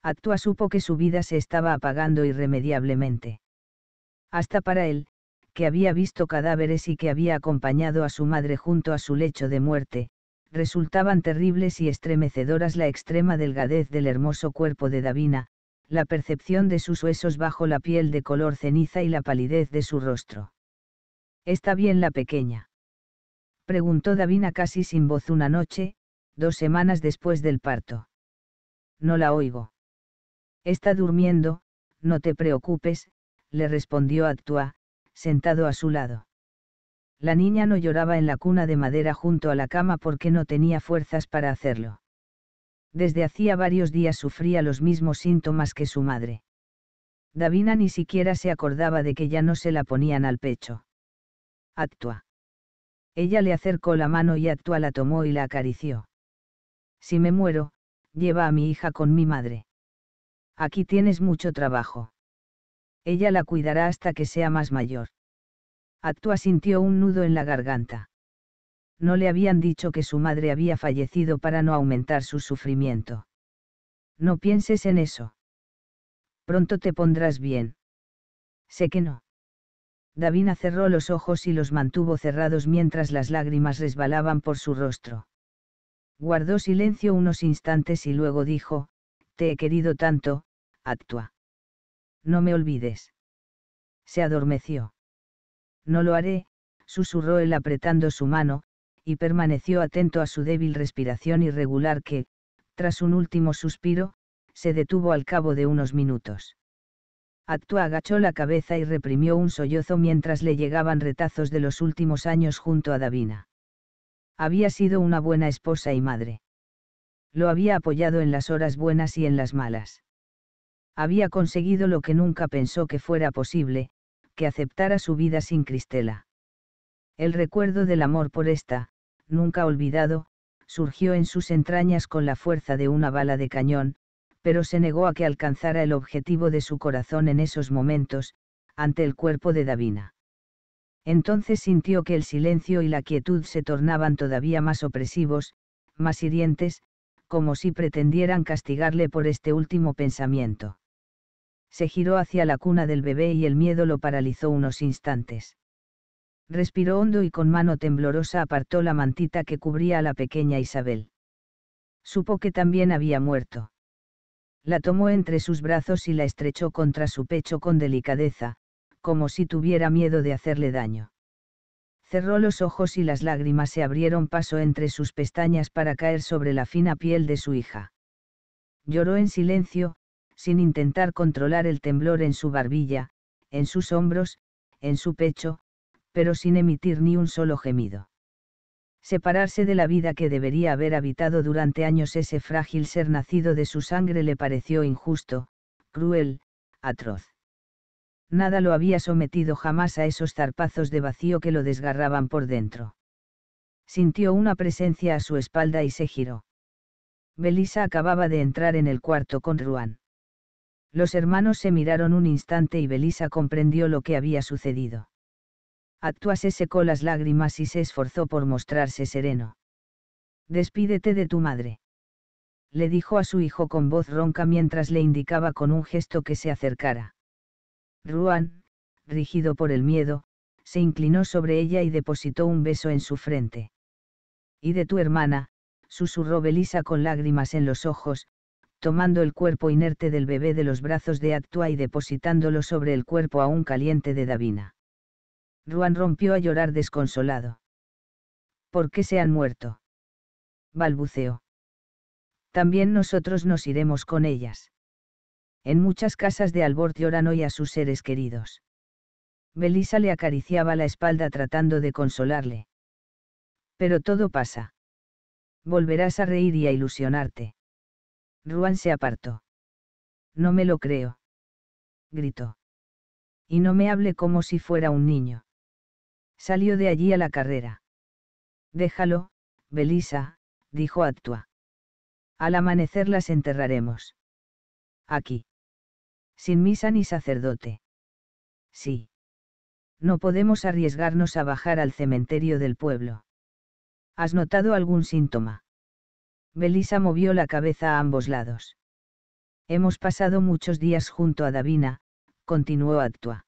Actua supo que su vida se estaba apagando irremediablemente. Hasta para él, que había visto cadáveres y que había acompañado a su madre junto a su lecho de muerte, resultaban terribles y estremecedoras la extrema delgadez del hermoso cuerpo de Davina, la percepción de sus huesos bajo la piel de color ceniza y la palidez de su rostro. ¿Está bien la pequeña? Preguntó Davina casi sin voz una noche, dos semanas después del parto. No la oigo. Está durmiendo, no te preocupes, le respondió Actua, sentado a su lado la niña no lloraba en la cuna de madera junto a la cama porque no tenía fuerzas para hacerlo. Desde hacía varios días sufría los mismos síntomas que su madre. Davina ni siquiera se acordaba de que ya no se la ponían al pecho. Actua. Ella le acercó la mano y Actua la tomó y la acarició. Si me muero, lleva a mi hija con mi madre. Aquí tienes mucho trabajo. Ella la cuidará hasta que sea más mayor Actua sintió un nudo en la garganta. No le habían dicho que su madre había fallecido para no aumentar su sufrimiento. No pienses en eso. Pronto te pondrás bien. Sé que no. Davina cerró los ojos y los mantuvo cerrados mientras las lágrimas resbalaban por su rostro. Guardó silencio unos instantes y luego dijo, Te he querido tanto, Actua. No me olvides. Se adormeció. No lo haré, susurró él apretando su mano, y permaneció atento a su débil respiración irregular que, tras un último suspiro, se detuvo al cabo de unos minutos. Actúa agachó la cabeza y reprimió un sollozo mientras le llegaban retazos de los últimos años junto a Davina. Había sido una buena esposa y madre. Lo había apoyado en las horas buenas y en las malas. Había conseguido lo que nunca pensó que fuera posible, que aceptara su vida sin Cristela. El recuerdo del amor por esta, nunca olvidado, surgió en sus entrañas con la fuerza de una bala de cañón, pero se negó a que alcanzara el objetivo de su corazón en esos momentos, ante el cuerpo de Davina. Entonces sintió que el silencio y la quietud se tornaban todavía más opresivos, más hirientes, como si pretendieran castigarle por este último pensamiento se giró hacia la cuna del bebé y el miedo lo paralizó unos instantes. Respiró hondo y con mano temblorosa apartó la mantita que cubría a la pequeña Isabel. Supo que también había muerto. La tomó entre sus brazos y la estrechó contra su pecho con delicadeza, como si tuviera miedo de hacerle daño. Cerró los ojos y las lágrimas se abrieron paso entre sus pestañas para caer sobre la fina piel de su hija. Lloró en silencio, sin intentar controlar el temblor en su barbilla, en sus hombros, en su pecho, pero sin emitir ni un solo gemido. Separarse de la vida que debería haber habitado durante años ese frágil ser nacido de su sangre le pareció injusto, cruel, atroz. Nada lo había sometido jamás a esos zarpazos de vacío que lo desgarraban por dentro. Sintió una presencia a su espalda y se giró. Belisa acababa de entrar en el cuarto con Ruan. Los hermanos se miraron un instante y Belisa comprendió lo que había sucedido. Actua se secó las lágrimas y se esforzó por mostrarse sereno. Despídete de tu madre. Le dijo a su hijo con voz ronca mientras le indicaba con un gesto que se acercara. Ruan, rígido por el miedo, se inclinó sobre ella y depositó un beso en su frente. Y de tu hermana, susurró Belisa con lágrimas en los ojos, tomando el cuerpo inerte del bebé de los brazos de Actua y depositándolo sobre el cuerpo aún caliente de Davina. Ruan rompió a llorar desconsolado. ¿Por qué se han muerto? balbuceó. También nosotros nos iremos con ellas. En muchas casas de Albor lloran hoy a sus seres queridos. Belisa le acariciaba la espalda tratando de consolarle. Pero todo pasa. Volverás a reír y a ilusionarte. Ruan se apartó. No me lo creo. Gritó. Y no me hable como si fuera un niño. Salió de allí a la carrera. Déjalo, Belisa, dijo Actua. Al amanecer las enterraremos. Aquí. Sin misa ni sacerdote. Sí. No podemos arriesgarnos a bajar al cementerio del pueblo. ¿Has notado algún síntoma? Belisa movió la cabeza a ambos lados. Hemos pasado muchos días junto a Davina, continuó Actua.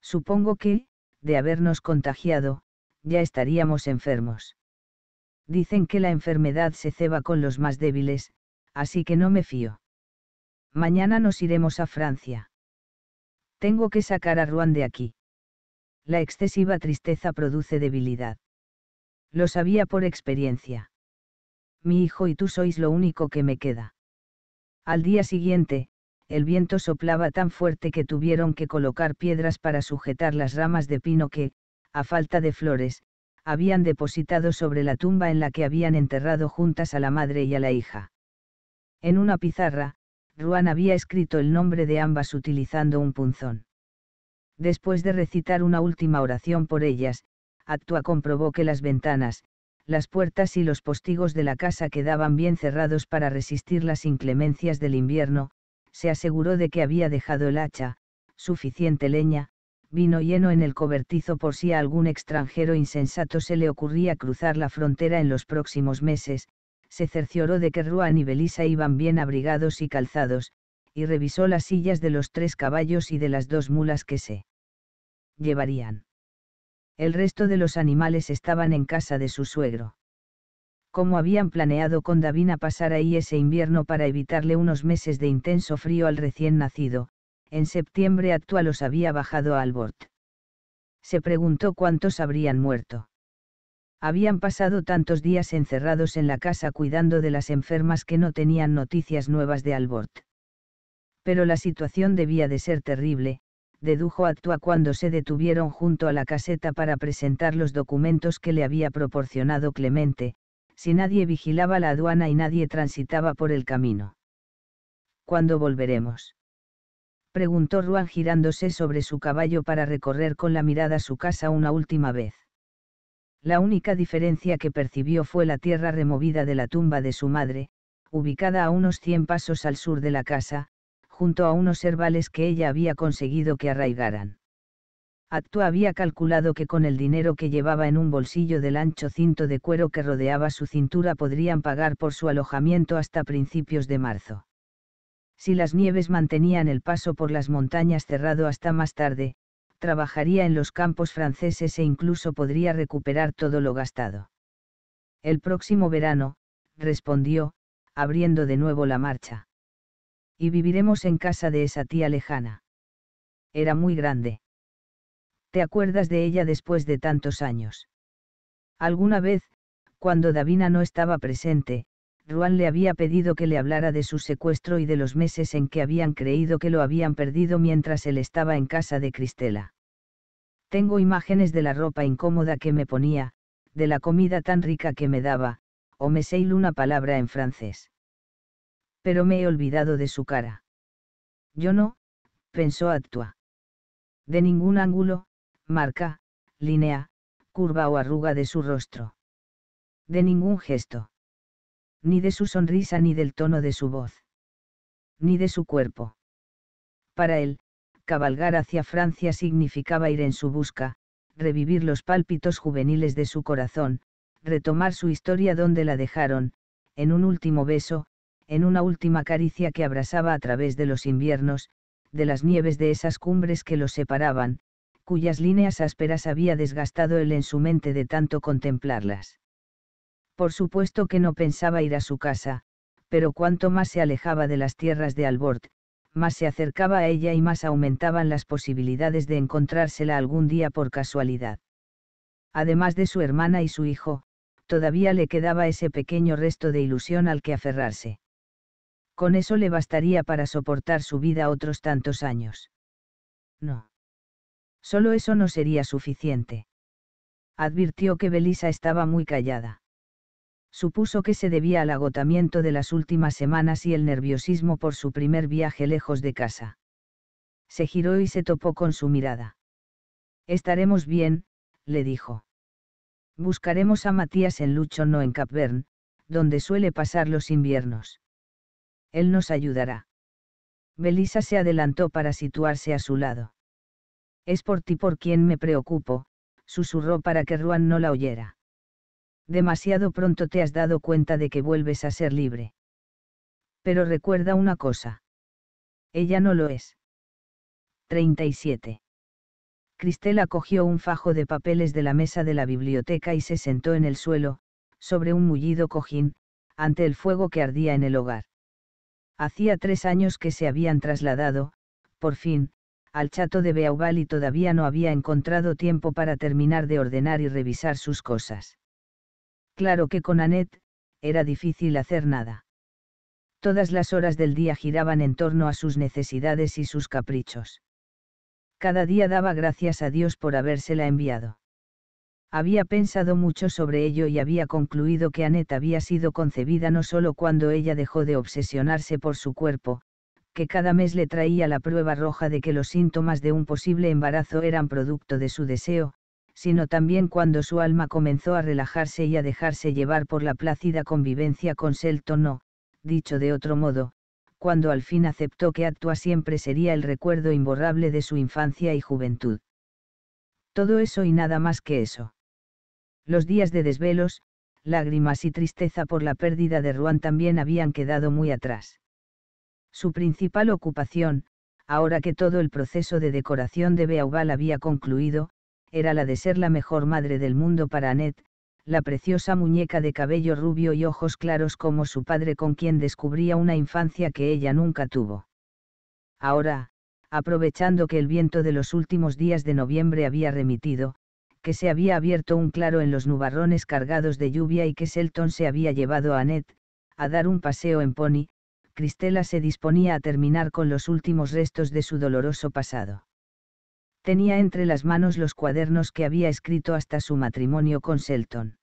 Supongo que, de habernos contagiado, ya estaríamos enfermos. Dicen que la enfermedad se ceba con los más débiles, así que no me fío. Mañana nos iremos a Francia. Tengo que sacar a Ruan de aquí. La excesiva tristeza produce debilidad. Lo sabía por experiencia mi hijo y tú sois lo único que me queda. Al día siguiente, el viento soplaba tan fuerte que tuvieron que colocar piedras para sujetar las ramas de pino que, a falta de flores, habían depositado sobre la tumba en la que habían enterrado juntas a la madre y a la hija. En una pizarra, Ruan había escrito el nombre de ambas utilizando un punzón. Después de recitar una última oración por ellas, Actua comprobó que las ventanas, las puertas y los postigos de la casa quedaban bien cerrados para resistir las inclemencias del invierno, se aseguró de que había dejado el hacha, suficiente leña, vino lleno en el cobertizo por si a algún extranjero insensato se le ocurría cruzar la frontera en los próximos meses, se cercioró de que Ruan y Belisa iban bien abrigados y calzados, y revisó las sillas de los tres caballos y de las dos mulas que se llevarían. El resto de los animales estaban en casa de su suegro. Como habían planeado con Davina pasar ahí ese invierno para evitarle unos meses de intenso frío al recién nacido, en septiembre actual los había bajado a Albort. Se preguntó cuántos habrían muerto habían pasado tantos días encerrados en la casa cuidando de las enfermas que no tenían noticias nuevas de Albort. Pero la situación debía de ser terrible, dedujo Actua cuando se detuvieron junto a la caseta para presentar los documentos que le había proporcionado Clemente, si nadie vigilaba la aduana y nadie transitaba por el camino. ¿Cuándo volveremos? preguntó Ruan girándose sobre su caballo para recorrer con la mirada su casa una última vez. La única diferencia que percibió fue la tierra removida de la tumba de su madre, ubicada a unos cien pasos al sur de la casa, junto a unos herbales que ella había conseguido que arraigaran. Actua había calculado que con el dinero que llevaba en un bolsillo del ancho cinto de cuero que rodeaba su cintura podrían pagar por su alojamiento hasta principios de marzo. Si las nieves mantenían el paso por las montañas cerrado hasta más tarde, trabajaría en los campos franceses e incluso podría recuperar todo lo gastado. El próximo verano, respondió, abriendo de nuevo la marcha y viviremos en casa de esa tía lejana. Era muy grande. Te acuerdas de ella después de tantos años. Alguna vez, cuando Davina no estaba presente, Ruan le había pedido que le hablara de su secuestro y de los meses en que habían creído que lo habían perdido mientras él estaba en casa de Cristela. Tengo imágenes de la ropa incómoda que me ponía, de la comida tan rica que me daba, o me una palabra en francés pero me he olvidado de su cara. Yo no, pensó Actua. De ningún ángulo, marca, línea, curva o arruga de su rostro. De ningún gesto. Ni de su sonrisa ni del tono de su voz. Ni de su cuerpo. Para él, cabalgar hacia Francia significaba ir en su busca, revivir los pálpitos juveniles de su corazón, retomar su historia donde la dejaron, en un último beso, en una última caricia que abrasaba a través de los inviernos, de las nieves de esas cumbres que los separaban, cuyas líneas ásperas había desgastado él en su mente de tanto contemplarlas. Por supuesto que no pensaba ir a su casa, pero cuanto más se alejaba de las tierras de albord más se acercaba a ella y más aumentaban las posibilidades de encontrársela algún día por casualidad. Además de su hermana y su hijo, todavía le quedaba ese pequeño resto de ilusión al que aferrarse con eso le bastaría para soportar su vida otros tantos años. No. Solo eso no sería suficiente. Advirtió que Belisa estaba muy callada. Supuso que se debía al agotamiento de las últimas semanas y el nerviosismo por su primer viaje lejos de casa. Se giró y se topó con su mirada. Estaremos bien, le dijo. Buscaremos a Matías en Lucho no en Capvern, donde suele pasar los inviernos. Él nos ayudará. Belisa se adelantó para situarse a su lado. Es por ti por quien me preocupo, susurró para que Ruan no la oyera. Demasiado pronto te has dado cuenta de que vuelves a ser libre. Pero recuerda una cosa. Ella no lo es. 37. Cristela cogió un fajo de papeles de la mesa de la biblioteca y se sentó en el suelo, sobre un mullido cojín, ante el fuego que ardía en el hogar. Hacía tres años que se habían trasladado, por fin, al chato de Beauval y todavía no había encontrado tiempo para terminar de ordenar y revisar sus cosas. Claro que con Anet era difícil hacer nada. Todas las horas del día giraban en torno a sus necesidades y sus caprichos. Cada día daba gracias a Dios por habérsela enviado. Había pensado mucho sobre ello y había concluido que Annette había sido concebida no solo cuando ella dejó de obsesionarse por su cuerpo, que cada mes le traía la prueba roja de que los síntomas de un posible embarazo eran producto de su deseo, sino también cuando su alma comenzó a relajarse y a dejarse llevar por la plácida convivencia con Selton no, dicho de otro modo, cuando al fin aceptó que Actua siempre sería el recuerdo imborrable de su infancia y juventud. Todo eso y nada más que eso. Los días de desvelos, lágrimas y tristeza por la pérdida de Ruan también habían quedado muy atrás. Su principal ocupación, ahora que todo el proceso de decoración de Beauval había concluido, era la de ser la mejor madre del mundo para Annette, la preciosa muñeca de cabello rubio y ojos claros como su padre con quien descubría una infancia que ella nunca tuvo. Ahora, aprovechando que el viento de los últimos días de noviembre había remitido, que se había abierto un claro en los nubarrones cargados de lluvia y que Selton se había llevado a Anet a dar un paseo en pony, Cristela se disponía a terminar con los últimos restos de su doloroso pasado. Tenía entre las manos los cuadernos que había escrito hasta su matrimonio con Selton.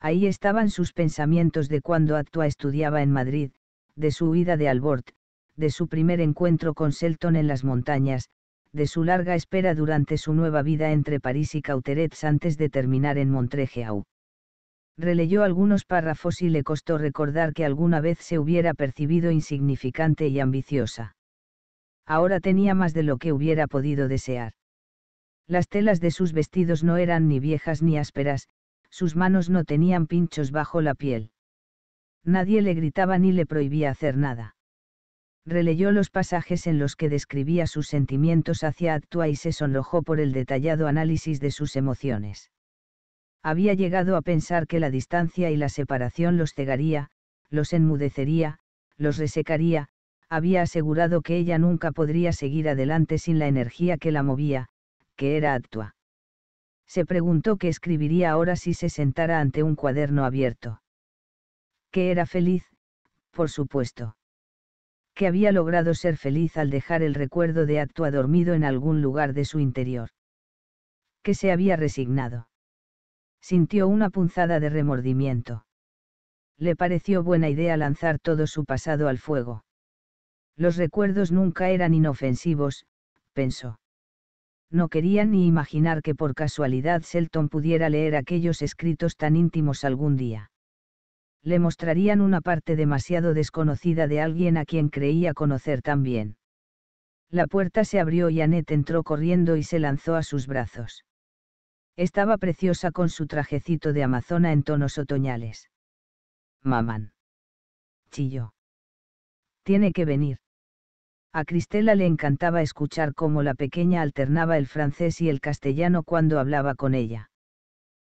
Ahí estaban sus pensamientos de cuando Actua estudiaba en Madrid, de su huida de Albort, de su primer encuentro con Selton en las montañas, de su larga espera durante su nueva vida entre París y Cauterets antes de terminar en Montrejeau. Releyó algunos párrafos y le costó recordar que alguna vez se hubiera percibido insignificante y ambiciosa. Ahora tenía más de lo que hubiera podido desear. Las telas de sus vestidos no eran ni viejas ni ásperas, sus manos no tenían pinchos bajo la piel. Nadie le gritaba ni le prohibía hacer nada releyó los pasajes en los que describía sus sentimientos hacia Actua y se sonrojó por el detallado análisis de sus emociones. Había llegado a pensar que la distancia y la separación los cegaría, los enmudecería, los resecaría, había asegurado que ella nunca podría seguir adelante sin la energía que la movía, que era Actua. Se preguntó qué escribiría ahora si se sentara ante un cuaderno abierto. Que era feliz, por supuesto que había logrado ser feliz al dejar el recuerdo de Actua dormido en algún lugar de su interior. Que se había resignado. Sintió una punzada de remordimiento. Le pareció buena idea lanzar todo su pasado al fuego. Los recuerdos nunca eran inofensivos, pensó. No quería ni imaginar que por casualidad Selton pudiera leer aquellos escritos tan íntimos algún día le mostrarían una parte demasiado desconocida de alguien a quien creía conocer tan bien. La puerta se abrió y Annette entró corriendo y se lanzó a sus brazos. Estaba preciosa con su trajecito de amazona en tonos otoñales. Mamán. Chilló. Tiene que venir. A Cristela le encantaba escuchar cómo la pequeña alternaba el francés y el castellano cuando hablaba con ella.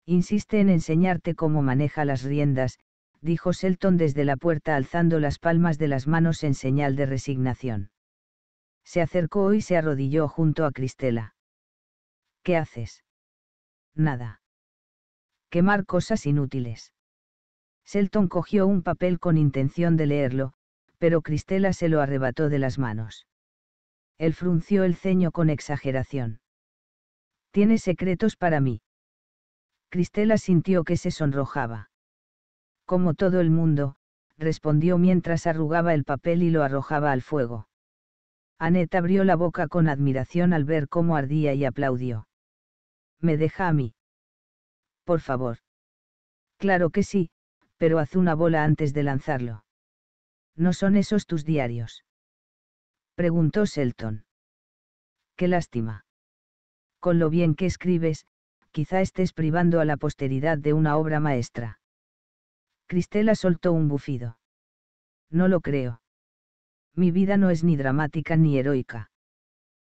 Insiste en enseñarte cómo maneja las riendas, dijo Selton desde la puerta alzando las palmas de las manos en señal de resignación. Se acercó y se arrodilló junto a Cristela. ¿Qué haces? Nada. Quemar cosas inútiles. Selton cogió un papel con intención de leerlo, pero Cristela se lo arrebató de las manos. Él frunció el ceño con exageración. Tienes secretos para mí. Cristela sintió que se sonrojaba. Como todo el mundo, respondió mientras arrugaba el papel y lo arrojaba al fuego. Anet abrió la boca con admiración al ver cómo ardía y aplaudió. ¿Me deja a mí? Por favor. Claro que sí, pero haz una bola antes de lanzarlo. ¿No son esos tus diarios? Preguntó Selton. Qué lástima. Con lo bien que escribes, quizá estés privando a la posteridad de una obra maestra. Cristela soltó un bufido. No lo creo. Mi vida no es ni dramática ni heroica.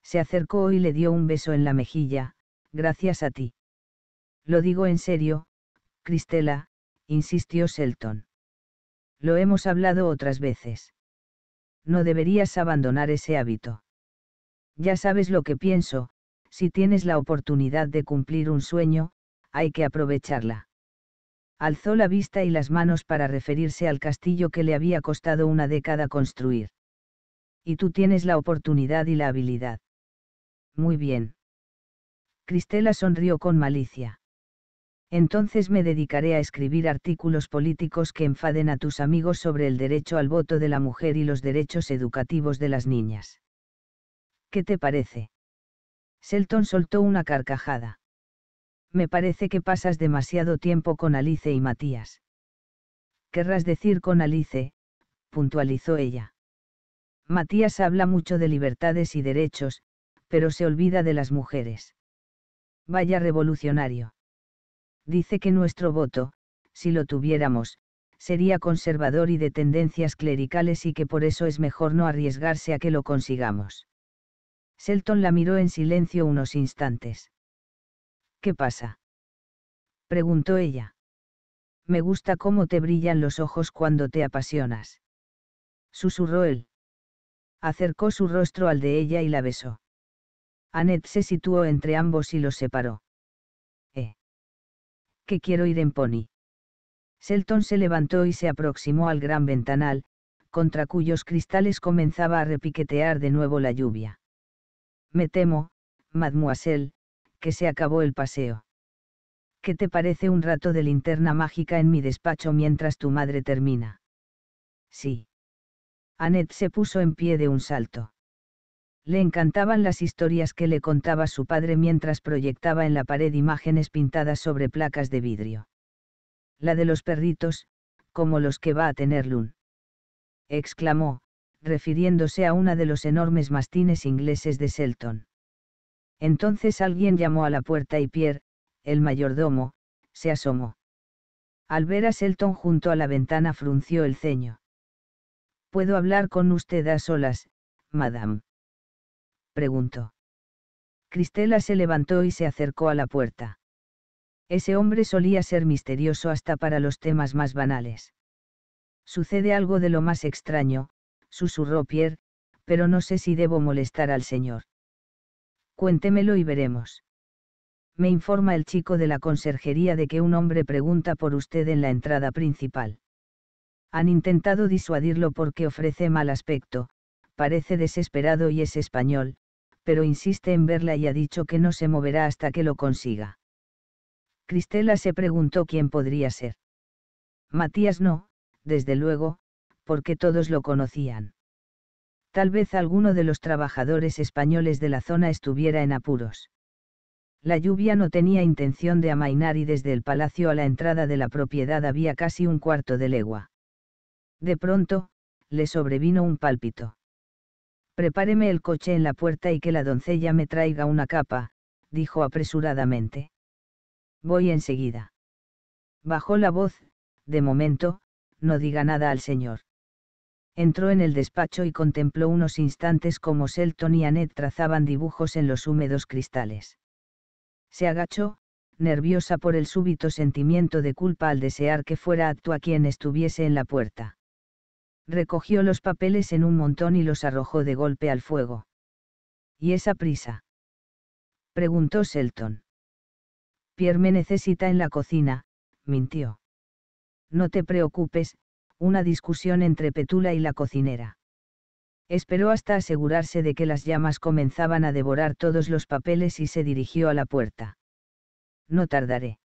Se acercó y le dio un beso en la mejilla, gracias a ti. Lo digo en serio, Cristela, insistió Shelton. Lo hemos hablado otras veces. No deberías abandonar ese hábito. Ya sabes lo que pienso, si tienes la oportunidad de cumplir un sueño, hay que aprovecharla alzó la vista y las manos para referirse al castillo que le había costado una década construir. Y tú tienes la oportunidad y la habilidad. Muy bien. Cristela sonrió con malicia. Entonces me dedicaré a escribir artículos políticos que enfaden a tus amigos sobre el derecho al voto de la mujer y los derechos educativos de las niñas. ¿Qué te parece? Selton soltó una carcajada me parece que pasas demasiado tiempo con Alice y Matías. Querrás decir con Alice, puntualizó ella. Matías habla mucho de libertades y derechos, pero se olvida de las mujeres. Vaya revolucionario. Dice que nuestro voto, si lo tuviéramos, sería conservador y de tendencias clericales y que por eso es mejor no arriesgarse a que lo consigamos. Selton la miró en silencio unos instantes. ¿Qué pasa? preguntó ella. Me gusta cómo te brillan los ojos cuando te apasionas. Susurró él. Acercó su rostro al de ella y la besó. Annette se situó entre ambos y los separó. ¿Eh? Que quiero ir en pony. Selton se levantó y se aproximó al gran ventanal, contra cuyos cristales comenzaba a repiquetear de nuevo la lluvia. Me temo, mademoiselle, que se acabó el paseo. ¿Qué te parece un rato de linterna mágica en mi despacho mientras tu madre termina? Sí. Annette se puso en pie de un salto. Le encantaban las historias que le contaba su padre mientras proyectaba en la pared imágenes pintadas sobre placas de vidrio. La de los perritos, como los que va a tener Lun. Exclamó, refiriéndose a una de los enormes mastines ingleses de Selton. Entonces alguien llamó a la puerta y Pierre, el mayordomo, se asomó. Al ver a Selton junto a la ventana frunció el ceño. ¿Puedo hablar con usted a solas, madame? preguntó. Cristela se levantó y se acercó a la puerta. Ese hombre solía ser misterioso hasta para los temas más banales. Sucede algo de lo más extraño, susurró Pierre, pero no sé si debo molestar al señor. Cuéntemelo y veremos. Me informa el chico de la conserjería de que un hombre pregunta por usted en la entrada principal. Han intentado disuadirlo porque ofrece mal aspecto, parece desesperado y es español, pero insiste en verla y ha dicho que no se moverá hasta que lo consiga. Cristela se preguntó quién podría ser. Matías no, desde luego, porque todos lo conocían. Tal vez alguno de los trabajadores españoles de la zona estuviera en apuros. La lluvia no tenía intención de amainar y desde el palacio a la entrada de la propiedad había casi un cuarto de legua. De pronto, le sobrevino un pálpito. Prepáreme el coche en la puerta y que la doncella me traiga una capa, dijo apresuradamente. Voy enseguida. Bajó la voz, de momento, no diga nada al señor entró en el despacho y contempló unos instantes cómo Selton y Annette trazaban dibujos en los húmedos cristales. Se agachó, nerviosa por el súbito sentimiento de culpa al desear que fuera a quien estuviese en la puerta. Recogió los papeles en un montón y los arrojó de golpe al fuego. ¿Y esa prisa? preguntó Selton. Pierre me necesita en la cocina, mintió. No te preocupes, una discusión entre Petula y la cocinera. Esperó hasta asegurarse de que las llamas comenzaban a devorar todos los papeles y se dirigió a la puerta. No tardaré.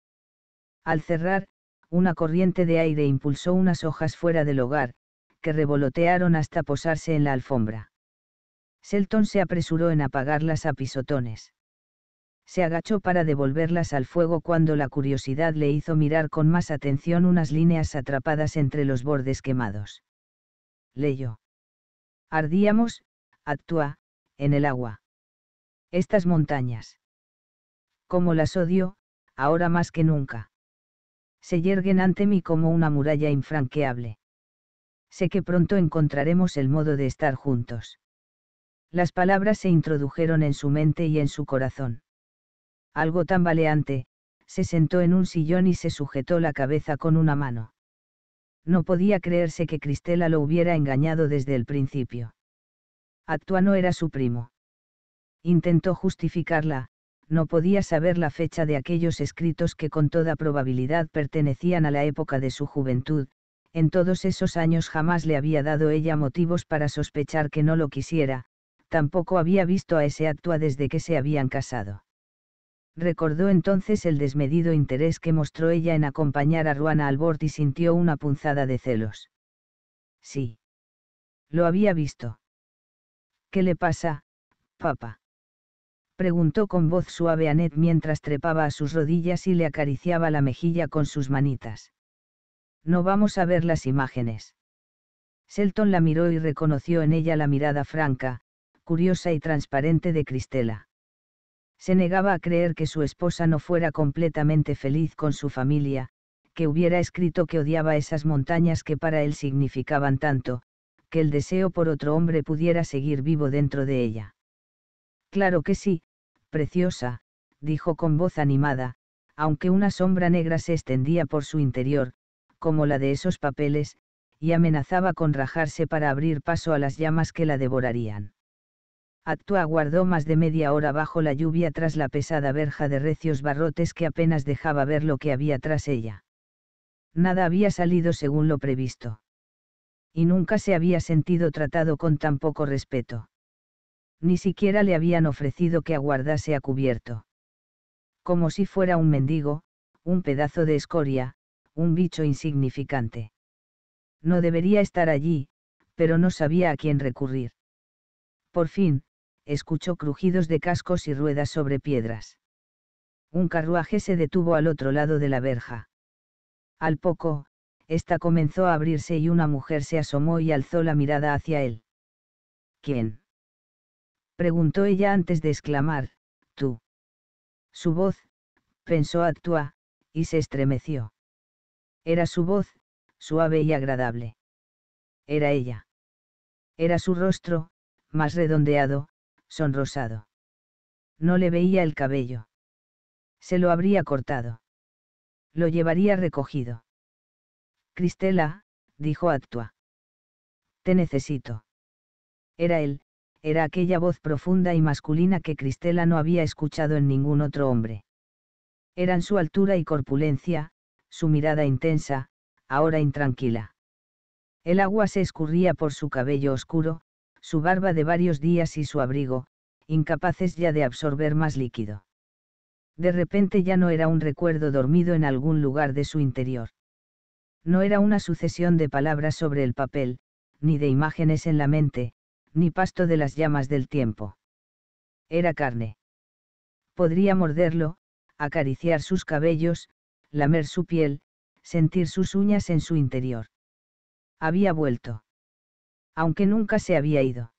Al cerrar, una corriente de aire impulsó unas hojas fuera del hogar, que revolotearon hasta posarse en la alfombra. Selton se apresuró en apagarlas a pisotones se agachó para devolverlas al fuego cuando la curiosidad le hizo mirar con más atención unas líneas atrapadas entre los bordes quemados. Leyó. Ardíamos, actúa, en el agua. Estas montañas. Como las odio, ahora más que nunca. Se yerguen ante mí como una muralla infranqueable. Sé que pronto encontraremos el modo de estar juntos. Las palabras se introdujeron en su mente y en su corazón algo tambaleante, se sentó en un sillón y se sujetó la cabeza con una mano. No podía creerse que Cristela lo hubiera engañado desde el principio. no era su primo. Intentó justificarla, no podía saber la fecha de aquellos escritos que con toda probabilidad pertenecían a la época de su juventud, en todos esos años jamás le había dado ella motivos para sospechar que no lo quisiera, tampoco había visto a ese actua desde que se habían casado. Recordó entonces el desmedido interés que mostró ella en acompañar a Ruana al bord y sintió una punzada de celos. Sí. Lo había visto. ¿Qué le pasa, papá? preguntó con voz suave a Ned mientras trepaba a sus rodillas y le acariciaba la mejilla con sus manitas. No vamos a ver las imágenes. Selton la miró y reconoció en ella la mirada franca, curiosa y transparente de Cristela se negaba a creer que su esposa no fuera completamente feliz con su familia, que hubiera escrito que odiaba esas montañas que para él significaban tanto, que el deseo por otro hombre pudiera seguir vivo dentro de ella. Claro que sí, preciosa, dijo con voz animada, aunque una sombra negra se extendía por su interior, como la de esos papeles, y amenazaba con rajarse para abrir paso a las llamas que la devorarían. Actua aguardó más de media hora bajo la lluvia tras la pesada verja de recios barrotes que apenas dejaba ver lo que había tras ella. Nada había salido según lo previsto. Y nunca se había sentido tratado con tan poco respeto. Ni siquiera le habían ofrecido que aguardase a cubierto. Como si fuera un mendigo, un pedazo de escoria, un bicho insignificante. No debería estar allí, pero no sabía a quién recurrir. Por fin, escuchó crujidos de cascos y ruedas sobre piedras. Un carruaje se detuvo al otro lado de la verja. Al poco, ésta comenzó a abrirse y una mujer se asomó y alzó la mirada hacia él. ¿Quién? preguntó ella antes de exclamar, tú. Su voz, pensó Actua, y se estremeció. Era su voz, suave y agradable. Era ella. Era su rostro, más redondeado, sonrosado. No le veía el cabello. Se lo habría cortado. Lo llevaría recogido. Cristela, dijo Actua. Te necesito. Era él, era aquella voz profunda y masculina que Cristela no había escuchado en ningún otro hombre. Eran su altura y corpulencia, su mirada intensa, ahora intranquila. El agua se escurría por su cabello oscuro, su barba de varios días y su abrigo, incapaces ya de absorber más líquido. De repente ya no era un recuerdo dormido en algún lugar de su interior. No era una sucesión de palabras sobre el papel, ni de imágenes en la mente, ni pasto de las llamas del tiempo. Era carne. Podría morderlo, acariciar sus cabellos, lamer su piel, sentir sus uñas en su interior. Había vuelto aunque nunca se había ido.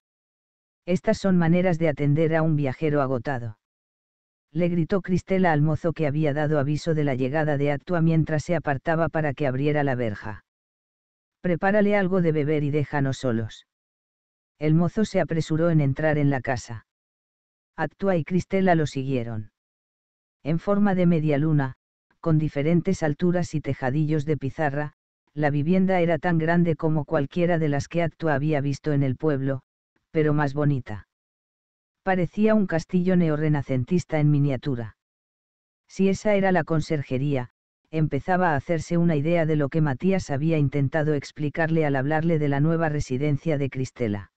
Estas son maneras de atender a un viajero agotado. Le gritó Cristela al mozo que había dado aviso de la llegada de Actua mientras se apartaba para que abriera la verja. Prepárale algo de beber y déjanos solos. El mozo se apresuró en entrar en la casa. Actua y Cristela lo siguieron. En forma de media luna, con diferentes alturas y tejadillos de pizarra, la vivienda era tan grande como cualquiera de las que Actua había visto en el pueblo, pero más bonita. Parecía un castillo neorrenacentista en miniatura. Si esa era la conserjería, empezaba a hacerse una idea de lo que Matías había intentado explicarle al hablarle de la nueva residencia de Cristela.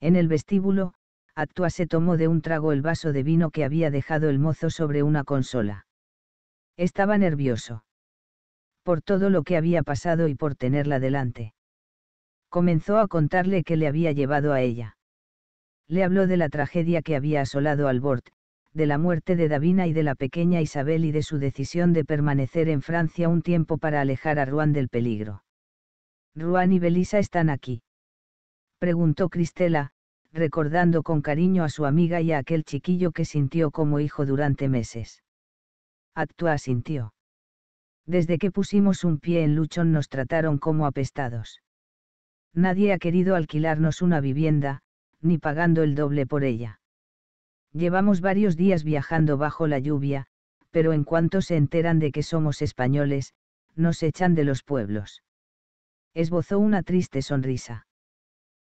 En el vestíbulo, Actua se tomó de un trago el vaso de vino que había dejado el mozo sobre una consola. Estaba nervioso por todo lo que había pasado y por tenerla delante. Comenzó a contarle qué le había llevado a ella. Le habló de la tragedia que había asolado al Bord, de la muerte de Davina y de la pequeña Isabel y de su decisión de permanecer en Francia un tiempo para alejar a Ruan del peligro. Ruan y Belisa están aquí. Preguntó Cristela, recordando con cariño a su amiga y a aquel chiquillo que sintió como hijo durante meses. Actúa, sintió desde que pusimos un pie en Luchón nos trataron como apestados. Nadie ha querido alquilarnos una vivienda, ni pagando el doble por ella. Llevamos varios días viajando bajo la lluvia, pero en cuanto se enteran de que somos españoles, nos echan de los pueblos. Esbozó una triste sonrisa.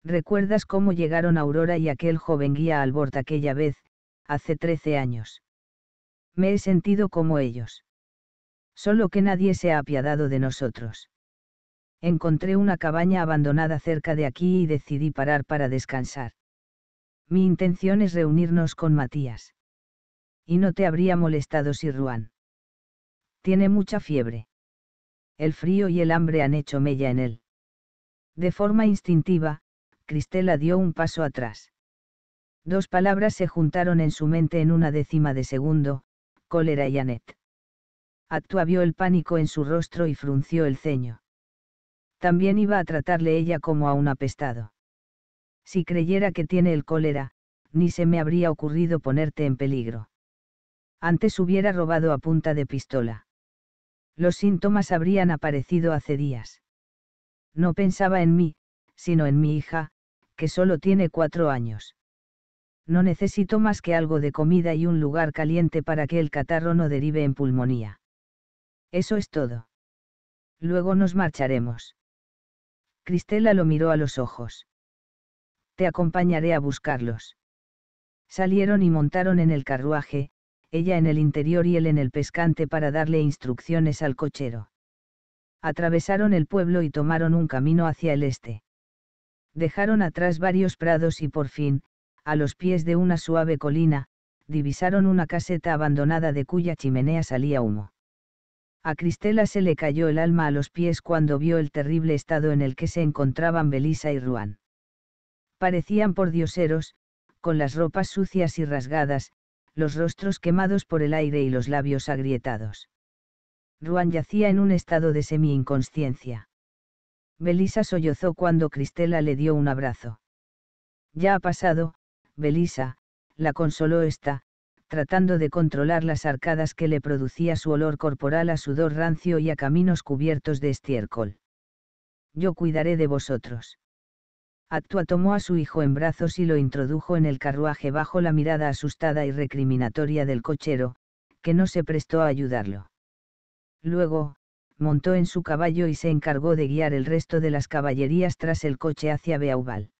¿Recuerdas cómo llegaron Aurora y aquel joven guía al Bord aquella vez, hace trece años? Me he sentido como ellos. Solo que nadie se ha apiadado de nosotros. Encontré una cabaña abandonada cerca de aquí y decidí parar para descansar. Mi intención es reunirnos con Matías. Y no te habría molestado si Ruan. Tiene mucha fiebre. El frío y el hambre han hecho mella en él. De forma instintiva, Cristela dio un paso atrás. Dos palabras se juntaron en su mente en una décima de segundo, cólera y Annette. Actua vio el pánico en su rostro y frunció el ceño. También iba a tratarle ella como a un apestado. Si creyera que tiene el cólera, ni se me habría ocurrido ponerte en peligro. Antes hubiera robado a punta de pistola. Los síntomas habrían aparecido hace días. No pensaba en mí, sino en mi hija, que solo tiene cuatro años. No necesito más que algo de comida y un lugar caliente para que el catarro no derive en pulmonía. Eso es todo. Luego nos marcharemos. Cristela lo miró a los ojos. Te acompañaré a buscarlos. Salieron y montaron en el carruaje, ella en el interior y él en el pescante para darle instrucciones al cochero. Atravesaron el pueblo y tomaron un camino hacia el este. Dejaron atrás varios prados y por fin, a los pies de una suave colina, divisaron una caseta abandonada de cuya chimenea salía humo. A Cristela se le cayó el alma a los pies cuando vio el terrible estado en el que se encontraban Belisa y Ruan. Parecían por dioseros, con las ropas sucias y rasgadas, los rostros quemados por el aire y los labios agrietados. Ruan yacía en un estado de semi-inconsciencia. Belisa sollozó cuando Cristela le dio un abrazo. Ya ha pasado, Belisa, la consoló esta, tratando de controlar las arcadas que le producía su olor corporal a sudor rancio y a caminos cubiertos de estiércol. Yo cuidaré de vosotros. Actua tomó a su hijo en brazos y lo introdujo en el carruaje bajo la mirada asustada y recriminatoria del cochero, que no se prestó a ayudarlo. Luego, montó en su caballo y se encargó de guiar el resto de las caballerías tras el coche hacia Beauval.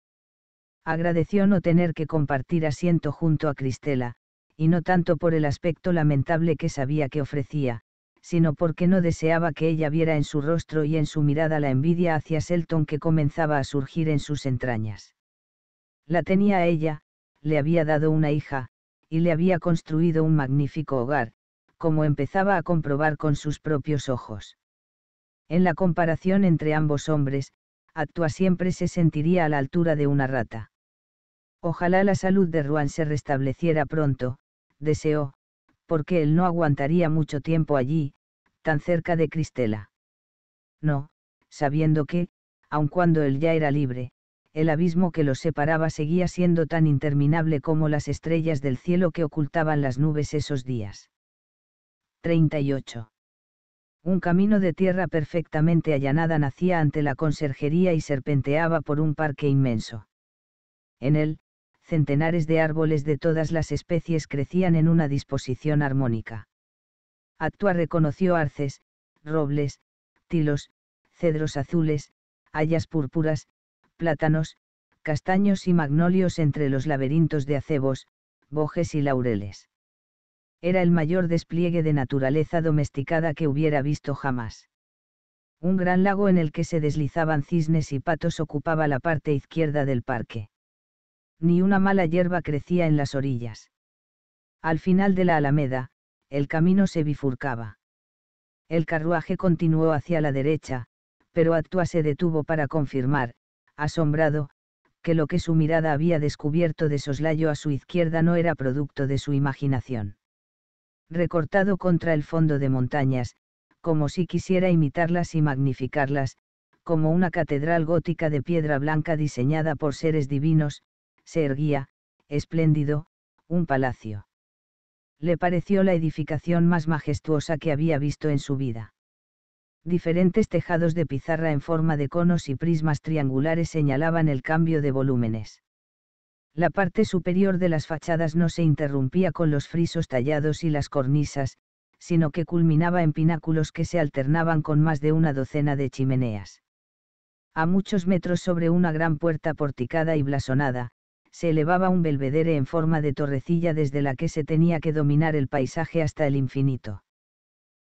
Agradeció no tener que compartir asiento junto a Cristela, y no tanto por el aspecto lamentable que sabía que ofrecía, sino porque no deseaba que ella viera en su rostro y en su mirada la envidia hacia Selton que comenzaba a surgir en sus entrañas. La tenía ella, le había dado una hija, y le había construido un magnífico hogar, como empezaba a comprobar con sus propios ojos. En la comparación entre ambos hombres, Actua siempre se sentiría a la altura de una rata. Ojalá la salud de Ruan se restableciera pronto, deseó, porque él no aguantaría mucho tiempo allí, tan cerca de Cristela. No, sabiendo que, aun cuando él ya era libre, el abismo que los separaba seguía siendo tan interminable como las estrellas del cielo que ocultaban las nubes esos días. 38. Un camino de tierra perfectamente allanada nacía ante la conserjería y serpenteaba por un parque inmenso. En él, centenares de árboles de todas las especies crecían en una disposición armónica. Actua reconoció arces, robles, tilos, cedros azules, hayas púrpuras, plátanos, castaños y magnolios entre los laberintos de acebos, bojes y laureles. Era el mayor despliegue de naturaleza domesticada que hubiera visto jamás. Un gran lago en el que se deslizaban cisnes y patos ocupaba la parte izquierda del parque ni una mala hierba crecía en las orillas. Al final de la alameda, el camino se bifurcaba. El carruaje continuó hacia la derecha, pero Actua se detuvo para confirmar, asombrado, que lo que su mirada había descubierto de soslayo a su izquierda no era producto de su imaginación. Recortado contra el fondo de montañas, como si quisiera imitarlas y magnificarlas, como una catedral gótica de piedra blanca diseñada por seres divinos, se erguía, espléndido, un palacio. Le pareció la edificación más majestuosa que había visto en su vida. Diferentes tejados de pizarra en forma de conos y prismas triangulares señalaban el cambio de volúmenes. La parte superior de las fachadas no se interrumpía con los frisos tallados y las cornisas, sino que culminaba en pináculos que se alternaban con más de una docena de chimeneas. A muchos metros sobre una gran puerta porticada y blasonada, se elevaba un belvedere en forma de torrecilla desde la que se tenía que dominar el paisaje hasta el infinito.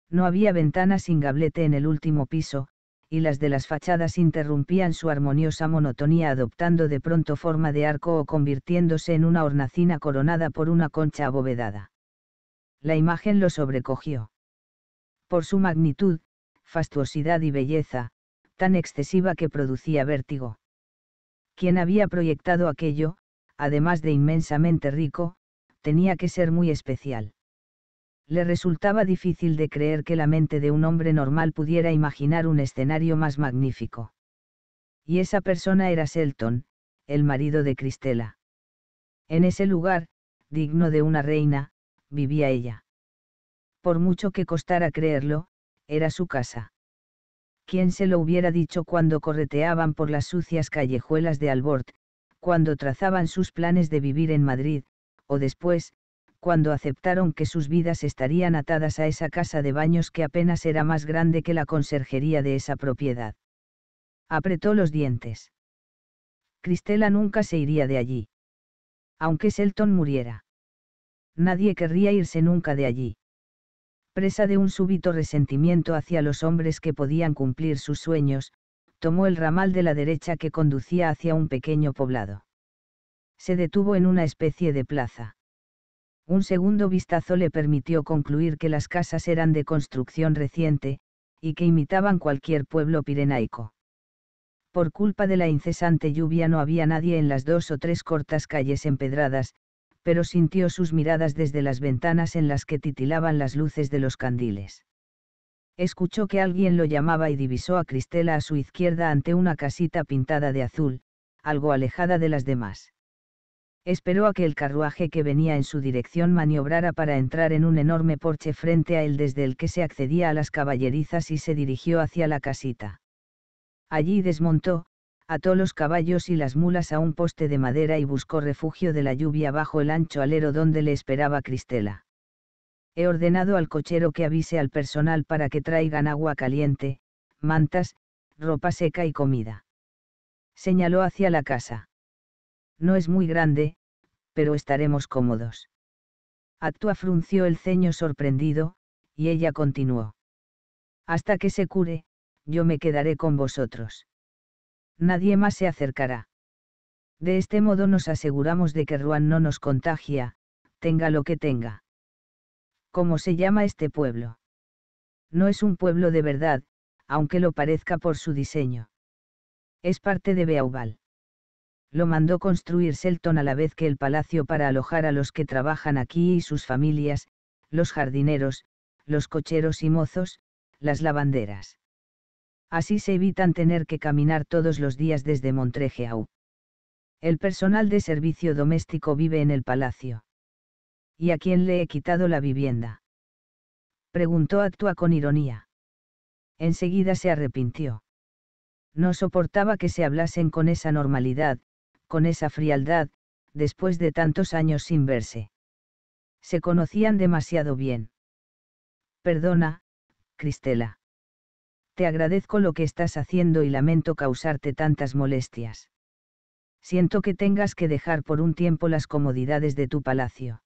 No había ventanas sin gablete en el último piso, y las de las fachadas interrumpían su armoniosa monotonía adoptando de pronto forma de arco o convirtiéndose en una hornacina coronada por una concha abovedada. La imagen lo sobrecogió. Por su magnitud, fastuosidad y belleza, tan excesiva que producía vértigo. ¿Quién había proyectado aquello, además de inmensamente rico, tenía que ser muy especial. Le resultaba difícil de creer que la mente de un hombre normal pudiera imaginar un escenario más magnífico. Y esa persona era Selton, el marido de Cristela. En ese lugar, digno de una reina, vivía ella. Por mucho que costara creerlo, era su casa. ¿Quién se lo hubiera dicho cuando correteaban por las sucias callejuelas de Albort, cuando trazaban sus planes de vivir en Madrid, o después, cuando aceptaron que sus vidas estarían atadas a esa casa de baños que apenas era más grande que la conserjería de esa propiedad. Apretó los dientes. Cristela nunca se iría de allí. Aunque Selton muriera. Nadie querría irse nunca de allí. Presa de un súbito resentimiento hacia los hombres que podían cumplir sus sueños, tomó el ramal de la derecha que conducía hacia un pequeño poblado. Se detuvo en una especie de plaza. Un segundo vistazo le permitió concluir que las casas eran de construcción reciente, y que imitaban cualquier pueblo pirenaico. Por culpa de la incesante lluvia no había nadie en las dos o tres cortas calles empedradas, pero sintió sus miradas desde las ventanas en las que titilaban las luces de los candiles escuchó que alguien lo llamaba y divisó a Cristela a su izquierda ante una casita pintada de azul, algo alejada de las demás. Esperó a que el carruaje que venía en su dirección maniobrara para entrar en un enorme porche frente a él desde el que se accedía a las caballerizas y se dirigió hacia la casita. Allí desmontó, ató los caballos y las mulas a un poste de madera y buscó refugio de la lluvia bajo el ancho alero donde le esperaba Cristela. He ordenado al cochero que avise al personal para que traigan agua caliente, mantas, ropa seca y comida. Señaló hacia la casa. No es muy grande, pero estaremos cómodos. Actua frunció el ceño sorprendido, y ella continuó. Hasta que se cure, yo me quedaré con vosotros. Nadie más se acercará. De este modo nos aseguramos de que Ruan no nos contagia, tenga lo que tenga. ¿Cómo se llama este pueblo? No es un pueblo de verdad, aunque lo parezca por su diseño. Es parte de Beauval. Lo mandó construir Selton a la vez que el palacio para alojar a los que trabajan aquí y sus familias, los jardineros, los cocheros y mozos, las lavanderas. Así se evitan tener que caminar todos los días desde Montrejeau. El personal de servicio doméstico vive en el palacio. ¿y a quién le he quitado la vivienda? Preguntó Actua con ironía. Enseguida se arrepintió. No soportaba que se hablasen con esa normalidad, con esa frialdad, después de tantos años sin verse. Se conocían demasiado bien. Perdona, Cristela. Te agradezco lo que estás haciendo y lamento causarte tantas molestias. Siento que tengas que dejar por un tiempo las comodidades de tu palacio.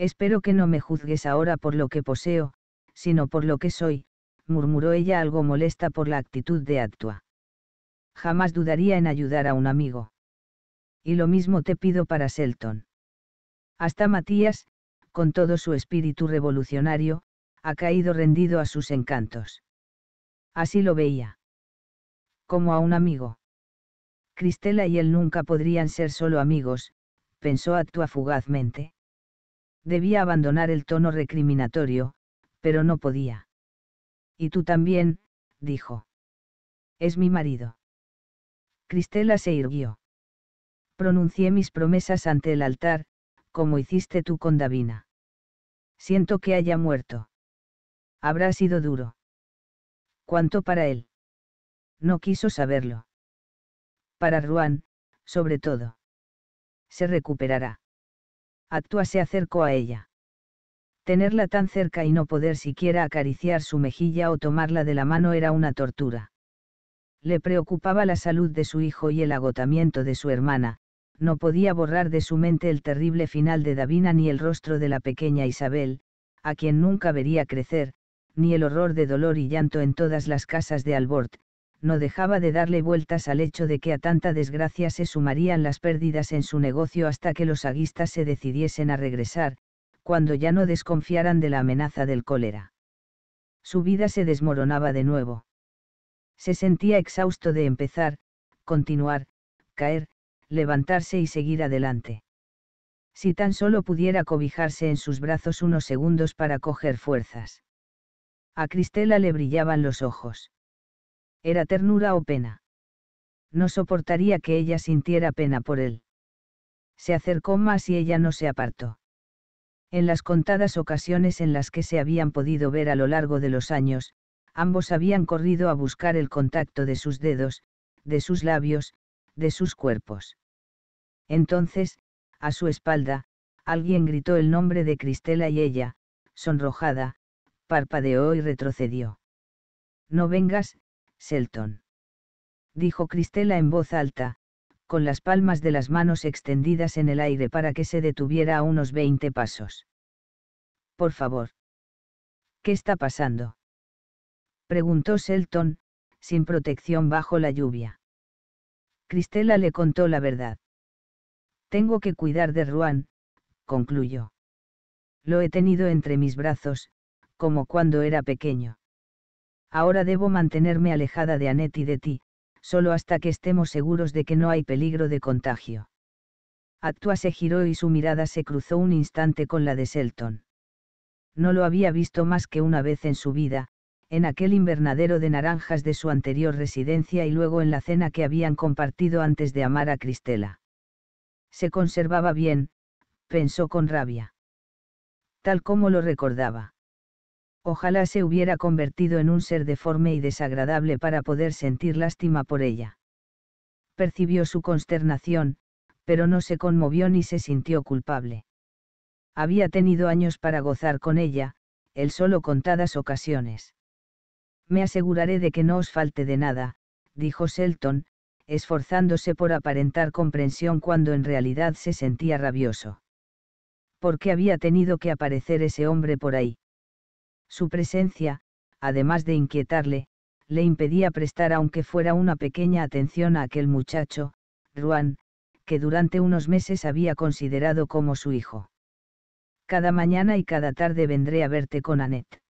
Espero que no me juzgues ahora por lo que poseo, sino por lo que soy, murmuró ella algo molesta por la actitud de Actua. Jamás dudaría en ayudar a un amigo. Y lo mismo te pido para Selton. Hasta Matías, con todo su espíritu revolucionario, ha caído rendido a sus encantos. Así lo veía. Como a un amigo. Cristela y él nunca podrían ser solo amigos, pensó Actua fugazmente. Debía abandonar el tono recriminatorio, pero no podía. Y tú también, dijo. Es mi marido. Cristela se irguió. Pronuncié mis promesas ante el altar, como hiciste tú con Davina. Siento que haya muerto. Habrá sido duro. ¿Cuánto para él? No quiso saberlo. Para Ruan, sobre todo. Se recuperará. Actúa se acercó a ella. Tenerla tan cerca y no poder siquiera acariciar su mejilla o tomarla de la mano era una tortura. Le preocupaba la salud de su hijo y el agotamiento de su hermana, no podía borrar de su mente el terrible final de Davina ni el rostro de la pequeña Isabel, a quien nunca vería crecer, ni el horror de dolor y llanto en todas las casas de Albort, no dejaba de darle vueltas al hecho de que a tanta desgracia se sumarían las pérdidas en su negocio hasta que los aguistas se decidiesen a regresar, cuando ya no desconfiaran de la amenaza del cólera. Su vida se desmoronaba de nuevo. Se sentía exhausto de empezar, continuar, caer, levantarse y seguir adelante. Si tan solo pudiera cobijarse en sus brazos unos segundos para coger fuerzas. A Cristela le brillaban los ojos era ternura o pena. No soportaría que ella sintiera pena por él. Se acercó más y ella no se apartó. En las contadas ocasiones en las que se habían podido ver a lo largo de los años, ambos habían corrido a buscar el contacto de sus dedos, de sus labios, de sus cuerpos. Entonces, a su espalda, alguien gritó el nombre de Cristela y ella, sonrojada, parpadeó y retrocedió. No vengas, Selton. Dijo Cristela en voz alta, con las palmas de las manos extendidas en el aire para que se detuviera a unos veinte pasos. Por favor. ¿Qué está pasando? Preguntó Selton, sin protección bajo la lluvia. Cristela le contó la verdad. Tengo que cuidar de Ruan, concluyó. Lo he tenido entre mis brazos, como cuando era pequeño. Ahora debo mantenerme alejada de Annette y de ti, solo hasta que estemos seguros de que no hay peligro de contagio. Actua se giró y su mirada se cruzó un instante con la de Selton. No lo había visto más que una vez en su vida, en aquel invernadero de naranjas de su anterior residencia y luego en la cena que habían compartido antes de amar a Cristela. Se conservaba bien, pensó con rabia. Tal como lo recordaba. Ojalá se hubiera convertido en un ser deforme y desagradable para poder sentir lástima por ella. Percibió su consternación, pero no se conmovió ni se sintió culpable. Había tenido años para gozar con ella, él solo contadas ocasiones. Me aseguraré de que no os falte de nada, dijo Selton, esforzándose por aparentar comprensión cuando en realidad se sentía rabioso. ¿Por qué había tenido que aparecer ese hombre por ahí? Su presencia, además de inquietarle, le impedía prestar aunque fuera una pequeña atención a aquel muchacho, Ruan, que durante unos meses había considerado como su hijo. Cada mañana y cada tarde vendré a verte con Annette.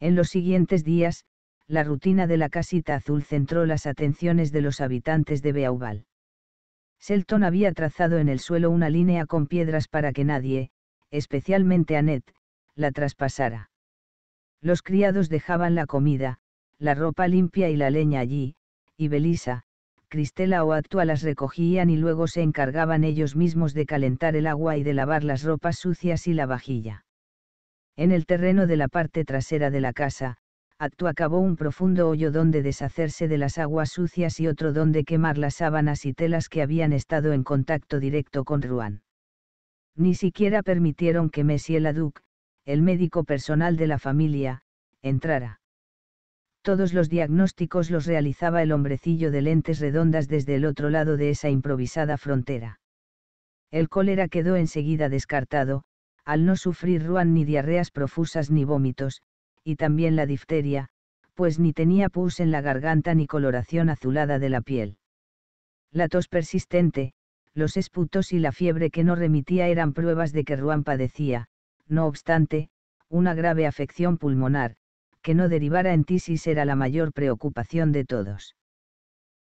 En los siguientes días, la rutina de la casita azul centró las atenciones de los habitantes de Beauval. Selton había trazado en el suelo una línea con piedras para que nadie, especialmente Annette, la traspasara. Los criados dejaban la comida, la ropa limpia y la leña allí, y Belisa, Cristela o Actua las recogían y luego se encargaban ellos mismos de calentar el agua y de lavar las ropas sucias y la vajilla. En el terreno de la parte trasera de la casa, Actua cavó un profundo hoyo donde deshacerse de las aguas sucias y otro donde quemar las sábanas y telas que habían estado en contacto directo con Ruan. Ni siquiera permitieron que Mesiela Laduc, el médico personal de la familia, entrara. Todos los diagnósticos los realizaba el hombrecillo de lentes redondas desde el otro lado de esa improvisada frontera. El cólera quedó enseguida descartado, al no sufrir Ruan ni diarreas profusas ni vómitos, y también la difteria, pues ni tenía pus en la garganta ni coloración azulada de la piel. La tos persistente, los esputos y la fiebre que no remitía eran pruebas de que Ruan padecía, no obstante, una grave afección pulmonar, que no derivara en tisis era la mayor preocupación de todos.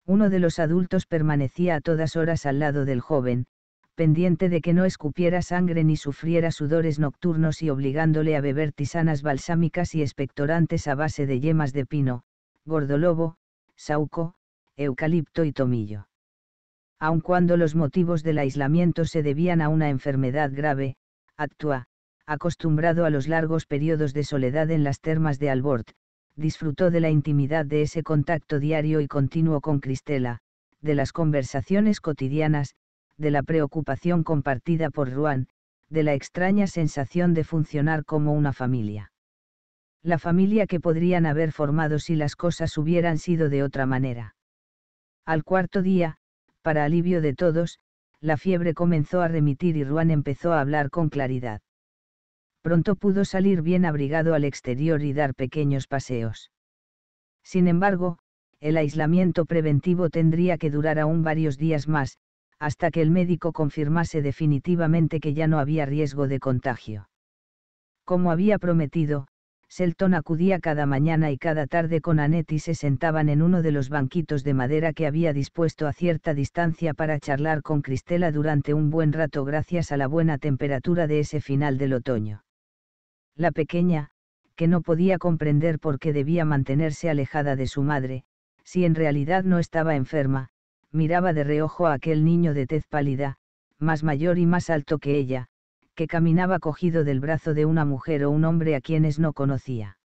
Uno de los adultos permanecía a todas horas al lado del joven, pendiente de que no escupiera sangre ni sufriera sudores nocturnos y obligándole a beber tisanas balsámicas y expectorantes a base de yemas de pino, gordolobo, sauco, eucalipto y tomillo. Aun cuando los motivos del aislamiento se debían a una enfermedad grave, actúa acostumbrado a los largos periodos de soledad en las termas de Albort, disfrutó de la intimidad de ese contacto diario y continuo con Cristela, de las conversaciones cotidianas, de la preocupación compartida por Juan, de la extraña sensación de funcionar como una familia. La familia que podrían haber formado si las cosas hubieran sido de otra manera. Al cuarto día, para alivio de todos, la fiebre comenzó a remitir y Juan empezó a hablar con claridad. Pronto pudo salir bien abrigado al exterior y dar pequeños paseos. Sin embargo, el aislamiento preventivo tendría que durar aún varios días más, hasta que el médico confirmase definitivamente que ya no había riesgo de contagio. Como había prometido, Selton acudía cada mañana y cada tarde con Annette y se sentaban en uno de los banquitos de madera que había dispuesto a cierta distancia para charlar con Cristela durante un buen rato gracias a la buena temperatura de ese final del otoño la pequeña, que no podía comprender por qué debía mantenerse alejada de su madre, si en realidad no estaba enferma, miraba de reojo a aquel niño de tez pálida, más mayor y más alto que ella, que caminaba cogido del brazo de una mujer o un hombre a quienes no conocía.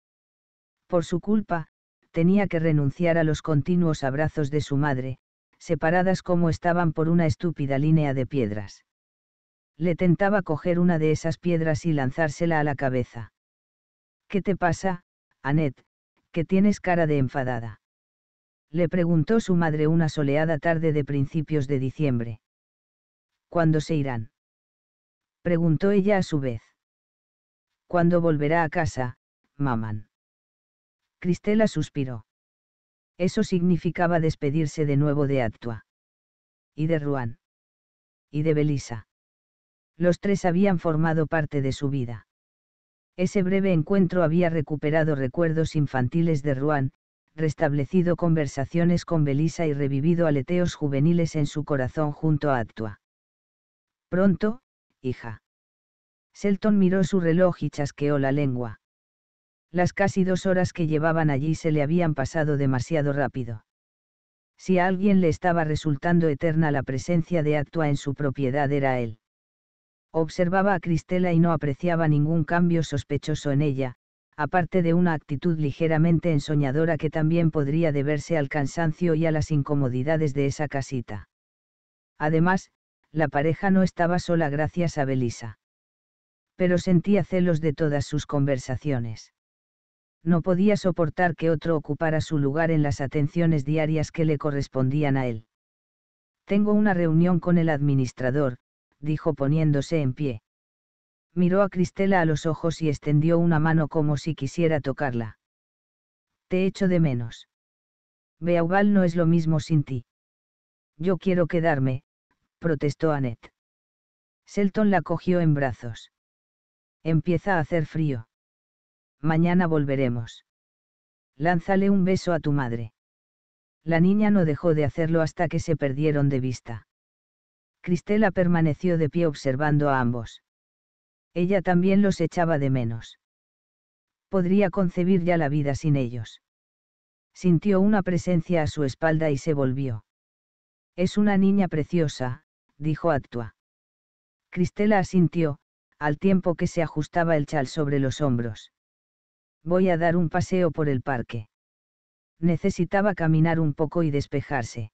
Por su culpa, tenía que renunciar a los continuos abrazos de su madre, separadas como estaban por una estúpida línea de piedras le tentaba coger una de esas piedras y lanzársela a la cabeza. ¿Qué te pasa, Annette, que tienes cara de enfadada? Le preguntó su madre una soleada tarde de principios de diciembre. ¿Cuándo se irán? Preguntó ella a su vez. ¿Cuándo volverá a casa, mamán? Cristela suspiró. Eso significaba despedirse de nuevo de Actua. Y de Ruan. Y de Belisa los tres habían formado parte de su vida. Ese breve encuentro había recuperado recuerdos infantiles de Ruan, restablecido conversaciones con Belisa y revivido aleteos juveniles en su corazón junto a Actua. Pronto, hija. Selton miró su reloj y chasqueó la lengua. Las casi dos horas que llevaban allí se le habían pasado demasiado rápido. Si a alguien le estaba resultando eterna la presencia de Actua en su propiedad era él observaba a Cristela y no apreciaba ningún cambio sospechoso en ella, aparte de una actitud ligeramente ensoñadora que también podría deberse al cansancio y a las incomodidades de esa casita. Además, la pareja no estaba sola gracias a Belisa. Pero sentía celos de todas sus conversaciones. No podía soportar que otro ocupara su lugar en las atenciones diarias que le correspondían a él. Tengo una reunión con el administrador, dijo poniéndose en pie. Miró a Cristela a los ojos y extendió una mano como si quisiera tocarla. Te echo de menos. Beauval no es lo mismo sin ti. Yo quiero quedarme, protestó Annette. Selton la cogió en brazos. Empieza a hacer frío. Mañana volveremos. Lánzale un beso a tu madre. La niña no dejó de hacerlo hasta que se perdieron de vista. Cristela permaneció de pie observando a ambos. Ella también los echaba de menos. Podría concebir ya la vida sin ellos. Sintió una presencia a su espalda y se volvió. Es una niña preciosa, dijo Actua. Cristela asintió, al tiempo que se ajustaba el chal sobre los hombros. Voy a dar un paseo por el parque. Necesitaba caminar un poco y despejarse.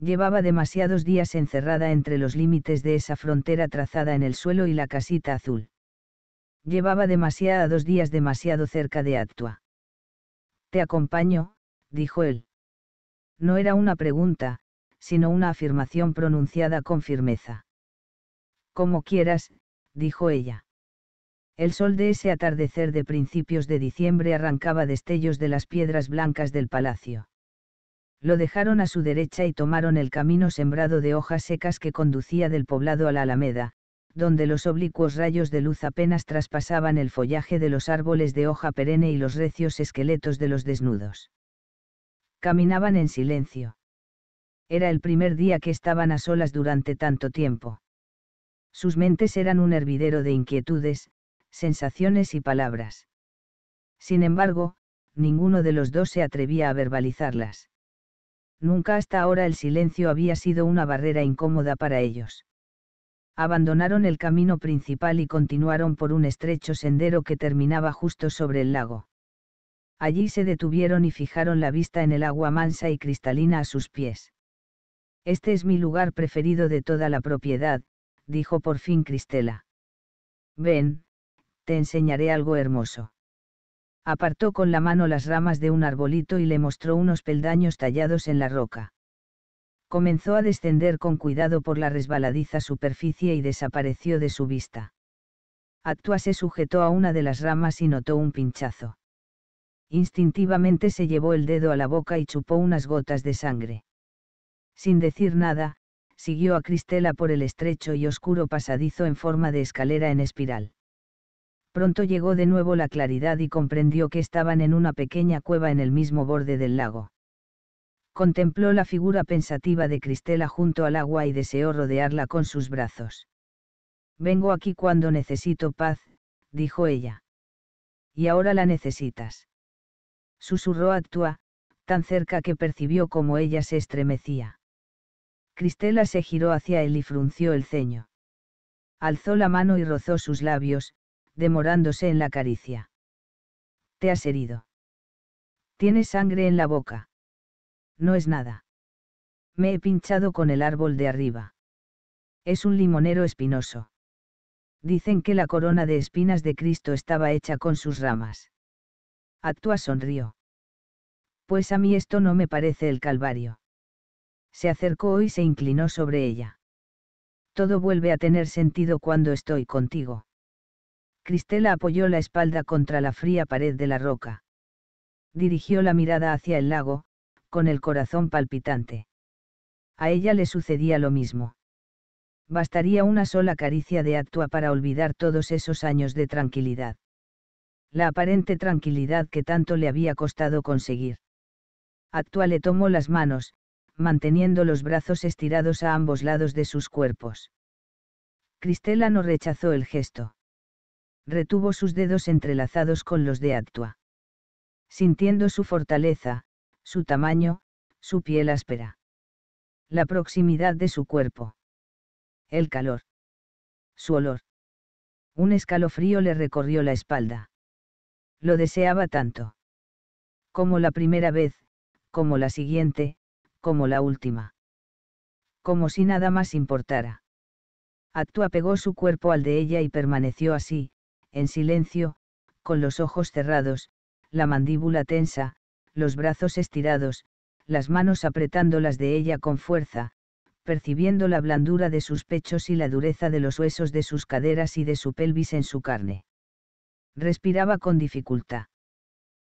Llevaba demasiados días encerrada entre los límites de esa frontera trazada en el suelo y la casita azul. Llevaba demasiados días demasiado cerca de Actua. Te acompaño, dijo él. No era una pregunta, sino una afirmación pronunciada con firmeza. Como quieras, dijo ella. El sol de ese atardecer de principios de diciembre arrancaba destellos de las piedras blancas del palacio lo dejaron a su derecha y tomaron el camino sembrado de hojas secas que conducía del poblado a la alameda, donde los oblicuos rayos de luz apenas traspasaban el follaje de los árboles de hoja perenne y los recios esqueletos de los desnudos. Caminaban en silencio. Era el primer día que estaban a solas durante tanto tiempo. Sus mentes eran un hervidero de inquietudes, sensaciones y palabras. Sin embargo, ninguno de los dos se atrevía a verbalizarlas. Nunca hasta ahora el silencio había sido una barrera incómoda para ellos. Abandonaron el camino principal y continuaron por un estrecho sendero que terminaba justo sobre el lago. Allí se detuvieron y fijaron la vista en el agua mansa y cristalina a sus pies. Este es mi lugar preferido de toda la propiedad, dijo por fin Cristela. Ven, te enseñaré algo hermoso apartó con la mano las ramas de un arbolito y le mostró unos peldaños tallados en la roca. Comenzó a descender con cuidado por la resbaladiza superficie y desapareció de su vista. Actua se sujetó a una de las ramas y notó un pinchazo. Instintivamente se llevó el dedo a la boca y chupó unas gotas de sangre. Sin decir nada, siguió a Cristela por el estrecho y oscuro pasadizo en forma de escalera en espiral pronto llegó de nuevo la claridad y comprendió que estaban en una pequeña cueva en el mismo borde del lago. Contempló la figura pensativa de Cristela junto al agua y deseó rodearla con sus brazos. Vengo aquí cuando necesito paz, dijo ella. Y ahora la necesitas. Susurró Actua, tan cerca que percibió como ella se estremecía. Cristela se giró hacia él y frunció el ceño. Alzó la mano y rozó sus labios, demorándose en la caricia. Te has herido. Tienes sangre en la boca. No es nada. Me he pinchado con el árbol de arriba. Es un limonero espinoso. Dicen que la corona de espinas de Cristo estaba hecha con sus ramas. Actúa sonrió. Pues a mí esto no me parece el Calvario. Se acercó y se inclinó sobre ella. Todo vuelve a tener sentido cuando estoy contigo. Cristela apoyó la espalda contra la fría pared de la roca. Dirigió la mirada hacia el lago, con el corazón palpitante. A ella le sucedía lo mismo. Bastaría una sola caricia de Actua para olvidar todos esos años de tranquilidad. La aparente tranquilidad que tanto le había costado conseguir. Actua le tomó las manos, manteniendo los brazos estirados a ambos lados de sus cuerpos. Cristela no rechazó el gesto retuvo sus dedos entrelazados con los de Actua. Sintiendo su fortaleza, su tamaño, su piel áspera. La proximidad de su cuerpo. El calor. Su olor. Un escalofrío le recorrió la espalda. Lo deseaba tanto. Como la primera vez, como la siguiente, como la última. Como si nada más importara. Actua pegó su cuerpo al de ella y permaneció así, en silencio, con los ojos cerrados, la mandíbula tensa, los brazos estirados, las manos apretando las de ella con fuerza, percibiendo la blandura de sus pechos y la dureza de los huesos de sus caderas y de su pelvis en su carne. Respiraba con dificultad.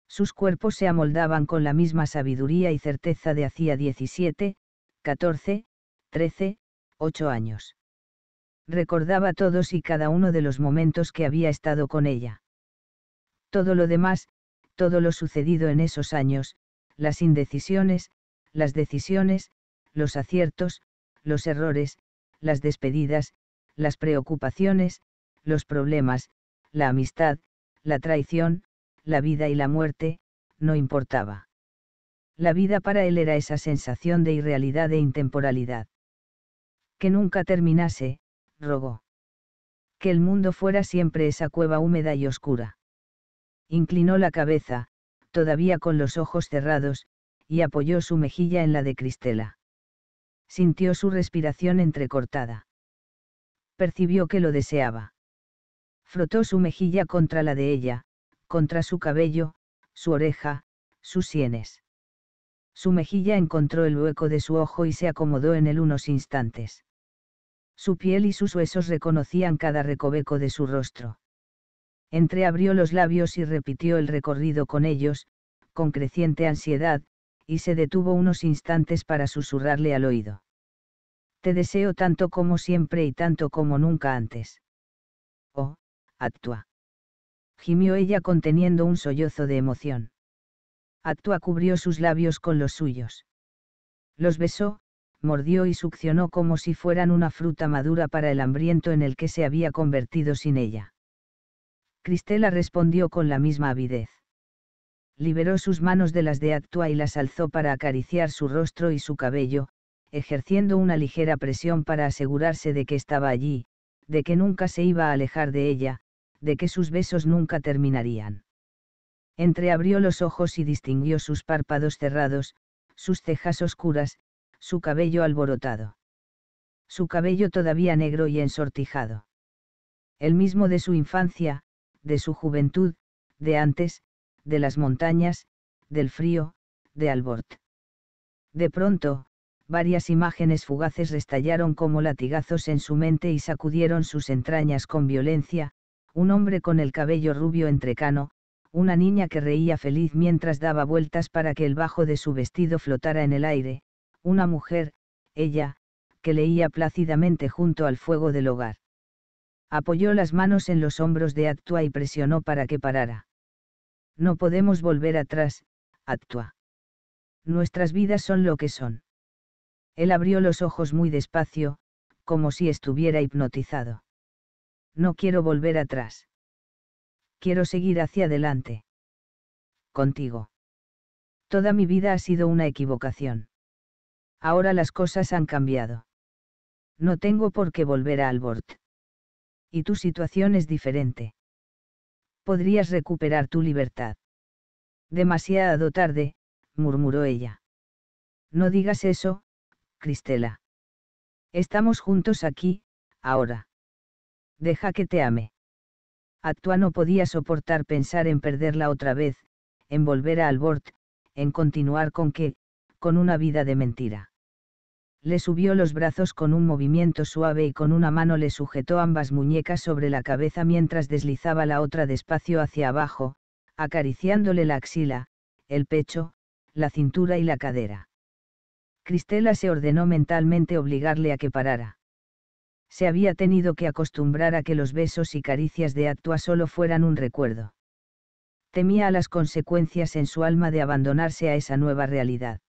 Sus cuerpos se amoldaban con la misma sabiduría y certeza de hacía 17, 14, 13, 8 años recordaba todos y cada uno de los momentos que había estado con ella. Todo lo demás, todo lo sucedido en esos años, las indecisiones, las decisiones, los aciertos, los errores, las despedidas, las preocupaciones, los problemas, la amistad, la traición, la vida y la muerte, no importaba. La vida para él era esa sensación de irrealidad e intemporalidad. Que nunca terminase, rogó. Que el mundo fuera siempre esa cueva húmeda y oscura. Inclinó la cabeza, todavía con los ojos cerrados, y apoyó su mejilla en la de Cristela. Sintió su respiración entrecortada. Percibió que lo deseaba. Frotó su mejilla contra la de ella, contra su cabello, su oreja, sus sienes. Su mejilla encontró el hueco de su ojo y se acomodó en él unos instantes. Su piel y sus huesos reconocían cada recoveco de su rostro. Entreabrió los labios y repitió el recorrido con ellos, con creciente ansiedad, y se detuvo unos instantes para susurrarle al oído. Te deseo tanto como siempre y tanto como nunca antes. Oh, actúa. Gimió ella conteniendo un sollozo de emoción. Actúa cubrió sus labios con los suyos. Los besó, mordió y succionó como si fueran una fruta madura para el hambriento en el que se había convertido sin ella. Cristela respondió con la misma avidez. Liberó sus manos de las de Actua y las alzó para acariciar su rostro y su cabello, ejerciendo una ligera presión para asegurarse de que estaba allí, de que nunca se iba a alejar de ella, de que sus besos nunca terminarían. Entreabrió los ojos y distinguió sus párpados cerrados, sus cejas oscuras, su cabello alborotado. Su cabello todavía negro y ensortijado. El mismo de su infancia, de su juventud, de antes, de las montañas, del frío, de Albort. De pronto, varias imágenes fugaces restallaron como latigazos en su mente y sacudieron sus entrañas con violencia, un hombre con el cabello rubio entrecano, una niña que reía feliz mientras daba vueltas para que el bajo de su vestido flotara en el aire, una mujer, ella, que leía plácidamente junto al fuego del hogar. Apoyó las manos en los hombros de Actua y presionó para que parara. No podemos volver atrás, Actua. Nuestras vidas son lo que son. Él abrió los ojos muy despacio, como si estuviera hipnotizado. No quiero volver atrás. Quiero seguir hacia adelante. Contigo. Toda mi vida ha sido una equivocación. Ahora las cosas han cambiado. No tengo por qué volver a Albort. Y tu situación es diferente. Podrías recuperar tu libertad. Demasiado tarde, murmuró ella. No digas eso, Cristela. Estamos juntos aquí, ahora. Deja que te ame. Actua no podía soportar pensar en perderla otra vez, en volver a Albort, en continuar con que, con una vida de mentira. Le subió los brazos con un movimiento suave y con una mano le sujetó ambas muñecas sobre la cabeza mientras deslizaba la otra despacio hacia abajo, acariciándole la axila, el pecho, la cintura y la cadera. Cristela se ordenó mentalmente obligarle a que parara se había tenido que acostumbrar a que los besos y caricias de Actua solo fueran un recuerdo. Temía a las consecuencias en su alma de abandonarse a esa nueva realidad.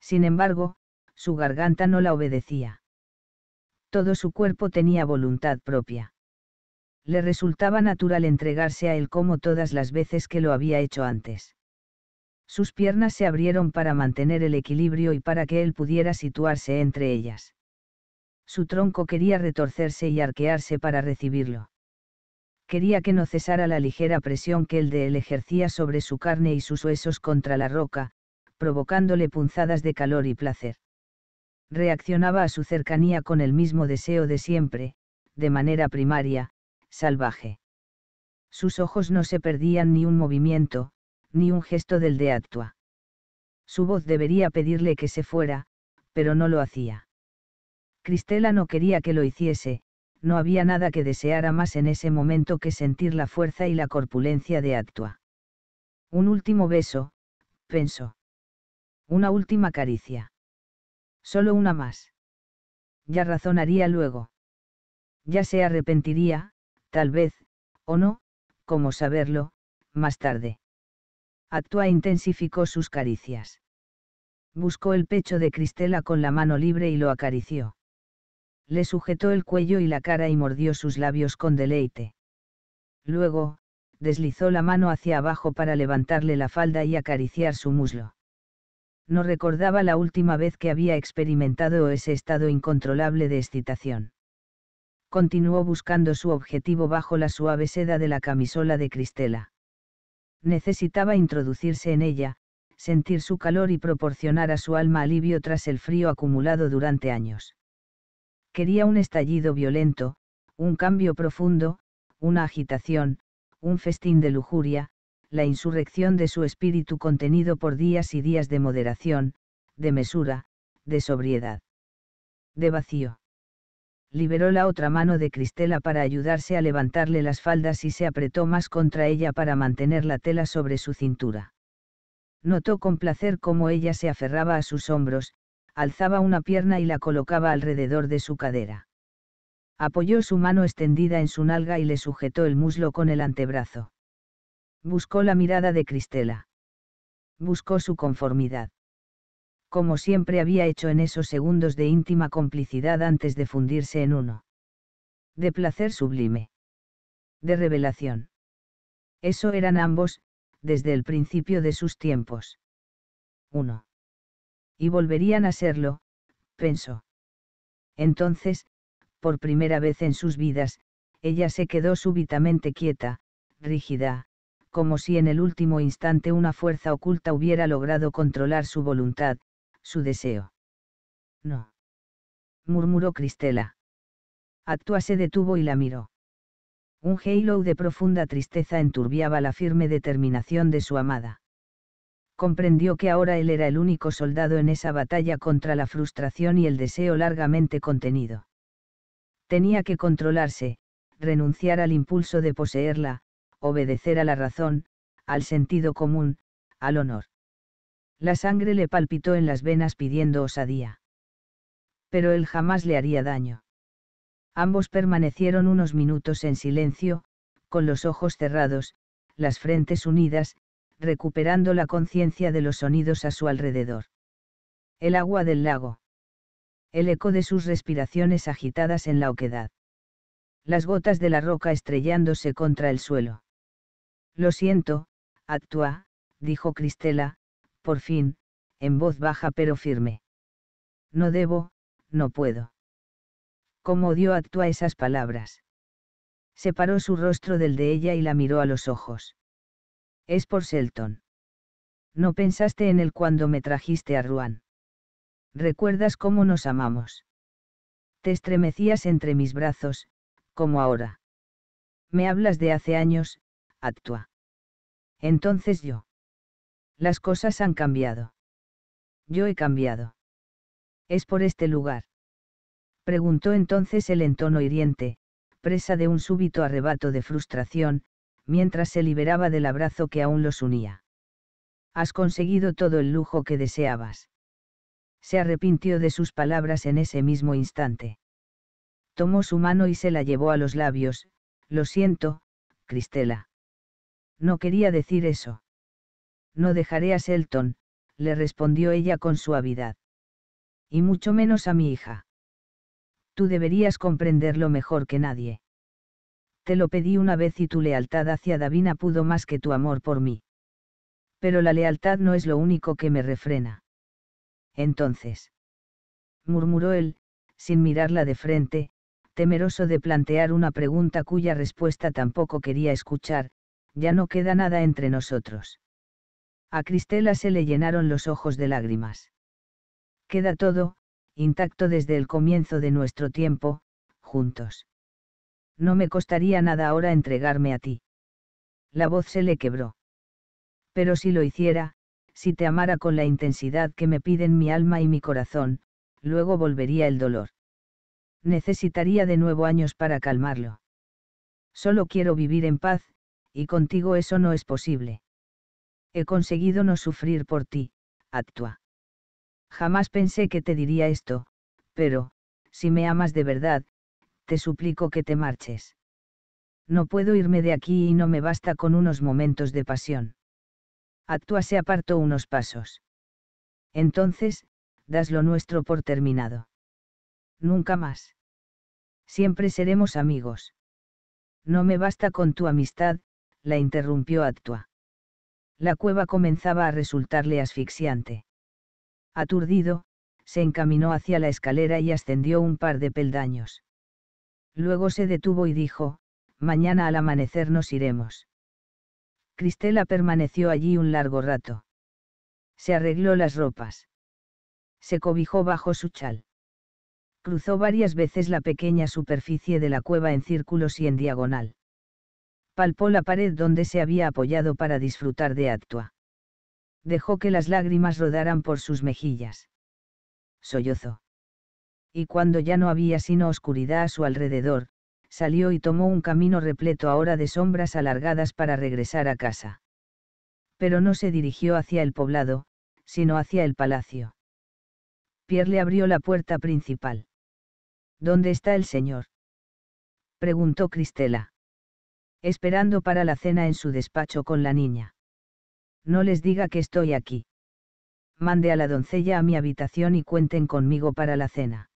Sin embargo, su garganta no la obedecía. Todo su cuerpo tenía voluntad propia. Le resultaba natural entregarse a él como todas las veces que lo había hecho antes. Sus piernas se abrieron para mantener el equilibrio y para que él pudiera situarse entre ellas. Su tronco quería retorcerse y arquearse para recibirlo. Quería que no cesara la ligera presión que el de él ejercía sobre su carne y sus huesos contra la roca, provocándole punzadas de calor y placer. Reaccionaba a su cercanía con el mismo deseo de siempre, de manera primaria, salvaje. Sus ojos no se perdían ni un movimiento, ni un gesto del de Actua. Su voz debería pedirle que se fuera, pero no lo hacía. Cristela no quería que lo hiciese, no había nada que deseara más en ese momento que sentir la fuerza y la corpulencia de Actua. Un último beso, pensó. Una última caricia. Solo una más. Ya razonaría luego. Ya se arrepentiría, tal vez, o no, como saberlo, más tarde. Actúa intensificó sus caricias. Buscó el pecho de Cristela con la mano libre y lo acarició. Le sujetó el cuello y la cara y mordió sus labios con deleite. Luego, deslizó la mano hacia abajo para levantarle la falda y acariciar su muslo no recordaba la última vez que había experimentado ese estado incontrolable de excitación. Continuó buscando su objetivo bajo la suave seda de la camisola de Cristela. Necesitaba introducirse en ella, sentir su calor y proporcionar a su alma alivio tras el frío acumulado durante años. Quería un estallido violento, un cambio profundo, una agitación, un festín de lujuria, la insurrección de su espíritu contenido por días y días de moderación, de mesura, de sobriedad. De vacío. Liberó la otra mano de Cristela para ayudarse a levantarle las faldas y se apretó más contra ella para mantener la tela sobre su cintura. Notó con placer cómo ella se aferraba a sus hombros, alzaba una pierna y la colocaba alrededor de su cadera. Apoyó su mano extendida en su nalga y le sujetó el muslo con el antebrazo. Buscó la mirada de Cristela. Buscó su conformidad. Como siempre había hecho en esos segundos de íntima complicidad antes de fundirse en uno. De placer sublime. De revelación. Eso eran ambos, desde el principio de sus tiempos. Uno. Y volverían a serlo, pensó. Entonces, por primera vez en sus vidas, ella se quedó súbitamente quieta, rígida, como si en el último instante una fuerza oculta hubiera logrado controlar su voluntad, su deseo. No. murmuró Cristela. Actua se detuvo y la miró. Un halo de profunda tristeza enturbiaba la firme determinación de su amada. Comprendió que ahora él era el único soldado en esa batalla contra la frustración y el deseo largamente contenido. Tenía que controlarse, renunciar al impulso de poseerla, obedecer a la razón, al sentido común, al honor. La sangre le palpitó en las venas pidiendo osadía. Pero él jamás le haría daño. Ambos permanecieron unos minutos en silencio, con los ojos cerrados, las frentes unidas, recuperando la conciencia de los sonidos a su alrededor. El agua del lago. El eco de sus respiraciones agitadas en la oquedad. Las gotas de la roca estrellándose contra el suelo. Lo siento, actúa, dijo Cristela, por fin, en voz baja pero firme. No debo, no puedo. ¿Cómo dio actúa esas palabras? Separó su rostro del de ella y la miró a los ojos. Es por Selton. No pensaste en él cuando me trajiste a Ruan. ¿Recuerdas cómo nos amamos? Te estremecías entre mis brazos, como ahora. Me hablas de hace años, actúa. Entonces yo. Las cosas han cambiado. Yo he cambiado. ¿Es por este lugar? Preguntó entonces el en tono hiriente, presa de un súbito arrebato de frustración, mientras se liberaba del abrazo que aún los unía. Has conseguido todo el lujo que deseabas. Se arrepintió de sus palabras en ese mismo instante. Tomó su mano y se la llevó a los labios, lo siento, Cristela. No quería decir eso. No dejaré a Selton, le respondió ella con suavidad. Y mucho menos a mi hija. Tú deberías comprenderlo mejor que nadie. Te lo pedí una vez y tu lealtad hacia Davina pudo más que tu amor por mí. Pero la lealtad no es lo único que me refrena. Entonces. Murmuró él, sin mirarla de frente, temeroso de plantear una pregunta cuya respuesta tampoco quería escuchar, ya no queda nada entre nosotros. A Cristela se le llenaron los ojos de lágrimas. Queda todo, intacto desde el comienzo de nuestro tiempo, juntos. No me costaría nada ahora entregarme a ti. La voz se le quebró. Pero si lo hiciera, si te amara con la intensidad que me piden mi alma y mi corazón, luego volvería el dolor. Necesitaría de nuevo años para calmarlo. Solo quiero vivir en paz, y contigo eso no es posible. He conseguido no sufrir por ti, actúa. Jamás pensé que te diría esto, pero, si me amas de verdad, te suplico que te marches. No puedo irme de aquí y no me basta con unos momentos de pasión. Actúa se apartó unos pasos. Entonces, das lo nuestro por terminado. Nunca más. Siempre seremos amigos. No me basta con tu amistad, la interrumpió Actua. La cueva comenzaba a resultarle asfixiante. Aturdido, se encaminó hacia la escalera y ascendió un par de peldaños. Luego se detuvo y dijo, mañana al amanecer nos iremos. Cristela permaneció allí un largo rato. Se arregló las ropas. Se cobijó bajo su chal. Cruzó varias veces la pequeña superficie de la cueva en círculos y en diagonal palpó la pared donde se había apoyado para disfrutar de Actua. Dejó que las lágrimas rodaran por sus mejillas. Sollozó. Y cuando ya no había sino oscuridad a su alrededor, salió y tomó un camino repleto ahora de sombras alargadas para regresar a casa. Pero no se dirigió hacia el poblado, sino hacia el palacio. Pierre le abrió la puerta principal. ¿Dónde está el señor? preguntó Cristela esperando para la cena en su despacho con la niña. No les diga que estoy aquí. Mande a la doncella a mi habitación y cuenten conmigo para la cena.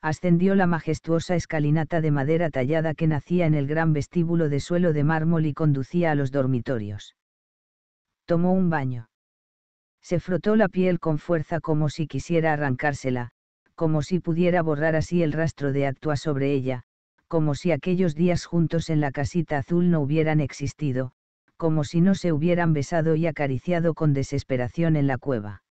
Ascendió la majestuosa escalinata de madera tallada que nacía en el gran vestíbulo de suelo de mármol y conducía a los dormitorios. Tomó un baño. Se frotó la piel con fuerza como si quisiera arrancársela, como si pudiera borrar así el rastro de actua sobre ella, como si aquellos días juntos en la casita azul no hubieran existido, como si no se hubieran besado y acariciado con desesperación en la cueva.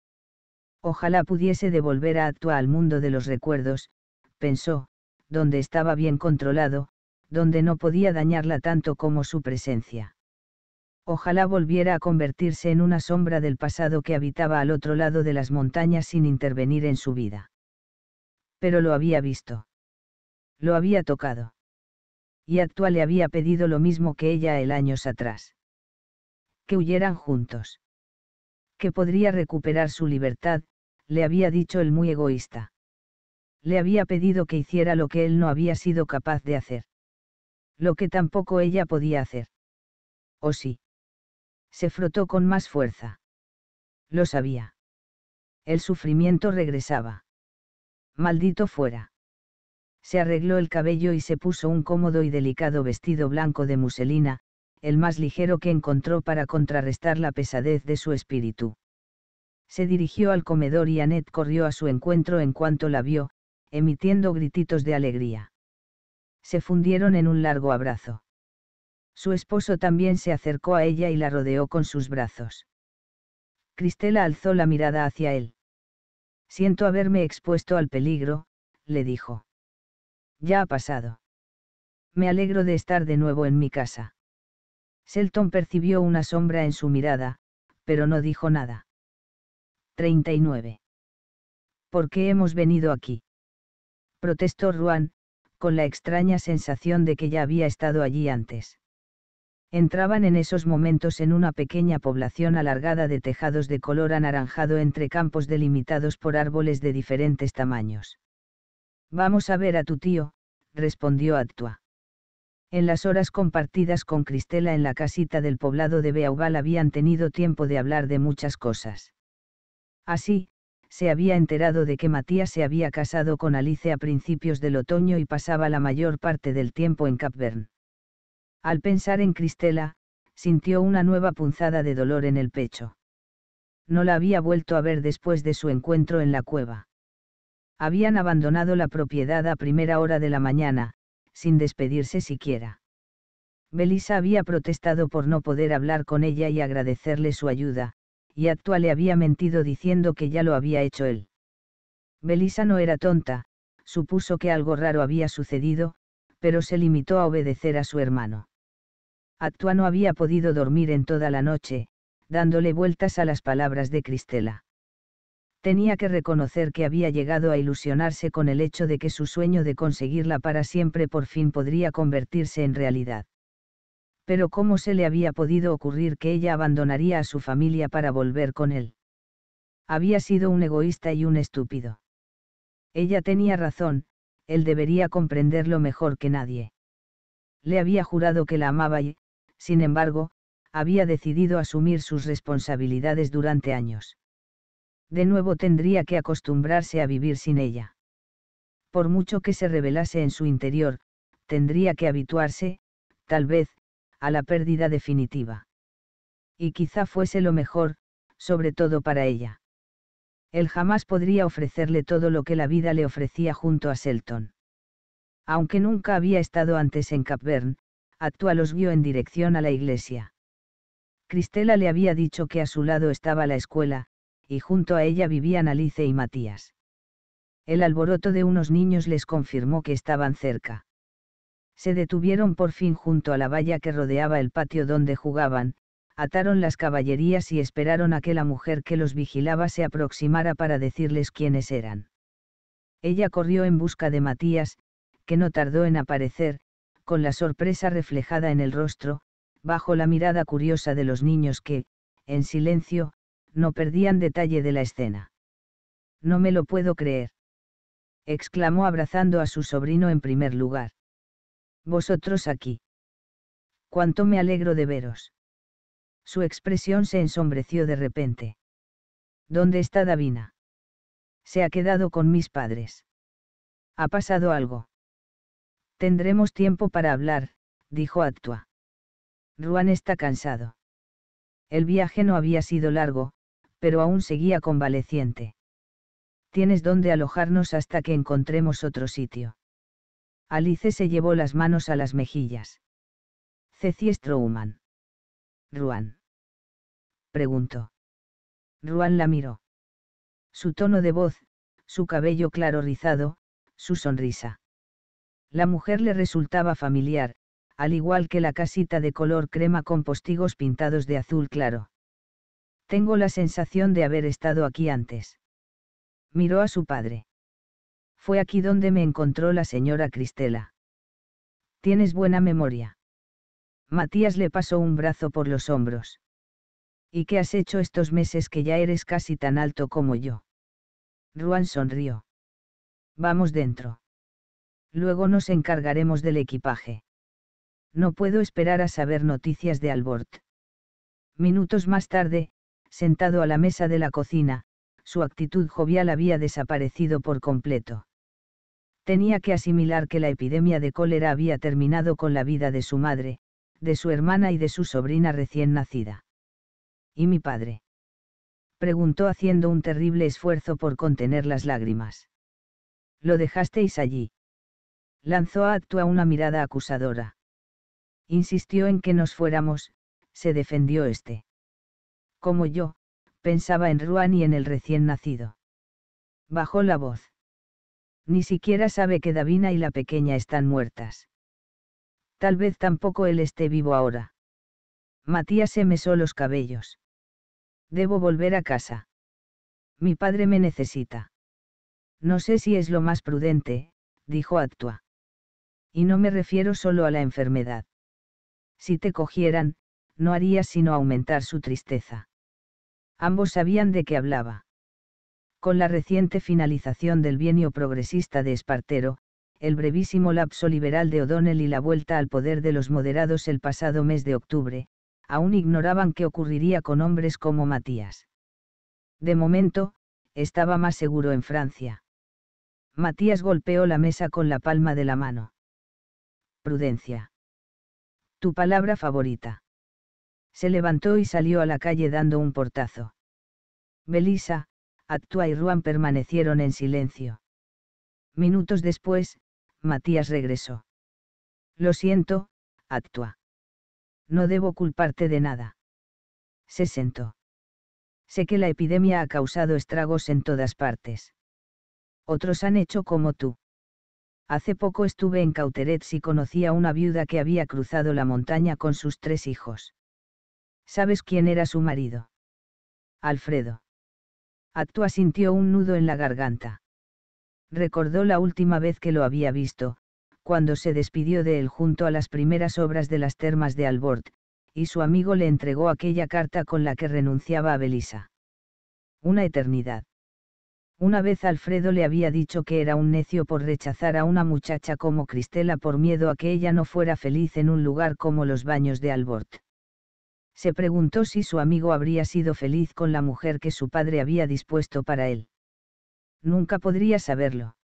Ojalá pudiese devolver a Actua al mundo de los recuerdos, pensó, donde estaba bien controlado, donde no podía dañarla tanto como su presencia. Ojalá volviera a convertirse en una sombra del pasado que habitaba al otro lado de las montañas sin intervenir en su vida. Pero lo había visto lo había tocado. Y Actua le había pedido lo mismo que ella el años atrás. Que huyeran juntos. Que podría recuperar su libertad, le había dicho el muy egoísta. Le había pedido que hiciera lo que él no había sido capaz de hacer. Lo que tampoco ella podía hacer. ¿O sí? Se frotó con más fuerza. Lo sabía. El sufrimiento regresaba. Maldito fuera se arregló el cabello y se puso un cómodo y delicado vestido blanco de muselina, el más ligero que encontró para contrarrestar la pesadez de su espíritu. Se dirigió al comedor y Annette corrió a su encuentro en cuanto la vio, emitiendo grititos de alegría. Se fundieron en un largo abrazo. Su esposo también se acercó a ella y la rodeó con sus brazos. Cristela alzó la mirada hacia él. Siento haberme expuesto al peligro, le dijo. Ya ha pasado. Me alegro de estar de nuevo en mi casa. Selton percibió una sombra en su mirada, pero no dijo nada. 39. ¿Por qué hemos venido aquí? Protestó Ruan, con la extraña sensación de que ya había estado allí antes. Entraban en esos momentos en una pequeña población alargada de tejados de color anaranjado entre campos delimitados por árboles de diferentes tamaños. Vamos a ver a tu tío, respondió Actua. En las horas compartidas con Cristela en la casita del poblado de Beauval habían tenido tiempo de hablar de muchas cosas. Así, se había enterado de que Matías se había casado con Alice a principios del otoño y pasaba la mayor parte del tiempo en Capvern. Al pensar en Cristela, sintió una nueva punzada de dolor en el pecho. No la había vuelto a ver después de su encuentro en la cueva habían abandonado la propiedad a primera hora de la mañana, sin despedirse siquiera. Belisa había protestado por no poder hablar con ella y agradecerle su ayuda, y Actua le había mentido diciendo que ya lo había hecho él. Belisa no era tonta, supuso que algo raro había sucedido, pero se limitó a obedecer a su hermano. Actua no había podido dormir en toda la noche, dándole vueltas a las palabras de Cristela tenía que reconocer que había llegado a ilusionarse con el hecho de que su sueño de conseguirla para siempre por fin podría convertirse en realidad. Pero ¿cómo se le había podido ocurrir que ella abandonaría a su familia para volver con él? Había sido un egoísta y un estúpido. Ella tenía razón, él debería comprenderlo mejor que nadie. Le había jurado que la amaba y, sin embargo, había decidido asumir sus responsabilidades durante años de nuevo tendría que acostumbrarse a vivir sin ella. Por mucho que se revelase en su interior, tendría que habituarse, tal vez, a la pérdida definitiva. Y quizá fuese lo mejor, sobre todo para ella. Él jamás podría ofrecerle todo lo que la vida le ofrecía junto a Selton. Aunque nunca había estado antes en Capvern, Actua los vio en dirección a la iglesia. Cristela le había dicho que a su lado estaba la escuela, y junto a ella vivían Alice y Matías. El alboroto de unos niños les confirmó que estaban cerca. Se detuvieron por fin junto a la valla que rodeaba el patio donde jugaban, ataron las caballerías y esperaron a que la mujer que los vigilaba se aproximara para decirles quiénes eran. Ella corrió en busca de Matías, que no tardó en aparecer, con la sorpresa reflejada en el rostro, bajo la mirada curiosa de los niños que, en silencio, no perdían detalle de la escena. No me lo puedo creer. exclamó abrazando a su sobrino en primer lugar. Vosotros aquí. Cuánto me alegro de veros. Su expresión se ensombreció de repente. ¿Dónde está Davina? Se ha quedado con mis padres. Ha pasado algo. Tendremos tiempo para hablar, dijo Actua. Ruan está cansado. El viaje no había sido largo, pero aún seguía convaleciente. Tienes dónde alojarnos hasta que encontremos otro sitio. Alice se llevó las manos a las mejillas. Ceci human. Ruan. Preguntó. Ruan la miró. Su tono de voz, su cabello claro rizado, su sonrisa. La mujer le resultaba familiar, al igual que la casita de color crema con postigos pintados de azul claro. Tengo la sensación de haber estado aquí antes. Miró a su padre. Fue aquí donde me encontró la señora Cristela. Tienes buena memoria. Matías le pasó un brazo por los hombros. ¿Y qué has hecho estos meses que ya eres casi tan alto como yo? Ruan sonrió. Vamos dentro. Luego nos encargaremos del equipaje. No puedo esperar a saber noticias de Albort. Minutos más tarde, sentado a la mesa de la cocina, su actitud jovial había desaparecido por completo. Tenía que asimilar que la epidemia de cólera había terminado con la vida de su madre, de su hermana y de su sobrina recién nacida. ¿Y mi padre? preguntó haciendo un terrible esfuerzo por contener las lágrimas. ¿Lo dejasteis allí? Lanzó a Actua una mirada acusadora. Insistió en que nos fuéramos, se defendió este como yo, pensaba en Ruan y en el recién nacido. Bajó la voz. Ni siquiera sabe que Davina y la pequeña están muertas. Tal vez tampoco él esté vivo ahora. Matías se mesó los cabellos. Debo volver a casa. Mi padre me necesita. No sé si es lo más prudente, dijo Actua. Y no me refiero solo a la enfermedad. Si te cogieran, no harías sino aumentar su tristeza. Ambos sabían de qué hablaba. Con la reciente finalización del bienio progresista de Espartero, el brevísimo lapso liberal de O'Donnell y la vuelta al poder de los moderados el pasado mes de octubre, aún ignoraban qué ocurriría con hombres como Matías. De momento, estaba más seguro en Francia. Matías golpeó la mesa con la palma de la mano. Prudencia. Tu palabra favorita se levantó y salió a la calle dando un portazo. Belisa, Actua y Ruan permanecieron en silencio. Minutos después, Matías regresó. Lo siento, Actua. No debo culparte de nada. Se sentó. Sé que la epidemia ha causado estragos en todas partes. Otros han hecho como tú. Hace poco estuve en Cauterets y conocí a una viuda que había cruzado la montaña con sus tres hijos. ¿Sabes quién era su marido? Alfredo. Actua sintió un nudo en la garganta. Recordó la última vez que lo había visto, cuando se despidió de él junto a las primeras obras de las termas de Albort, y su amigo le entregó aquella carta con la que renunciaba a Belisa. Una eternidad. Una vez Alfredo le había dicho que era un necio por rechazar a una muchacha como Cristela por miedo a que ella no fuera feliz en un lugar como los baños de Albort se preguntó si su amigo habría sido feliz con la mujer que su padre había dispuesto para él. Nunca podría saberlo.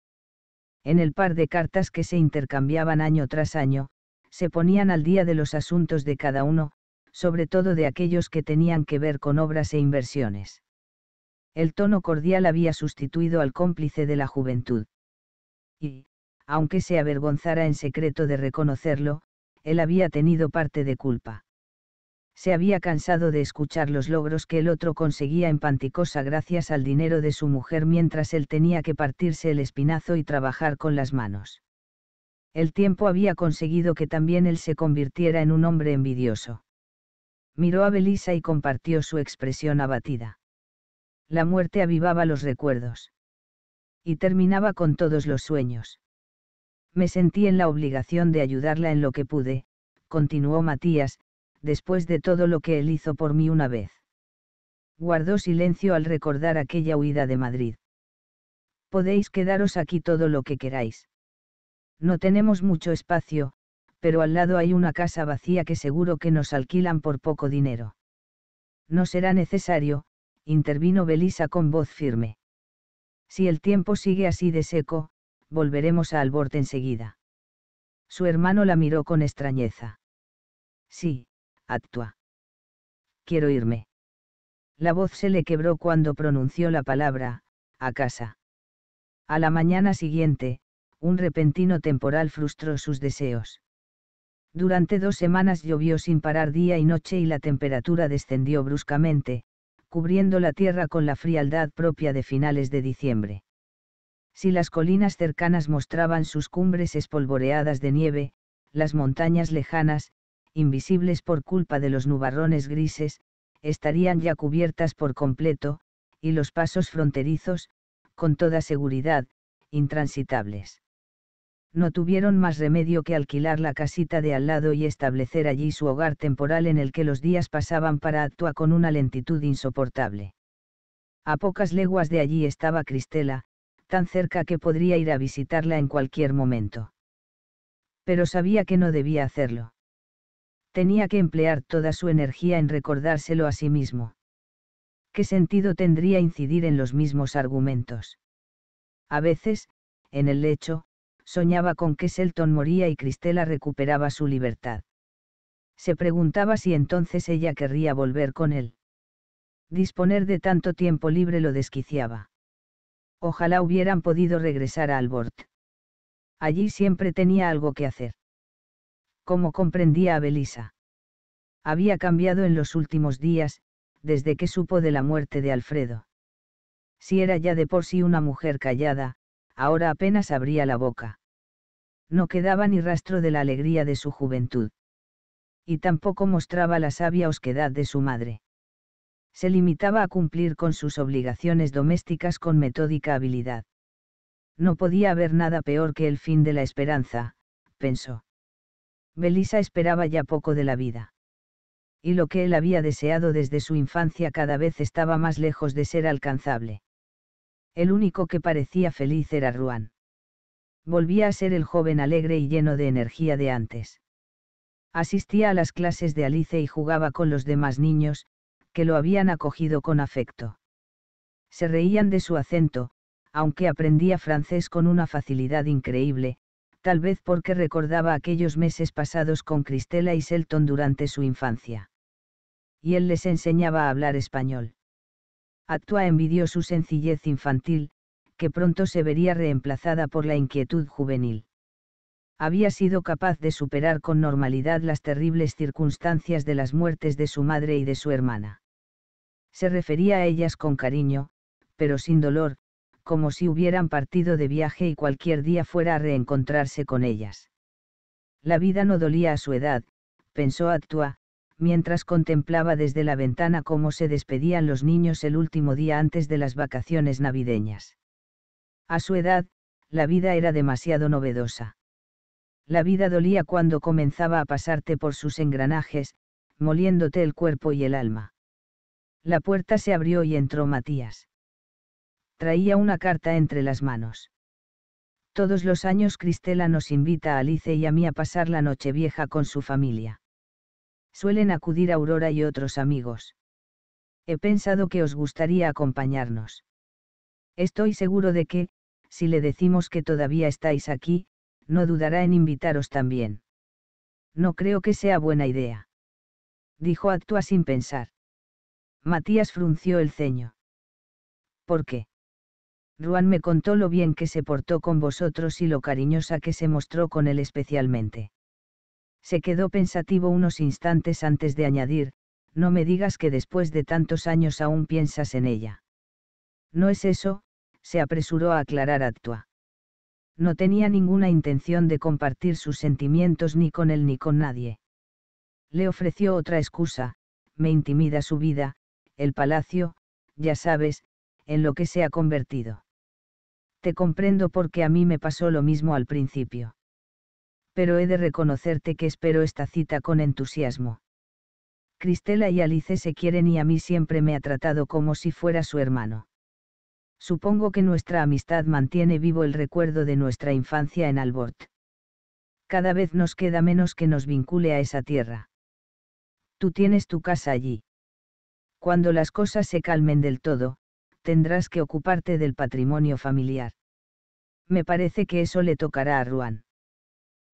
En el par de cartas que se intercambiaban año tras año, se ponían al día de los asuntos de cada uno, sobre todo de aquellos que tenían que ver con obras e inversiones. El tono cordial había sustituido al cómplice de la juventud. Y, aunque se avergonzara en secreto de reconocerlo, él había tenido parte de culpa se había cansado de escuchar los logros que el otro conseguía en Panticosa gracias al dinero de su mujer mientras él tenía que partirse el espinazo y trabajar con las manos. El tiempo había conseguido que también él se convirtiera en un hombre envidioso. Miró a Belisa y compartió su expresión abatida. La muerte avivaba los recuerdos. Y terminaba con todos los sueños. Me sentí en la obligación de ayudarla en lo que pude, continuó Matías, después de todo lo que él hizo por mí una vez. Guardó silencio al recordar aquella huida de Madrid. Podéis quedaros aquí todo lo que queráis. No tenemos mucho espacio, pero al lado hay una casa vacía que seguro que nos alquilan por poco dinero. No será necesario, intervino Belisa con voz firme. Si el tiempo sigue así de seco, volveremos a Alborte enseguida. Su hermano la miró con extrañeza. Sí, actua. Quiero irme. La voz se le quebró cuando pronunció la palabra, a casa. A la mañana siguiente, un repentino temporal frustró sus deseos. Durante dos semanas llovió sin parar día y noche y la temperatura descendió bruscamente, cubriendo la tierra con la frialdad propia de finales de diciembre. Si las colinas cercanas mostraban sus cumbres espolvoreadas de nieve, las montañas lejanas, invisibles por culpa de los nubarrones grises, estarían ya cubiertas por completo, y los pasos fronterizos, con toda seguridad, intransitables. No tuvieron más remedio que alquilar la casita de al lado y establecer allí su hogar temporal en el que los días pasaban para Actua con una lentitud insoportable. A pocas leguas de allí estaba Cristela, tan cerca que podría ir a visitarla en cualquier momento. Pero sabía que no debía hacerlo tenía que emplear toda su energía en recordárselo a sí mismo. ¿Qué sentido tendría incidir en los mismos argumentos? A veces, en el lecho, soñaba con que Selton moría y Cristela recuperaba su libertad. Se preguntaba si entonces ella querría volver con él. Disponer de tanto tiempo libre lo desquiciaba. Ojalá hubieran podido regresar a Albort. Allí siempre tenía algo que hacer como comprendía a Belisa. Había cambiado en los últimos días, desde que supo de la muerte de Alfredo. Si era ya de por sí una mujer callada, ahora apenas abría la boca. No quedaba ni rastro de la alegría de su juventud. Y tampoco mostraba la sabia osquedad de su madre. Se limitaba a cumplir con sus obligaciones domésticas con metódica habilidad. No podía haber nada peor que el fin de la esperanza, pensó. Belisa esperaba ya poco de la vida. Y lo que él había deseado desde su infancia cada vez estaba más lejos de ser alcanzable. El único que parecía feliz era Ruan. Volvía a ser el joven alegre y lleno de energía de antes. Asistía a las clases de Alice y jugaba con los demás niños, que lo habían acogido con afecto. Se reían de su acento, aunque aprendía francés con una facilidad increíble, tal vez porque recordaba aquellos meses pasados con Cristela y Selton durante su infancia. Y él les enseñaba a hablar español. Actua envidió su sencillez infantil, que pronto se vería reemplazada por la inquietud juvenil. Había sido capaz de superar con normalidad las terribles circunstancias de las muertes de su madre y de su hermana. Se refería a ellas con cariño, pero sin dolor, como si hubieran partido de viaje y cualquier día fuera a reencontrarse con ellas. La vida no dolía a su edad, pensó Actua, mientras contemplaba desde la ventana cómo se despedían los niños el último día antes de las vacaciones navideñas. A su edad, la vida era demasiado novedosa. La vida dolía cuando comenzaba a pasarte por sus engranajes, moliéndote el cuerpo y el alma. La puerta se abrió y entró Matías. Traía una carta entre las manos. Todos los años Cristela nos invita a Alice y a mí a pasar la noche vieja con su familia. Suelen acudir Aurora y otros amigos. He pensado que os gustaría acompañarnos. Estoy seguro de que, si le decimos que todavía estáis aquí, no dudará en invitaros también. No creo que sea buena idea. Dijo Actua sin pensar. Matías frunció el ceño. ¿Por qué? Ruan me contó lo bien que se portó con vosotros y lo cariñosa que se mostró con él especialmente. Se quedó pensativo unos instantes antes de añadir, no me digas que después de tantos años aún piensas en ella. No es eso, se apresuró a aclarar Actua. No tenía ninguna intención de compartir sus sentimientos ni con él ni con nadie. Le ofreció otra excusa, me intimida su vida, el palacio, ya sabes, en lo que se ha convertido te comprendo porque a mí me pasó lo mismo al principio. Pero he de reconocerte que espero esta cita con entusiasmo. Cristela y Alice se quieren y a mí siempre me ha tratado como si fuera su hermano. Supongo que nuestra amistad mantiene vivo el recuerdo de nuestra infancia en Albort. Cada vez nos queda menos que nos vincule a esa tierra. Tú tienes tu casa allí. Cuando las cosas se calmen del todo, tendrás que ocuparte del patrimonio familiar. Me parece que eso le tocará a Ruan.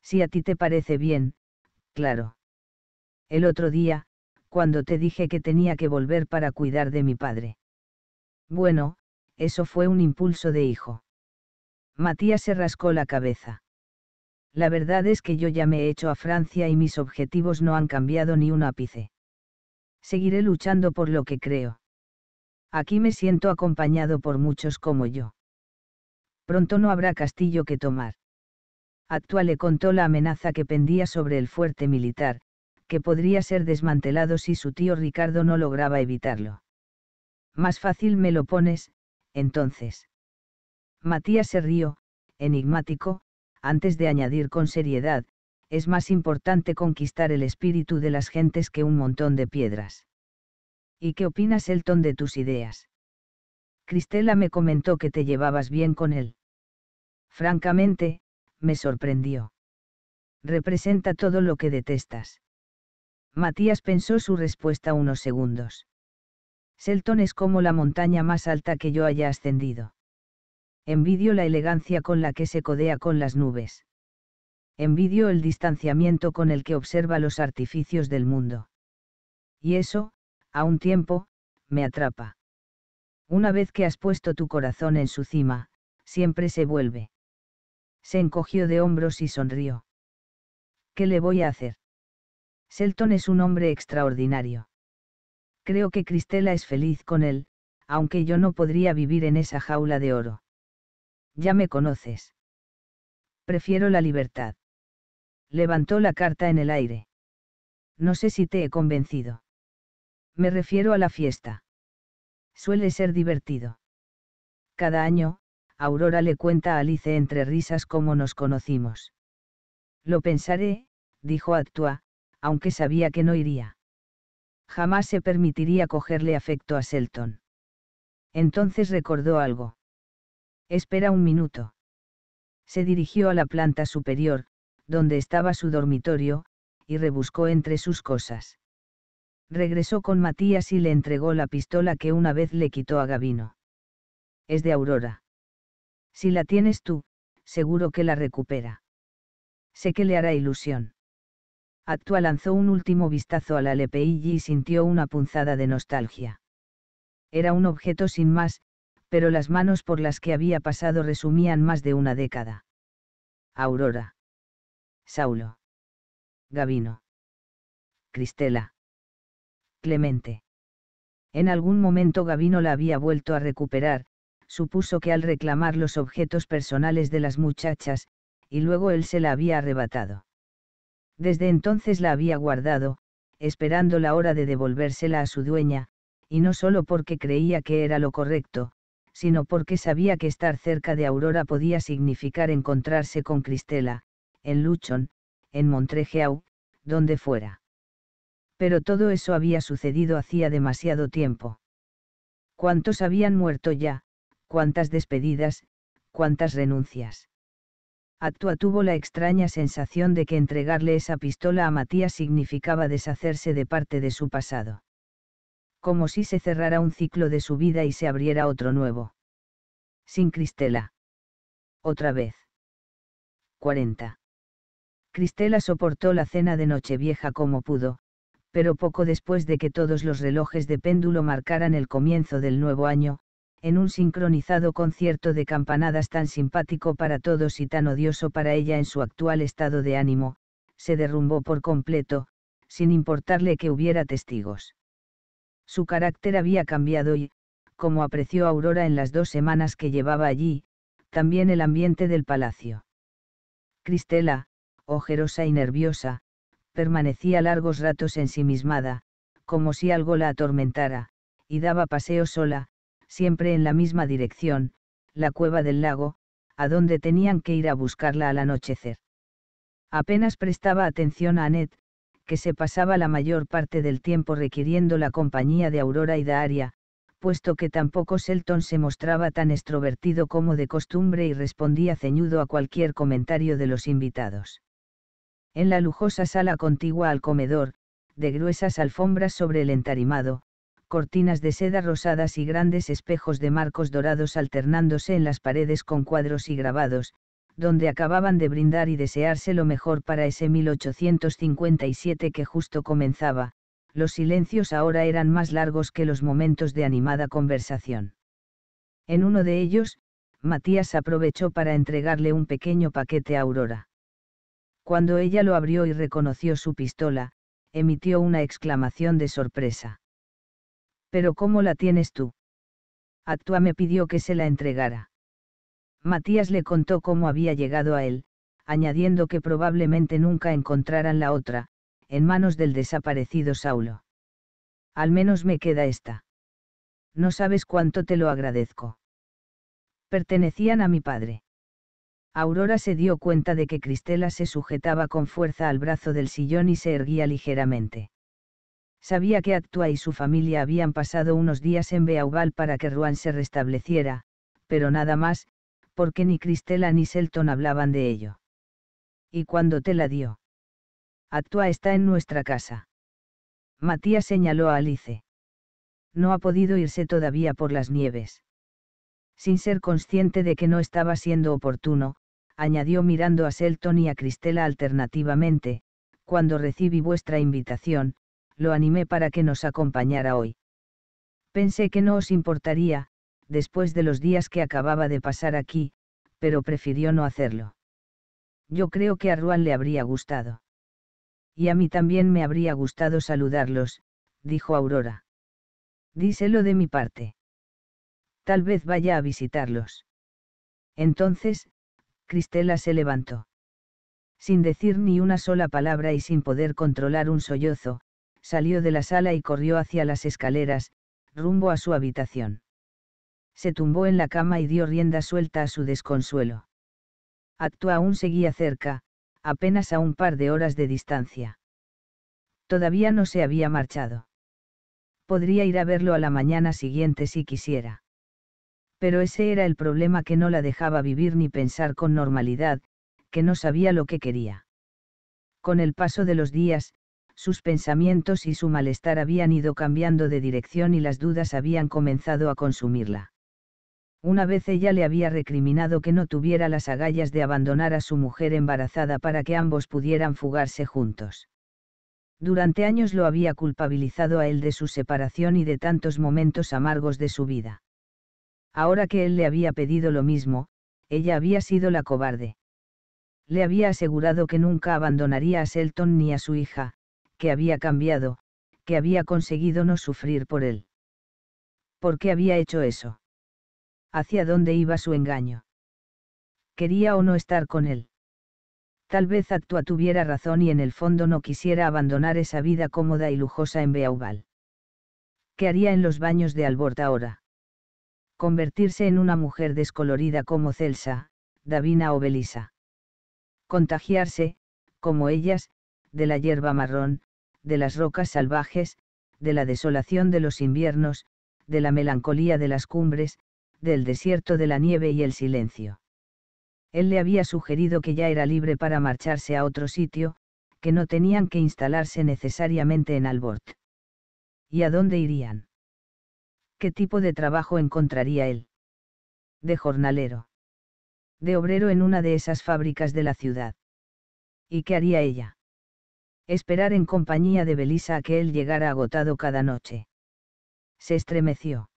Si a ti te parece bien, claro. El otro día, cuando te dije que tenía que volver para cuidar de mi padre. Bueno, eso fue un impulso de hijo. Matías se rascó la cabeza. La verdad es que yo ya me he hecho a Francia y mis objetivos no han cambiado ni un ápice. Seguiré luchando por lo que creo aquí me siento acompañado por muchos como yo. Pronto no habrá castillo que tomar. Actua le contó la amenaza que pendía sobre el fuerte militar, que podría ser desmantelado si su tío Ricardo no lograba evitarlo. Más fácil me lo pones, entonces. Matías se rió, enigmático, antes de añadir con seriedad, es más importante conquistar el espíritu de las gentes que un montón de piedras. ¿Y qué opinas Elton de tus ideas? Cristela me comentó que te llevabas bien con él. Francamente, me sorprendió. Representa todo lo que detestas. Matías pensó su respuesta unos segundos. Selton es como la montaña más alta que yo haya ascendido. Envidio la elegancia con la que se codea con las nubes. Envidio el distanciamiento con el que observa los artificios del mundo. Y eso, a un tiempo, me atrapa. Una vez que has puesto tu corazón en su cima, siempre se vuelve. Se encogió de hombros y sonrió. ¿Qué le voy a hacer? Selton es un hombre extraordinario. Creo que Cristela es feliz con él, aunque yo no podría vivir en esa jaula de oro. Ya me conoces. Prefiero la libertad. Levantó la carta en el aire. No sé si te he convencido. Me refiero a la fiesta. Suele ser divertido. Cada año, Aurora le cuenta a Alice entre risas cómo nos conocimos. Lo pensaré, dijo Actua, aunque sabía que no iría. Jamás se permitiría cogerle afecto a Selton. Entonces recordó algo. Espera un minuto. Se dirigió a la planta superior, donde estaba su dormitorio, y rebuscó entre sus cosas. Regresó con Matías y le entregó la pistola que una vez le quitó a Gavino. Es de Aurora. Si la tienes tú, seguro que la recupera. Sé que le hará ilusión. Actua lanzó un último vistazo a la LPI y sintió una punzada de nostalgia. Era un objeto sin más, pero las manos por las que había pasado resumían más de una década. Aurora. Saulo. Gavino. Cristela. En algún momento Gavino la había vuelto a recuperar, supuso que al reclamar los objetos personales de las muchachas, y luego él se la había arrebatado. Desde entonces la había guardado, esperando la hora de devolvérsela a su dueña, y no solo porque creía que era lo correcto, sino porque sabía que estar cerca de Aurora podía significar encontrarse con Cristela, en Luchon, en Montrejeau, donde fuera. Pero todo eso había sucedido hacía demasiado tiempo. ¿Cuántos habían muerto ya? ¿Cuántas despedidas? ¿Cuántas renuncias? Actua tuvo la extraña sensación de que entregarle esa pistola a Matías significaba deshacerse de parte de su pasado. Como si se cerrara un ciclo de su vida y se abriera otro nuevo. Sin Cristela. Otra vez. 40. Cristela soportó la cena de Nochevieja como pudo, pero poco después de que todos los relojes de péndulo marcaran el comienzo del nuevo año, en un sincronizado concierto de campanadas tan simpático para todos y tan odioso para ella en su actual estado de ánimo, se derrumbó por completo, sin importarle que hubiera testigos. Su carácter había cambiado y, como apreció Aurora en las dos semanas que llevaba allí, también el ambiente del palacio. Cristela, ojerosa y nerviosa, permanecía largos ratos ensimismada, como si algo la atormentara, y daba paseo sola, siempre en la misma dirección, la cueva del lago, a donde tenían que ir a buscarla al anochecer. Apenas prestaba atención a Annette, que se pasaba la mayor parte del tiempo requiriendo la compañía de Aurora y Aria, puesto que tampoco Selton se mostraba tan extrovertido como de costumbre y respondía ceñudo a cualquier comentario de los invitados en la lujosa sala contigua al comedor, de gruesas alfombras sobre el entarimado, cortinas de seda rosadas y grandes espejos de marcos dorados alternándose en las paredes con cuadros y grabados, donde acababan de brindar y desearse lo mejor para ese 1857 que justo comenzaba, los silencios ahora eran más largos que los momentos de animada conversación. En uno de ellos, Matías aprovechó para entregarle un pequeño paquete a Aurora. Cuando ella lo abrió y reconoció su pistola, emitió una exclamación de sorpresa. ¿Pero cómo la tienes tú? Actúa me pidió que se la entregara. Matías le contó cómo había llegado a él, añadiendo que probablemente nunca encontraran la otra, en manos del desaparecido Saulo. Al menos me queda esta. No sabes cuánto te lo agradezco. Pertenecían a mi padre. Aurora se dio cuenta de que Cristela se sujetaba con fuerza al brazo del sillón y se erguía ligeramente. Sabía que Actua y su familia habían pasado unos días en Beauval para que Ruan se restableciera, pero nada más, porque ni Cristela ni Selton hablaban de ello. ¿Y cuando te la dio? Actua está en nuestra casa. Matías señaló a Alice. No ha podido irse todavía por las nieves. Sin ser consciente de que no estaba siendo oportuno, añadió mirando a Selton y a Cristela alternativamente, cuando recibí vuestra invitación, lo animé para que nos acompañara hoy. Pensé que no os importaría, después de los días que acababa de pasar aquí, pero prefirió no hacerlo. Yo creo que a Ruan le habría gustado. Y a mí también me habría gustado saludarlos, dijo Aurora. Díselo de mi parte. Tal vez vaya a visitarlos. Entonces, Cristela se levantó. Sin decir ni una sola palabra y sin poder controlar un sollozo, salió de la sala y corrió hacia las escaleras, rumbo a su habitación. Se tumbó en la cama y dio rienda suelta a su desconsuelo. Actua aún seguía cerca, apenas a un par de horas de distancia. Todavía no se había marchado. Podría ir a verlo a la mañana siguiente si quisiera pero ese era el problema que no la dejaba vivir ni pensar con normalidad, que no sabía lo que quería. Con el paso de los días, sus pensamientos y su malestar habían ido cambiando de dirección y las dudas habían comenzado a consumirla. Una vez ella le había recriminado que no tuviera las agallas de abandonar a su mujer embarazada para que ambos pudieran fugarse juntos. Durante años lo había culpabilizado a él de su separación y de tantos momentos amargos de su vida. Ahora que él le había pedido lo mismo, ella había sido la cobarde. Le había asegurado que nunca abandonaría a Selton ni a su hija, que había cambiado, que había conseguido no sufrir por él. ¿Por qué había hecho eso? ¿Hacia dónde iba su engaño? ¿Quería o no estar con él? Tal vez Actua tuviera razón y en el fondo no quisiera abandonar esa vida cómoda y lujosa en Beauval. ¿Qué haría en los baños de Albort ahora? convertirse en una mujer descolorida como Celsa, Davina o Belisa. Contagiarse, como ellas, de la hierba marrón, de las rocas salvajes, de la desolación de los inviernos, de la melancolía de las cumbres, del desierto de la nieve y el silencio. Él le había sugerido que ya era libre para marcharse a otro sitio, que no tenían que instalarse necesariamente en Albort. ¿Y a dónde irían? ¿qué tipo de trabajo encontraría él? De jornalero. De obrero en una de esas fábricas de la ciudad. ¿Y qué haría ella? Esperar en compañía de Belisa a que él llegara agotado cada noche. Se estremeció.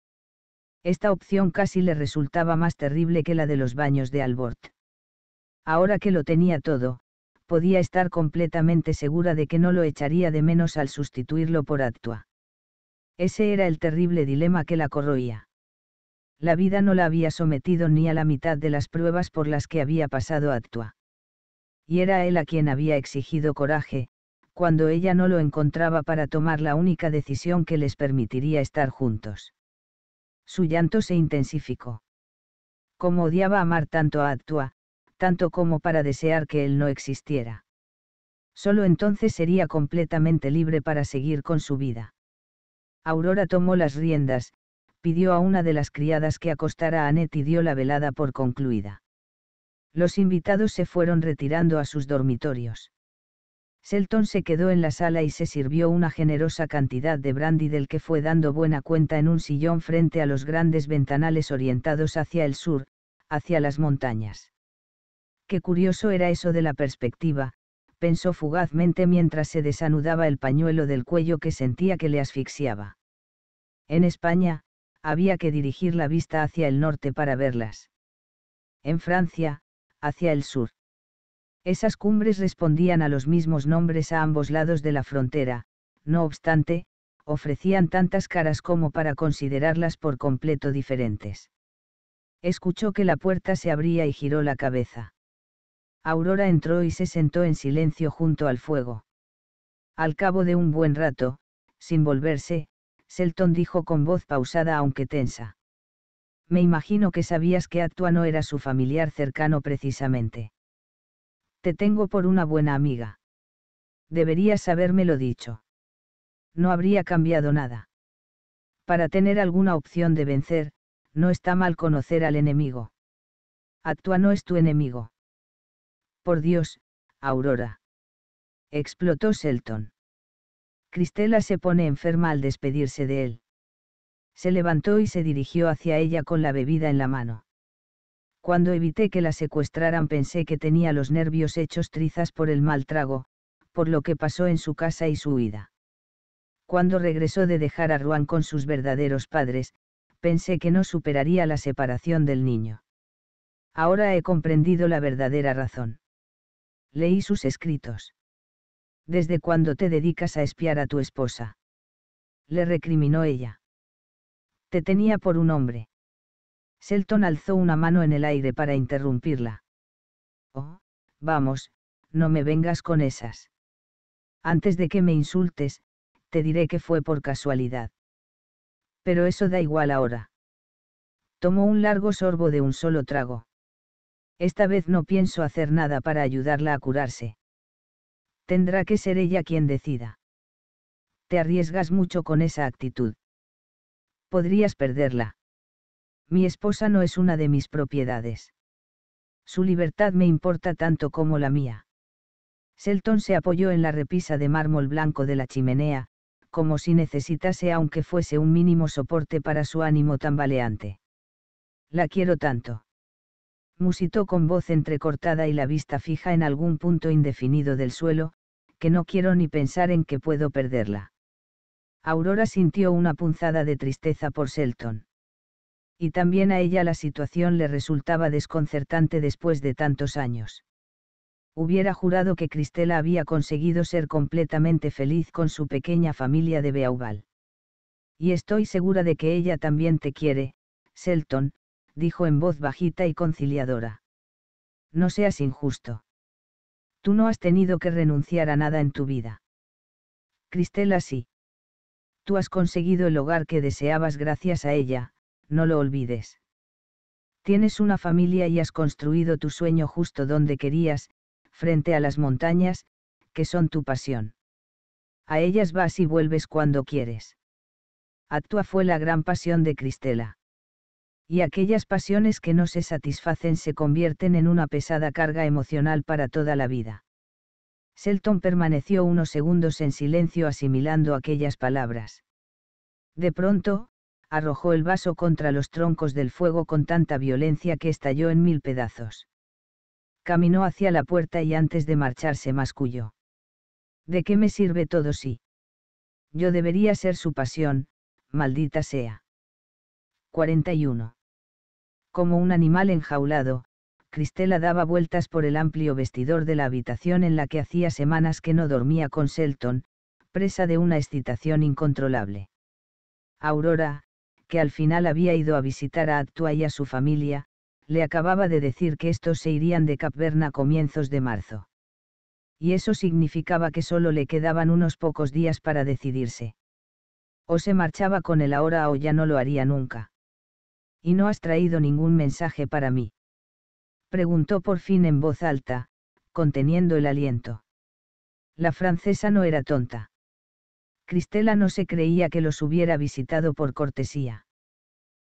Esta opción casi le resultaba más terrible que la de los baños de Albort. Ahora que lo tenía todo, podía estar completamente segura de que no lo echaría de menos al sustituirlo por Actua. Ese era el terrible dilema que la corroía. La vida no la había sometido ni a la mitad de las pruebas por las que había pasado Actua. Y era él a quien había exigido coraje, cuando ella no lo encontraba para tomar la única decisión que les permitiría estar juntos. Su llanto se intensificó. Como odiaba amar tanto a Actua, tanto como para desear que él no existiera. Solo entonces sería completamente libre para seguir con su vida. Aurora tomó las riendas, pidió a una de las criadas que acostara a Annette y dio la velada por concluida. Los invitados se fueron retirando a sus dormitorios. Selton se quedó en la sala y se sirvió una generosa cantidad de brandy del que fue dando buena cuenta en un sillón frente a los grandes ventanales orientados hacia el sur, hacia las montañas. Qué curioso era eso de la perspectiva, pensó fugazmente mientras se desanudaba el pañuelo del cuello que sentía que le asfixiaba. En España, había que dirigir la vista hacia el norte para verlas. En Francia, hacia el sur. Esas cumbres respondían a los mismos nombres a ambos lados de la frontera, no obstante, ofrecían tantas caras como para considerarlas por completo diferentes. Escuchó que la puerta se abría y giró la cabeza. Aurora entró y se sentó en silencio junto al fuego. Al cabo de un buen rato, sin volverse, Selton dijo con voz pausada aunque tensa. Me imagino que sabías que Actua no era su familiar cercano precisamente. Te tengo por una buena amiga. Deberías habérmelo dicho. No habría cambiado nada. Para tener alguna opción de vencer, no está mal conocer al enemigo. Actua no es tu enemigo. Por Dios, Aurora. Explotó Selton. Cristela se pone enferma al despedirse de él. Se levantó y se dirigió hacia ella con la bebida en la mano. Cuando evité que la secuestraran pensé que tenía los nervios hechos trizas por el mal trago, por lo que pasó en su casa y su huida. Cuando regresó de dejar a Ruan con sus verdaderos padres, pensé que no superaría la separación del niño. Ahora he comprendido la verdadera razón leí sus escritos. ¿Desde cuando te dedicas a espiar a tu esposa? Le recriminó ella. Te tenía por un hombre. Selton alzó una mano en el aire para interrumpirla. Oh, vamos, no me vengas con esas. Antes de que me insultes, te diré que fue por casualidad. Pero eso da igual ahora. Tomó un largo sorbo de un solo trago. Esta vez no pienso hacer nada para ayudarla a curarse. Tendrá que ser ella quien decida. Te arriesgas mucho con esa actitud. Podrías perderla. Mi esposa no es una de mis propiedades. Su libertad me importa tanto como la mía. Selton se apoyó en la repisa de mármol blanco de la chimenea, como si necesitase aunque fuese un mínimo soporte para su ánimo tambaleante. La quiero tanto musitó con voz entrecortada y la vista fija en algún punto indefinido del suelo, que no quiero ni pensar en que puedo perderla. Aurora sintió una punzada de tristeza por Selton. Y también a ella la situación le resultaba desconcertante después de tantos años. Hubiera jurado que Cristela había conseguido ser completamente feliz con su pequeña familia de Beauval. Y estoy segura de que ella también te quiere, Selton, dijo en voz bajita y conciliadora. No seas injusto. Tú no has tenido que renunciar a nada en tu vida. Cristela sí. Tú has conseguido el hogar que deseabas gracias a ella, no lo olvides. Tienes una familia y has construido tu sueño justo donde querías, frente a las montañas, que son tu pasión. A ellas vas y vuelves cuando quieres. actúa fue la gran pasión de Cristela y aquellas pasiones que no se satisfacen se convierten en una pesada carga emocional para toda la vida. Selton permaneció unos segundos en silencio asimilando aquellas palabras. De pronto, arrojó el vaso contra los troncos del fuego con tanta violencia que estalló en mil pedazos. Caminó hacia la puerta y antes de marcharse masculló. ¿De qué me sirve todo si? Yo debería ser su pasión, maldita sea. 41. Como un animal enjaulado, Cristela daba vueltas por el amplio vestidor de la habitación en la que hacía semanas que no dormía con Selton, presa de una excitación incontrolable. Aurora, que al final había ido a visitar a Actua y a su familia, le acababa de decir que estos se irían de Capverna a comienzos de marzo. Y eso significaba que solo le quedaban unos pocos días para decidirse. O se marchaba con él ahora o ya no lo haría nunca y no has traído ningún mensaje para mí. Preguntó por fin en voz alta, conteniendo el aliento. La francesa no era tonta. Cristela no se creía que los hubiera visitado por cortesía.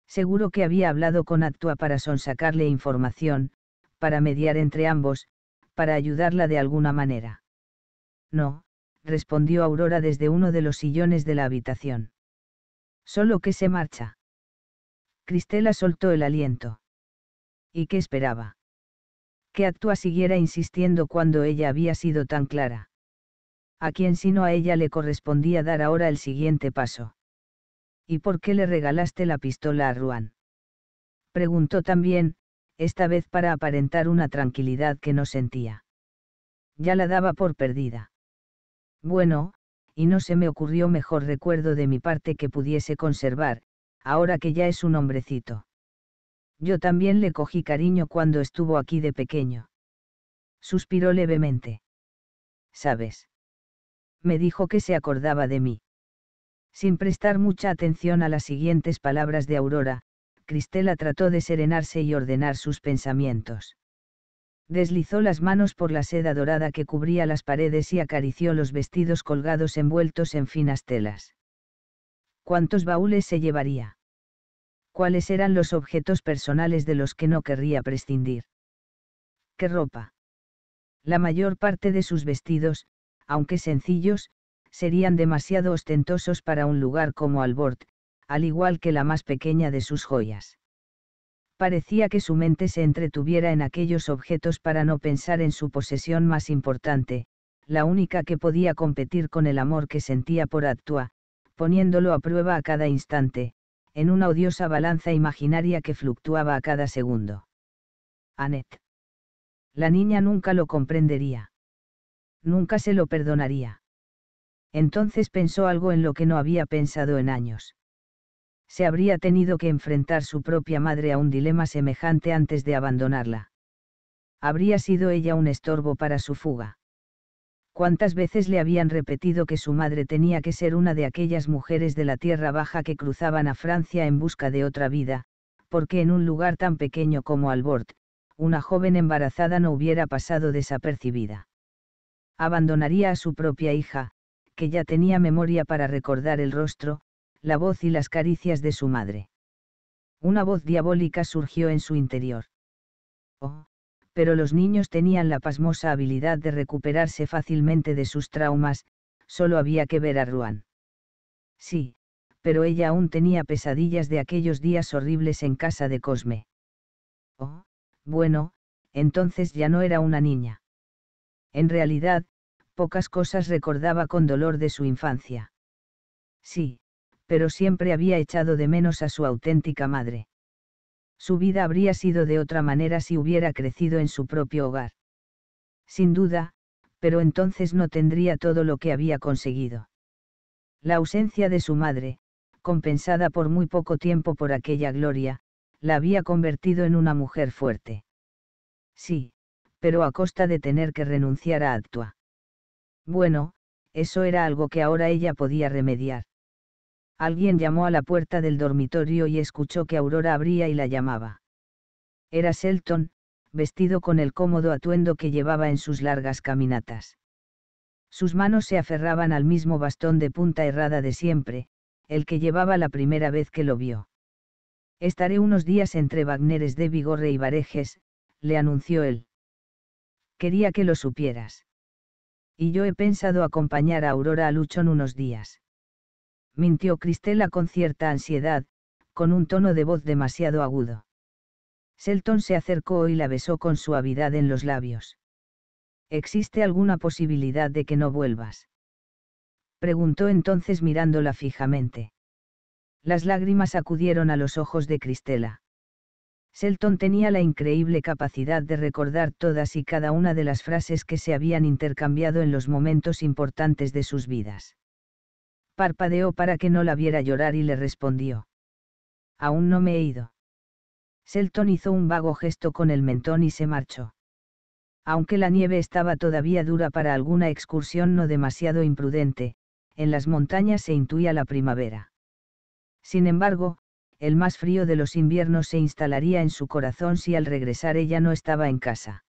Seguro que había hablado con Actua para sonsacarle información, para mediar entre ambos, para ayudarla de alguna manera. No, respondió Aurora desde uno de los sillones de la habitación. Solo que se marcha. Cristela soltó el aliento. ¿Y qué esperaba? Que actúa siguiera insistiendo cuando ella había sido tan clara. A quién sino a ella le correspondía dar ahora el siguiente paso. ¿Y por qué le regalaste la pistola a Ruan? Preguntó también, esta vez para aparentar una tranquilidad que no sentía. Ya la daba por perdida. Bueno, y no se me ocurrió mejor recuerdo de mi parte que pudiese conservar, ahora que ya es un hombrecito. Yo también le cogí cariño cuando estuvo aquí de pequeño. Suspiró levemente. ¿Sabes? Me dijo que se acordaba de mí. Sin prestar mucha atención a las siguientes palabras de Aurora, Cristela trató de serenarse y ordenar sus pensamientos. Deslizó las manos por la seda dorada que cubría las paredes y acarició los vestidos colgados envueltos en finas telas cuántos baúles se llevaría. Cuáles eran los objetos personales de los que no querría prescindir. ¿Qué ropa? La mayor parte de sus vestidos, aunque sencillos, serían demasiado ostentosos para un lugar como albord al igual que la más pequeña de sus joyas. Parecía que su mente se entretuviera en aquellos objetos para no pensar en su posesión más importante, la única que podía competir con el amor que sentía por Actua, poniéndolo a prueba a cada instante, en una odiosa balanza imaginaria que fluctuaba a cada segundo. Annette. La niña nunca lo comprendería. Nunca se lo perdonaría. Entonces pensó algo en lo que no había pensado en años. Se habría tenido que enfrentar su propia madre a un dilema semejante antes de abandonarla. Habría sido ella un estorbo para su fuga cuántas veces le habían repetido que su madre tenía que ser una de aquellas mujeres de la tierra baja que cruzaban a Francia en busca de otra vida, porque en un lugar tan pequeño como Albort, una joven embarazada no hubiera pasado desapercibida. Abandonaría a su propia hija, que ya tenía memoria para recordar el rostro, la voz y las caricias de su madre. Una voz diabólica surgió en su interior. Oh, pero los niños tenían la pasmosa habilidad de recuperarse fácilmente de sus traumas, solo había que ver a Ruan. Sí, pero ella aún tenía pesadillas de aquellos días horribles en casa de Cosme. Oh, bueno, entonces ya no era una niña. En realidad, pocas cosas recordaba con dolor de su infancia. Sí, pero siempre había echado de menos a su auténtica madre. Su vida habría sido de otra manera si hubiera crecido en su propio hogar. Sin duda, pero entonces no tendría todo lo que había conseguido. La ausencia de su madre, compensada por muy poco tiempo por aquella gloria, la había convertido en una mujer fuerte. Sí, pero a costa de tener que renunciar a Actua. Bueno, eso era algo que ahora ella podía remediar. Alguien llamó a la puerta del dormitorio y escuchó que Aurora abría y la llamaba. Era Selton, vestido con el cómodo atuendo que llevaba en sus largas caminatas. Sus manos se aferraban al mismo bastón de punta errada de siempre, el que llevaba la primera vez que lo vio. Estaré unos días entre Wagneres de Vigorre y Varejes, le anunció él. Quería que lo supieras. Y yo he pensado acompañar a Aurora a Luchón unos días mintió Cristela con cierta ansiedad, con un tono de voz demasiado agudo. Selton se acercó y la besó con suavidad en los labios. ¿Existe alguna posibilidad de que no vuelvas? Preguntó entonces mirándola fijamente. Las lágrimas acudieron a los ojos de Cristela. Selton tenía la increíble capacidad de recordar todas y cada una de las frases que se habían intercambiado en los momentos importantes de sus vidas. Parpadeó para que no la viera llorar y le respondió. Aún no me he ido. Selton hizo un vago gesto con el mentón y se marchó. Aunque la nieve estaba todavía dura para alguna excursión no demasiado imprudente, en las montañas se intuía la primavera. Sin embargo, el más frío de los inviernos se instalaría en su corazón si al regresar ella no estaba en casa.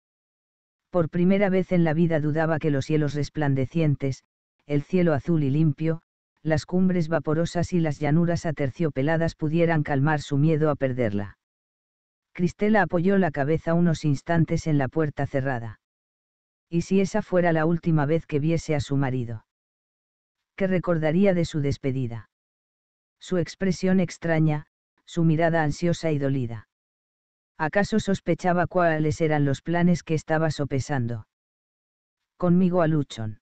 Por primera vez en la vida dudaba que los cielos resplandecientes, el cielo azul y limpio, las cumbres vaporosas y las llanuras aterciopeladas pudieran calmar su miedo a perderla. Cristela apoyó la cabeza unos instantes en la puerta cerrada. ¿Y si esa fuera la última vez que viese a su marido? ¿Qué recordaría de su despedida? Su expresión extraña, su mirada ansiosa y dolida. ¿Acaso sospechaba cuáles eran los planes que estaba sopesando? Conmigo a Luchon.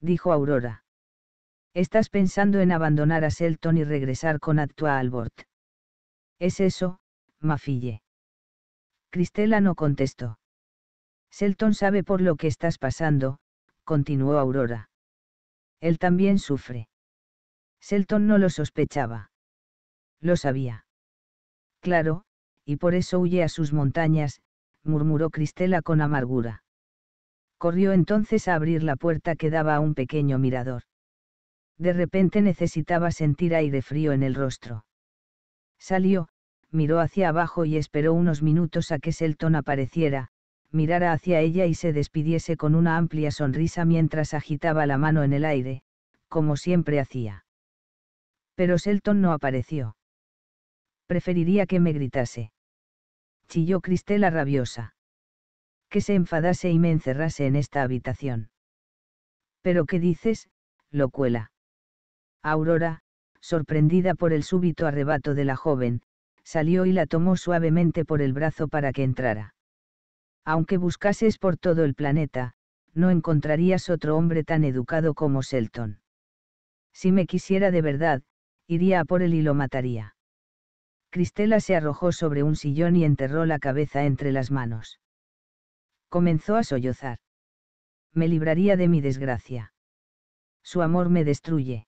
Dijo Aurora. Estás pensando en abandonar a Selton y regresar con Actua Albort. Es eso, Mafille. Cristela no contestó. Selton sabe por lo que estás pasando, continuó Aurora. Él también sufre. Selton no lo sospechaba. Lo sabía. Claro, y por eso huye a sus montañas, murmuró Cristela con amargura. Corrió entonces a abrir la puerta que daba a un pequeño mirador. De repente necesitaba sentir aire frío en el rostro. Salió, miró hacia abajo y esperó unos minutos a que Selton apareciera, mirara hacia ella y se despidiese con una amplia sonrisa mientras agitaba la mano en el aire, como siempre hacía. Pero Selton no apareció. Preferiría que me gritase. Chilló Cristela rabiosa. Que se enfadase y me encerrase en esta habitación. ¿Pero qué dices, locuela? Aurora, sorprendida por el súbito arrebato de la joven, salió y la tomó suavemente por el brazo para que entrara. Aunque buscases por todo el planeta, no encontrarías otro hombre tan educado como Selton. Si me quisiera de verdad, iría a por él y lo mataría. Cristela se arrojó sobre un sillón y enterró la cabeza entre las manos. Comenzó a sollozar. Me libraría de mi desgracia. Su amor me destruye.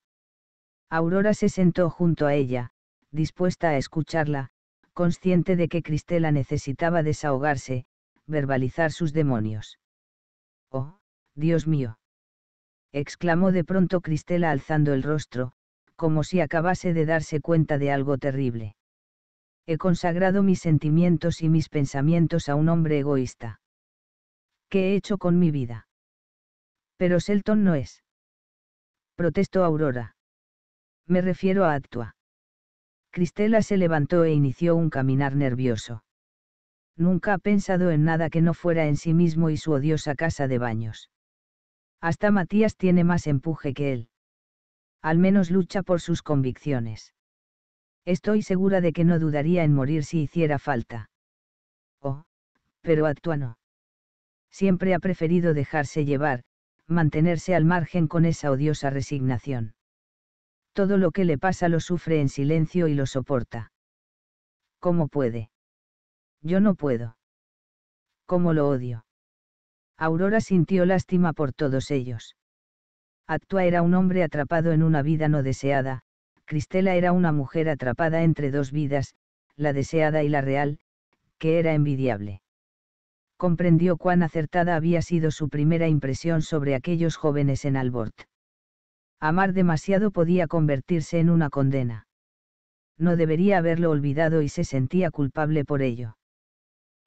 Aurora se sentó junto a ella, dispuesta a escucharla, consciente de que Cristela necesitaba desahogarse, verbalizar sus demonios. ¡Oh, Dios mío! exclamó de pronto Cristela alzando el rostro, como si acabase de darse cuenta de algo terrible. He consagrado mis sentimientos y mis pensamientos a un hombre egoísta. ¿Qué he hecho con mi vida? Pero Selton no es. Protestó Aurora me refiero a Actua. Cristela se levantó e inició un caminar nervioso. Nunca ha pensado en nada que no fuera en sí mismo y su odiosa casa de baños. Hasta Matías tiene más empuje que él. Al menos lucha por sus convicciones. Estoy segura de que no dudaría en morir si hiciera falta. Oh, pero Actua no. Siempre ha preferido dejarse llevar, mantenerse al margen con esa odiosa resignación todo lo que le pasa lo sufre en silencio y lo soporta. ¿Cómo puede? Yo no puedo. ¿Cómo lo odio? Aurora sintió lástima por todos ellos. Actua era un hombre atrapado en una vida no deseada, Cristela era una mujer atrapada entre dos vidas, la deseada y la real, que era envidiable. Comprendió cuán acertada había sido su primera impresión sobre aquellos jóvenes en Albort. Amar demasiado podía convertirse en una condena. No debería haberlo olvidado y se sentía culpable por ello.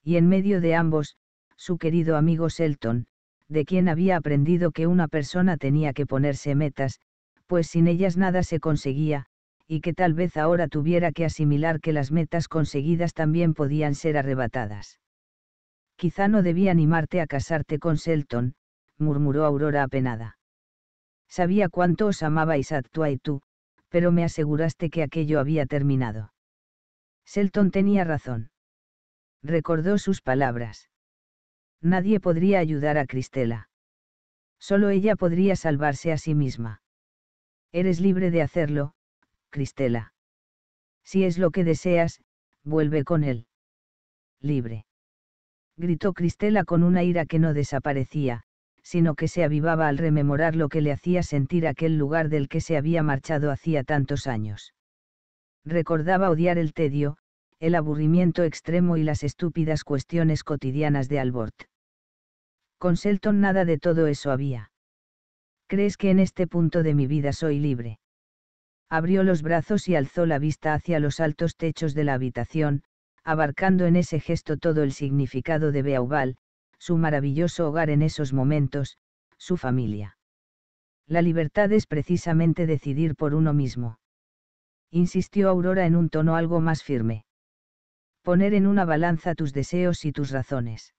Y en medio de ambos, su querido amigo Selton, de quien había aprendido que una persona tenía que ponerse metas, pues sin ellas nada se conseguía, y que tal vez ahora tuviera que asimilar que las metas conseguidas también podían ser arrebatadas. Quizá no debía animarte a casarte con Selton, murmuró Aurora apenada. Sabía cuánto os amabais tú y tú, pero me aseguraste que aquello había terminado. Selton tenía razón. Recordó sus palabras. Nadie podría ayudar a Cristela. Solo ella podría salvarse a sí misma. Eres libre de hacerlo, Cristela. Si es lo que deseas, vuelve con él. Libre. Gritó Cristela con una ira que no desaparecía, sino que se avivaba al rememorar lo que le hacía sentir aquel lugar del que se había marchado hacía tantos años. Recordaba odiar el tedio, el aburrimiento extremo y las estúpidas cuestiones cotidianas de Albort. Con Selton nada de todo eso había. ¿Crees que en este punto de mi vida soy libre? Abrió los brazos y alzó la vista hacia los altos techos de la habitación, abarcando en ese gesto todo el significado de Beauval, su maravilloso hogar en esos momentos, su familia. La libertad es precisamente decidir por uno mismo. Insistió Aurora en un tono algo más firme. Poner en una balanza tus deseos y tus razones.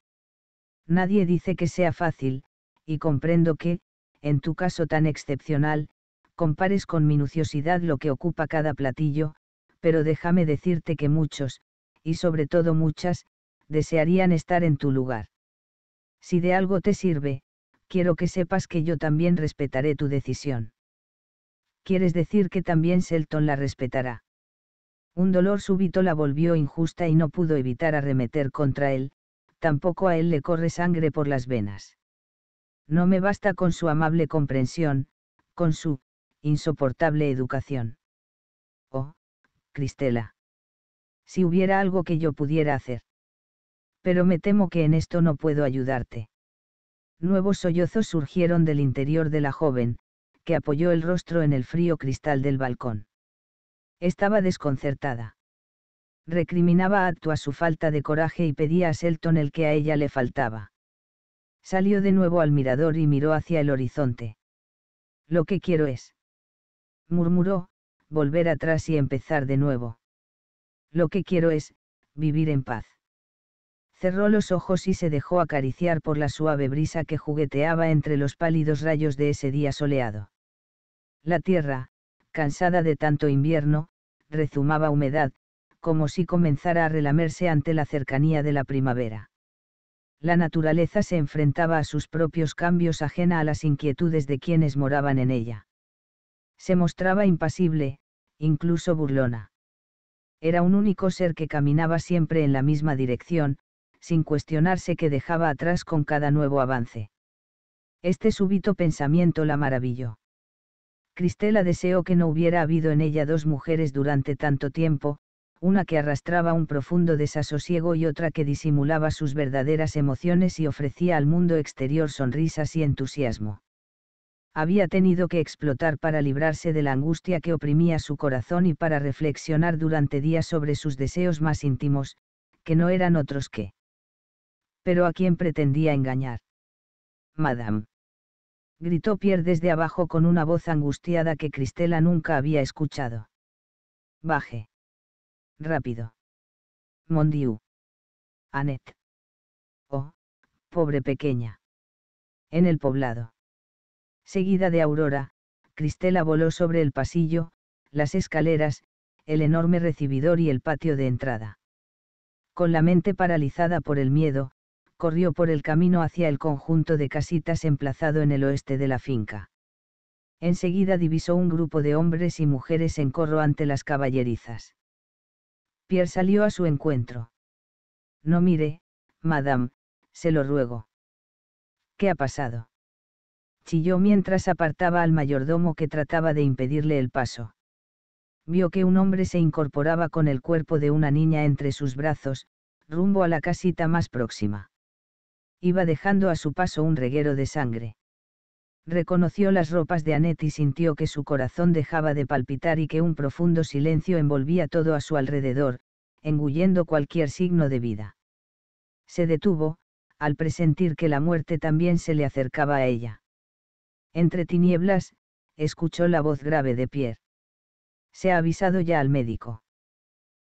Nadie dice que sea fácil, y comprendo que, en tu caso tan excepcional, compares con minuciosidad lo que ocupa cada platillo, pero déjame decirte que muchos, y sobre todo muchas, desearían estar en tu lugar. Si de algo te sirve, quiero que sepas que yo también respetaré tu decisión. ¿Quieres decir que también Selton la respetará? Un dolor súbito la volvió injusta y no pudo evitar arremeter contra él, tampoco a él le corre sangre por las venas. No me basta con su amable comprensión, con su insoportable educación. Oh, Cristela. Si hubiera algo que yo pudiera hacer pero me temo que en esto no puedo ayudarte. Nuevos sollozos surgieron del interior de la joven, que apoyó el rostro en el frío cristal del balcón. Estaba desconcertada. Recriminaba a su falta de coraje y pedía a Selton el que a ella le faltaba. Salió de nuevo al mirador y miró hacia el horizonte. Lo que quiero es. murmuró, volver atrás y empezar de nuevo. Lo que quiero es, vivir en paz cerró los ojos y se dejó acariciar por la suave brisa que jugueteaba entre los pálidos rayos de ese día soleado. La tierra, cansada de tanto invierno, rezumaba humedad, como si comenzara a relamerse ante la cercanía de la primavera. La naturaleza se enfrentaba a sus propios cambios ajena a las inquietudes de quienes moraban en ella. Se mostraba impasible, incluso burlona. Era un único ser que caminaba siempre en la misma dirección, sin cuestionarse que dejaba atrás con cada nuevo avance. Este súbito pensamiento la maravilló. Cristela deseó que no hubiera habido en ella dos mujeres durante tanto tiempo, una que arrastraba un profundo desasosiego y otra que disimulaba sus verdaderas emociones y ofrecía al mundo exterior sonrisas y entusiasmo. Había tenido que explotar para librarse de la angustia que oprimía su corazón y para reflexionar durante días sobre sus deseos más íntimos, que no eran otros que pero a quién pretendía engañar. Madame. Gritó Pierre desde abajo con una voz angustiada que Cristela nunca había escuchado. Baje. Rápido. Mondiu. Annette. Oh, pobre pequeña. En el poblado. Seguida de Aurora, Cristela voló sobre el pasillo, las escaleras, el enorme recibidor y el patio de entrada. Con la mente paralizada por el miedo, corrió por el camino hacia el conjunto de casitas emplazado en el oeste de la finca. Enseguida divisó un grupo de hombres y mujeres en corro ante las caballerizas. Pierre salió a su encuentro. No mire, madame, se lo ruego. ¿Qué ha pasado? Chilló mientras apartaba al mayordomo que trataba de impedirle el paso. Vio que un hombre se incorporaba con el cuerpo de una niña entre sus brazos, rumbo a la casita más próxima iba dejando a su paso un reguero de sangre. Reconoció las ropas de Annette y sintió que su corazón dejaba de palpitar y que un profundo silencio envolvía todo a su alrededor, engullendo cualquier signo de vida. Se detuvo, al presentir que la muerte también se le acercaba a ella. Entre tinieblas, escuchó la voz grave de Pierre. Se ha avisado ya al médico.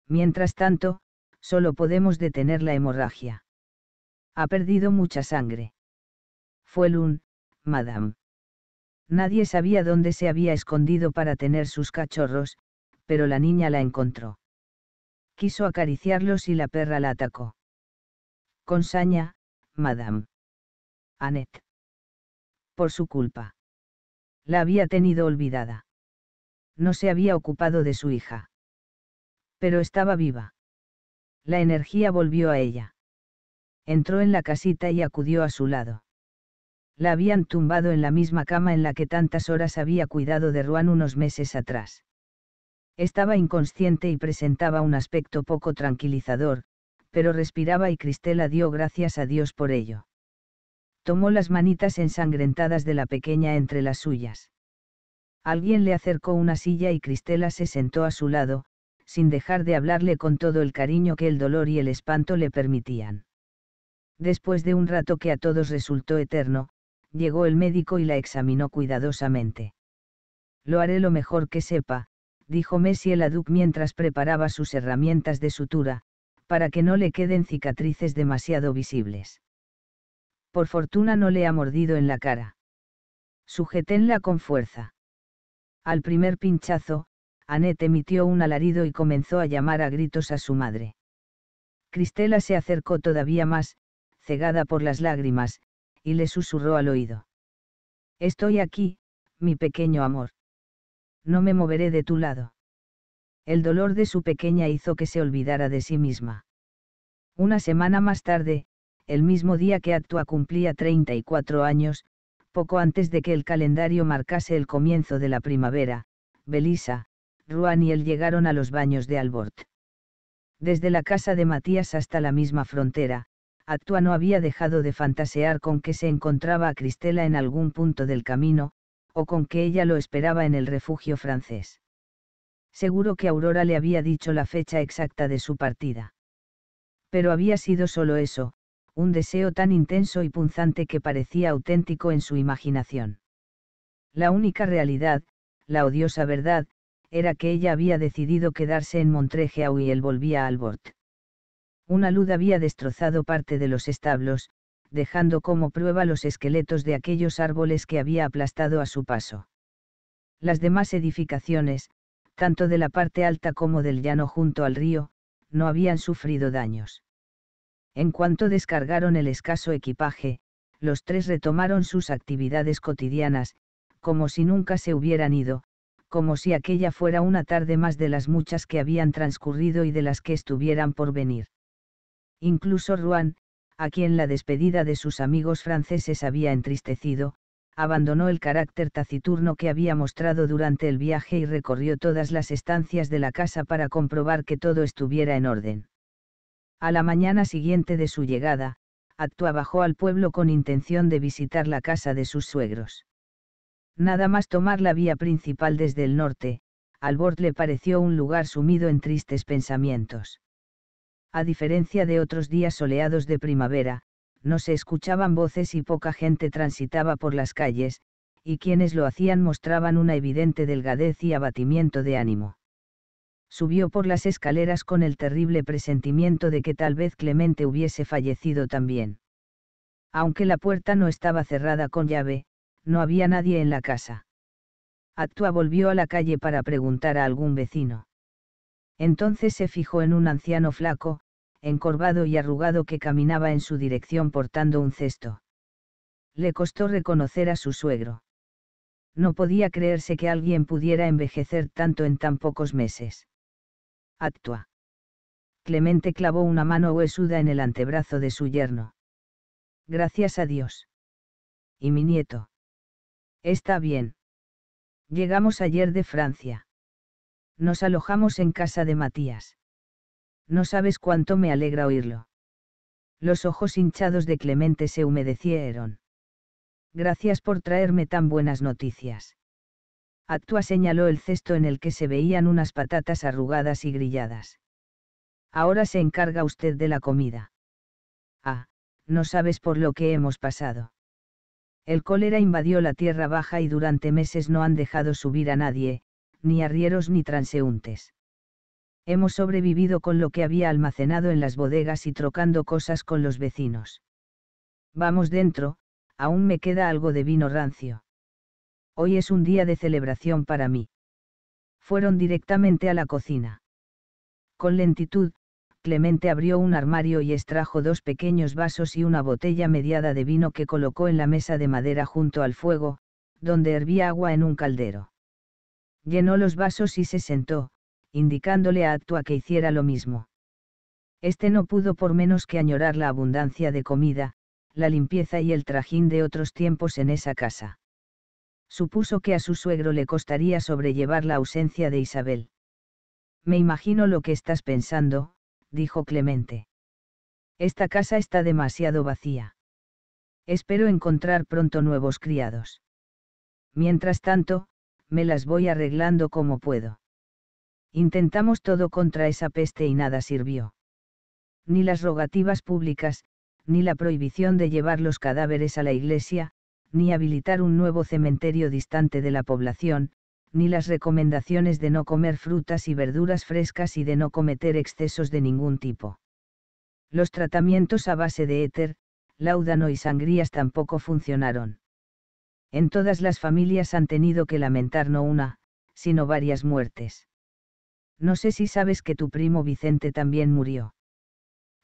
Mientras tanto, solo podemos detener la hemorragia. Ha perdido mucha sangre. Fue Lun, madame. Nadie sabía dónde se había escondido para tener sus cachorros, pero la niña la encontró. Quiso acariciarlos y la perra la atacó. Con saña, madame. Annette. Por su culpa. La había tenido olvidada. No se había ocupado de su hija. Pero estaba viva. La energía volvió a ella entró en la casita y acudió a su lado. La habían tumbado en la misma cama en la que tantas horas había cuidado de Ruan unos meses atrás. Estaba inconsciente y presentaba un aspecto poco tranquilizador, pero respiraba y Cristela dio gracias a Dios por ello. Tomó las manitas ensangrentadas de la pequeña entre las suyas. Alguien le acercó una silla y Cristela se sentó a su lado, sin dejar de hablarle con todo el cariño que el dolor y el espanto le permitían. Después de un rato que a todos resultó eterno, llegó el médico y la examinó cuidadosamente. Lo haré lo mejor que sepa, dijo Messi el aduc mientras preparaba sus herramientas de sutura, para que no le queden cicatrices demasiado visibles. Por fortuna no le ha mordido en la cara. Sujetenla con fuerza. Al primer pinchazo, Annette emitió un alarido y comenzó a llamar a gritos a su madre. Cristela se acercó todavía más, cegada por las lágrimas, y le susurró al oído. Estoy aquí, mi pequeño amor. No me moveré de tu lado. El dolor de su pequeña hizo que se olvidara de sí misma. Una semana más tarde, el mismo día que Actua cumplía 34 años, poco antes de que el calendario marcase el comienzo de la primavera, Belisa, Ruan y él llegaron a los baños de Albort. Desde la casa de Matías hasta la misma frontera, Actua no había dejado de fantasear con que se encontraba a Cristela en algún punto del camino, o con que ella lo esperaba en el refugio francés. Seguro que Aurora le había dicho la fecha exacta de su partida. Pero había sido solo eso, un deseo tan intenso y punzante que parecía auténtico en su imaginación. La única realidad, la odiosa verdad, era que ella había decidido quedarse en Montrejeau y él volvía a Albort. Una luz había destrozado parte de los establos, dejando como prueba los esqueletos de aquellos árboles que había aplastado a su paso. Las demás edificaciones, tanto de la parte alta como del llano junto al río, no habían sufrido daños. En cuanto descargaron el escaso equipaje, los tres retomaron sus actividades cotidianas, como si nunca se hubieran ido, como si aquella fuera una tarde más de las muchas que habían transcurrido y de las que estuvieran por venir. Incluso Rouen, a quien la despedida de sus amigos franceses había entristecido, abandonó el carácter taciturno que había mostrado durante el viaje y recorrió todas las estancias de la casa para comprobar que todo estuviera en orden. A la mañana siguiente de su llegada, Actua bajó al pueblo con intención de visitar la casa de sus suegros. Nada más tomar la vía principal desde el norte, al Albort le pareció un lugar sumido en tristes pensamientos. A diferencia de otros días soleados de primavera, no se escuchaban voces y poca gente transitaba por las calles, y quienes lo hacían mostraban una evidente delgadez y abatimiento de ánimo. Subió por las escaleras con el terrible presentimiento de que tal vez Clemente hubiese fallecido también. Aunque la puerta no estaba cerrada con llave, no había nadie en la casa. Actua volvió a la calle para preguntar a algún vecino. Entonces se fijó en un anciano flaco, encorvado y arrugado que caminaba en su dirección portando un cesto. Le costó reconocer a su suegro. No podía creerse que alguien pudiera envejecer tanto en tan pocos meses. Actua. Clemente clavó una mano huesuda en el antebrazo de su yerno. Gracias a Dios. Y mi nieto. Está bien. Llegamos ayer de Francia nos alojamos en casa de Matías. No sabes cuánto me alegra oírlo. Los ojos hinchados de Clemente se humedecieron. Gracias por traerme tan buenas noticias. Actua señaló el cesto en el que se veían unas patatas arrugadas y grilladas. Ahora se encarga usted de la comida. Ah, no sabes por lo que hemos pasado. El cólera invadió la tierra baja y durante meses no han dejado subir a nadie, ni arrieros ni transeúntes. Hemos sobrevivido con lo que había almacenado en las bodegas y trocando cosas con los vecinos. Vamos dentro, aún me queda algo de vino rancio. Hoy es un día de celebración para mí. Fueron directamente a la cocina. Con lentitud, Clemente abrió un armario y extrajo dos pequeños vasos y una botella mediada de vino que colocó en la mesa de madera junto al fuego, donde hervía agua en un caldero. Llenó los vasos y se sentó, indicándole a Actua que hiciera lo mismo. Este no pudo por menos que añorar la abundancia de comida, la limpieza y el trajín de otros tiempos en esa casa. Supuso que a su suegro le costaría sobrellevar la ausencia de Isabel. Me imagino lo que estás pensando, dijo Clemente. Esta casa está demasiado vacía. Espero encontrar pronto nuevos criados. Mientras tanto, me las voy arreglando como puedo. Intentamos todo contra esa peste y nada sirvió. Ni las rogativas públicas, ni la prohibición de llevar los cadáveres a la iglesia, ni habilitar un nuevo cementerio distante de la población, ni las recomendaciones de no comer frutas y verduras frescas y de no cometer excesos de ningún tipo. Los tratamientos a base de éter, láudano y sangrías tampoco funcionaron. En todas las familias han tenido que lamentar no una, sino varias muertes. No sé si sabes que tu primo Vicente también murió.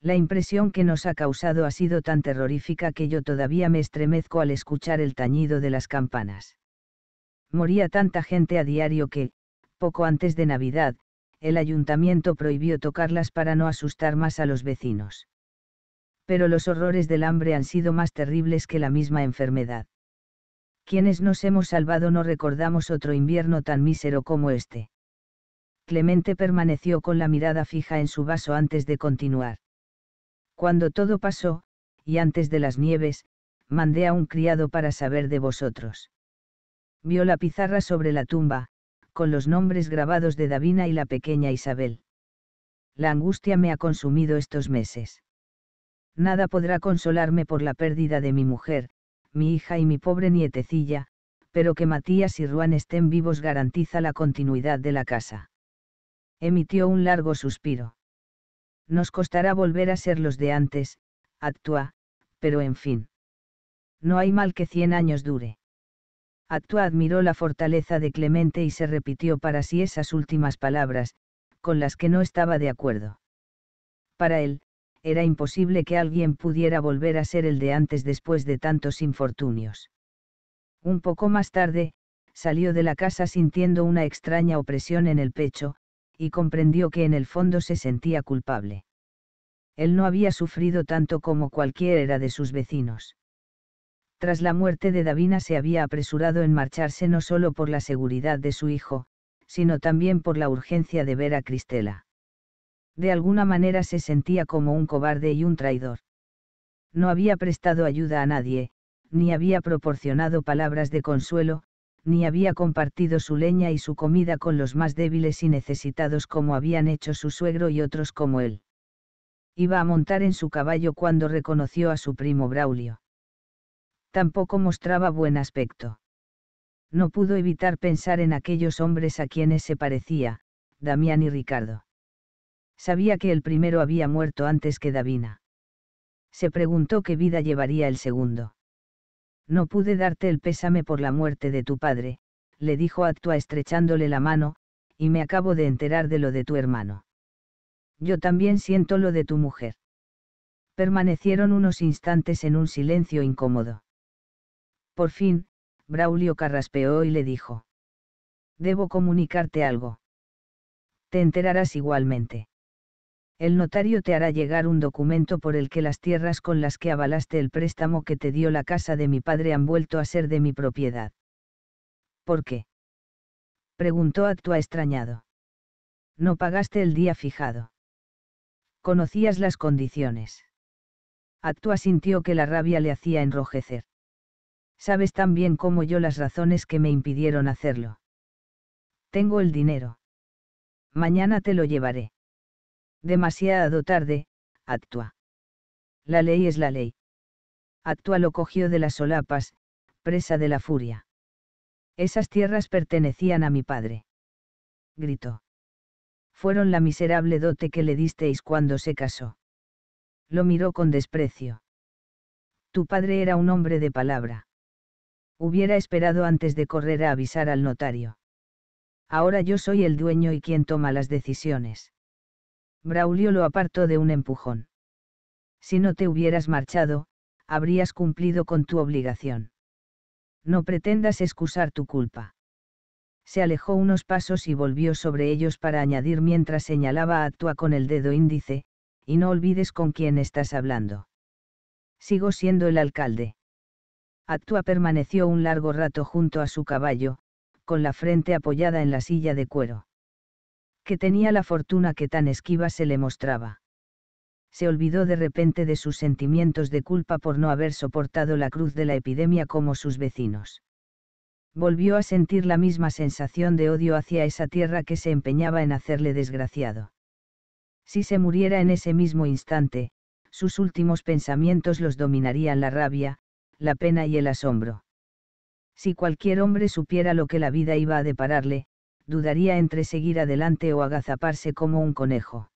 La impresión que nos ha causado ha sido tan terrorífica que yo todavía me estremezco al escuchar el tañido de las campanas. Moría tanta gente a diario que, poco antes de Navidad, el ayuntamiento prohibió tocarlas para no asustar más a los vecinos. Pero los horrores del hambre han sido más terribles que la misma enfermedad quienes nos hemos salvado no recordamos otro invierno tan mísero como este. Clemente permaneció con la mirada fija en su vaso antes de continuar. Cuando todo pasó, y antes de las nieves, mandé a un criado para saber de vosotros. Vio la pizarra sobre la tumba, con los nombres grabados de Davina y la pequeña Isabel. La angustia me ha consumido estos meses. Nada podrá consolarme por la pérdida de mi mujer, mi hija y mi pobre nietecilla, pero que Matías y Ruan estén vivos garantiza la continuidad de la casa. Emitió un largo suspiro. Nos costará volver a ser los de antes, actúa, pero en fin. No hay mal que cien años dure. Actúa admiró la fortaleza de Clemente y se repitió para sí esas últimas palabras, con las que no estaba de acuerdo. Para él, era imposible que alguien pudiera volver a ser el de antes después de tantos infortunios. Un poco más tarde, salió de la casa sintiendo una extraña opresión en el pecho, y comprendió que en el fondo se sentía culpable. Él no había sufrido tanto como cualquiera de sus vecinos. Tras la muerte de Davina se había apresurado en marcharse no solo por la seguridad de su hijo, sino también por la urgencia de ver a Cristela de alguna manera se sentía como un cobarde y un traidor. No había prestado ayuda a nadie, ni había proporcionado palabras de consuelo, ni había compartido su leña y su comida con los más débiles y necesitados como habían hecho su suegro y otros como él. Iba a montar en su caballo cuando reconoció a su primo Braulio. Tampoco mostraba buen aspecto. No pudo evitar pensar en aquellos hombres a quienes se parecía, Damián y Ricardo. Sabía que el primero había muerto antes que Davina. Se preguntó qué vida llevaría el segundo. No pude darte el pésame por la muerte de tu padre, le dijo Atua estrechándole la mano, y me acabo de enterar de lo de tu hermano. Yo también siento lo de tu mujer. Permanecieron unos instantes en un silencio incómodo. Por fin, Braulio carraspeó y le dijo. Debo comunicarte algo. Te enterarás igualmente el notario te hará llegar un documento por el que las tierras con las que avalaste el préstamo que te dio la casa de mi padre han vuelto a ser de mi propiedad. ¿Por qué? preguntó Actua extrañado. No pagaste el día fijado. Conocías las condiciones. Actua sintió que la rabia le hacía enrojecer. Sabes tan bien como yo las razones que me impidieron hacerlo. Tengo el dinero. Mañana te lo llevaré. Demasiado tarde, actúa. La ley es la ley. Actua lo cogió de las solapas, presa de la furia. Esas tierras pertenecían a mi padre. Gritó. Fueron la miserable dote que le disteis cuando se casó. Lo miró con desprecio. Tu padre era un hombre de palabra. Hubiera esperado antes de correr a avisar al notario. Ahora yo soy el dueño y quien toma las decisiones. Braulio lo apartó de un empujón. Si no te hubieras marchado, habrías cumplido con tu obligación. No pretendas excusar tu culpa. Se alejó unos pasos y volvió sobre ellos para añadir mientras señalaba a Actua con el dedo índice, y no olvides con quién estás hablando. Sigo siendo el alcalde. Actua permaneció un largo rato junto a su caballo, con la frente apoyada en la silla de cuero que tenía la fortuna que tan esquiva se le mostraba. Se olvidó de repente de sus sentimientos de culpa por no haber soportado la cruz de la epidemia como sus vecinos. Volvió a sentir la misma sensación de odio hacia esa tierra que se empeñaba en hacerle desgraciado. Si se muriera en ese mismo instante, sus últimos pensamientos los dominarían la rabia, la pena y el asombro. Si cualquier hombre supiera lo que la vida iba a depararle, dudaría entre seguir adelante o agazaparse como un conejo.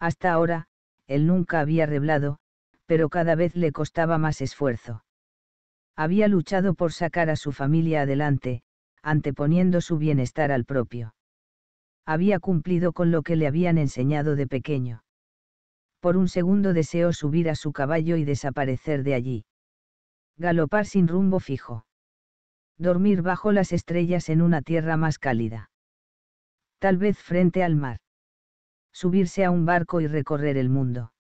Hasta ahora, él nunca había reblado, pero cada vez le costaba más esfuerzo. Había luchado por sacar a su familia adelante, anteponiendo su bienestar al propio. Había cumplido con lo que le habían enseñado de pequeño. Por un segundo deseó subir a su caballo y desaparecer de allí. Galopar sin rumbo fijo dormir bajo las estrellas en una tierra más cálida. Tal vez frente al mar. Subirse a un barco y recorrer el mundo.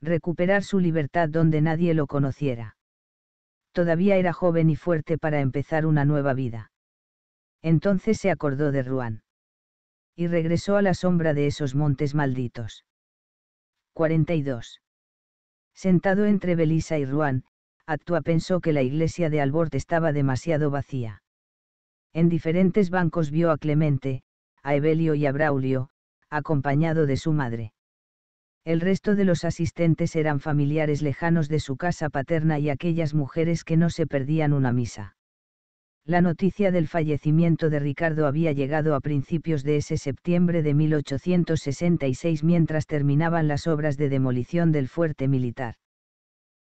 Recuperar su libertad donde nadie lo conociera. Todavía era joven y fuerte para empezar una nueva vida. Entonces se acordó de Ruan. Y regresó a la sombra de esos montes malditos. 42. Sentado entre Belisa y Ruan, Actua pensó que la iglesia de Albort estaba demasiado vacía. En diferentes bancos vio a Clemente, a Evelio y a Braulio, acompañado de su madre. El resto de los asistentes eran familiares lejanos de su casa paterna y aquellas mujeres que no se perdían una misa. La noticia del fallecimiento de Ricardo había llegado a principios de ese septiembre de 1866 mientras terminaban las obras de demolición del fuerte militar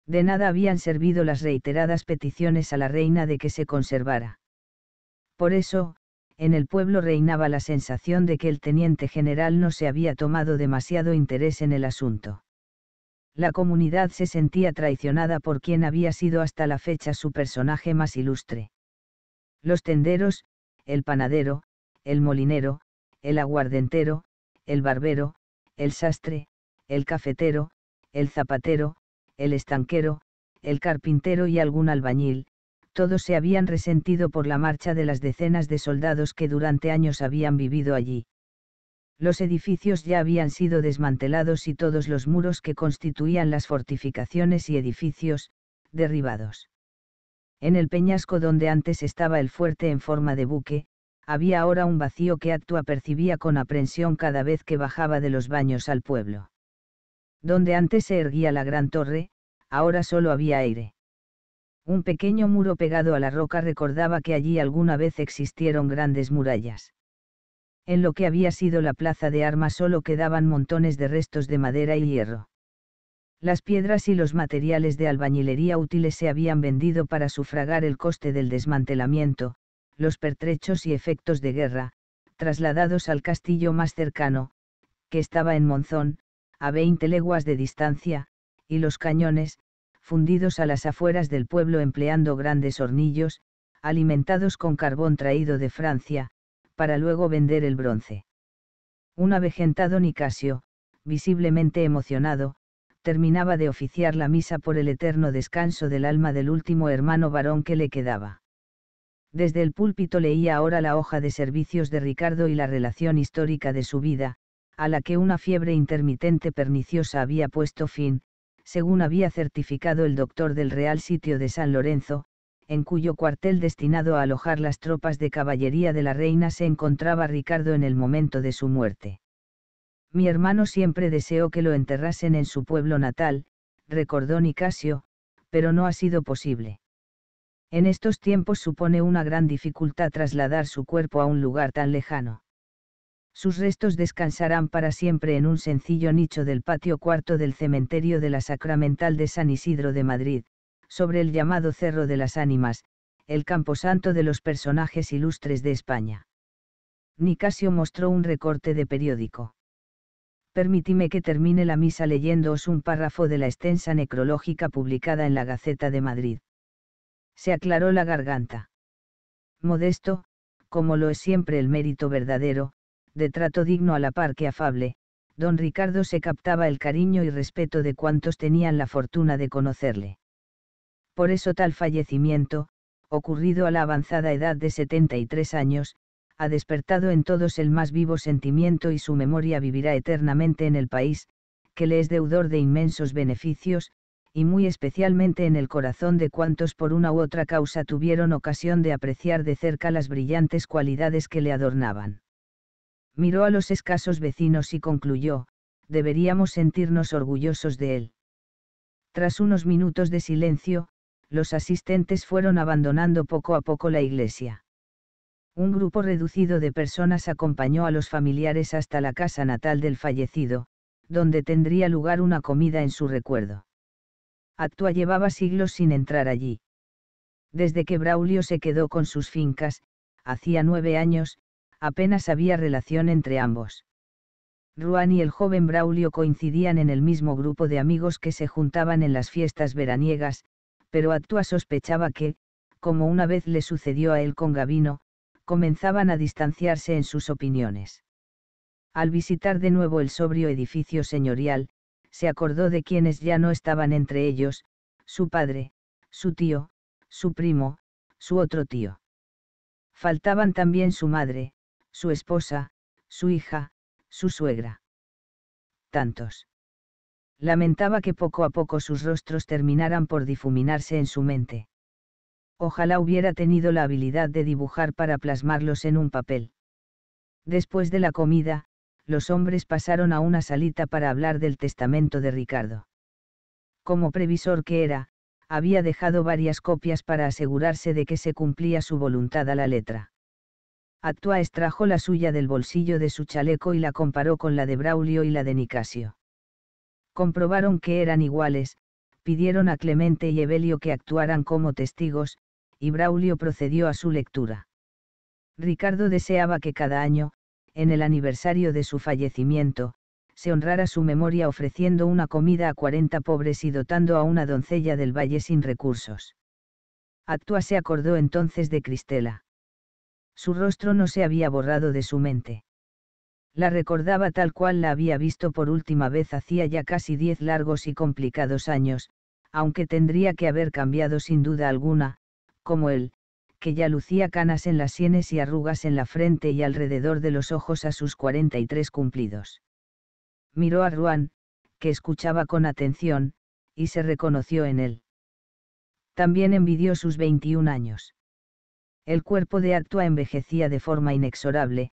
de nada habían servido las reiteradas peticiones a la reina de que se conservara. Por eso, en el pueblo reinaba la sensación de que el teniente general no se había tomado demasiado interés en el asunto. La comunidad se sentía traicionada por quien había sido hasta la fecha su personaje más ilustre. Los tenderos, el panadero, el molinero, el aguardentero, el barbero, el sastre, el cafetero, el zapatero, el estanquero, el carpintero y algún albañil, todos se habían resentido por la marcha de las decenas de soldados que durante años habían vivido allí. Los edificios ya habían sido desmantelados y todos los muros que constituían las fortificaciones y edificios, derribados. En el peñasco donde antes estaba el fuerte en forma de buque, había ahora un vacío que Actua percibía con aprensión cada vez que bajaba de los baños al pueblo. Donde antes se erguía la gran torre, ahora solo había aire. Un pequeño muro pegado a la roca recordaba que allí alguna vez existieron grandes murallas. En lo que había sido la plaza de armas solo quedaban montones de restos de madera y hierro. Las piedras y los materiales de albañilería útiles se habían vendido para sufragar el coste del desmantelamiento, los pertrechos y efectos de guerra, trasladados al castillo más cercano, que estaba en Monzón, a 20 leguas de distancia, y los cañones, fundidos a las afueras del pueblo empleando grandes hornillos, alimentados con carbón traído de Francia, para luego vender el bronce. Un avejentado Nicasio, visiblemente emocionado, terminaba de oficiar la misa por el eterno descanso del alma del último hermano varón que le quedaba. Desde el púlpito leía ahora la hoja de servicios de Ricardo y la relación histórica de su vida, a la que una fiebre intermitente perniciosa había puesto fin, según había certificado el doctor del Real Sitio de San Lorenzo, en cuyo cuartel destinado a alojar las tropas de caballería de la reina se encontraba Ricardo en el momento de su muerte. Mi hermano siempre deseó que lo enterrasen en su pueblo natal, recordó Nicasio, pero no ha sido posible. En estos tiempos supone una gran dificultad trasladar su cuerpo a un lugar tan lejano sus restos descansarán para siempre en un sencillo nicho del patio cuarto del cementerio de la Sacramental de San Isidro de Madrid, sobre el llamado Cerro de las Ánimas, el camposanto de los personajes ilustres de España. Nicasio mostró un recorte de periódico. Permitime que termine la misa leyéndoos un párrafo de la extensa necrológica publicada en la Gaceta de Madrid. Se aclaró la garganta. Modesto, como lo es siempre el mérito verdadero, de trato digno a la par que afable, don Ricardo se captaba el cariño y respeto de cuantos tenían la fortuna de conocerle. Por eso tal fallecimiento, ocurrido a la avanzada edad de 73 años, ha despertado en todos el más vivo sentimiento y su memoria vivirá eternamente en el país, que le es deudor de inmensos beneficios, y muy especialmente en el corazón de cuantos por una u otra causa tuvieron ocasión de apreciar de cerca las brillantes cualidades que le adornaban miró a los escasos vecinos y concluyó, deberíamos sentirnos orgullosos de él. Tras unos minutos de silencio, los asistentes fueron abandonando poco a poco la iglesia. Un grupo reducido de personas acompañó a los familiares hasta la casa natal del fallecido, donde tendría lugar una comida en su recuerdo. Actua llevaba siglos sin entrar allí. Desde que Braulio se quedó con sus fincas, hacía nueve años, apenas había relación entre ambos. Ruan y el joven Braulio coincidían en el mismo grupo de amigos que se juntaban en las fiestas veraniegas, pero atua sospechaba que, como una vez le sucedió a él con Gavino, comenzaban a distanciarse en sus opiniones. Al visitar de nuevo el sobrio edificio señorial, se acordó de quienes ya no estaban entre ellos, su padre, su tío, su primo, su otro tío. Faltaban también su madre, su esposa, su hija, su suegra. Tantos. Lamentaba que poco a poco sus rostros terminaran por difuminarse en su mente. Ojalá hubiera tenido la habilidad de dibujar para plasmarlos en un papel. Después de la comida, los hombres pasaron a una salita para hablar del testamento de Ricardo. Como previsor que era, había dejado varias copias para asegurarse de que se cumplía su voluntad a la letra. Actua extrajo la suya del bolsillo de su chaleco y la comparó con la de Braulio y la de Nicasio. Comprobaron que eran iguales, pidieron a Clemente y Evelio que actuaran como testigos, y Braulio procedió a su lectura. Ricardo deseaba que cada año, en el aniversario de su fallecimiento, se honrara su memoria ofreciendo una comida a 40 pobres y dotando a una doncella del valle sin recursos. Actua se acordó entonces de Cristela. Su rostro no se había borrado de su mente. La recordaba tal cual la había visto por última vez hacía ya casi diez largos y complicados años, aunque tendría que haber cambiado sin duda alguna, como él, que ya lucía canas en las sienes y arrugas en la frente y alrededor de los ojos a sus 43 cumplidos. Miró a Ruan, que escuchaba con atención, y se reconoció en él. También envidió sus 21 años. El cuerpo de Actua envejecía de forma inexorable,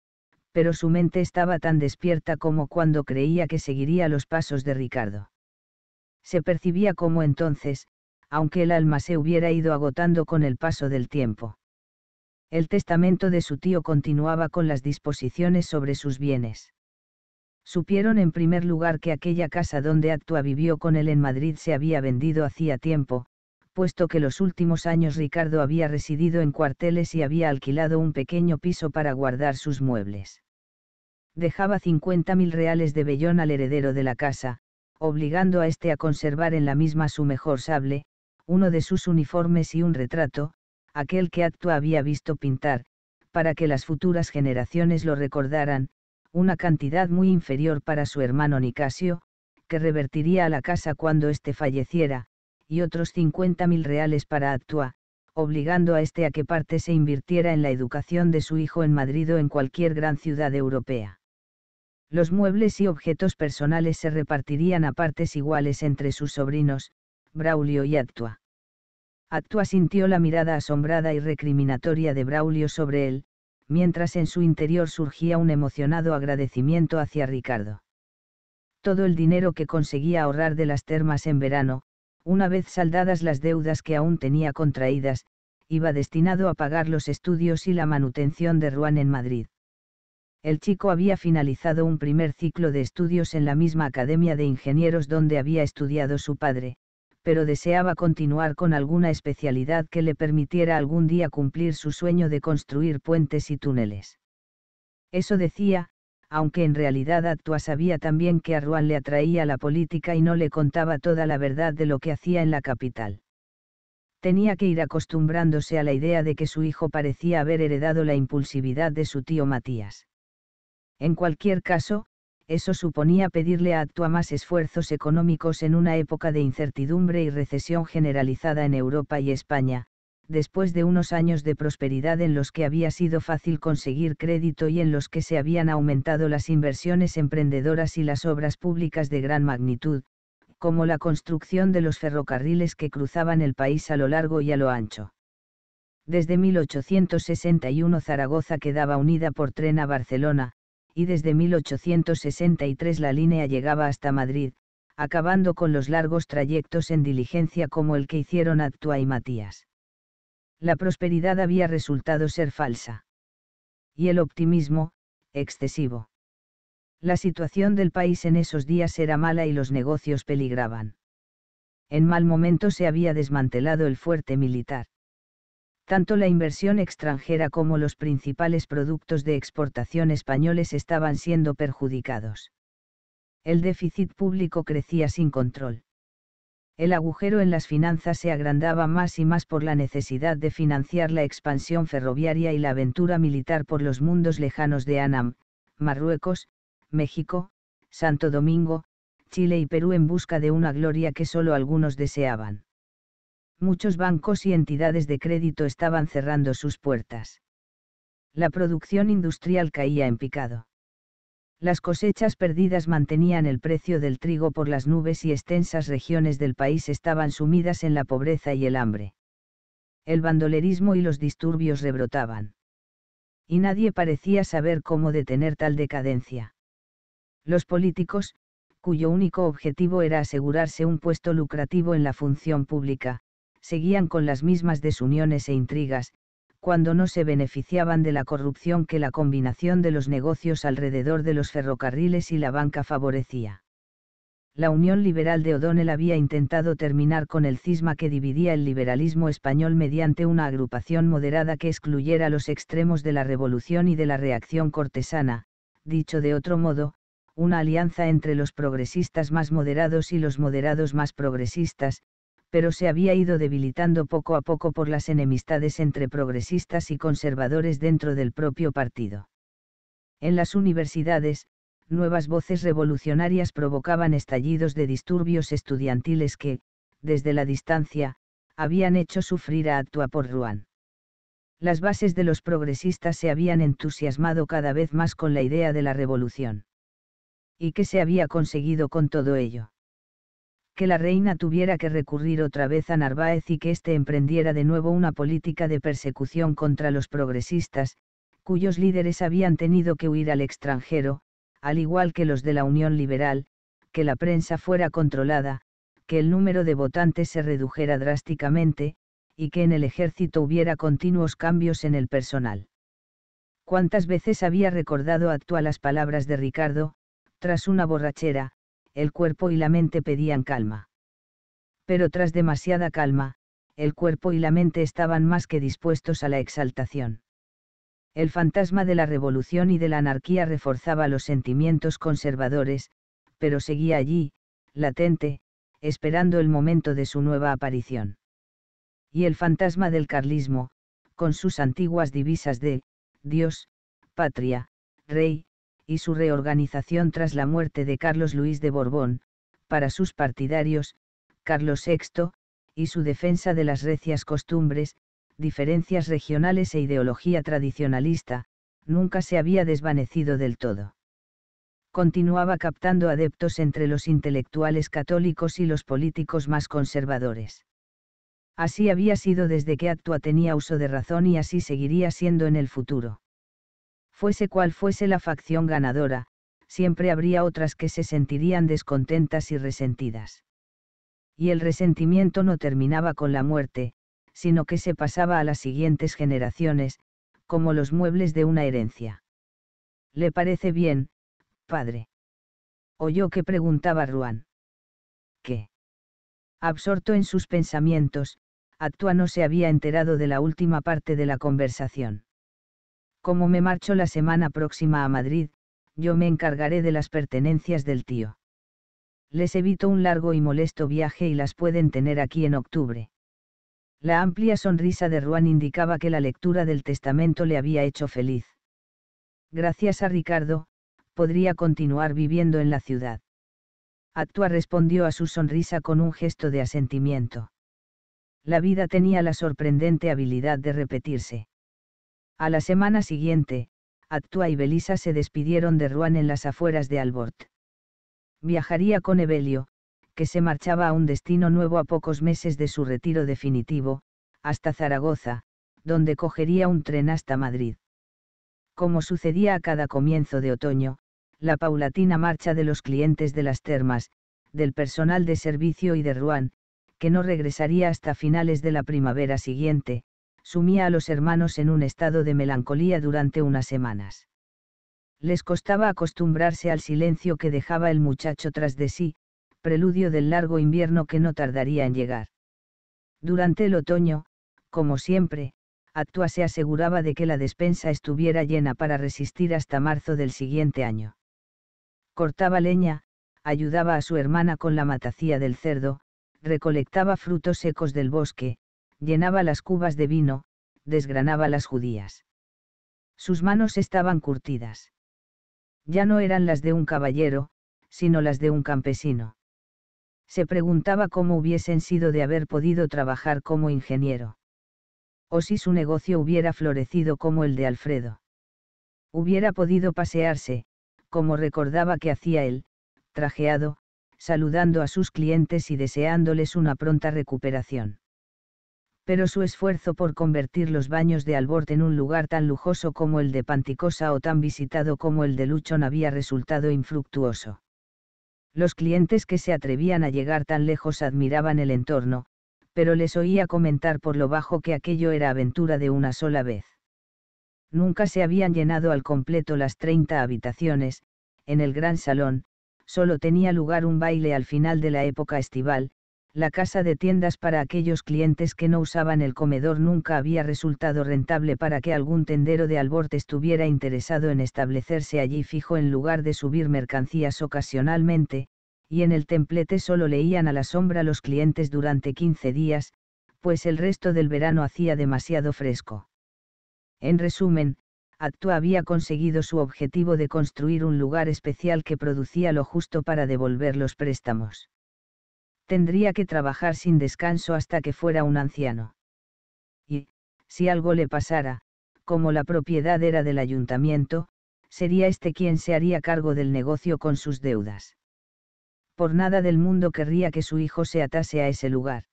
pero su mente estaba tan despierta como cuando creía que seguiría los pasos de Ricardo. Se percibía como entonces, aunque el alma se hubiera ido agotando con el paso del tiempo. El testamento de su tío continuaba con las disposiciones sobre sus bienes. Supieron en primer lugar que aquella casa donde Actua vivió con él en Madrid se había vendido hacía tiempo, puesto que los últimos años Ricardo había residido en cuarteles y había alquilado un pequeño piso para guardar sus muebles. Dejaba 50.000 mil reales de vellón al heredero de la casa, obligando a este a conservar en la misma su mejor sable, uno de sus uniformes y un retrato, aquel que Acto había visto pintar, para que las futuras generaciones lo recordaran, una cantidad muy inferior para su hermano Nicasio, que revertiría a la casa cuando éste falleciera, y otros 50.000 reales para Actua, obligando a este a que parte se invirtiera en la educación de su hijo en Madrid o en cualquier gran ciudad europea. Los muebles y objetos personales se repartirían a partes iguales entre sus sobrinos, Braulio y Actua. Actua sintió la mirada asombrada y recriminatoria de Braulio sobre él, mientras en su interior surgía un emocionado agradecimiento hacia Ricardo. Todo el dinero que conseguía ahorrar de las termas en verano, una vez saldadas las deudas que aún tenía contraídas, iba destinado a pagar los estudios y la manutención de Ruan en Madrid. El chico había finalizado un primer ciclo de estudios en la misma Academia de Ingenieros donde había estudiado su padre, pero deseaba continuar con alguna especialidad que le permitiera algún día cumplir su sueño de construir puentes y túneles. Eso decía, aunque en realidad Atua sabía también que a Ruan le atraía la política y no le contaba toda la verdad de lo que hacía en la capital. Tenía que ir acostumbrándose a la idea de que su hijo parecía haber heredado la impulsividad de su tío Matías. En cualquier caso, eso suponía pedirle a Actua más esfuerzos económicos en una época de incertidumbre y recesión generalizada en Europa y España, después de unos años de prosperidad en los que había sido fácil conseguir crédito y en los que se habían aumentado las inversiones emprendedoras y las obras públicas de gran magnitud, como la construcción de los ferrocarriles que cruzaban el país a lo largo y a lo ancho. Desde 1861 Zaragoza quedaba unida por tren a Barcelona, y desde 1863 la línea llegaba hasta Madrid, acabando con los largos trayectos en diligencia como el que hicieron Actua y Matías la prosperidad había resultado ser falsa. Y el optimismo, excesivo. La situación del país en esos días era mala y los negocios peligraban. En mal momento se había desmantelado el fuerte militar. Tanto la inversión extranjera como los principales productos de exportación españoles estaban siendo perjudicados. El déficit público crecía sin control el agujero en las finanzas se agrandaba más y más por la necesidad de financiar la expansión ferroviaria y la aventura militar por los mundos lejanos de Anam, Marruecos, México, Santo Domingo, Chile y Perú en busca de una gloria que solo algunos deseaban. Muchos bancos y entidades de crédito estaban cerrando sus puertas. La producción industrial caía en picado. Las cosechas perdidas mantenían el precio del trigo por las nubes y extensas regiones del país estaban sumidas en la pobreza y el hambre. El bandolerismo y los disturbios rebrotaban. Y nadie parecía saber cómo detener tal decadencia. Los políticos, cuyo único objetivo era asegurarse un puesto lucrativo en la función pública, seguían con las mismas desuniones e intrigas, cuando no se beneficiaban de la corrupción que la combinación de los negocios alrededor de los ferrocarriles y la banca favorecía. La Unión Liberal de O'Donnell había intentado terminar con el cisma que dividía el liberalismo español mediante una agrupación moderada que excluyera los extremos de la revolución y de la reacción cortesana, dicho de otro modo, una alianza entre los progresistas más moderados y los moderados más progresistas, pero se había ido debilitando poco a poco por las enemistades entre progresistas y conservadores dentro del propio partido. En las universidades, nuevas voces revolucionarias provocaban estallidos de disturbios estudiantiles que, desde la distancia, habían hecho sufrir a Actua por Ruan. Las bases de los progresistas se habían entusiasmado cada vez más con la idea de la revolución. ¿Y qué se había conseguido con todo ello? que la reina tuviera que recurrir otra vez a Narváez y que éste emprendiera de nuevo una política de persecución contra los progresistas, cuyos líderes habían tenido que huir al extranjero, al igual que los de la Unión Liberal, que la prensa fuera controlada, que el número de votantes se redujera drásticamente, y que en el ejército hubiera continuos cambios en el personal. Cuántas veces había recordado actual las palabras de Ricardo, tras una borrachera, el cuerpo y la mente pedían calma. Pero tras demasiada calma, el cuerpo y la mente estaban más que dispuestos a la exaltación. El fantasma de la revolución y de la anarquía reforzaba los sentimientos conservadores, pero seguía allí, latente, esperando el momento de su nueva aparición. Y el fantasma del carlismo, con sus antiguas divisas de Dios, patria, rey, y su reorganización tras la muerte de Carlos Luis de Borbón, para sus partidarios, Carlos VI, y su defensa de las recias costumbres, diferencias regionales e ideología tradicionalista, nunca se había desvanecido del todo. Continuaba captando adeptos entre los intelectuales católicos y los políticos más conservadores. Así había sido desde que Actua tenía uso de razón y así seguiría siendo en el futuro. Fuese cual fuese la facción ganadora, siempre habría otras que se sentirían descontentas y resentidas. Y el resentimiento no terminaba con la muerte, sino que se pasaba a las siguientes generaciones, como los muebles de una herencia. ¿Le parece bien, padre? Oyó que preguntaba Ruan. ¿Qué? Absorto en sus pensamientos, Actua no se había enterado de la última parte de la conversación. Como me marcho la semana próxima a Madrid, yo me encargaré de las pertenencias del tío. Les evito un largo y molesto viaje y las pueden tener aquí en octubre. La amplia sonrisa de Juan indicaba que la lectura del testamento le había hecho feliz. Gracias a Ricardo, podría continuar viviendo en la ciudad. Actua respondió a su sonrisa con un gesto de asentimiento. La vida tenía la sorprendente habilidad de repetirse. A la semana siguiente, Actua y Belisa se despidieron de Ruan en las afueras de Albort. Viajaría con Evelio, que se marchaba a un destino nuevo a pocos meses de su retiro definitivo, hasta Zaragoza, donde cogería un tren hasta Madrid. Como sucedía a cada comienzo de otoño, la paulatina marcha de los clientes de las termas, del personal de servicio y de Ruan, que no regresaría hasta finales de la primavera siguiente, sumía a los hermanos en un estado de melancolía durante unas semanas. Les costaba acostumbrarse al silencio que dejaba el muchacho tras de sí, preludio del largo invierno que no tardaría en llegar. Durante el otoño, como siempre, Actua se aseguraba de que la despensa estuviera llena para resistir hasta marzo del siguiente año. Cortaba leña, ayudaba a su hermana con la matacía del cerdo, recolectaba frutos secos del bosque, llenaba las cubas de vino, desgranaba las judías. Sus manos estaban curtidas. Ya no eran las de un caballero, sino las de un campesino. Se preguntaba cómo hubiesen sido de haber podido trabajar como ingeniero. O si su negocio hubiera florecido como el de Alfredo. Hubiera podido pasearse, como recordaba que hacía él, trajeado, saludando a sus clientes y deseándoles una pronta recuperación pero su esfuerzo por convertir los baños de Albort en un lugar tan lujoso como el de Panticosa o tan visitado como el de Luchon había resultado infructuoso. Los clientes que se atrevían a llegar tan lejos admiraban el entorno, pero les oía comentar por lo bajo que aquello era aventura de una sola vez. Nunca se habían llenado al completo las 30 habitaciones, en el gran salón, solo tenía lugar un baile al final de la época estival, la casa de tiendas para aquellos clientes que no usaban el comedor nunca había resultado rentable para que algún tendero de Albort estuviera interesado en establecerse allí fijo en lugar de subir mercancías ocasionalmente, y en el templete solo leían a la sombra los clientes durante 15 días, pues el resto del verano hacía demasiado fresco. En resumen, Actua había conseguido su objetivo de construir un lugar especial que producía lo justo para devolver los préstamos tendría que trabajar sin descanso hasta que fuera un anciano. Y, si algo le pasara, como la propiedad era del ayuntamiento, sería este quien se haría cargo del negocio con sus deudas. Por nada del mundo querría que su hijo se atase a ese lugar.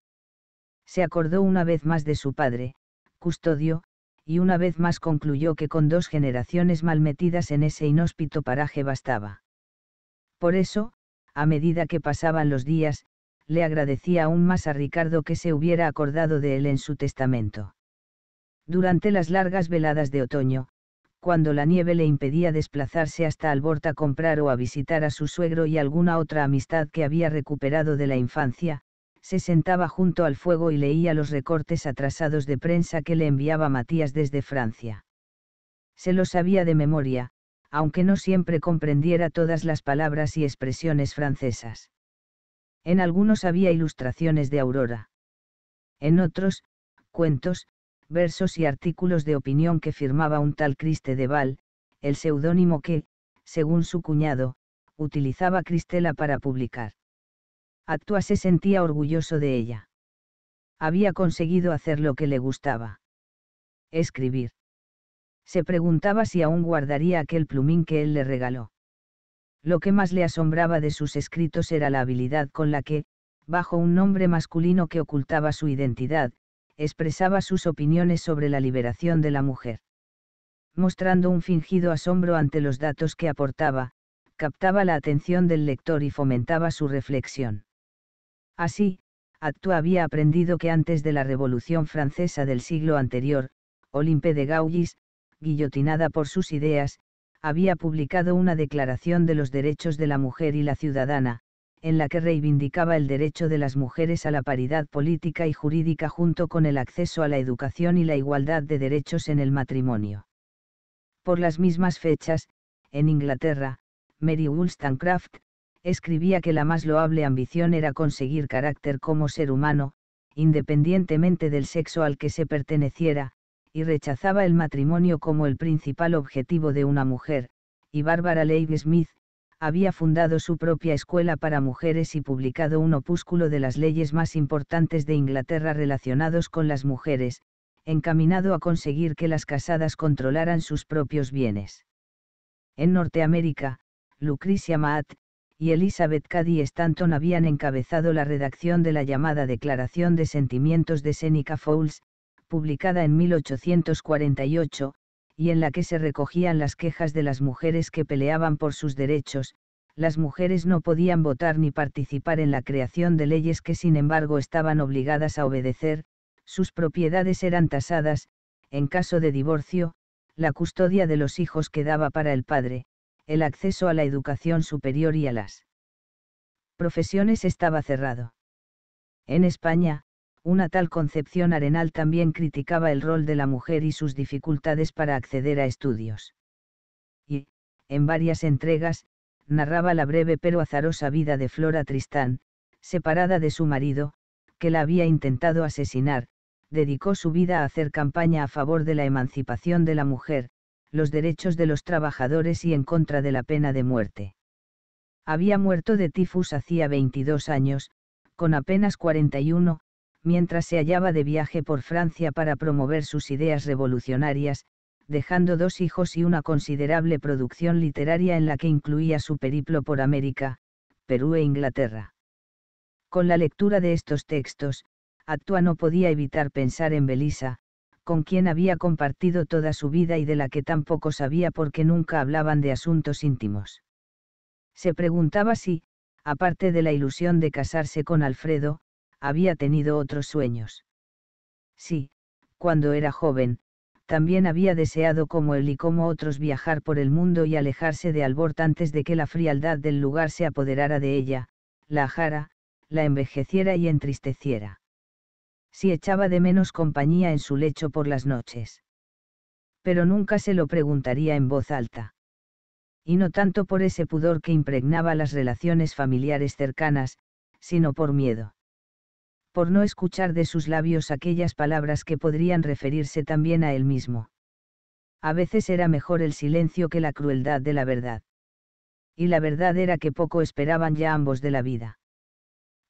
Se acordó una vez más de su padre, custodio, y una vez más concluyó que con dos generaciones mal metidas en ese inhóspito paraje bastaba. Por eso, a medida que pasaban los días, le agradecía aún más a Ricardo que se hubiera acordado de él en su testamento. Durante las largas veladas de otoño, cuando la nieve le impedía desplazarse hasta Alborta a comprar o a visitar a su suegro y alguna otra amistad que había recuperado de la infancia, se sentaba junto al fuego y leía los recortes atrasados de prensa que le enviaba Matías desde Francia. Se lo sabía de memoria, aunque no siempre comprendiera todas las palabras y expresiones francesas. En algunos había ilustraciones de Aurora. En otros, cuentos, versos y artículos de opinión que firmaba un tal de Val, el seudónimo que, según su cuñado, utilizaba Cristela para publicar. Actua se sentía orgulloso de ella. Había conseguido hacer lo que le gustaba. Escribir. Se preguntaba si aún guardaría aquel plumín que él le regaló. Lo que más le asombraba de sus escritos era la habilidad con la que, bajo un nombre masculino que ocultaba su identidad, expresaba sus opiniones sobre la liberación de la mujer. Mostrando un fingido asombro ante los datos que aportaba, captaba la atención del lector y fomentaba su reflexión. Así, Actu había aprendido que antes de la Revolución Francesa del siglo anterior, Olympe de Gaulis, guillotinada por sus ideas, había publicado una Declaración de los Derechos de la Mujer y la Ciudadana, en la que reivindicaba el derecho de las mujeres a la paridad política y jurídica junto con el acceso a la educación y la igualdad de derechos en el matrimonio. Por las mismas fechas, en Inglaterra, Mary Wollstonecraft, escribía que la más loable ambición era conseguir carácter como ser humano, independientemente del sexo al que se perteneciera, y rechazaba el matrimonio como el principal objetivo de una mujer, y Barbara Leigh Smith, había fundado su propia escuela para mujeres y publicado un opúsculo de las leyes más importantes de Inglaterra relacionados con las mujeres, encaminado a conseguir que las casadas controlaran sus propios bienes. En Norteamérica, Lucrecia Maat, y Elizabeth Cady Stanton habían encabezado la redacción de la llamada Declaración de Sentimientos de Seneca Falls, publicada en 1848, y en la que se recogían las quejas de las mujeres que peleaban por sus derechos, las mujeres no podían votar ni participar en la creación de leyes que sin embargo estaban obligadas a obedecer, sus propiedades eran tasadas, en caso de divorcio, la custodia de los hijos quedaba para el padre, el acceso a la educación superior y a las profesiones estaba cerrado. En España, una tal concepción Arenal también criticaba el rol de la mujer y sus dificultades para acceder a estudios. Y, en varias entregas, narraba la breve pero azarosa vida de Flora Tristán, separada de su marido, que la había intentado asesinar, dedicó su vida a hacer campaña a favor de la emancipación de la mujer, los derechos de los trabajadores y en contra de la pena de muerte. Había muerto de tifus hacía 22 años, con apenas 41, mientras se hallaba de viaje por Francia para promover sus ideas revolucionarias, dejando dos hijos y una considerable producción literaria en la que incluía su periplo por América, Perú e Inglaterra. Con la lectura de estos textos, Actua no podía evitar pensar en Belisa, con quien había compartido toda su vida y de la que tampoco sabía porque nunca hablaban de asuntos íntimos. Se preguntaba si, aparte de la ilusión de casarse con Alfredo, había tenido otros sueños. Sí, cuando era joven, también había deseado como él y como otros viajar por el mundo y alejarse de Albort antes de que la frialdad del lugar se apoderara de ella, la ajara, la envejeciera y entristeciera. Si echaba de menos compañía en su lecho por las noches. Pero nunca se lo preguntaría en voz alta. Y no tanto por ese pudor que impregnaba las relaciones familiares cercanas, sino por miedo por no escuchar de sus labios aquellas palabras que podrían referirse también a él mismo. A veces era mejor el silencio que la crueldad de la verdad. Y la verdad era que poco esperaban ya ambos de la vida.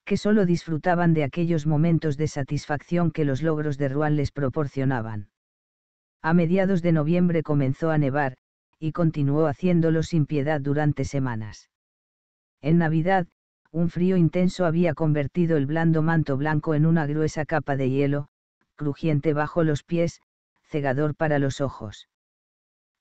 Que solo disfrutaban de aquellos momentos de satisfacción que los logros de Ruan les proporcionaban. A mediados de noviembre comenzó a nevar, y continuó haciéndolo sin piedad durante semanas. En Navidad, un frío intenso había convertido el blando manto blanco en una gruesa capa de hielo, crujiente bajo los pies, cegador para los ojos.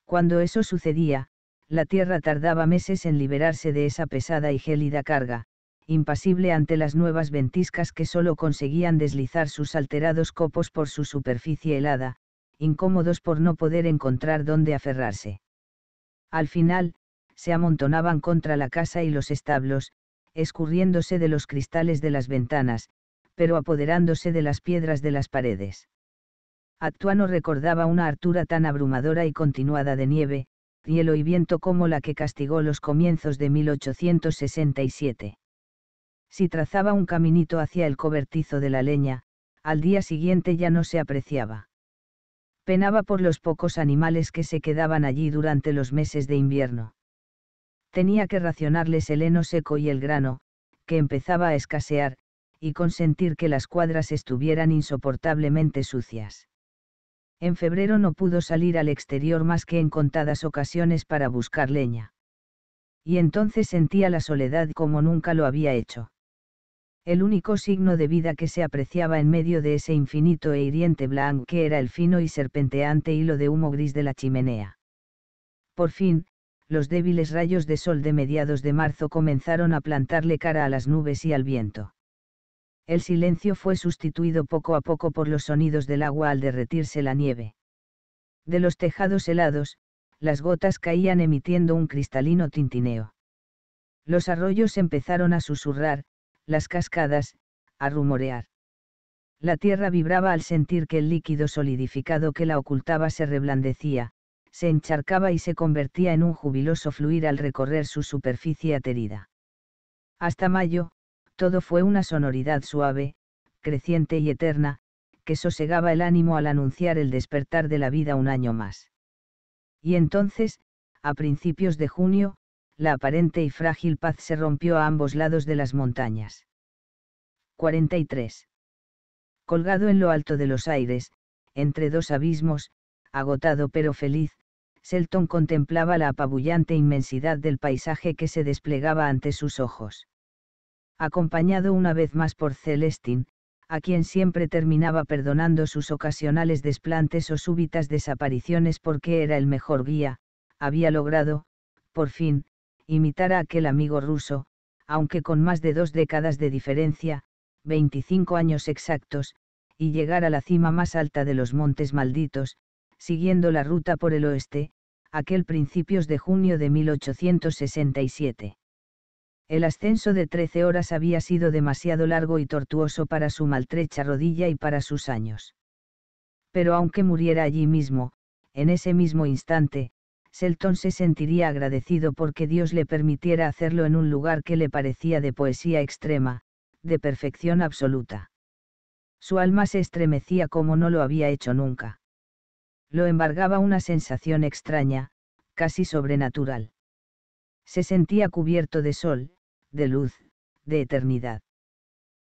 Cuando eso sucedía, la tierra tardaba meses en liberarse de esa pesada y gélida carga, impasible ante las nuevas ventiscas que sólo conseguían deslizar sus alterados copos por su superficie helada, incómodos por no poder encontrar dónde aferrarse. Al final, se amontonaban contra la casa y los establos, escurriéndose de los cristales de las ventanas, pero apoderándose de las piedras de las paredes. Actuano recordaba una hartura tan abrumadora y continuada de nieve, hielo y viento como la que castigó los comienzos de 1867. Si trazaba un caminito hacia el cobertizo de la leña, al día siguiente ya no se apreciaba. Penaba por los pocos animales que se quedaban allí durante los meses de invierno tenía que racionarles el heno seco y el grano, que empezaba a escasear, y consentir que las cuadras estuvieran insoportablemente sucias. En febrero no pudo salir al exterior más que en contadas ocasiones para buscar leña. Y entonces sentía la soledad como nunca lo había hecho. El único signo de vida que se apreciaba en medio de ese infinito e hiriente que era el fino y serpenteante hilo de humo gris de la chimenea. Por fin, los débiles rayos de sol de mediados de marzo comenzaron a plantarle cara a las nubes y al viento. El silencio fue sustituido poco a poco por los sonidos del agua al derretirse la nieve. De los tejados helados, las gotas caían emitiendo un cristalino tintineo. Los arroyos empezaron a susurrar, las cascadas, a rumorear. La tierra vibraba al sentir que el líquido solidificado que la ocultaba se reblandecía, se encharcaba y se convertía en un jubiloso fluir al recorrer su superficie aterida. Hasta mayo, todo fue una sonoridad suave, creciente y eterna, que sosegaba el ánimo al anunciar el despertar de la vida un año más. Y entonces, a principios de junio, la aparente y frágil paz se rompió a ambos lados de las montañas. 43. Colgado en lo alto de los aires, entre dos abismos, agotado pero feliz, Selton contemplaba la apabullante inmensidad del paisaje que se desplegaba ante sus ojos. Acompañado una vez más por Celestine, a quien siempre terminaba perdonando sus ocasionales desplantes o súbitas desapariciones porque era el mejor guía, había logrado, por fin, imitar a aquel amigo ruso, aunque con más de dos décadas de diferencia, 25 años exactos, y llegar a la cima más alta de los montes malditos, siguiendo la ruta por el oeste, aquel principios de junio de 1867. El ascenso de 13 horas había sido demasiado largo y tortuoso para su maltrecha rodilla y para sus años. Pero aunque muriera allí mismo, en ese mismo instante, Selton se sentiría agradecido porque Dios le permitiera hacerlo en un lugar que le parecía de poesía extrema, de perfección absoluta. Su alma se estremecía como no lo había hecho nunca lo embargaba una sensación extraña, casi sobrenatural. Se sentía cubierto de sol, de luz, de eternidad.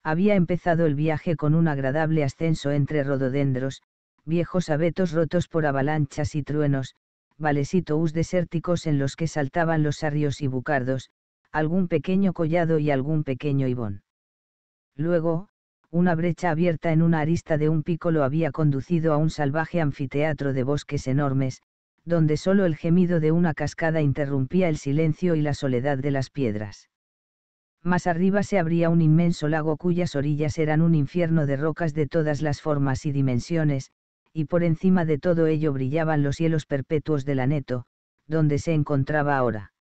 Había empezado el viaje con un agradable ascenso entre rododendros, viejos abetos rotos por avalanchas y truenos, valesitous desérticos en los que saltaban los arrios y bucardos, algún pequeño collado y algún pequeño ibón. Luego, una brecha abierta en una arista de un pico lo había conducido a un salvaje anfiteatro de bosques enormes, donde solo el gemido de una cascada interrumpía el silencio y la soledad de las piedras. Más arriba se abría un inmenso lago cuyas orillas eran un infierno de rocas de todas las formas y dimensiones, y por encima de todo ello brillaban los cielos perpetuos del aneto, donde se encontraba ahora.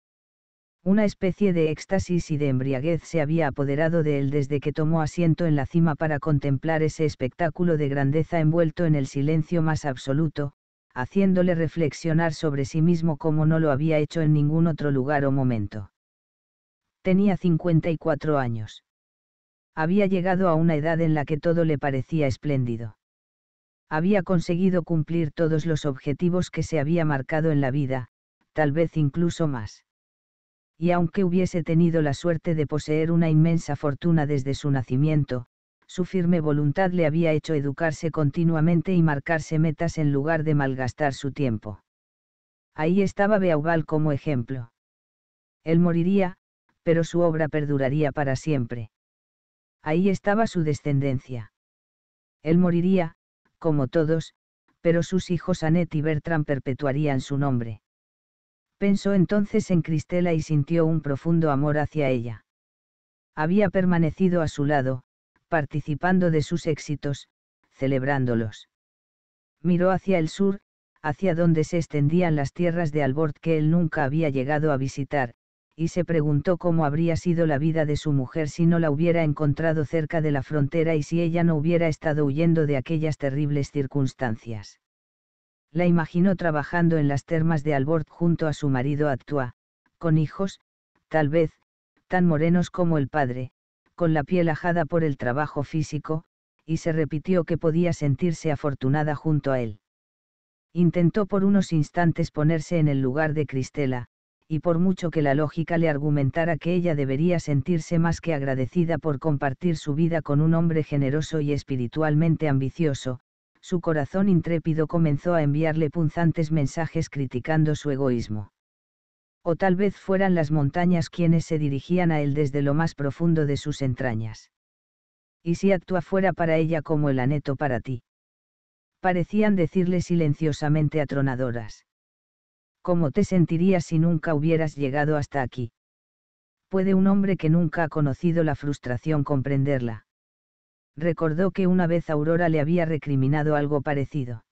Una especie de éxtasis y de embriaguez se había apoderado de él desde que tomó asiento en la cima para contemplar ese espectáculo de grandeza envuelto en el silencio más absoluto, haciéndole reflexionar sobre sí mismo como no lo había hecho en ningún otro lugar o momento. Tenía 54 años. Había llegado a una edad en la que todo le parecía espléndido. Había conseguido cumplir todos los objetivos que se había marcado en la vida, tal vez incluso más y aunque hubiese tenido la suerte de poseer una inmensa fortuna desde su nacimiento, su firme voluntad le había hecho educarse continuamente y marcarse metas en lugar de malgastar su tiempo. Ahí estaba Beauval como ejemplo. Él moriría, pero su obra perduraría para siempre. Ahí estaba su descendencia. Él moriría, como todos, pero sus hijos Annette y Bertrand perpetuarían su nombre. Pensó entonces en Cristela y sintió un profundo amor hacia ella. Había permanecido a su lado, participando de sus éxitos, celebrándolos. Miró hacia el sur, hacia donde se extendían las tierras de albord que él nunca había llegado a visitar, y se preguntó cómo habría sido la vida de su mujer si no la hubiera encontrado cerca de la frontera y si ella no hubiera estado huyendo de aquellas terribles circunstancias la imaginó trabajando en las termas de Albort junto a su marido Actua, con hijos, tal vez, tan morenos como el padre, con la piel ajada por el trabajo físico, y se repitió que podía sentirse afortunada junto a él. Intentó por unos instantes ponerse en el lugar de Cristela, y por mucho que la lógica le argumentara que ella debería sentirse más que agradecida por compartir su vida con un hombre generoso y espiritualmente ambicioso, su corazón intrépido comenzó a enviarle punzantes mensajes criticando su egoísmo. O tal vez fueran las montañas quienes se dirigían a él desde lo más profundo de sus entrañas. Y si actúa fuera para ella como el aneto para ti. Parecían decirle silenciosamente atronadoras. ¿Cómo te sentirías si nunca hubieras llegado hasta aquí? ¿Puede un hombre que nunca ha conocido la frustración comprenderla? recordó que una vez Aurora le había recriminado algo parecido.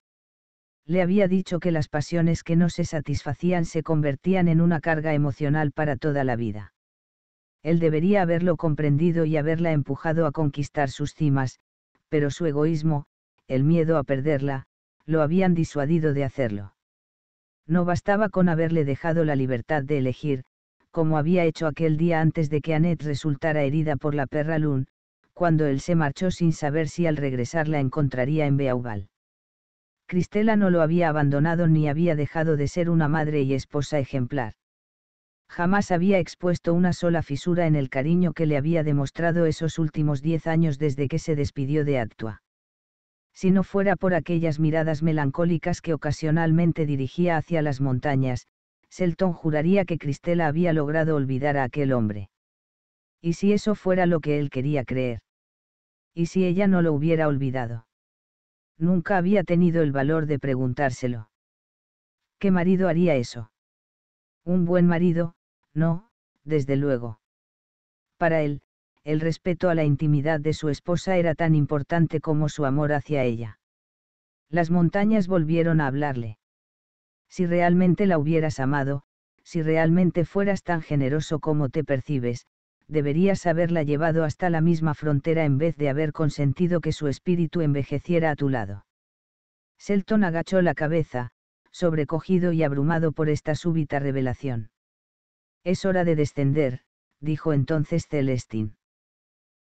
Le había dicho que las pasiones que no se satisfacían se convertían en una carga emocional para toda la vida. Él debería haberlo comprendido y haberla empujado a conquistar sus cimas, pero su egoísmo, el miedo a perderla, lo habían disuadido de hacerlo. No bastaba con haberle dejado la libertad de elegir, como había hecho aquel día antes de que Annette resultara herida por la perra Lun, cuando él se marchó sin saber si al regresar la encontraría en Beauval. Cristela no lo había abandonado ni había dejado de ser una madre y esposa ejemplar. Jamás había expuesto una sola fisura en el cariño que le había demostrado esos últimos diez años desde que se despidió de Actua. Si no fuera por aquellas miradas melancólicas que ocasionalmente dirigía hacia las montañas, Selton juraría que Cristela había logrado olvidar a aquel hombre. Y si eso fuera lo que él quería creer y si ella no lo hubiera olvidado. Nunca había tenido el valor de preguntárselo. ¿Qué marido haría eso? Un buen marido, no, desde luego. Para él, el respeto a la intimidad de su esposa era tan importante como su amor hacia ella. Las montañas volvieron a hablarle. Si realmente la hubieras amado, si realmente fueras tan generoso como te percibes, deberías haberla llevado hasta la misma frontera en vez de haber consentido que su espíritu envejeciera a tu lado. Selton agachó la cabeza, sobrecogido y abrumado por esta súbita revelación. Es hora de descender, dijo entonces Celestine.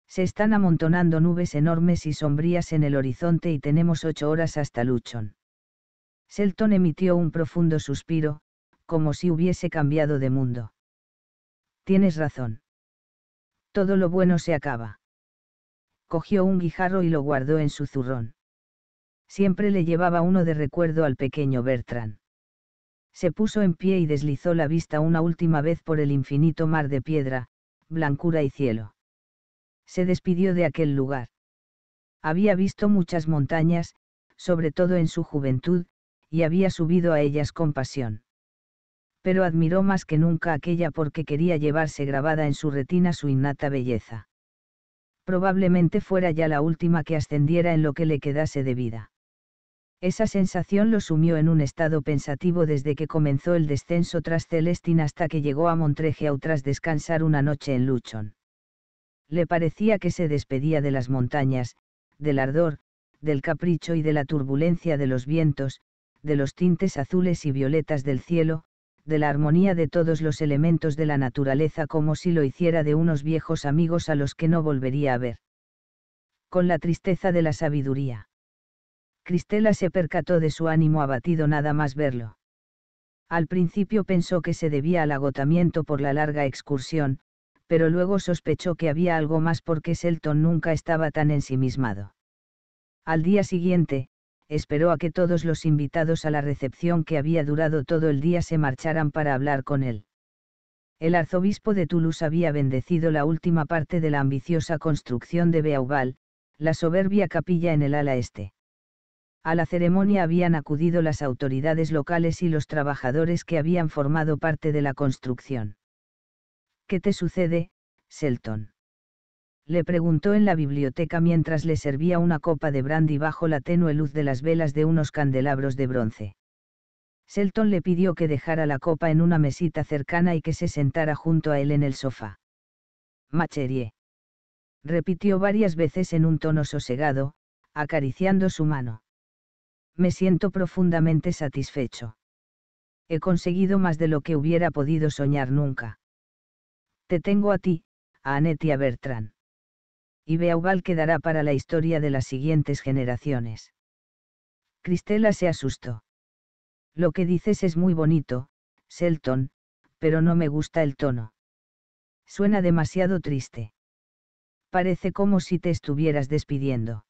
Se están amontonando nubes enormes y sombrías en el horizonte y tenemos ocho horas hasta Luchon. Selton emitió un profundo suspiro, como si hubiese cambiado de mundo. Tienes razón. Todo lo bueno se acaba. Cogió un guijarro y lo guardó en su zurrón. Siempre le llevaba uno de recuerdo al pequeño Bertrand. Se puso en pie y deslizó la vista una última vez por el infinito mar de piedra, blancura y cielo. Se despidió de aquel lugar. Había visto muchas montañas, sobre todo en su juventud, y había subido a ellas con pasión pero admiró más que nunca aquella porque quería llevarse grabada en su retina su innata belleza. Probablemente fuera ya la última que ascendiera en lo que le quedase de vida. Esa sensación lo sumió en un estado pensativo desde que comenzó el descenso tras Celestin hasta que llegó a Montrejeau tras descansar una noche en Luchon. Le parecía que se despedía de las montañas, del ardor, del capricho y de la turbulencia de los vientos, de los tintes azules y violetas del cielo, de la armonía de todos los elementos de la naturaleza como si lo hiciera de unos viejos amigos a los que no volvería a ver. Con la tristeza de la sabiduría. Cristela se percató de su ánimo abatido nada más verlo. Al principio pensó que se debía al agotamiento por la larga excursión, pero luego sospechó que había algo más porque Selton nunca estaba tan ensimismado. Al día siguiente, esperó a que todos los invitados a la recepción que había durado todo el día se marcharan para hablar con él. El arzobispo de Toulouse había bendecido la última parte de la ambiciosa construcción de Beauval, la soberbia capilla en el ala este. A la ceremonia habían acudido las autoridades locales y los trabajadores que habían formado parte de la construcción. ¿Qué te sucede, Selton? le preguntó en la biblioteca mientras le servía una copa de brandy bajo la tenue luz de las velas de unos candelabros de bronce. Selton le pidió que dejara la copa en una mesita cercana y que se sentara junto a él en el sofá. Macherie. Repitió varias veces en un tono sosegado, acariciando su mano. Me siento profundamente satisfecho. He conseguido más de lo que hubiera podido soñar nunca. Te tengo a ti, a Anetia a Bertrand y Beauval quedará para la historia de las siguientes generaciones. Cristela se asustó. Lo que dices es muy bonito, Selton, pero no me gusta el tono. Suena demasiado triste. Parece como si te estuvieras despidiendo.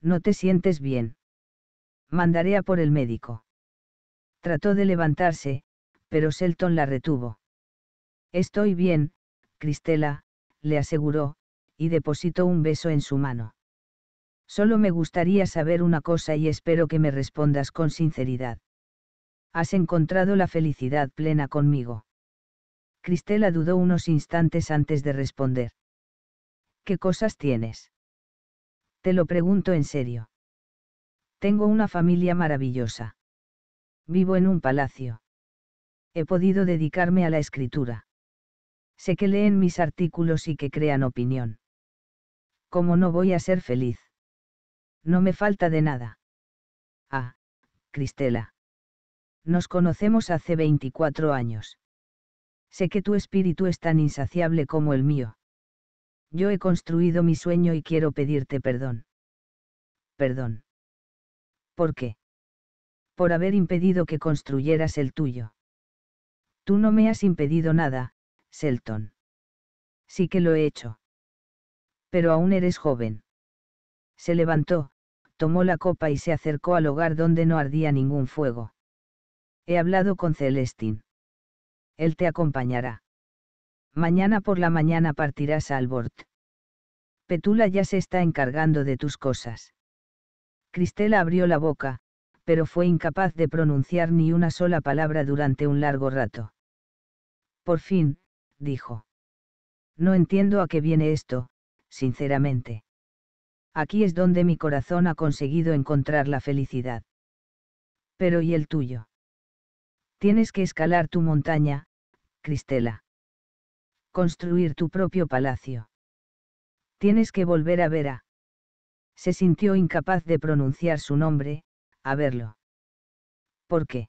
No te sientes bien. Mandaré a por el médico. Trató de levantarse, pero Selton la retuvo. Estoy bien, Cristela, le aseguró, y depositó un beso en su mano. Solo me gustaría saber una cosa y espero que me respondas con sinceridad. Has encontrado la felicidad plena conmigo. Cristela dudó unos instantes antes de responder. ¿Qué cosas tienes? Te lo pregunto en serio. Tengo una familia maravillosa. Vivo en un palacio. He podido dedicarme a la escritura. Sé que leen mis artículos y que crean opinión ¿cómo no voy a ser feliz? No me falta de nada. Ah, Cristela. Nos conocemos hace 24 años. Sé que tu espíritu es tan insaciable como el mío. Yo he construido mi sueño y quiero pedirte perdón. Perdón. ¿Por qué? Por haber impedido que construyeras el tuyo. Tú no me has impedido nada, Selton. Sí que lo he hecho pero aún eres joven. Se levantó, tomó la copa y se acercó al hogar donde no ardía ningún fuego. He hablado con Celestín. Él te acompañará. Mañana por la mañana partirás a Albort. Petula ya se está encargando de tus cosas. Cristela abrió la boca, pero fue incapaz de pronunciar ni una sola palabra durante un largo rato. Por fin, dijo. No entiendo a qué viene esto, sinceramente. Aquí es donde mi corazón ha conseguido encontrar la felicidad. Pero ¿y el tuyo? Tienes que escalar tu montaña, Cristela. Construir tu propio palacio. Tienes que volver a ver a... Se sintió incapaz de pronunciar su nombre, a verlo. ¿Por qué?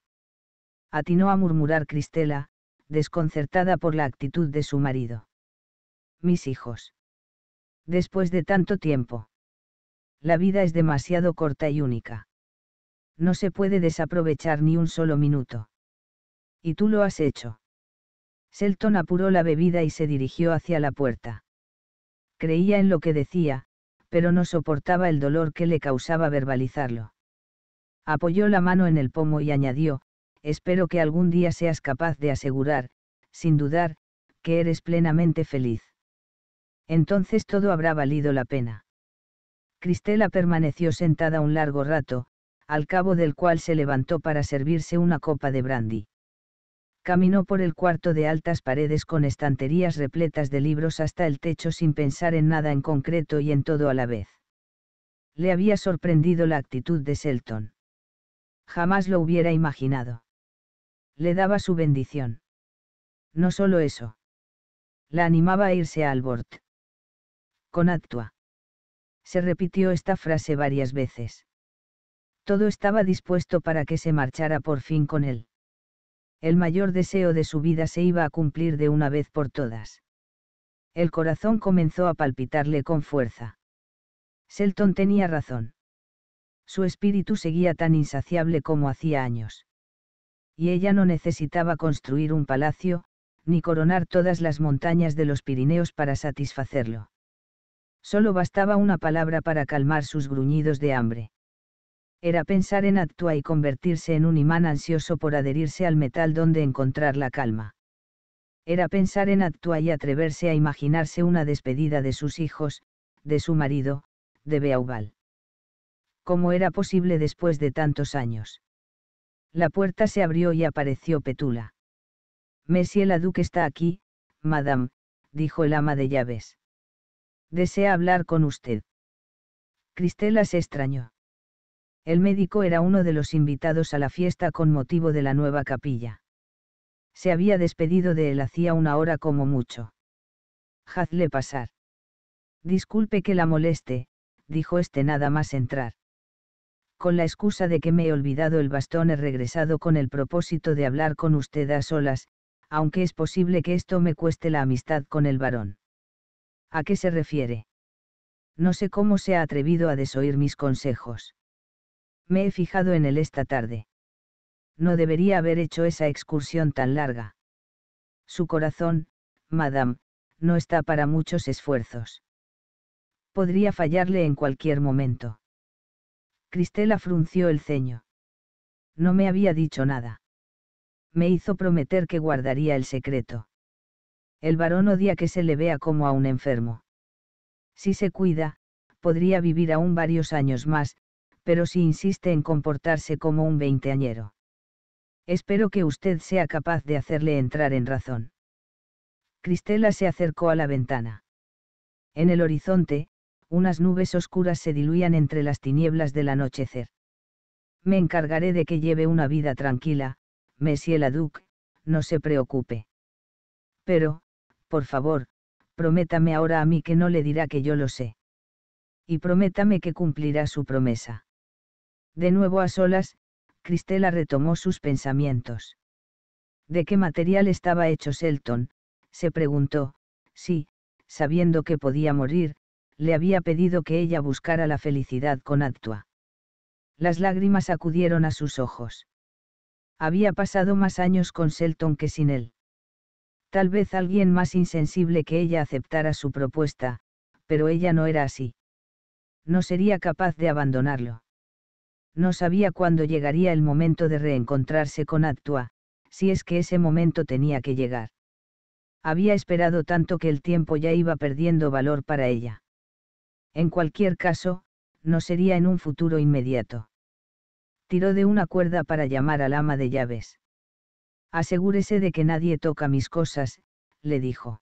Atinó a murmurar Cristela, desconcertada por la actitud de su marido. Mis hijos. Después de tanto tiempo. La vida es demasiado corta y única. No se puede desaprovechar ni un solo minuto. Y tú lo has hecho. Selton apuró la bebida y se dirigió hacia la puerta. Creía en lo que decía, pero no soportaba el dolor que le causaba verbalizarlo. Apoyó la mano en el pomo y añadió, espero que algún día seas capaz de asegurar, sin dudar, que eres plenamente feliz entonces todo habrá valido la pena. Cristela permaneció sentada un largo rato, al cabo del cual se levantó para servirse una copa de brandy. Caminó por el cuarto de altas paredes con estanterías repletas de libros hasta el techo sin pensar en nada en concreto y en todo a la vez. Le había sorprendido la actitud de Selton. Jamás lo hubiera imaginado. Le daba su bendición. No solo eso. La animaba a irse a Albort con actua. Se repitió esta frase varias veces. Todo estaba dispuesto para que se marchara por fin con él. El mayor deseo de su vida se iba a cumplir de una vez por todas. El corazón comenzó a palpitarle con fuerza. Selton tenía razón. Su espíritu seguía tan insaciable como hacía años. Y ella no necesitaba construir un palacio, ni coronar todas las montañas de los Pirineos para satisfacerlo. Solo bastaba una palabra para calmar sus gruñidos de hambre. Era pensar en Actua y convertirse en un imán ansioso por adherirse al metal donde encontrar la calma. Era pensar en Actua y atreverse a imaginarse una despedida de sus hijos, de su marido, de Beauval. ¿Cómo era posible después de tantos años? La puerta se abrió y apareció Petula. Monsieur Duque está aquí, madame, dijo el ama de llaves. Desea hablar con usted. Cristela se extrañó. El médico era uno de los invitados a la fiesta con motivo de la nueva capilla. Se había despedido de él hacía una hora como mucho. Hazle pasar. Disculpe que la moleste, dijo este nada más entrar. Con la excusa de que me he olvidado el bastón he regresado con el propósito de hablar con usted a solas, aunque es posible que esto me cueste la amistad con el varón. ¿A qué se refiere? No sé cómo se ha atrevido a desoír mis consejos. Me he fijado en él esta tarde. No debería haber hecho esa excursión tan larga. Su corazón, madame, no está para muchos esfuerzos. Podría fallarle en cualquier momento. Cristela frunció el ceño. No me había dicho nada. Me hizo prometer que guardaría el secreto. El varón odia que se le vea como a un enfermo. Si se cuida, podría vivir aún varios años más, pero si insiste en comportarse como un veinteañero. Espero que usted sea capaz de hacerle entrar en razón. Cristela se acercó a la ventana. En el horizonte, unas nubes oscuras se diluían entre las tinieblas del anochecer. Me encargaré de que lleve una vida tranquila, Monsieur Laduc, no se preocupe. Pero, por favor, prométame ahora a mí que no le dirá que yo lo sé. Y prométame que cumplirá su promesa. De nuevo a solas, Cristela retomó sus pensamientos. ¿De qué material estaba hecho Selton? se preguntó, si, sabiendo que podía morir, le había pedido que ella buscara la felicidad con Actua. Las lágrimas acudieron a sus ojos. Había pasado más años con Selton que sin él. Tal vez alguien más insensible que ella aceptara su propuesta, pero ella no era así. No sería capaz de abandonarlo. No sabía cuándo llegaría el momento de reencontrarse con Actua, si es que ese momento tenía que llegar. Había esperado tanto que el tiempo ya iba perdiendo valor para ella. En cualquier caso, no sería en un futuro inmediato. Tiró de una cuerda para llamar al ama de llaves. Asegúrese de que nadie toca mis cosas, le dijo.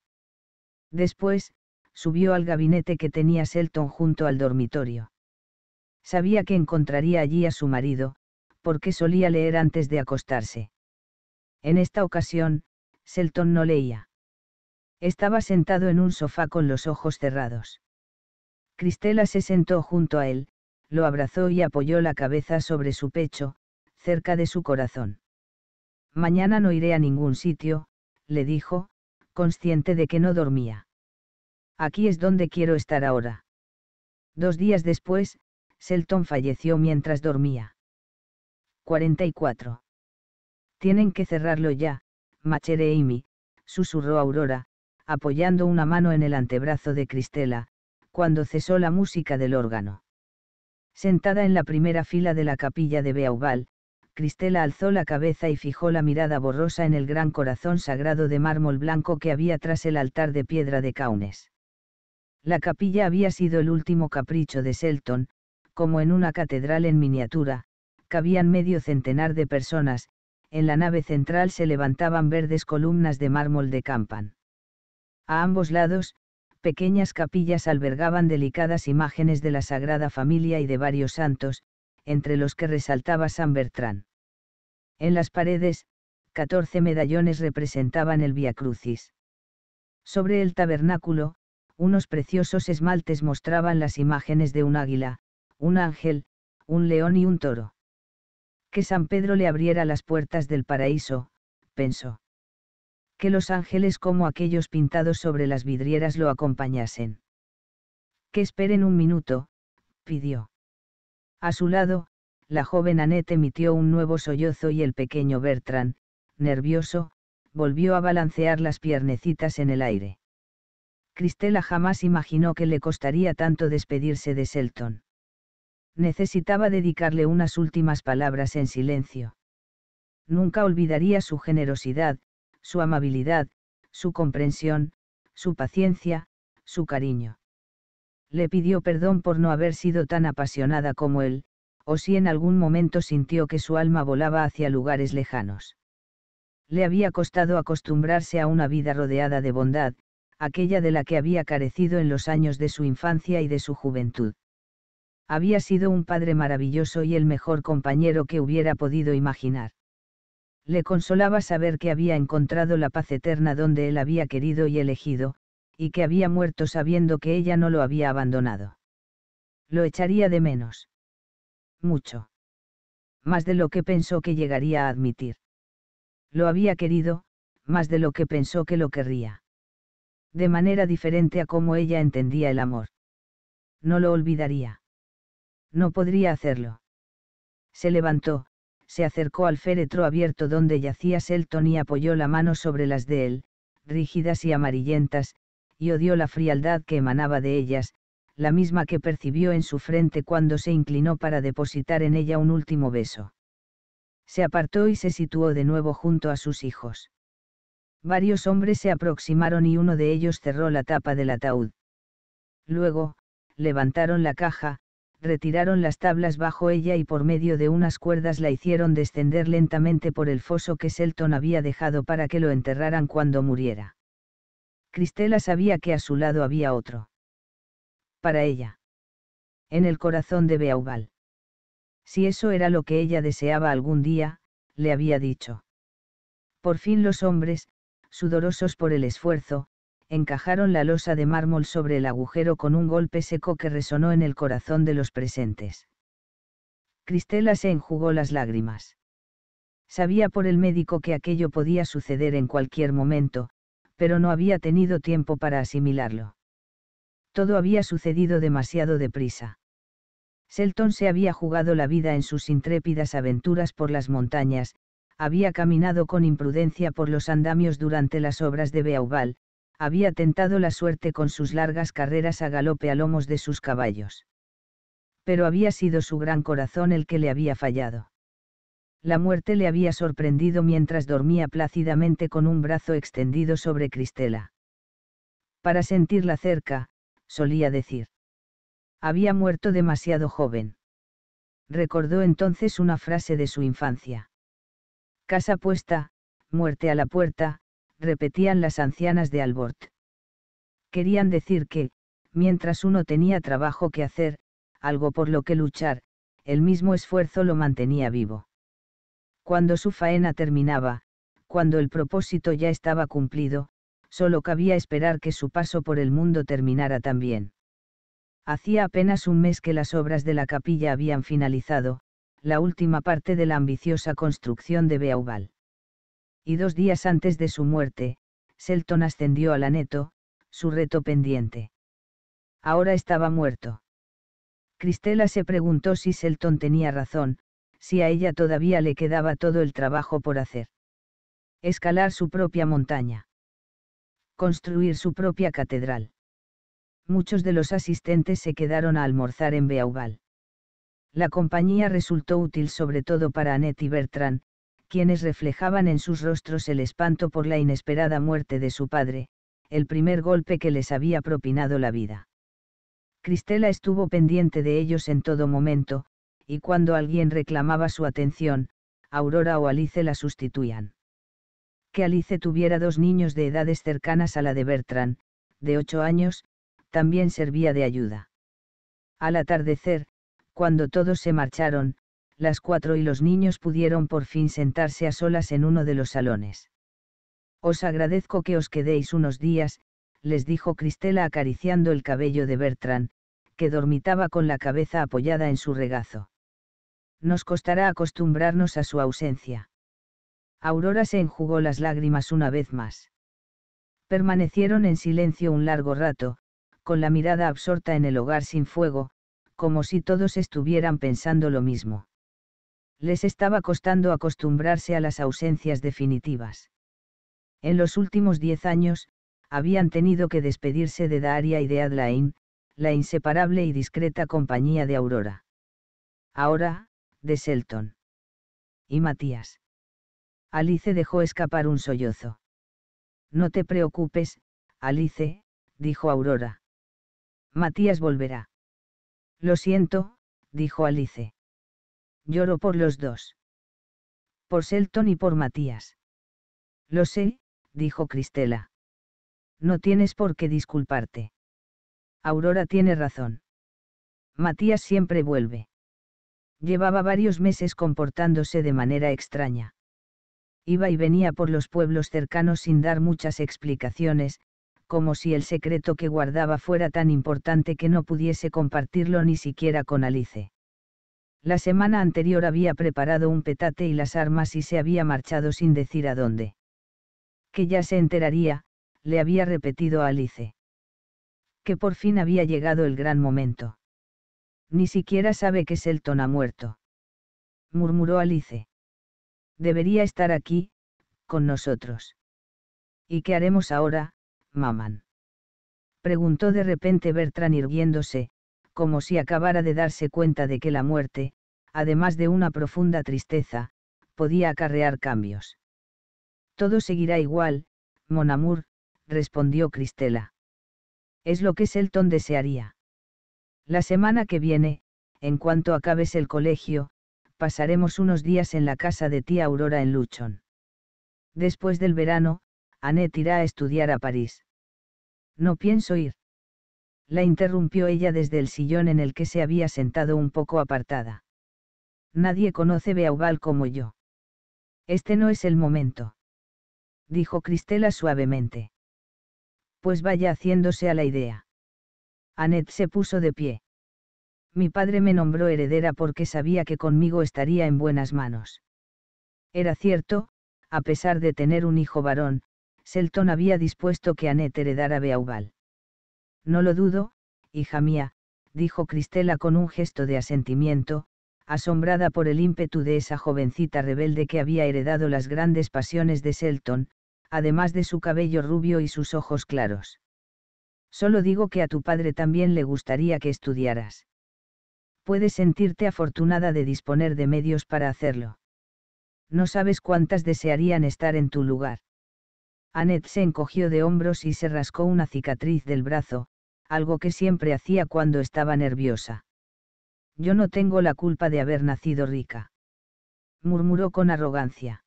Después, subió al gabinete que tenía Selton junto al dormitorio. Sabía que encontraría allí a su marido, porque solía leer antes de acostarse. En esta ocasión, Selton no leía. Estaba sentado en un sofá con los ojos cerrados. Cristela se sentó junto a él, lo abrazó y apoyó la cabeza sobre su pecho, cerca de su corazón. Mañana no iré a ningún sitio, le dijo, consciente de que no dormía. Aquí es donde quiero estar ahora. Dos días después, Selton falleció mientras dormía. 44. Tienen que cerrarlo ya, Machere e Amy, susurró Aurora, apoyando una mano en el antebrazo de Cristela, cuando cesó la música del órgano. Sentada en la primera fila de la capilla de Beauval, Cristela alzó la cabeza y fijó la mirada borrosa en el gran corazón sagrado de mármol blanco que había tras el altar de piedra de Caunes. La capilla había sido el último capricho de Selton, como en una catedral en miniatura, cabían medio centenar de personas, en la nave central se levantaban verdes columnas de mármol de campan. A ambos lados, pequeñas capillas albergaban delicadas imágenes de la Sagrada Familia y de varios santos, entre los que resaltaba San Bertrán. En las paredes, 14 medallones representaban el Via Crucis. Sobre el tabernáculo, unos preciosos esmaltes mostraban las imágenes de un águila, un ángel, un león y un toro. Que San Pedro le abriera las puertas del paraíso, pensó. Que los ángeles como aquellos pintados sobre las vidrieras lo acompañasen. Que esperen un minuto, pidió. A su lado, la joven Annette emitió un nuevo sollozo y el pequeño Bertrand, nervioso, volvió a balancear las piernecitas en el aire. Cristela jamás imaginó que le costaría tanto despedirse de Selton. Necesitaba dedicarle unas últimas palabras en silencio. Nunca olvidaría su generosidad, su amabilidad, su comprensión, su paciencia, su cariño. Le pidió perdón por no haber sido tan apasionada como él, o si en algún momento sintió que su alma volaba hacia lugares lejanos. Le había costado acostumbrarse a una vida rodeada de bondad, aquella de la que había carecido en los años de su infancia y de su juventud. Había sido un padre maravilloso y el mejor compañero que hubiera podido imaginar. Le consolaba saber que había encontrado la paz eterna donde él había querido y elegido, y que había muerto sabiendo que ella no lo había abandonado. Lo echaría de menos mucho. Más de lo que pensó que llegaría a admitir. Lo había querido, más de lo que pensó que lo querría. De manera diferente a como ella entendía el amor. No lo olvidaría. No podría hacerlo. Se levantó, se acercó al féretro abierto donde yacía Selton y apoyó la mano sobre las de él, rígidas y amarillentas, y odió la frialdad que emanaba de ellas, la misma que percibió en su frente cuando se inclinó para depositar en ella un último beso. Se apartó y se situó de nuevo junto a sus hijos. Varios hombres se aproximaron y uno de ellos cerró la tapa del ataúd. Luego, levantaron la caja, retiraron las tablas bajo ella y por medio de unas cuerdas la hicieron descender lentamente por el foso que Selton había dejado para que lo enterraran cuando muriera. Cristela sabía que a su lado había otro para ella. En el corazón de Beauval. Si eso era lo que ella deseaba algún día, le había dicho. Por fin los hombres, sudorosos por el esfuerzo, encajaron la losa de mármol sobre el agujero con un golpe seco que resonó en el corazón de los presentes. Cristela se enjugó las lágrimas. Sabía por el médico que aquello podía suceder en cualquier momento, pero no había tenido tiempo para asimilarlo todo había sucedido demasiado deprisa. Selton se había jugado la vida en sus intrépidas aventuras por las montañas, había caminado con imprudencia por los andamios durante las obras de Beauval, había tentado la suerte con sus largas carreras a galope a lomos de sus caballos. Pero había sido su gran corazón el que le había fallado. La muerte le había sorprendido mientras dormía plácidamente con un brazo extendido sobre Cristela. Para sentirla cerca, solía decir. Había muerto demasiado joven. Recordó entonces una frase de su infancia. Casa puesta, muerte a la puerta, repetían las ancianas de Albort. Querían decir que, mientras uno tenía trabajo que hacer, algo por lo que luchar, el mismo esfuerzo lo mantenía vivo. Cuando su faena terminaba, cuando el propósito ya estaba cumplido, Solo cabía esperar que su paso por el mundo terminara también. Hacía apenas un mes que las obras de la capilla habían finalizado, la última parte de la ambiciosa construcción de Beauval. Y dos días antes de su muerte, Selton ascendió a la su reto pendiente. Ahora estaba muerto. Cristela se preguntó si Selton tenía razón, si a ella todavía le quedaba todo el trabajo por hacer. Escalar su propia montaña construir su propia catedral. Muchos de los asistentes se quedaron a almorzar en Beauval. La compañía resultó útil sobre todo para Annette y Bertrand, quienes reflejaban en sus rostros el espanto por la inesperada muerte de su padre, el primer golpe que les había propinado la vida. Cristela estuvo pendiente de ellos en todo momento, y cuando alguien reclamaba su atención, Aurora o Alice la sustituían que Alice tuviera dos niños de edades cercanas a la de Bertrand, de ocho años, también servía de ayuda. Al atardecer, cuando todos se marcharon, las cuatro y los niños pudieron por fin sentarse a solas en uno de los salones. Os agradezco que os quedéis unos días, les dijo Cristela acariciando el cabello de Bertrand, que dormitaba con la cabeza apoyada en su regazo. Nos costará acostumbrarnos a su ausencia. Aurora se enjugó las lágrimas una vez más. Permanecieron en silencio un largo rato, con la mirada absorta en el hogar sin fuego, como si todos estuvieran pensando lo mismo. Les estaba costando acostumbrarse a las ausencias definitivas. En los últimos diez años, habían tenido que despedirse de Daria y de Adlain, la inseparable y discreta compañía de Aurora. Ahora, de Selton. Y Matías. Alice dejó escapar un sollozo. No te preocupes, Alice, dijo Aurora. Matías volverá. Lo siento, dijo Alice. Lloro por los dos. Por Selton y por Matías. Lo sé, dijo Cristela. No tienes por qué disculparte. Aurora tiene razón. Matías siempre vuelve. Llevaba varios meses comportándose de manera extraña iba y venía por los pueblos cercanos sin dar muchas explicaciones, como si el secreto que guardaba fuera tan importante que no pudiese compartirlo ni siquiera con Alice. La semana anterior había preparado un petate y las armas y se había marchado sin decir a dónde. Que ya se enteraría, le había repetido a Alice. Que por fin había llegado el gran momento. Ni siquiera sabe que Selton ha muerto. Murmuró Alice debería estar aquí, con nosotros. ¿Y qué haremos ahora, Maman? Preguntó de repente Bertrand irguiéndose, como si acabara de darse cuenta de que la muerte, además de una profunda tristeza, podía acarrear cambios. Todo seguirá igual, Mon respondió Cristela. Es lo que Selton desearía. La semana que viene, en cuanto acabes el colegio, pasaremos unos días en la casa de tía Aurora en Luchon. Después del verano, Annette irá a estudiar a París. No pienso ir. La interrumpió ella desde el sillón en el que se había sentado un poco apartada. Nadie conoce Beauval como yo. Este no es el momento. Dijo Cristela suavemente. Pues vaya haciéndose a la idea. Annette se puso de pie mi padre me nombró heredera porque sabía que conmigo estaría en buenas manos. Era cierto, a pesar de tener un hijo varón, Selton había dispuesto que Annette heredara Beauval. No lo dudo, hija mía, dijo Cristela con un gesto de asentimiento, asombrada por el ímpetu de esa jovencita rebelde que había heredado las grandes pasiones de Selton, además de su cabello rubio y sus ojos claros. Solo digo que a tu padre también le gustaría que estudiaras puedes sentirte afortunada de disponer de medios para hacerlo. No sabes cuántas desearían estar en tu lugar. Annette se encogió de hombros y se rascó una cicatriz del brazo, algo que siempre hacía cuando estaba nerviosa. Yo no tengo la culpa de haber nacido rica. Murmuró con arrogancia.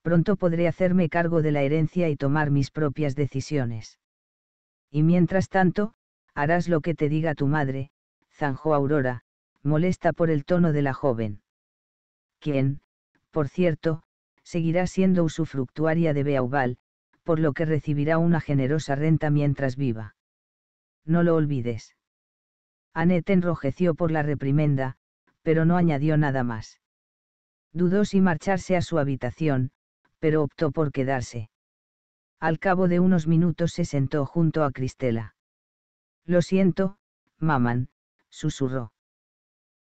Pronto podré hacerme cargo de la herencia y tomar mis propias decisiones. Y mientras tanto, harás lo que te diga tu madre, zanjó Aurora, molesta por el tono de la joven. Quien, por cierto, seguirá siendo usufructuaria de Beauval, por lo que recibirá una generosa renta mientras viva. No lo olvides. Annette enrojeció por la reprimenda, pero no añadió nada más. Dudó si marcharse a su habitación, pero optó por quedarse. Al cabo de unos minutos se sentó junto a Cristela. Lo siento, Maman, susurró.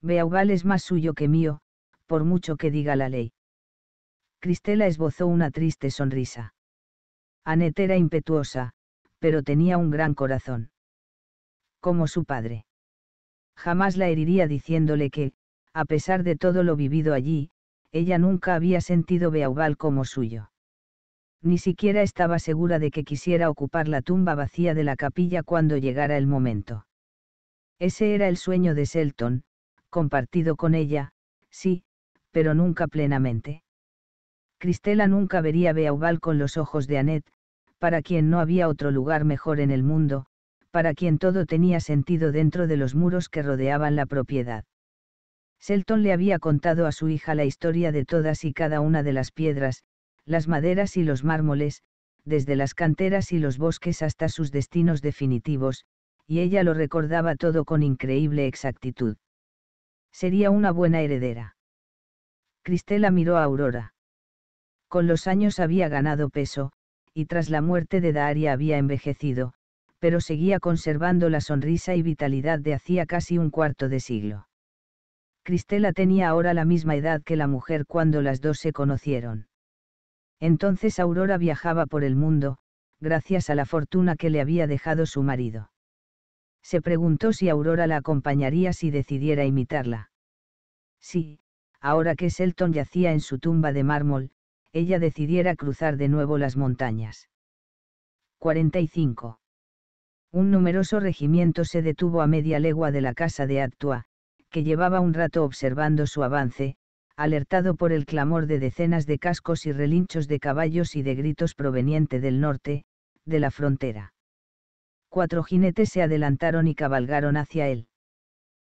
Beauval es más suyo que mío, por mucho que diga la ley. Cristela esbozó una triste sonrisa. Anet era impetuosa, pero tenía un gran corazón. Como su padre. Jamás la heriría diciéndole que, a pesar de todo lo vivido allí, ella nunca había sentido Beauval como suyo. Ni siquiera estaba segura de que quisiera ocupar la tumba vacía de la capilla cuando llegara el momento. Ese era el sueño de Selton, compartido con ella, sí, pero nunca plenamente. Cristela nunca vería Beauval con los ojos de Annette, para quien no había otro lugar mejor en el mundo, para quien todo tenía sentido dentro de los muros que rodeaban la propiedad. Selton le había contado a su hija la historia de todas y cada una de las piedras, las maderas y los mármoles, desde las canteras y los bosques hasta sus destinos definitivos, y ella lo recordaba todo con increíble exactitud. Sería una buena heredera. Cristela miró a Aurora. Con los años había ganado peso, y tras la muerte de Daria había envejecido, pero seguía conservando la sonrisa y vitalidad de hacía casi un cuarto de siglo. Cristela tenía ahora la misma edad que la mujer cuando las dos se conocieron. Entonces Aurora viajaba por el mundo, gracias a la fortuna que le había dejado su marido se preguntó si Aurora la acompañaría si decidiera imitarla. Sí, ahora que Selton yacía en su tumba de mármol, ella decidiera cruzar de nuevo las montañas. 45. Un numeroso regimiento se detuvo a media legua de la casa de Actua, que llevaba un rato observando su avance, alertado por el clamor de decenas de cascos y relinchos de caballos y de gritos proveniente del norte, de la frontera cuatro jinetes se adelantaron y cabalgaron hacia él.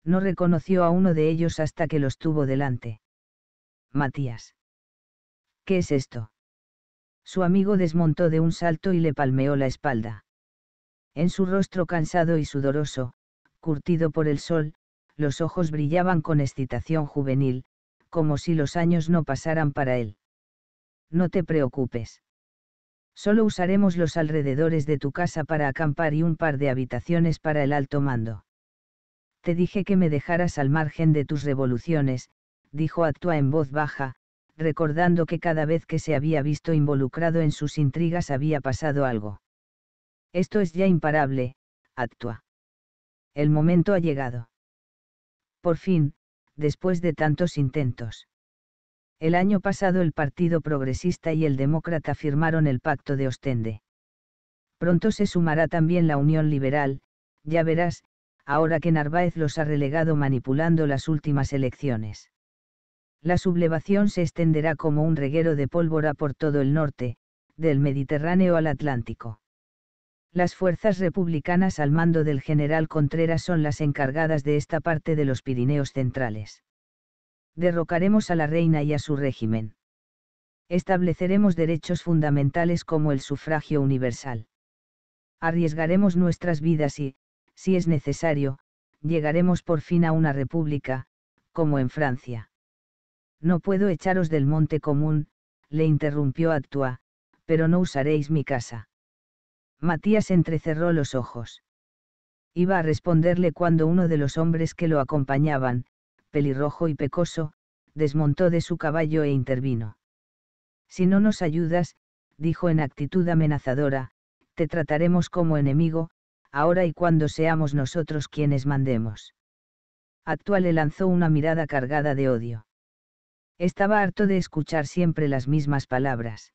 No reconoció a uno de ellos hasta que los tuvo delante. Matías. ¿Qué es esto? Su amigo desmontó de un salto y le palmeó la espalda. En su rostro cansado y sudoroso, curtido por el sol, los ojos brillaban con excitación juvenil, como si los años no pasaran para él. No te preocupes. Solo usaremos los alrededores de tu casa para acampar y un par de habitaciones para el alto mando. Te dije que me dejaras al margen de tus revoluciones, dijo Actua en voz baja, recordando que cada vez que se había visto involucrado en sus intrigas había pasado algo. Esto es ya imparable, Actua. El momento ha llegado. Por fin, después de tantos intentos. El año pasado el Partido Progresista y el Demócrata firmaron el Pacto de Ostende. Pronto se sumará también la Unión Liberal, ya verás, ahora que Narváez los ha relegado manipulando las últimas elecciones. La sublevación se extenderá como un reguero de pólvora por todo el norte, del Mediterráneo al Atlántico. Las fuerzas republicanas al mando del general Contreras son las encargadas de esta parte de los Pirineos centrales derrocaremos a la reina y a su régimen. Estableceremos derechos fundamentales como el sufragio universal. Arriesgaremos nuestras vidas y, si es necesario, llegaremos por fin a una república, como en Francia. No puedo echaros del monte común, le interrumpió Actua, pero no usaréis mi casa. Matías entrecerró los ojos. Iba a responderle cuando uno de los hombres que lo acompañaban, pelirrojo y pecoso, desmontó de su caballo e intervino. Si no nos ayudas, dijo en actitud amenazadora, te trataremos como enemigo, ahora y cuando seamos nosotros quienes mandemos. Actual le lanzó una mirada cargada de odio. Estaba harto de escuchar siempre las mismas palabras.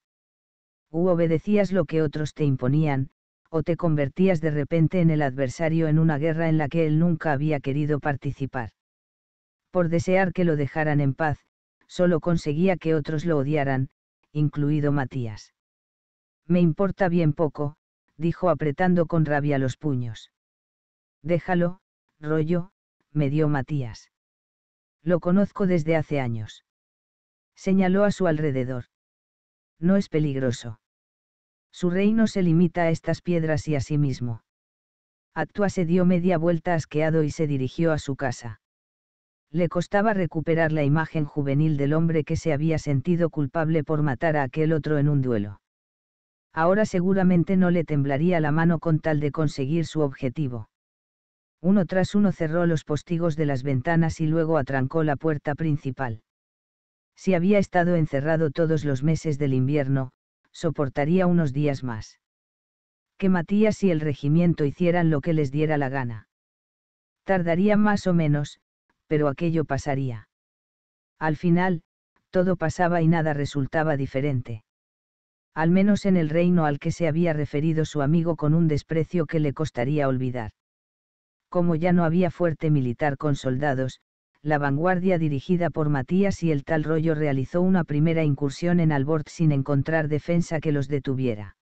U obedecías lo que otros te imponían, o te convertías de repente en el adversario en una guerra en la que él nunca había querido participar por desear que lo dejaran en paz, solo conseguía que otros lo odiaran, incluido Matías. Me importa bien poco, dijo apretando con rabia los puños. Déjalo, rollo, me dio Matías. Lo conozco desde hace años. Señaló a su alrededor. No es peligroso. Su reino se limita a estas piedras y a sí mismo. Actua se dio media vuelta asqueado y se dirigió a su casa le costaba recuperar la imagen juvenil del hombre que se había sentido culpable por matar a aquel otro en un duelo. Ahora seguramente no le temblaría la mano con tal de conseguir su objetivo. Uno tras uno cerró los postigos de las ventanas y luego atrancó la puerta principal. Si había estado encerrado todos los meses del invierno, soportaría unos días más. Que Matías y el regimiento hicieran lo que les diera la gana. Tardaría más o menos, pero aquello pasaría. Al final, todo pasaba y nada resultaba diferente. Al menos en el reino al que se había referido su amigo con un desprecio que le costaría olvidar. Como ya no había fuerte militar con soldados, la vanguardia dirigida por Matías y el tal rollo realizó una primera incursión en Albord sin encontrar defensa que los detuviera.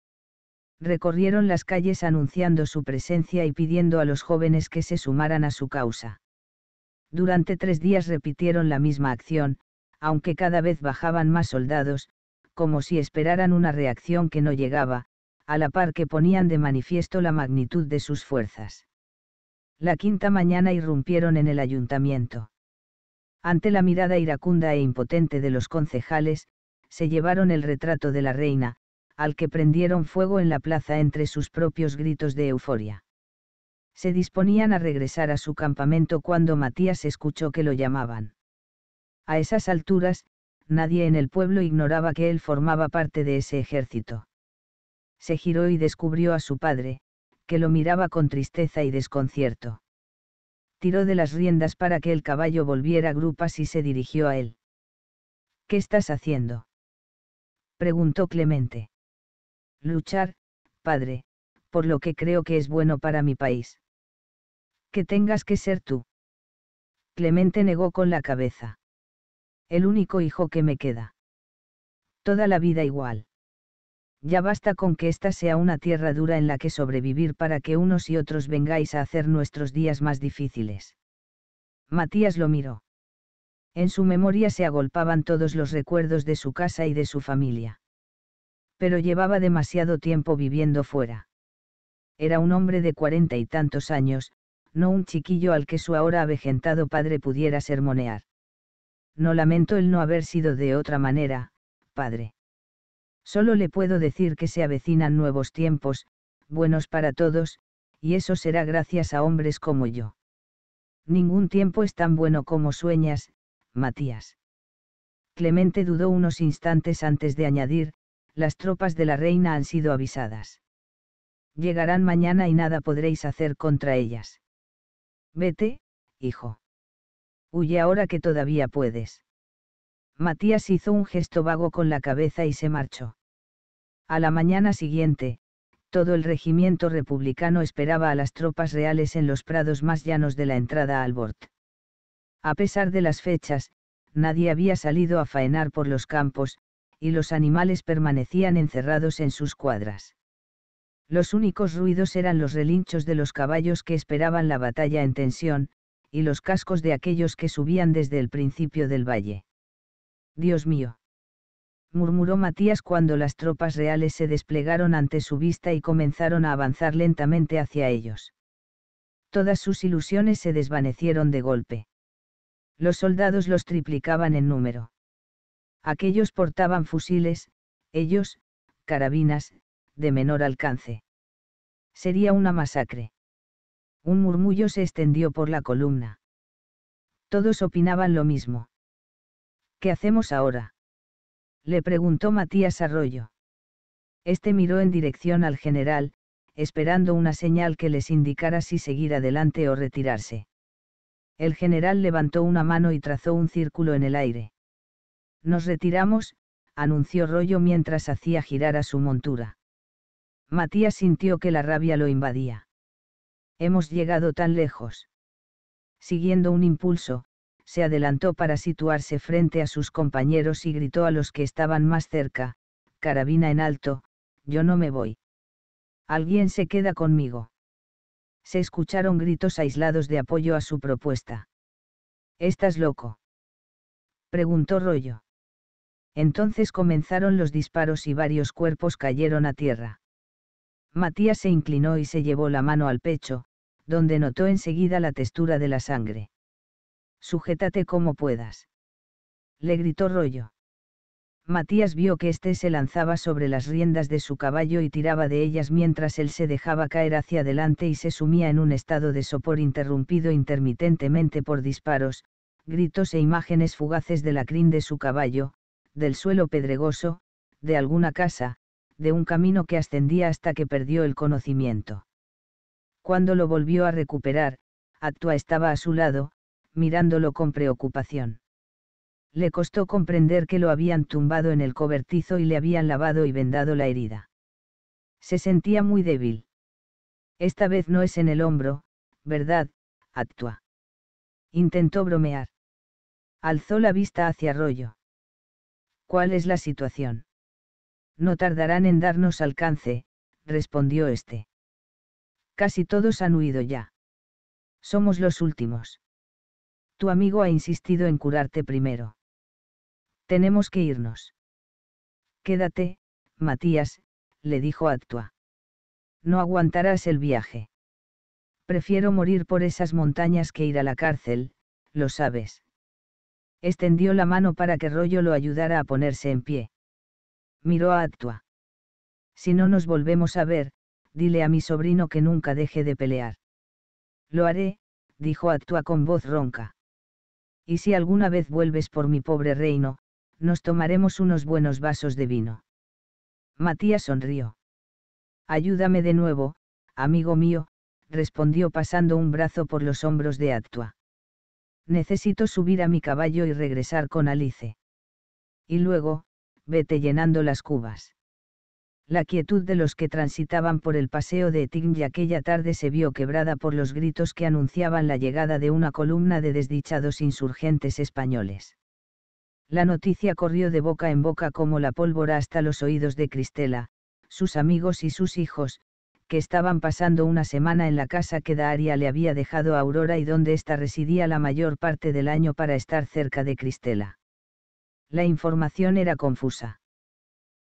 Recorrieron las calles anunciando su presencia y pidiendo a los jóvenes que se sumaran a su causa. Durante tres días repitieron la misma acción, aunque cada vez bajaban más soldados, como si esperaran una reacción que no llegaba, a la par que ponían de manifiesto la magnitud de sus fuerzas. La quinta mañana irrumpieron en el ayuntamiento. Ante la mirada iracunda e impotente de los concejales, se llevaron el retrato de la reina, al que prendieron fuego en la plaza entre sus propios gritos de euforia. Se disponían a regresar a su campamento cuando Matías escuchó que lo llamaban. A esas alturas, nadie en el pueblo ignoraba que él formaba parte de ese ejército. Se giró y descubrió a su padre, que lo miraba con tristeza y desconcierto. Tiró de las riendas para que el caballo volviera a grupas y se dirigió a él. ¿Qué estás haciendo? preguntó Clemente. Luchar, padre, por lo que creo que es bueno para mi país que tengas que ser tú. Clemente negó con la cabeza. El único hijo que me queda. Toda la vida igual. Ya basta con que esta sea una tierra dura en la que sobrevivir para que unos y otros vengáis a hacer nuestros días más difíciles. Matías lo miró. En su memoria se agolpaban todos los recuerdos de su casa y de su familia. Pero llevaba demasiado tiempo viviendo fuera. Era un hombre de cuarenta y tantos años, no un chiquillo al que su ahora avejentado padre pudiera sermonear. No lamento el no haber sido de otra manera, padre. Solo le puedo decir que se avecinan nuevos tiempos, buenos para todos, y eso será gracias a hombres como yo. Ningún tiempo es tan bueno como sueñas, Matías. Clemente dudó unos instantes antes de añadir, las tropas de la reina han sido avisadas. Llegarán mañana y nada podréis hacer contra ellas. Vete, hijo. Huye ahora que todavía puedes. Matías hizo un gesto vago con la cabeza y se marchó. A la mañana siguiente, todo el regimiento republicano esperaba a las tropas reales en los prados más llanos de la entrada al bord. A pesar de las fechas, nadie había salido a faenar por los campos, y los animales permanecían encerrados en sus cuadras. Los únicos ruidos eran los relinchos de los caballos que esperaban la batalla en tensión, y los cascos de aquellos que subían desde el principio del valle. Dios mío. murmuró Matías cuando las tropas reales se desplegaron ante su vista y comenzaron a avanzar lentamente hacia ellos. Todas sus ilusiones se desvanecieron de golpe. Los soldados los triplicaban en número. Aquellos portaban fusiles, ellos, carabinas, de menor alcance. Sería una masacre. Un murmullo se extendió por la columna. Todos opinaban lo mismo. ¿Qué hacemos ahora? Le preguntó Matías Arroyo. Este miró en dirección al general, esperando una señal que les indicara si seguir adelante o retirarse. El general levantó una mano y trazó un círculo en el aire. Nos retiramos, anunció Rollo mientras hacía girar a su montura. Matías sintió que la rabia lo invadía. Hemos llegado tan lejos. Siguiendo un impulso, se adelantó para situarse frente a sus compañeros y gritó a los que estaban más cerca, carabina en alto, yo no me voy. Alguien se queda conmigo. Se escucharon gritos aislados de apoyo a su propuesta. ¿Estás loco? preguntó Rollo. Entonces comenzaron los disparos y varios cuerpos cayeron a tierra. Matías se inclinó y se llevó la mano al pecho, donde notó enseguida la textura de la sangre. Sujétate como puedas. Le gritó Rollo. Matías vio que éste se lanzaba sobre las riendas de su caballo y tiraba de ellas mientras él se dejaba caer hacia adelante y se sumía en un estado de sopor interrumpido intermitentemente por disparos, gritos e imágenes fugaces de la crin de su caballo, del suelo pedregoso, de alguna casa, de un camino que ascendía hasta que perdió el conocimiento. Cuando lo volvió a recuperar, Actua estaba a su lado, mirándolo con preocupación. Le costó comprender que lo habían tumbado en el cobertizo y le habían lavado y vendado la herida. Se sentía muy débil. Esta vez no es en el hombro, ¿verdad, Actua? Intentó bromear. Alzó la vista hacia Arroyo. ¿Cuál es la situación? No tardarán en darnos alcance, respondió este. Casi todos han huido ya. Somos los últimos. Tu amigo ha insistido en curarte primero. Tenemos que irnos. Quédate, Matías, le dijo Actua. No aguantarás el viaje. Prefiero morir por esas montañas que ir a la cárcel, lo sabes. Extendió la mano para que Rollo lo ayudara a ponerse en pie miró a Actua. Si no nos volvemos a ver, dile a mi sobrino que nunca deje de pelear. Lo haré, dijo Actua con voz ronca. Y si alguna vez vuelves por mi pobre reino, nos tomaremos unos buenos vasos de vino. Matías sonrió. Ayúdame de nuevo, amigo mío, respondió pasando un brazo por los hombros de Actua. Necesito subir a mi caballo y regresar con Alice. Y luego, vete llenando las cubas. La quietud de los que transitaban por el paseo de y aquella tarde se vio quebrada por los gritos que anunciaban la llegada de una columna de desdichados insurgentes españoles. La noticia corrió de boca en boca como la pólvora hasta los oídos de Cristela, sus amigos y sus hijos, que estaban pasando una semana en la casa que Daria le había dejado a Aurora y donde ésta residía la mayor parte del año para estar cerca de Cristela la información era confusa.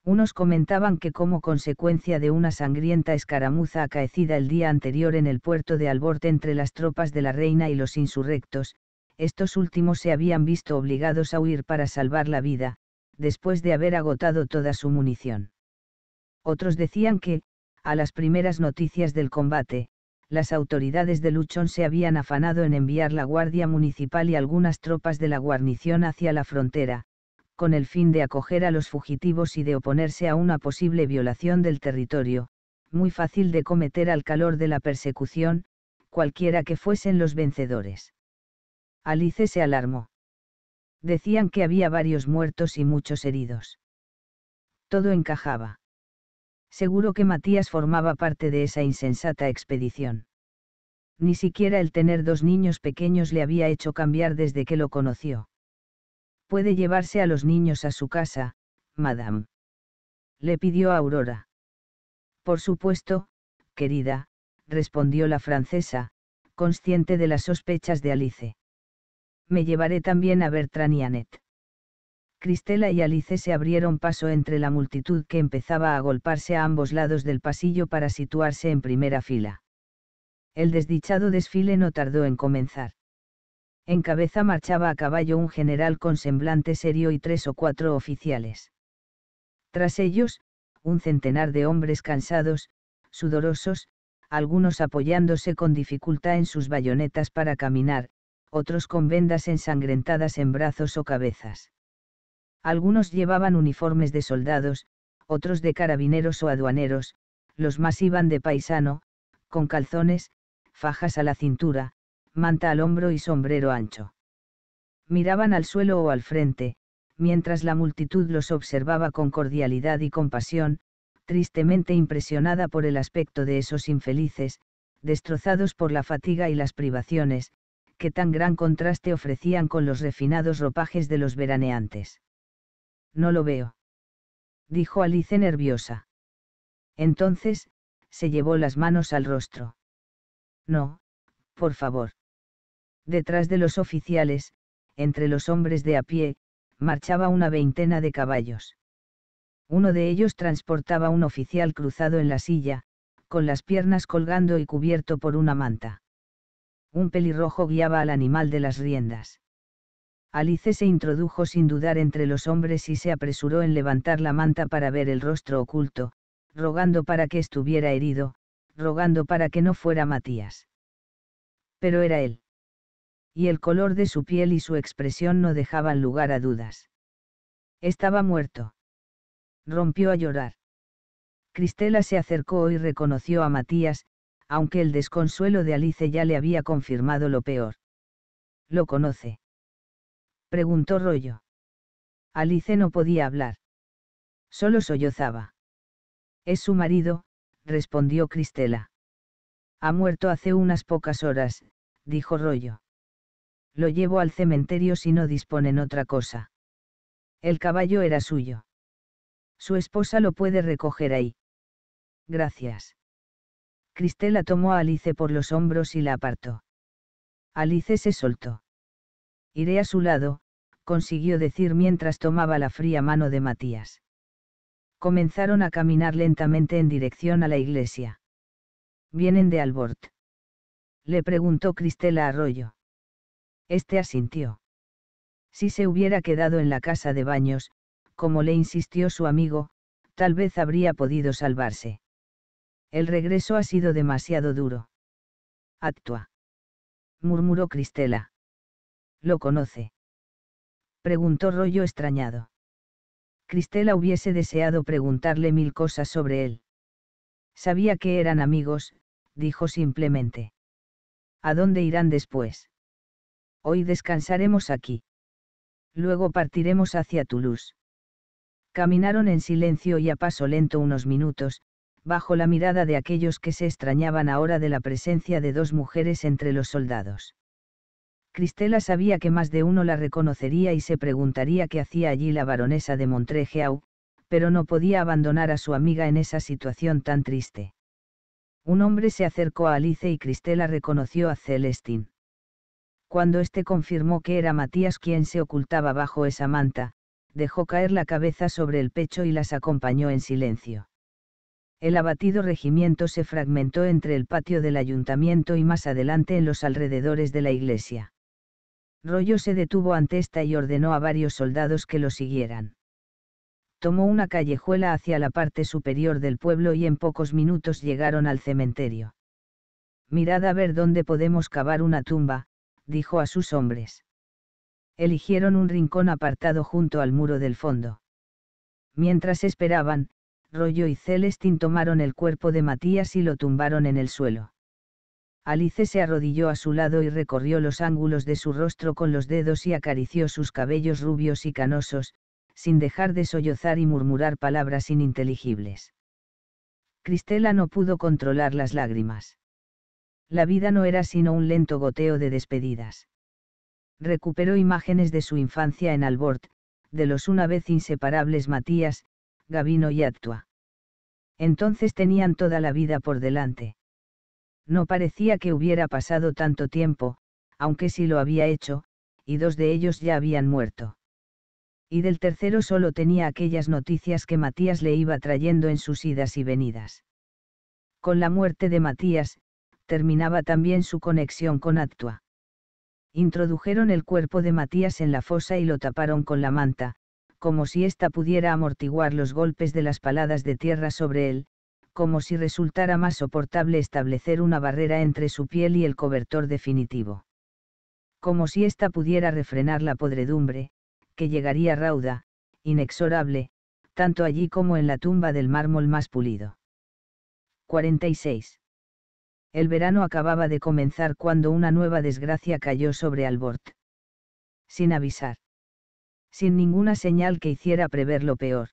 Unos comentaban que como consecuencia de una sangrienta escaramuza acaecida el día anterior en el puerto de Alborte entre las tropas de la reina y los insurrectos, estos últimos se habían visto obligados a huir para salvar la vida, después de haber agotado toda su munición. Otros decían que, a las primeras noticias del combate, las autoridades de Luchón se habían afanado en enviar la Guardia Municipal y algunas tropas de la guarnición hacia la frontera, con el fin de acoger a los fugitivos y de oponerse a una posible violación del territorio, muy fácil de cometer al calor de la persecución, cualquiera que fuesen los vencedores. Alice se alarmó. Decían que había varios muertos y muchos heridos. Todo encajaba. Seguro que Matías formaba parte de esa insensata expedición. Ni siquiera el tener dos niños pequeños le había hecho cambiar desde que lo conoció. Puede llevarse a los niños a su casa, madame. Le pidió Aurora. Por supuesto, querida, respondió la francesa, consciente de las sospechas de Alice. Me llevaré también a Bertrand y Annette. Cristela y Alice se abrieron paso entre la multitud que empezaba a golparse a ambos lados del pasillo para situarse en primera fila. El desdichado desfile no tardó en comenzar. En cabeza marchaba a caballo un general con semblante serio y tres o cuatro oficiales. Tras ellos, un centenar de hombres cansados, sudorosos, algunos apoyándose con dificultad en sus bayonetas para caminar, otros con vendas ensangrentadas en brazos o cabezas. Algunos llevaban uniformes de soldados, otros de carabineros o aduaneros, los más iban de paisano, con calzones, fajas a la cintura, manta al hombro y sombrero ancho. Miraban al suelo o al frente, mientras la multitud los observaba con cordialidad y compasión, tristemente impresionada por el aspecto de esos infelices, destrozados por la fatiga y las privaciones, que tan gran contraste ofrecían con los refinados ropajes de los veraneantes. No lo veo. Dijo Alice nerviosa. Entonces, se llevó las manos al rostro. No, por favor. Detrás de los oficiales, entre los hombres de a pie, marchaba una veintena de caballos. Uno de ellos transportaba un oficial cruzado en la silla, con las piernas colgando y cubierto por una manta. Un pelirrojo guiaba al animal de las riendas. Alice se introdujo sin dudar entre los hombres y se apresuró en levantar la manta para ver el rostro oculto, rogando para que estuviera herido, rogando para que no fuera Matías. Pero era él y el color de su piel y su expresión no dejaban lugar a dudas. Estaba muerto. Rompió a llorar. Cristela se acercó y reconoció a Matías, aunque el desconsuelo de Alice ya le había confirmado lo peor. ¿Lo conoce? preguntó Rollo. Alice no podía hablar. Solo sollozaba. Es su marido, respondió Cristela. Ha muerto hace unas pocas horas, dijo Rollo lo llevo al cementerio si no disponen otra cosa. El caballo era suyo. Su esposa lo puede recoger ahí. Gracias. Cristela tomó a Alice por los hombros y la apartó. Alice se soltó. Iré a su lado, consiguió decir mientras tomaba la fría mano de Matías. Comenzaron a caminar lentamente en dirección a la iglesia. Vienen de Albort. Le preguntó Cristela Arroyo. Este asintió. Si se hubiera quedado en la casa de baños, como le insistió su amigo, tal vez habría podido salvarse. El regreso ha sido demasiado duro. Actúa. Murmuró Cristela. ¿Lo conoce? Preguntó Rollo extrañado. Cristela hubiese deseado preguntarle mil cosas sobre él. Sabía que eran amigos, dijo simplemente. ¿A dónde irán después? Hoy descansaremos aquí. Luego partiremos hacia Toulouse. Caminaron en silencio y a paso lento unos minutos, bajo la mirada de aquellos que se extrañaban ahora de la presencia de dos mujeres entre los soldados. Cristela sabía que más de uno la reconocería y se preguntaría qué hacía allí la baronesa de Montrejeau, pero no podía abandonar a su amiga en esa situación tan triste. Un hombre se acercó a Alice y Cristela reconoció a Celestín. Cuando este confirmó que era Matías quien se ocultaba bajo esa manta, dejó caer la cabeza sobre el pecho y las acompañó en silencio. El abatido regimiento se fragmentó entre el patio del ayuntamiento y más adelante en los alrededores de la iglesia. Rollo se detuvo ante esta y ordenó a varios soldados que lo siguieran. Tomó una callejuela hacia la parte superior del pueblo y en pocos minutos llegaron al cementerio. Mirad a ver dónde podemos cavar una tumba, dijo a sus hombres. Eligieron un rincón apartado junto al muro del fondo. Mientras esperaban, Rollo y Celestín tomaron el cuerpo de Matías y lo tumbaron en el suelo. Alice se arrodilló a su lado y recorrió los ángulos de su rostro con los dedos y acarició sus cabellos rubios y canosos, sin dejar de sollozar y murmurar palabras ininteligibles. Cristela no pudo controlar las lágrimas la vida no era sino un lento goteo de despedidas. Recuperó imágenes de su infancia en Albort, de los una vez inseparables Matías, Gavino y Actua. Entonces tenían toda la vida por delante. No parecía que hubiera pasado tanto tiempo, aunque sí lo había hecho, y dos de ellos ya habían muerto. Y del tercero solo tenía aquellas noticias que Matías le iba trayendo en sus idas y venidas. Con la muerte de Matías, terminaba también su conexión con Actua. Introdujeron el cuerpo de Matías en la fosa y lo taparon con la manta, como si ésta pudiera amortiguar los golpes de las paladas de tierra sobre él, como si resultara más soportable establecer una barrera entre su piel y el cobertor definitivo. Como si ésta pudiera refrenar la podredumbre, que llegaría rauda, inexorable, tanto allí como en la tumba del mármol más pulido. 46. El verano acababa de comenzar cuando una nueva desgracia cayó sobre Albort. Sin avisar. Sin ninguna señal que hiciera prever lo peor.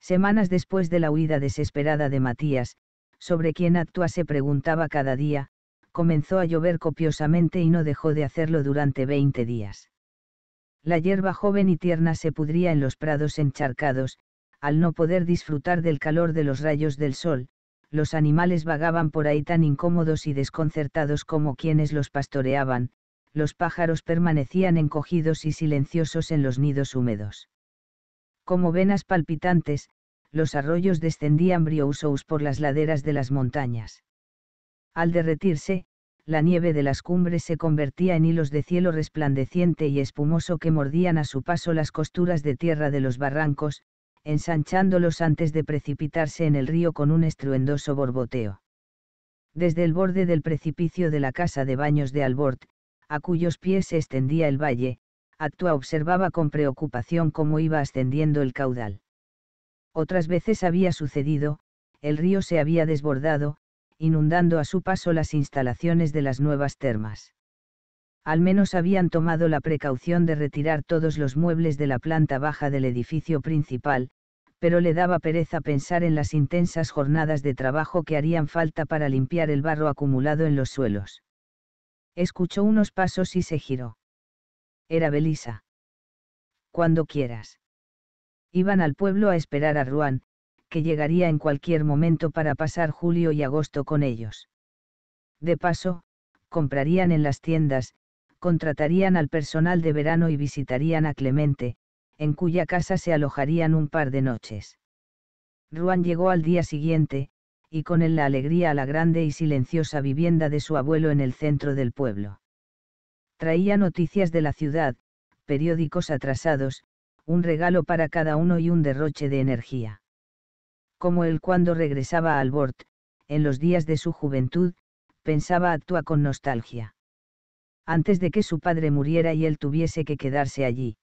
Semanas después de la huida desesperada de Matías, sobre quien Actua se preguntaba cada día, comenzó a llover copiosamente y no dejó de hacerlo durante 20 días. La hierba joven y tierna se pudría en los prados encharcados, al no poder disfrutar del calor de los rayos del sol, los animales vagaban por ahí tan incómodos y desconcertados como quienes los pastoreaban, los pájaros permanecían encogidos y silenciosos en los nidos húmedos. Como venas palpitantes, los arroyos descendían briousos por las laderas de las montañas. Al derretirse, la nieve de las cumbres se convertía en hilos de cielo resplandeciente y espumoso que mordían a su paso las costuras de tierra de los barrancos, ensanchándolos antes de precipitarse en el río con un estruendoso borboteo. Desde el borde del precipicio de la casa de baños de Albort, a cuyos pies se extendía el valle, Actua observaba con preocupación cómo iba ascendiendo el caudal. Otras veces había sucedido, el río se había desbordado, inundando a su paso las instalaciones de las nuevas termas. Al menos habían tomado la precaución de retirar todos los muebles de la planta baja del edificio principal, pero le daba pereza pensar en las intensas jornadas de trabajo que harían falta para limpiar el barro acumulado en los suelos. Escuchó unos pasos y se giró. Era Belisa. Cuando quieras. Iban al pueblo a esperar a Ruan, que llegaría en cualquier momento para pasar julio y agosto con ellos. De paso, comprarían en las tiendas, contratarían al personal de verano y visitarían a Clemente, en cuya casa se alojarían un par de noches. Ruan llegó al día siguiente, y con él la alegría a la grande y silenciosa vivienda de su abuelo en el centro del pueblo. Traía noticias de la ciudad, periódicos atrasados, un regalo para cada uno y un derroche de energía. Como él cuando regresaba a bord, en los días de su juventud, pensaba actúa con nostalgia. Antes de que su padre muriera y él tuviese que quedarse allí.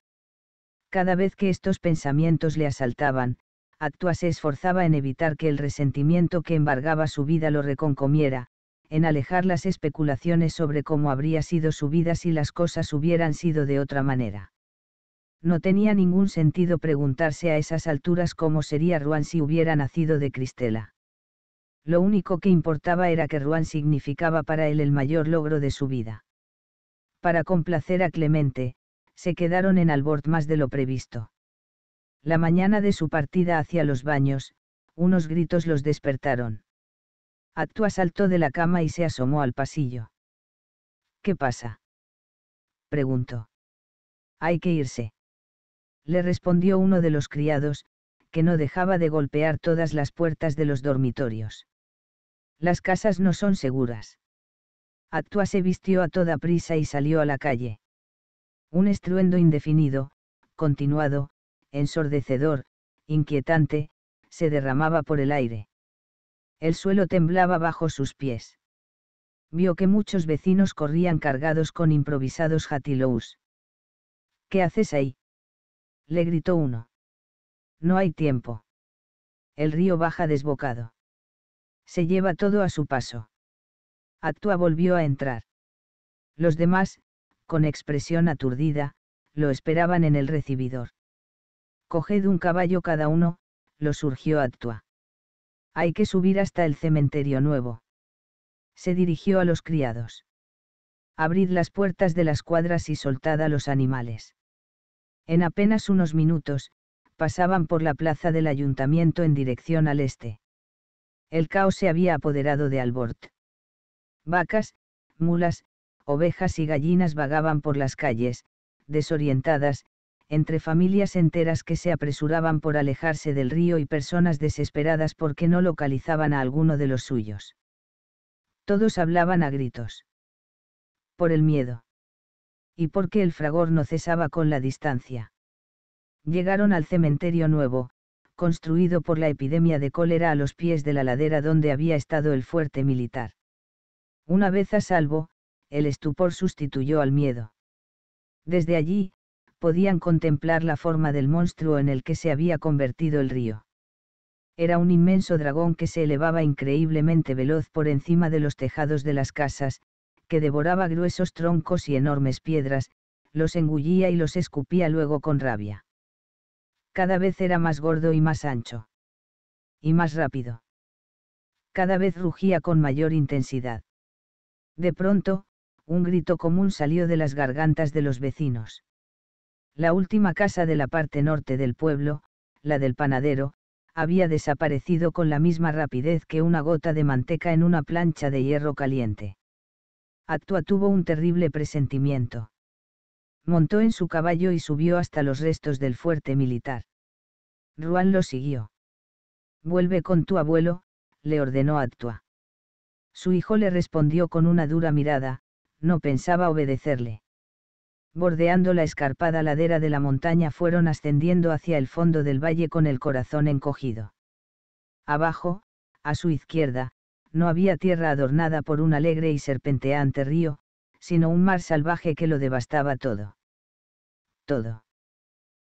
Cada vez que estos pensamientos le asaltaban, Actua se esforzaba en evitar que el resentimiento que embargaba su vida lo reconcomiera, en alejar las especulaciones sobre cómo habría sido su vida si las cosas hubieran sido de otra manera. No tenía ningún sentido preguntarse a esas alturas cómo sería Ruan si hubiera nacido de Cristela. Lo único que importaba era que Ruan significaba para él el mayor logro de su vida. Para complacer a Clemente, se quedaron en Albort más de lo previsto. La mañana de su partida hacia los baños, unos gritos los despertaron. Actua saltó de la cama y se asomó al pasillo. ¿Qué pasa? preguntó. Hay que irse. Le respondió uno de los criados, que no dejaba de golpear todas las puertas de los dormitorios. Las casas no son seguras. Actua se vistió a toda prisa y salió a la calle. Un estruendo indefinido, continuado, ensordecedor, inquietante, se derramaba por el aire. El suelo temblaba bajo sus pies. Vio que muchos vecinos corrían cargados con improvisados jatilous. ¿Qué haces ahí? le gritó uno. No hay tiempo. El río baja desbocado. Se lleva todo a su paso. Actua volvió a entrar. Los demás, con expresión aturdida, lo esperaban en el recibidor. Coged un caballo cada uno, lo surgió Actua. Hay que subir hasta el cementerio nuevo. Se dirigió a los criados. Abrid las puertas de las cuadras y soltad a los animales. En apenas unos minutos, pasaban por la plaza del ayuntamiento en dirección al este. El caos se había apoderado de Albort. Vacas, mulas, ovejas y gallinas vagaban por las calles, desorientadas, entre familias enteras que se apresuraban por alejarse del río y personas desesperadas porque no localizaban a alguno de los suyos. Todos hablaban a gritos. Por el miedo. Y porque el fragor no cesaba con la distancia. Llegaron al cementerio nuevo, construido por la epidemia de cólera a los pies de la ladera donde había estado el fuerte militar. Una vez a salvo, el estupor sustituyó al miedo. Desde allí, podían contemplar la forma del monstruo en el que se había convertido el río. Era un inmenso dragón que se elevaba increíblemente veloz por encima de los tejados de las casas, que devoraba gruesos troncos y enormes piedras, los engullía y los escupía luego con rabia. Cada vez era más gordo y más ancho. Y más rápido. Cada vez rugía con mayor intensidad. De pronto, un grito común salió de las gargantas de los vecinos. La última casa de la parte norte del pueblo, la del panadero, había desaparecido con la misma rapidez que una gota de manteca en una plancha de hierro caliente. Actua tuvo un terrible presentimiento. Montó en su caballo y subió hasta los restos del fuerte militar. Ruan lo siguió. Vuelve con tu abuelo, le ordenó Actua. Su hijo le respondió con una dura mirada, no pensaba obedecerle. Bordeando la escarpada ladera de la montaña fueron ascendiendo hacia el fondo del valle con el corazón encogido. Abajo, a su izquierda, no había tierra adornada por un alegre y serpenteante río, sino un mar salvaje que lo devastaba todo. Todo.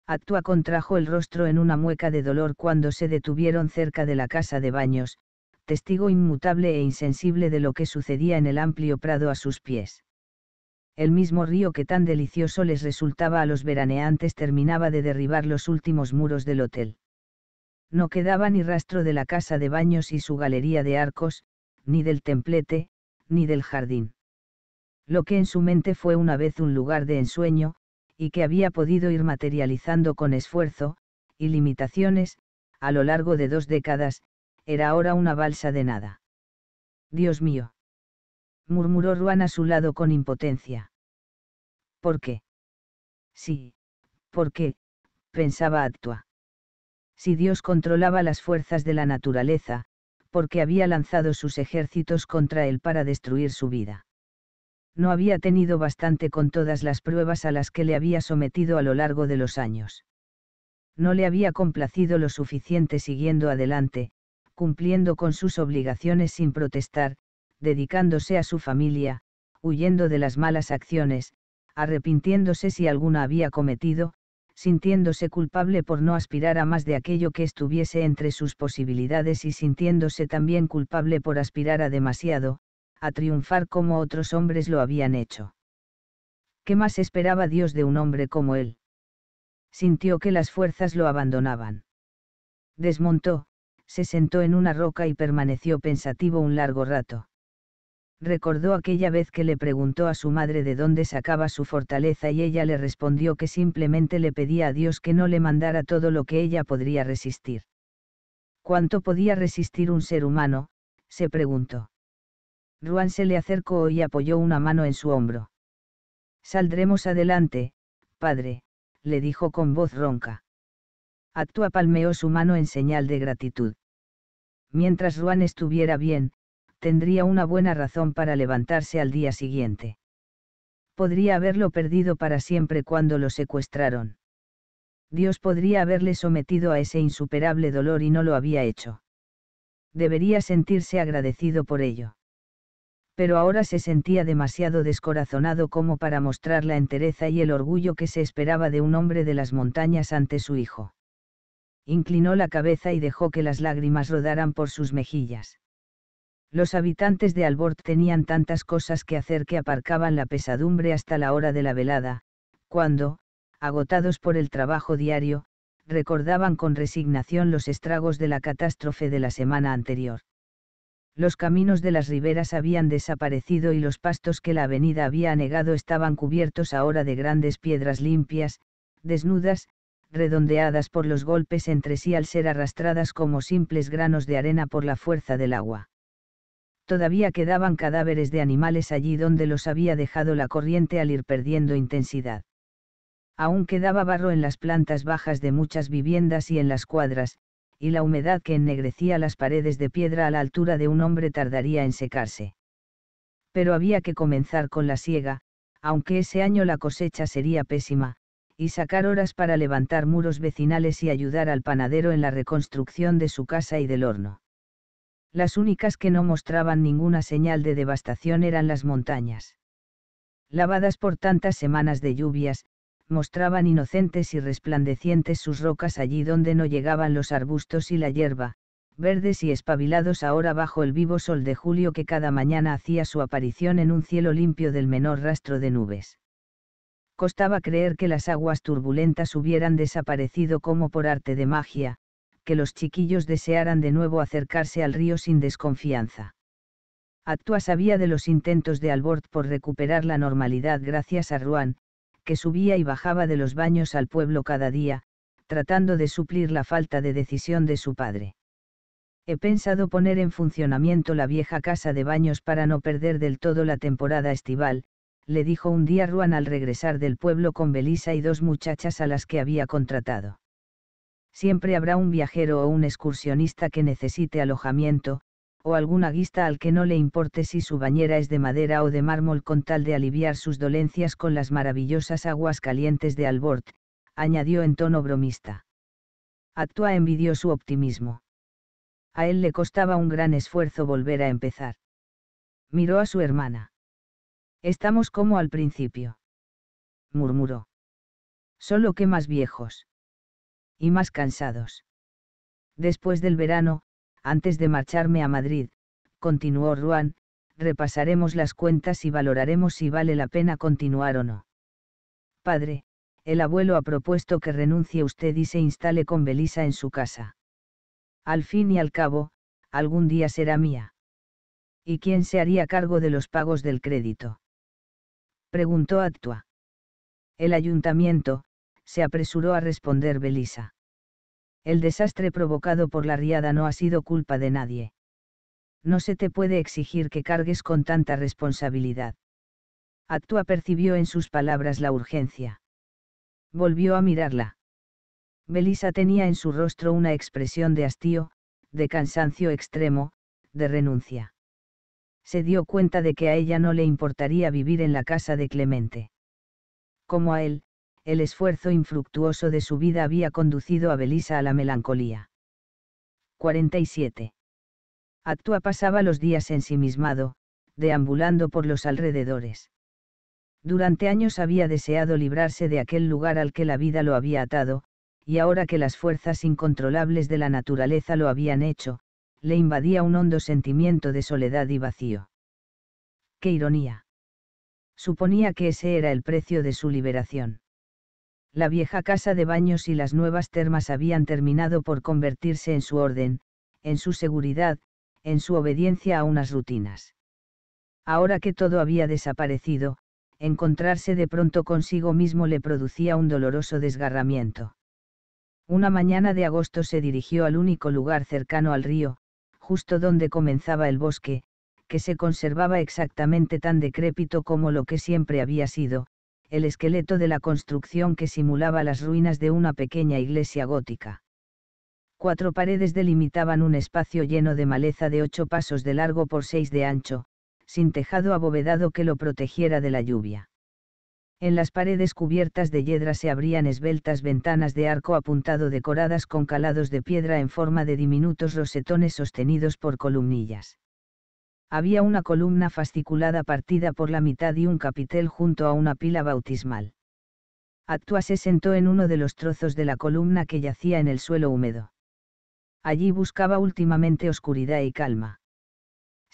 Actua contrajo el rostro en una mueca de dolor cuando se detuvieron cerca de la casa de baños, testigo inmutable e insensible de lo que sucedía en el amplio prado a sus pies. El mismo río que tan delicioso les resultaba a los veraneantes terminaba de derribar los últimos muros del hotel. No quedaba ni rastro de la casa de baños y su galería de arcos, ni del templete, ni del jardín. Lo que en su mente fue una vez un lugar de ensueño, y que había podido ir materializando con esfuerzo, y limitaciones, a lo largo de dos décadas, era ahora una balsa de nada. Dios mío. murmuró Ruan a su lado con impotencia. ¿Por qué? Sí, ¿por qué? pensaba Actua. Si Dios controlaba las fuerzas de la naturaleza, porque había lanzado sus ejércitos contra él para destruir su vida. No había tenido bastante con todas las pruebas a las que le había sometido a lo largo de los años. No le había complacido lo suficiente siguiendo adelante, cumpliendo con sus obligaciones sin protestar, dedicándose a su familia, huyendo de las malas acciones, arrepintiéndose si alguna había cometido, sintiéndose culpable por no aspirar a más de aquello que estuviese entre sus posibilidades y sintiéndose también culpable por aspirar a demasiado, a triunfar como otros hombres lo habían hecho. ¿Qué más esperaba Dios de un hombre como él? Sintió que las fuerzas lo abandonaban. Desmontó, se sentó en una roca y permaneció pensativo un largo rato. Recordó aquella vez que le preguntó a su madre de dónde sacaba su fortaleza y ella le respondió que simplemente le pedía a Dios que no le mandara todo lo que ella podría resistir. ¿Cuánto podía resistir un ser humano? se preguntó. Ruan se le acercó y apoyó una mano en su hombro. Saldremos adelante, padre, le dijo con voz ronca. Actua palmeó su mano en señal de gratitud. Mientras Juan estuviera bien, tendría una buena razón para levantarse al día siguiente. Podría haberlo perdido para siempre cuando lo secuestraron. Dios podría haberle sometido a ese insuperable dolor y no lo había hecho. Debería sentirse agradecido por ello. Pero ahora se sentía demasiado descorazonado como para mostrar la entereza y el orgullo que se esperaba de un hombre de las montañas ante su hijo inclinó la cabeza y dejó que las lágrimas rodaran por sus mejillas. Los habitantes de Albort tenían tantas cosas que hacer que aparcaban la pesadumbre hasta la hora de la velada, cuando, agotados por el trabajo diario, recordaban con resignación los estragos de la catástrofe de la semana anterior. Los caminos de las riberas habían desaparecido y los pastos que la avenida había anegado estaban cubiertos ahora de grandes piedras limpias, desnudas, redondeadas por los golpes entre sí al ser arrastradas como simples granos de arena por la fuerza del agua. Todavía quedaban cadáveres de animales allí donde los había dejado la corriente al ir perdiendo intensidad. Aún quedaba barro en las plantas bajas de muchas viviendas y en las cuadras, y la humedad que ennegrecía las paredes de piedra a la altura de un hombre tardaría en secarse. Pero había que comenzar con la siega, aunque ese año la cosecha sería pésima, y sacar horas para levantar muros vecinales y ayudar al panadero en la reconstrucción de su casa y del horno. Las únicas que no mostraban ninguna señal de devastación eran las montañas. Lavadas por tantas semanas de lluvias, mostraban inocentes y resplandecientes sus rocas allí donde no llegaban los arbustos y la hierba, verdes y espabilados ahora bajo el vivo sol de julio que cada mañana hacía su aparición en un cielo limpio del menor rastro de nubes. Costaba creer que las aguas turbulentas hubieran desaparecido como por arte de magia, que los chiquillos desearan de nuevo acercarse al río sin desconfianza. Actua sabía de los intentos de Albort por recuperar la normalidad gracias a Ruan, que subía y bajaba de los baños al pueblo cada día, tratando de suplir la falta de decisión de su padre. He pensado poner en funcionamiento la vieja casa de baños para no perder del todo la temporada estival, le dijo un día Ruan al regresar del pueblo con Belisa y dos muchachas a las que había contratado. Siempre habrá un viajero o un excursionista que necesite alojamiento, o alguna aguista al que no le importe si su bañera es de madera o de mármol con tal de aliviar sus dolencias con las maravillosas aguas calientes de Albort, añadió en tono bromista. Actua envidió su optimismo. A él le costaba un gran esfuerzo volver a empezar. Miró a su hermana. Estamos como al principio. Murmuró. Solo que más viejos. Y más cansados. Después del verano, antes de marcharme a Madrid, continuó Ruan, repasaremos las cuentas y valoraremos si vale la pena continuar o no. Padre, el abuelo ha propuesto que renuncie usted y se instale con Belisa en su casa. Al fin y al cabo, algún día será mía. ¿Y quién se haría cargo de los pagos del crédito? preguntó Actua. El ayuntamiento, se apresuró a responder Belisa. El desastre provocado por la riada no ha sido culpa de nadie. No se te puede exigir que cargues con tanta responsabilidad. Actua percibió en sus palabras la urgencia. Volvió a mirarla. Belisa tenía en su rostro una expresión de hastío, de cansancio extremo, de renuncia se dio cuenta de que a ella no le importaría vivir en la casa de Clemente. Como a él, el esfuerzo infructuoso de su vida había conducido a Belisa a la melancolía. 47. Actua pasaba los días ensimismado, deambulando por los alrededores. Durante años había deseado librarse de aquel lugar al que la vida lo había atado, y ahora que las fuerzas incontrolables de la naturaleza lo habían hecho, le invadía un hondo sentimiento de soledad y vacío. ¡Qué ironía! Suponía que ese era el precio de su liberación. La vieja casa de baños y las nuevas termas habían terminado por convertirse en su orden, en su seguridad, en su obediencia a unas rutinas. Ahora que todo había desaparecido, encontrarse de pronto consigo mismo le producía un doloroso desgarramiento. Una mañana de agosto se dirigió al único lugar cercano al río, justo donde comenzaba el bosque, que se conservaba exactamente tan decrépito como lo que siempre había sido, el esqueleto de la construcción que simulaba las ruinas de una pequeña iglesia gótica. Cuatro paredes delimitaban un espacio lleno de maleza de ocho pasos de largo por seis de ancho, sin tejado abovedado que lo protegiera de la lluvia. En las paredes cubiertas de hiedra se abrían esbeltas ventanas de arco apuntado decoradas con calados de piedra en forma de diminutos rosetones sostenidos por columnillas. Había una columna fasciculada partida por la mitad y un capitel junto a una pila bautismal. Actua se sentó en uno de los trozos de la columna que yacía en el suelo húmedo. Allí buscaba últimamente oscuridad y calma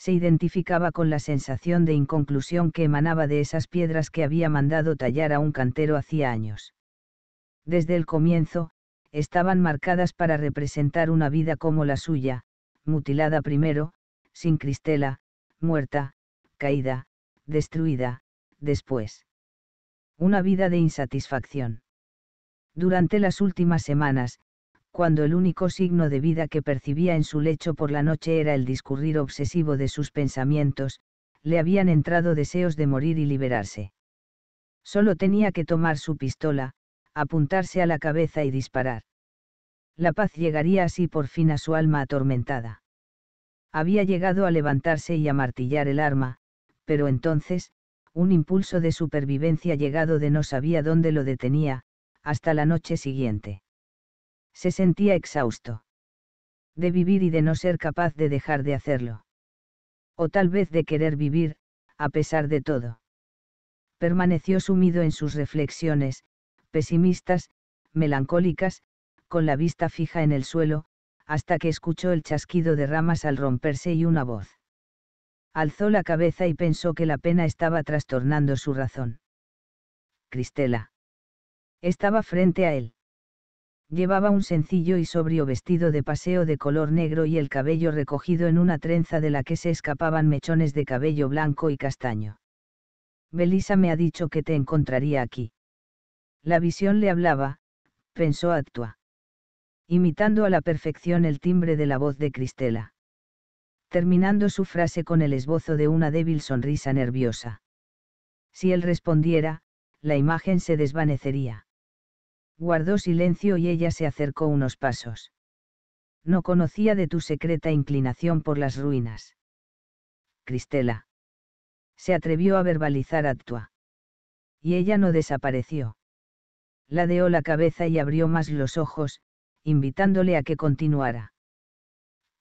se identificaba con la sensación de inconclusión que emanaba de esas piedras que había mandado tallar a un cantero hacía años. Desde el comienzo, estaban marcadas para representar una vida como la suya, mutilada primero, sin cristela, muerta, caída, destruida, después. Una vida de insatisfacción. Durante las últimas semanas, cuando el único signo de vida que percibía en su lecho por la noche era el discurrir obsesivo de sus pensamientos, le habían entrado deseos de morir y liberarse. Solo tenía que tomar su pistola, apuntarse a la cabeza y disparar. La paz llegaría así por fin a su alma atormentada. Había llegado a levantarse y a martillar el arma, pero entonces, un impulso de supervivencia llegado de no sabía dónde lo detenía, hasta la noche siguiente. Se sentía exhausto. De vivir y de no ser capaz de dejar de hacerlo. O tal vez de querer vivir, a pesar de todo. Permaneció sumido en sus reflexiones, pesimistas, melancólicas, con la vista fija en el suelo, hasta que escuchó el chasquido de ramas al romperse y una voz. Alzó la cabeza y pensó que la pena estaba trastornando su razón. Cristela. Estaba frente a él. Llevaba un sencillo y sobrio vestido de paseo de color negro y el cabello recogido en una trenza de la que se escapaban mechones de cabello blanco y castaño. Belisa me ha dicho que te encontraría aquí. La visión le hablaba, pensó Actua. Imitando a la perfección el timbre de la voz de Cristela. Terminando su frase con el esbozo de una débil sonrisa nerviosa. Si él respondiera, la imagen se desvanecería. Guardó silencio y ella se acercó unos pasos. No conocía de tu secreta inclinación por las ruinas. Cristela. Se atrevió a verbalizar Actua. Y ella no desapareció. Ladeó la cabeza y abrió más los ojos, invitándole a que continuara.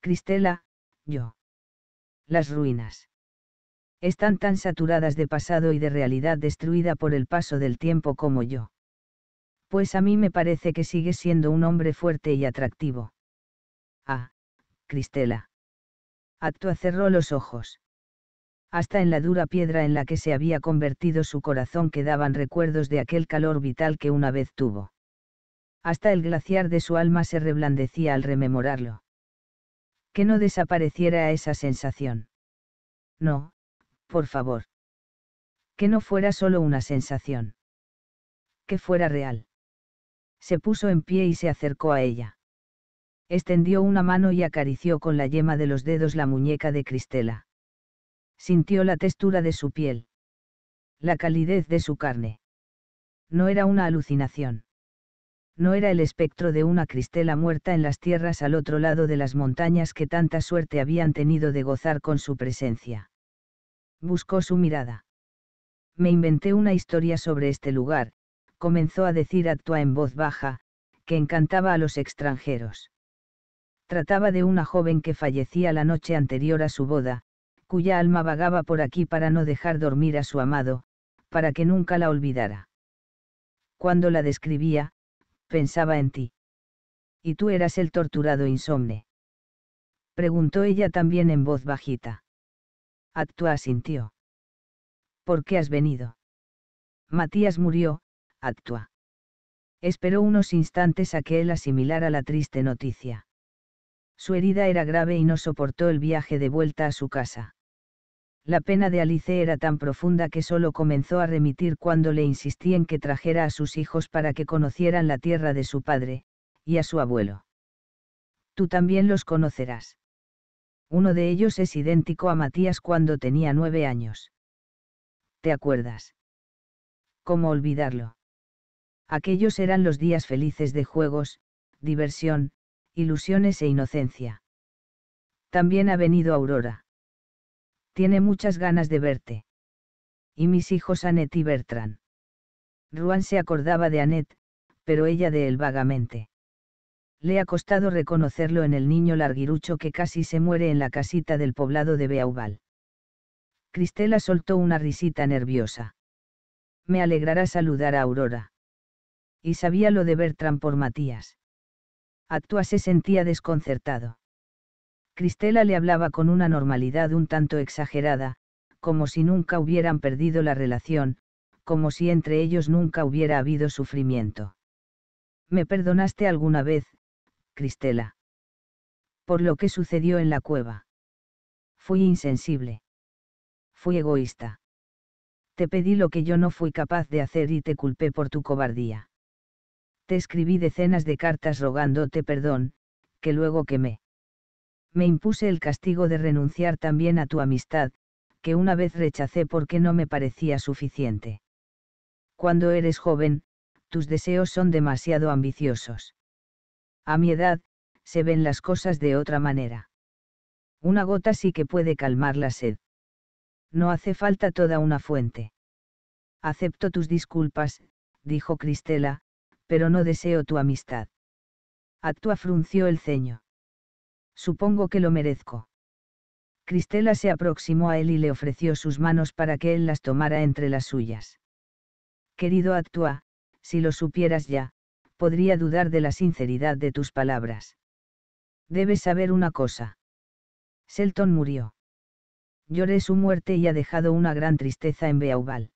Cristela, yo. Las ruinas. Están tan saturadas de pasado y de realidad destruida por el paso del tiempo como yo pues a mí me parece que sigues siendo un hombre fuerte y atractivo. Ah, Cristela. Actua cerró los ojos. Hasta en la dura piedra en la que se había convertido su corazón quedaban recuerdos de aquel calor vital que una vez tuvo. Hasta el glaciar de su alma se reblandecía al rememorarlo. Que no desapareciera esa sensación. No, por favor. Que no fuera solo una sensación. Que fuera real se puso en pie y se acercó a ella. Extendió una mano y acarició con la yema de los dedos la muñeca de Cristela. Sintió la textura de su piel. La calidez de su carne. No era una alucinación. No era el espectro de una Cristela muerta en las tierras al otro lado de las montañas que tanta suerte habían tenido de gozar con su presencia. Buscó su mirada. Me inventé una historia sobre este lugar, comenzó a decir Actua en voz baja, que encantaba a los extranjeros. Trataba de una joven que fallecía la noche anterior a su boda, cuya alma vagaba por aquí para no dejar dormir a su amado, para que nunca la olvidara. Cuando la describía, pensaba en ti. ¿Y tú eras el torturado insomne? Preguntó ella también en voz bajita. Actua asintió. ¿Por qué has venido? Matías murió, actúa. Esperó unos instantes a que él asimilara la triste noticia. Su herida era grave y no soportó el viaje de vuelta a su casa. La pena de Alice era tan profunda que solo comenzó a remitir cuando le insistí en que trajera a sus hijos para que conocieran la tierra de su padre, y a su abuelo. Tú también los conocerás. Uno de ellos es idéntico a Matías cuando tenía nueve años. ¿Te acuerdas? ¿Cómo olvidarlo? Aquellos eran los días felices de juegos, diversión, ilusiones e inocencia. También ha venido Aurora. Tiene muchas ganas de verte. Y mis hijos Annette y Bertrand. Ruan se acordaba de Anet, pero ella de él vagamente. Le ha costado reconocerlo en el niño larguirucho que casi se muere en la casita del poblado de Beauval. Cristela soltó una risita nerviosa. Me alegrará saludar a Aurora y sabía lo de Bertram por Matías. Actua se sentía desconcertado. Cristela le hablaba con una normalidad un tanto exagerada, como si nunca hubieran perdido la relación, como si entre ellos nunca hubiera habido sufrimiento. ¿Me perdonaste alguna vez, Cristela? Por lo que sucedió en la cueva. Fui insensible. Fui egoísta. Te pedí lo que yo no fui capaz de hacer y te culpé por tu cobardía escribí decenas de cartas rogándote perdón, que luego quemé. Me impuse el castigo de renunciar también a tu amistad, que una vez rechacé porque no me parecía suficiente. Cuando eres joven, tus deseos son demasiado ambiciosos. A mi edad, se ven las cosas de otra manera. Una gota sí que puede calmar la sed. No hace falta toda una fuente. Acepto tus disculpas, dijo Cristela, pero no deseo tu amistad. Actua frunció el ceño. Supongo que lo merezco. Cristela se aproximó a él y le ofreció sus manos para que él las tomara entre las suyas. Querido Actua, si lo supieras ya, podría dudar de la sinceridad de tus palabras. Debes saber una cosa. Selton murió. Lloré su muerte y ha dejado una gran tristeza en Beauval.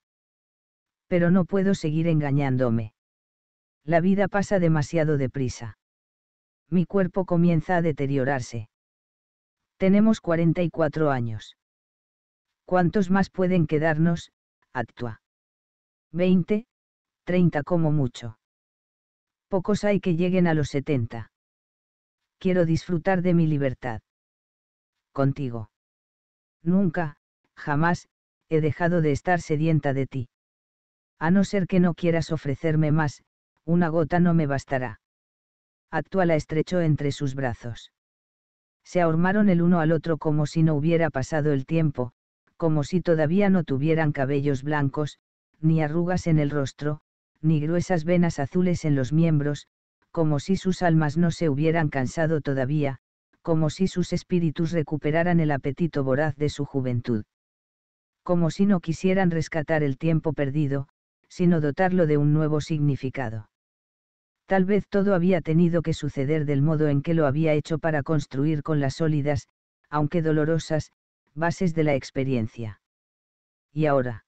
Pero no puedo seguir engañándome. La vida pasa demasiado deprisa. Mi cuerpo comienza a deteriorarse. Tenemos 44 años. ¿Cuántos más pueden quedarnos, Actua? 20, 30 como mucho. Pocos hay que lleguen a los 70. Quiero disfrutar de mi libertad. Contigo. Nunca, jamás, he dejado de estar sedienta de ti. A no ser que no quieras ofrecerme más, una gota no me bastará. Actua la estrechó entre sus brazos. Se ahormaron el uno al otro como si no hubiera pasado el tiempo, como si todavía no tuvieran cabellos blancos, ni arrugas en el rostro, ni gruesas venas azules en los miembros, como si sus almas no se hubieran cansado todavía, como si sus espíritus recuperaran el apetito voraz de su juventud. Como si no quisieran rescatar el tiempo perdido, sino dotarlo de un nuevo significado. Tal vez todo había tenido que suceder del modo en que lo había hecho para construir con las sólidas, aunque dolorosas, bases de la experiencia. ¿Y ahora?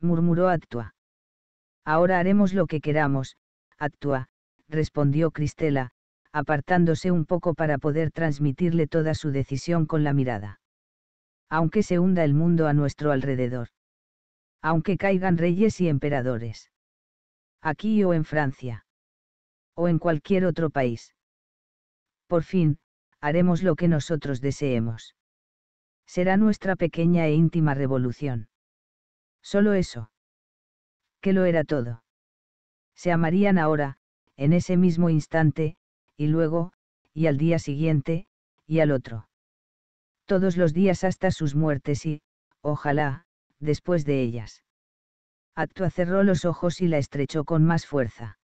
murmuró Actua. Ahora haremos lo que queramos, Actua, respondió Cristela, apartándose un poco para poder transmitirle toda su decisión con la mirada. Aunque se hunda el mundo a nuestro alrededor. Aunque caigan reyes y emperadores. Aquí o en Francia o en cualquier otro país. Por fin, haremos lo que nosotros deseemos. Será nuestra pequeña e íntima revolución. Solo eso. Que lo era todo. Se amarían ahora, en ese mismo instante, y luego, y al día siguiente, y al otro. Todos los días hasta sus muertes y, ojalá, después de ellas. Actua cerró los ojos y la estrechó con más fuerza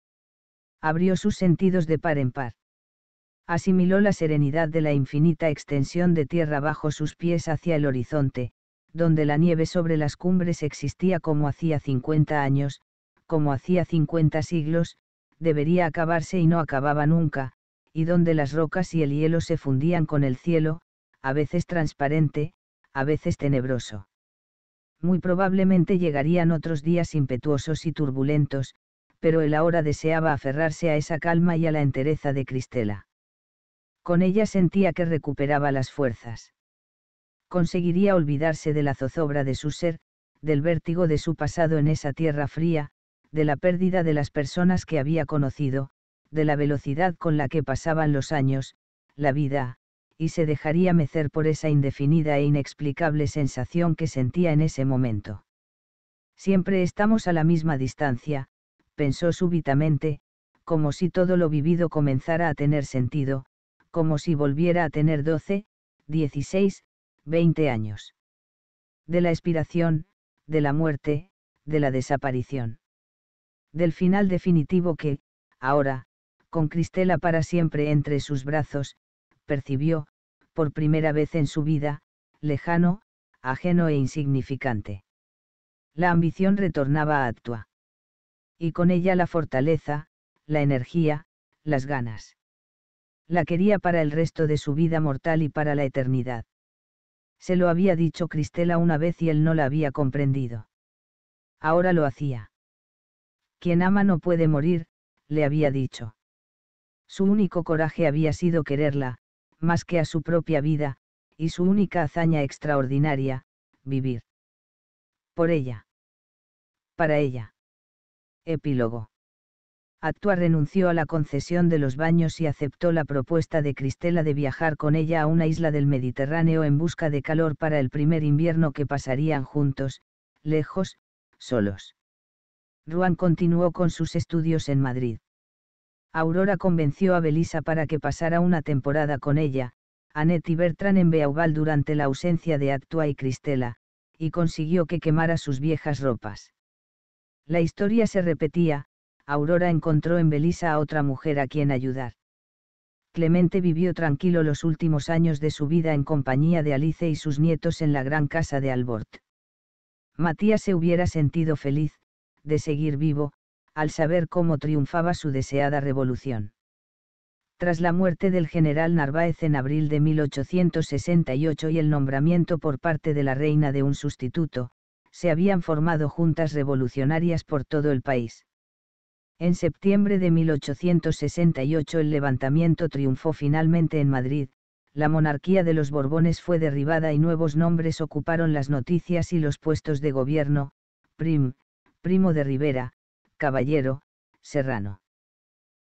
abrió sus sentidos de par en par. Asimiló la serenidad de la infinita extensión de tierra bajo sus pies hacia el horizonte, donde la nieve sobre las cumbres existía como hacía 50 años, como hacía 50 siglos, debería acabarse y no acababa nunca, y donde las rocas y el hielo se fundían con el cielo, a veces transparente, a veces tenebroso. Muy probablemente llegarían otros días impetuosos y turbulentos, pero él ahora deseaba aferrarse a esa calma y a la entereza de Cristela. Con ella sentía que recuperaba las fuerzas. Conseguiría olvidarse de la zozobra de su ser, del vértigo de su pasado en esa tierra fría, de la pérdida de las personas que había conocido, de la velocidad con la que pasaban los años, la vida, y se dejaría mecer por esa indefinida e inexplicable sensación que sentía en ese momento. Siempre estamos a la misma distancia, pensó súbitamente, como si todo lo vivido comenzara a tener sentido, como si volviera a tener 12, 16, 20 años. De la expiración, de la muerte, de la desaparición. Del final definitivo que, ahora, con Cristela para siempre entre sus brazos, percibió, por primera vez en su vida, lejano, ajeno e insignificante. La ambición retornaba a Actua y con ella la fortaleza, la energía, las ganas. La quería para el resto de su vida mortal y para la eternidad. Se lo había dicho Cristela una vez y él no la había comprendido. Ahora lo hacía. Quien ama no puede morir, le había dicho. Su único coraje había sido quererla, más que a su propia vida, y su única hazaña extraordinaria, vivir. Por ella. Para ella. Epílogo. Actua renunció a la concesión de los baños y aceptó la propuesta de Cristela de viajar con ella a una isla del Mediterráneo en busca de calor para el primer invierno que pasarían juntos, lejos, solos. Ruan continuó con sus estudios en Madrid. Aurora convenció a Belisa para que pasara una temporada con ella, Annette y Bertrand en Beauval durante la ausencia de Actua y Cristela, y consiguió que quemara sus viejas ropas. La historia se repetía, Aurora encontró en Belisa a otra mujer a quien ayudar. Clemente vivió tranquilo los últimos años de su vida en compañía de Alice y sus nietos en la gran casa de Albort. Matías se hubiera sentido feliz, de seguir vivo, al saber cómo triunfaba su deseada revolución. Tras la muerte del general Narváez en abril de 1868 y el nombramiento por parte de la reina de un sustituto, se habían formado juntas revolucionarias por todo el país. En septiembre de 1868 el levantamiento triunfó finalmente en Madrid, la monarquía de los Borbones fue derribada y nuevos nombres ocuparon las noticias y los puestos de gobierno, Prim, Primo de Rivera, Caballero, Serrano.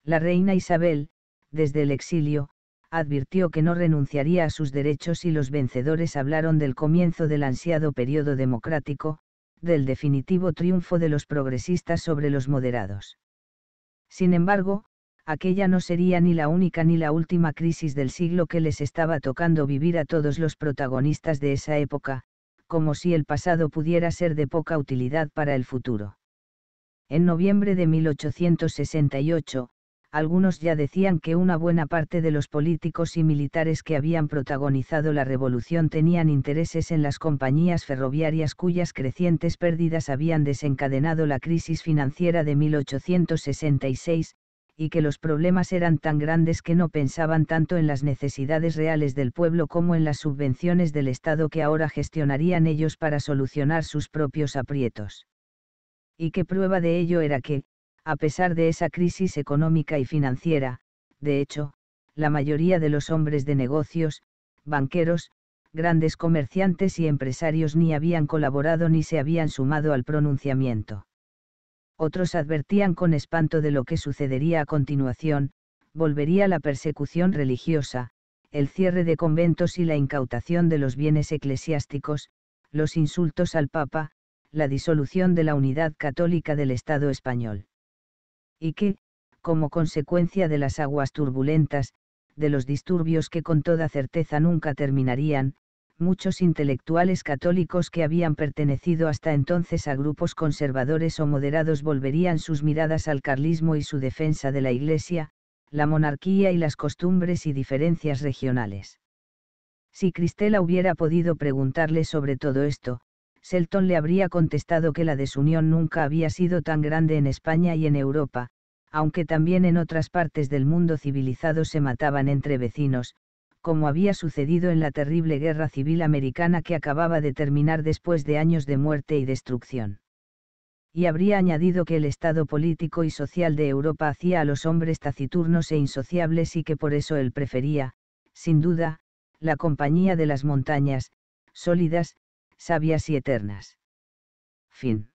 La reina Isabel, desde el exilio, advirtió que no renunciaría a sus derechos y los vencedores hablaron del comienzo del ansiado periodo democrático, del definitivo triunfo de los progresistas sobre los moderados. Sin embargo, aquella no sería ni la única ni la última crisis del siglo que les estaba tocando vivir a todos los protagonistas de esa época, como si el pasado pudiera ser de poca utilidad para el futuro. En noviembre de 1868, algunos ya decían que una buena parte de los políticos y militares que habían protagonizado la revolución tenían intereses en las compañías ferroviarias cuyas crecientes pérdidas habían desencadenado la crisis financiera de 1866, y que los problemas eran tan grandes que no pensaban tanto en las necesidades reales del pueblo como en las subvenciones del Estado que ahora gestionarían ellos para solucionar sus propios aprietos. Y que prueba de ello era que, a pesar de esa crisis económica y financiera, de hecho, la mayoría de los hombres de negocios, banqueros, grandes comerciantes y empresarios ni habían colaborado ni se habían sumado al pronunciamiento. Otros advertían con espanto de lo que sucedería a continuación, volvería la persecución religiosa, el cierre de conventos y la incautación de los bienes eclesiásticos, los insultos al Papa, la disolución de la unidad católica del Estado español y que, como consecuencia de las aguas turbulentas, de los disturbios que con toda certeza nunca terminarían, muchos intelectuales católicos que habían pertenecido hasta entonces a grupos conservadores o moderados volverían sus miradas al carlismo y su defensa de la Iglesia, la monarquía y las costumbres y diferencias regionales. Si Cristela hubiera podido preguntarle sobre todo esto, Selton le habría contestado que la desunión nunca había sido tan grande en España y en Europa, aunque también en otras partes del mundo civilizado se mataban entre vecinos, como había sucedido en la terrible guerra civil americana que acababa de terminar después de años de muerte y destrucción. Y habría añadido que el estado político y social de Europa hacía a los hombres taciturnos e insociables y que por eso él prefería, sin duda, la compañía de las montañas, sólidas, sabias y eternas. Fin.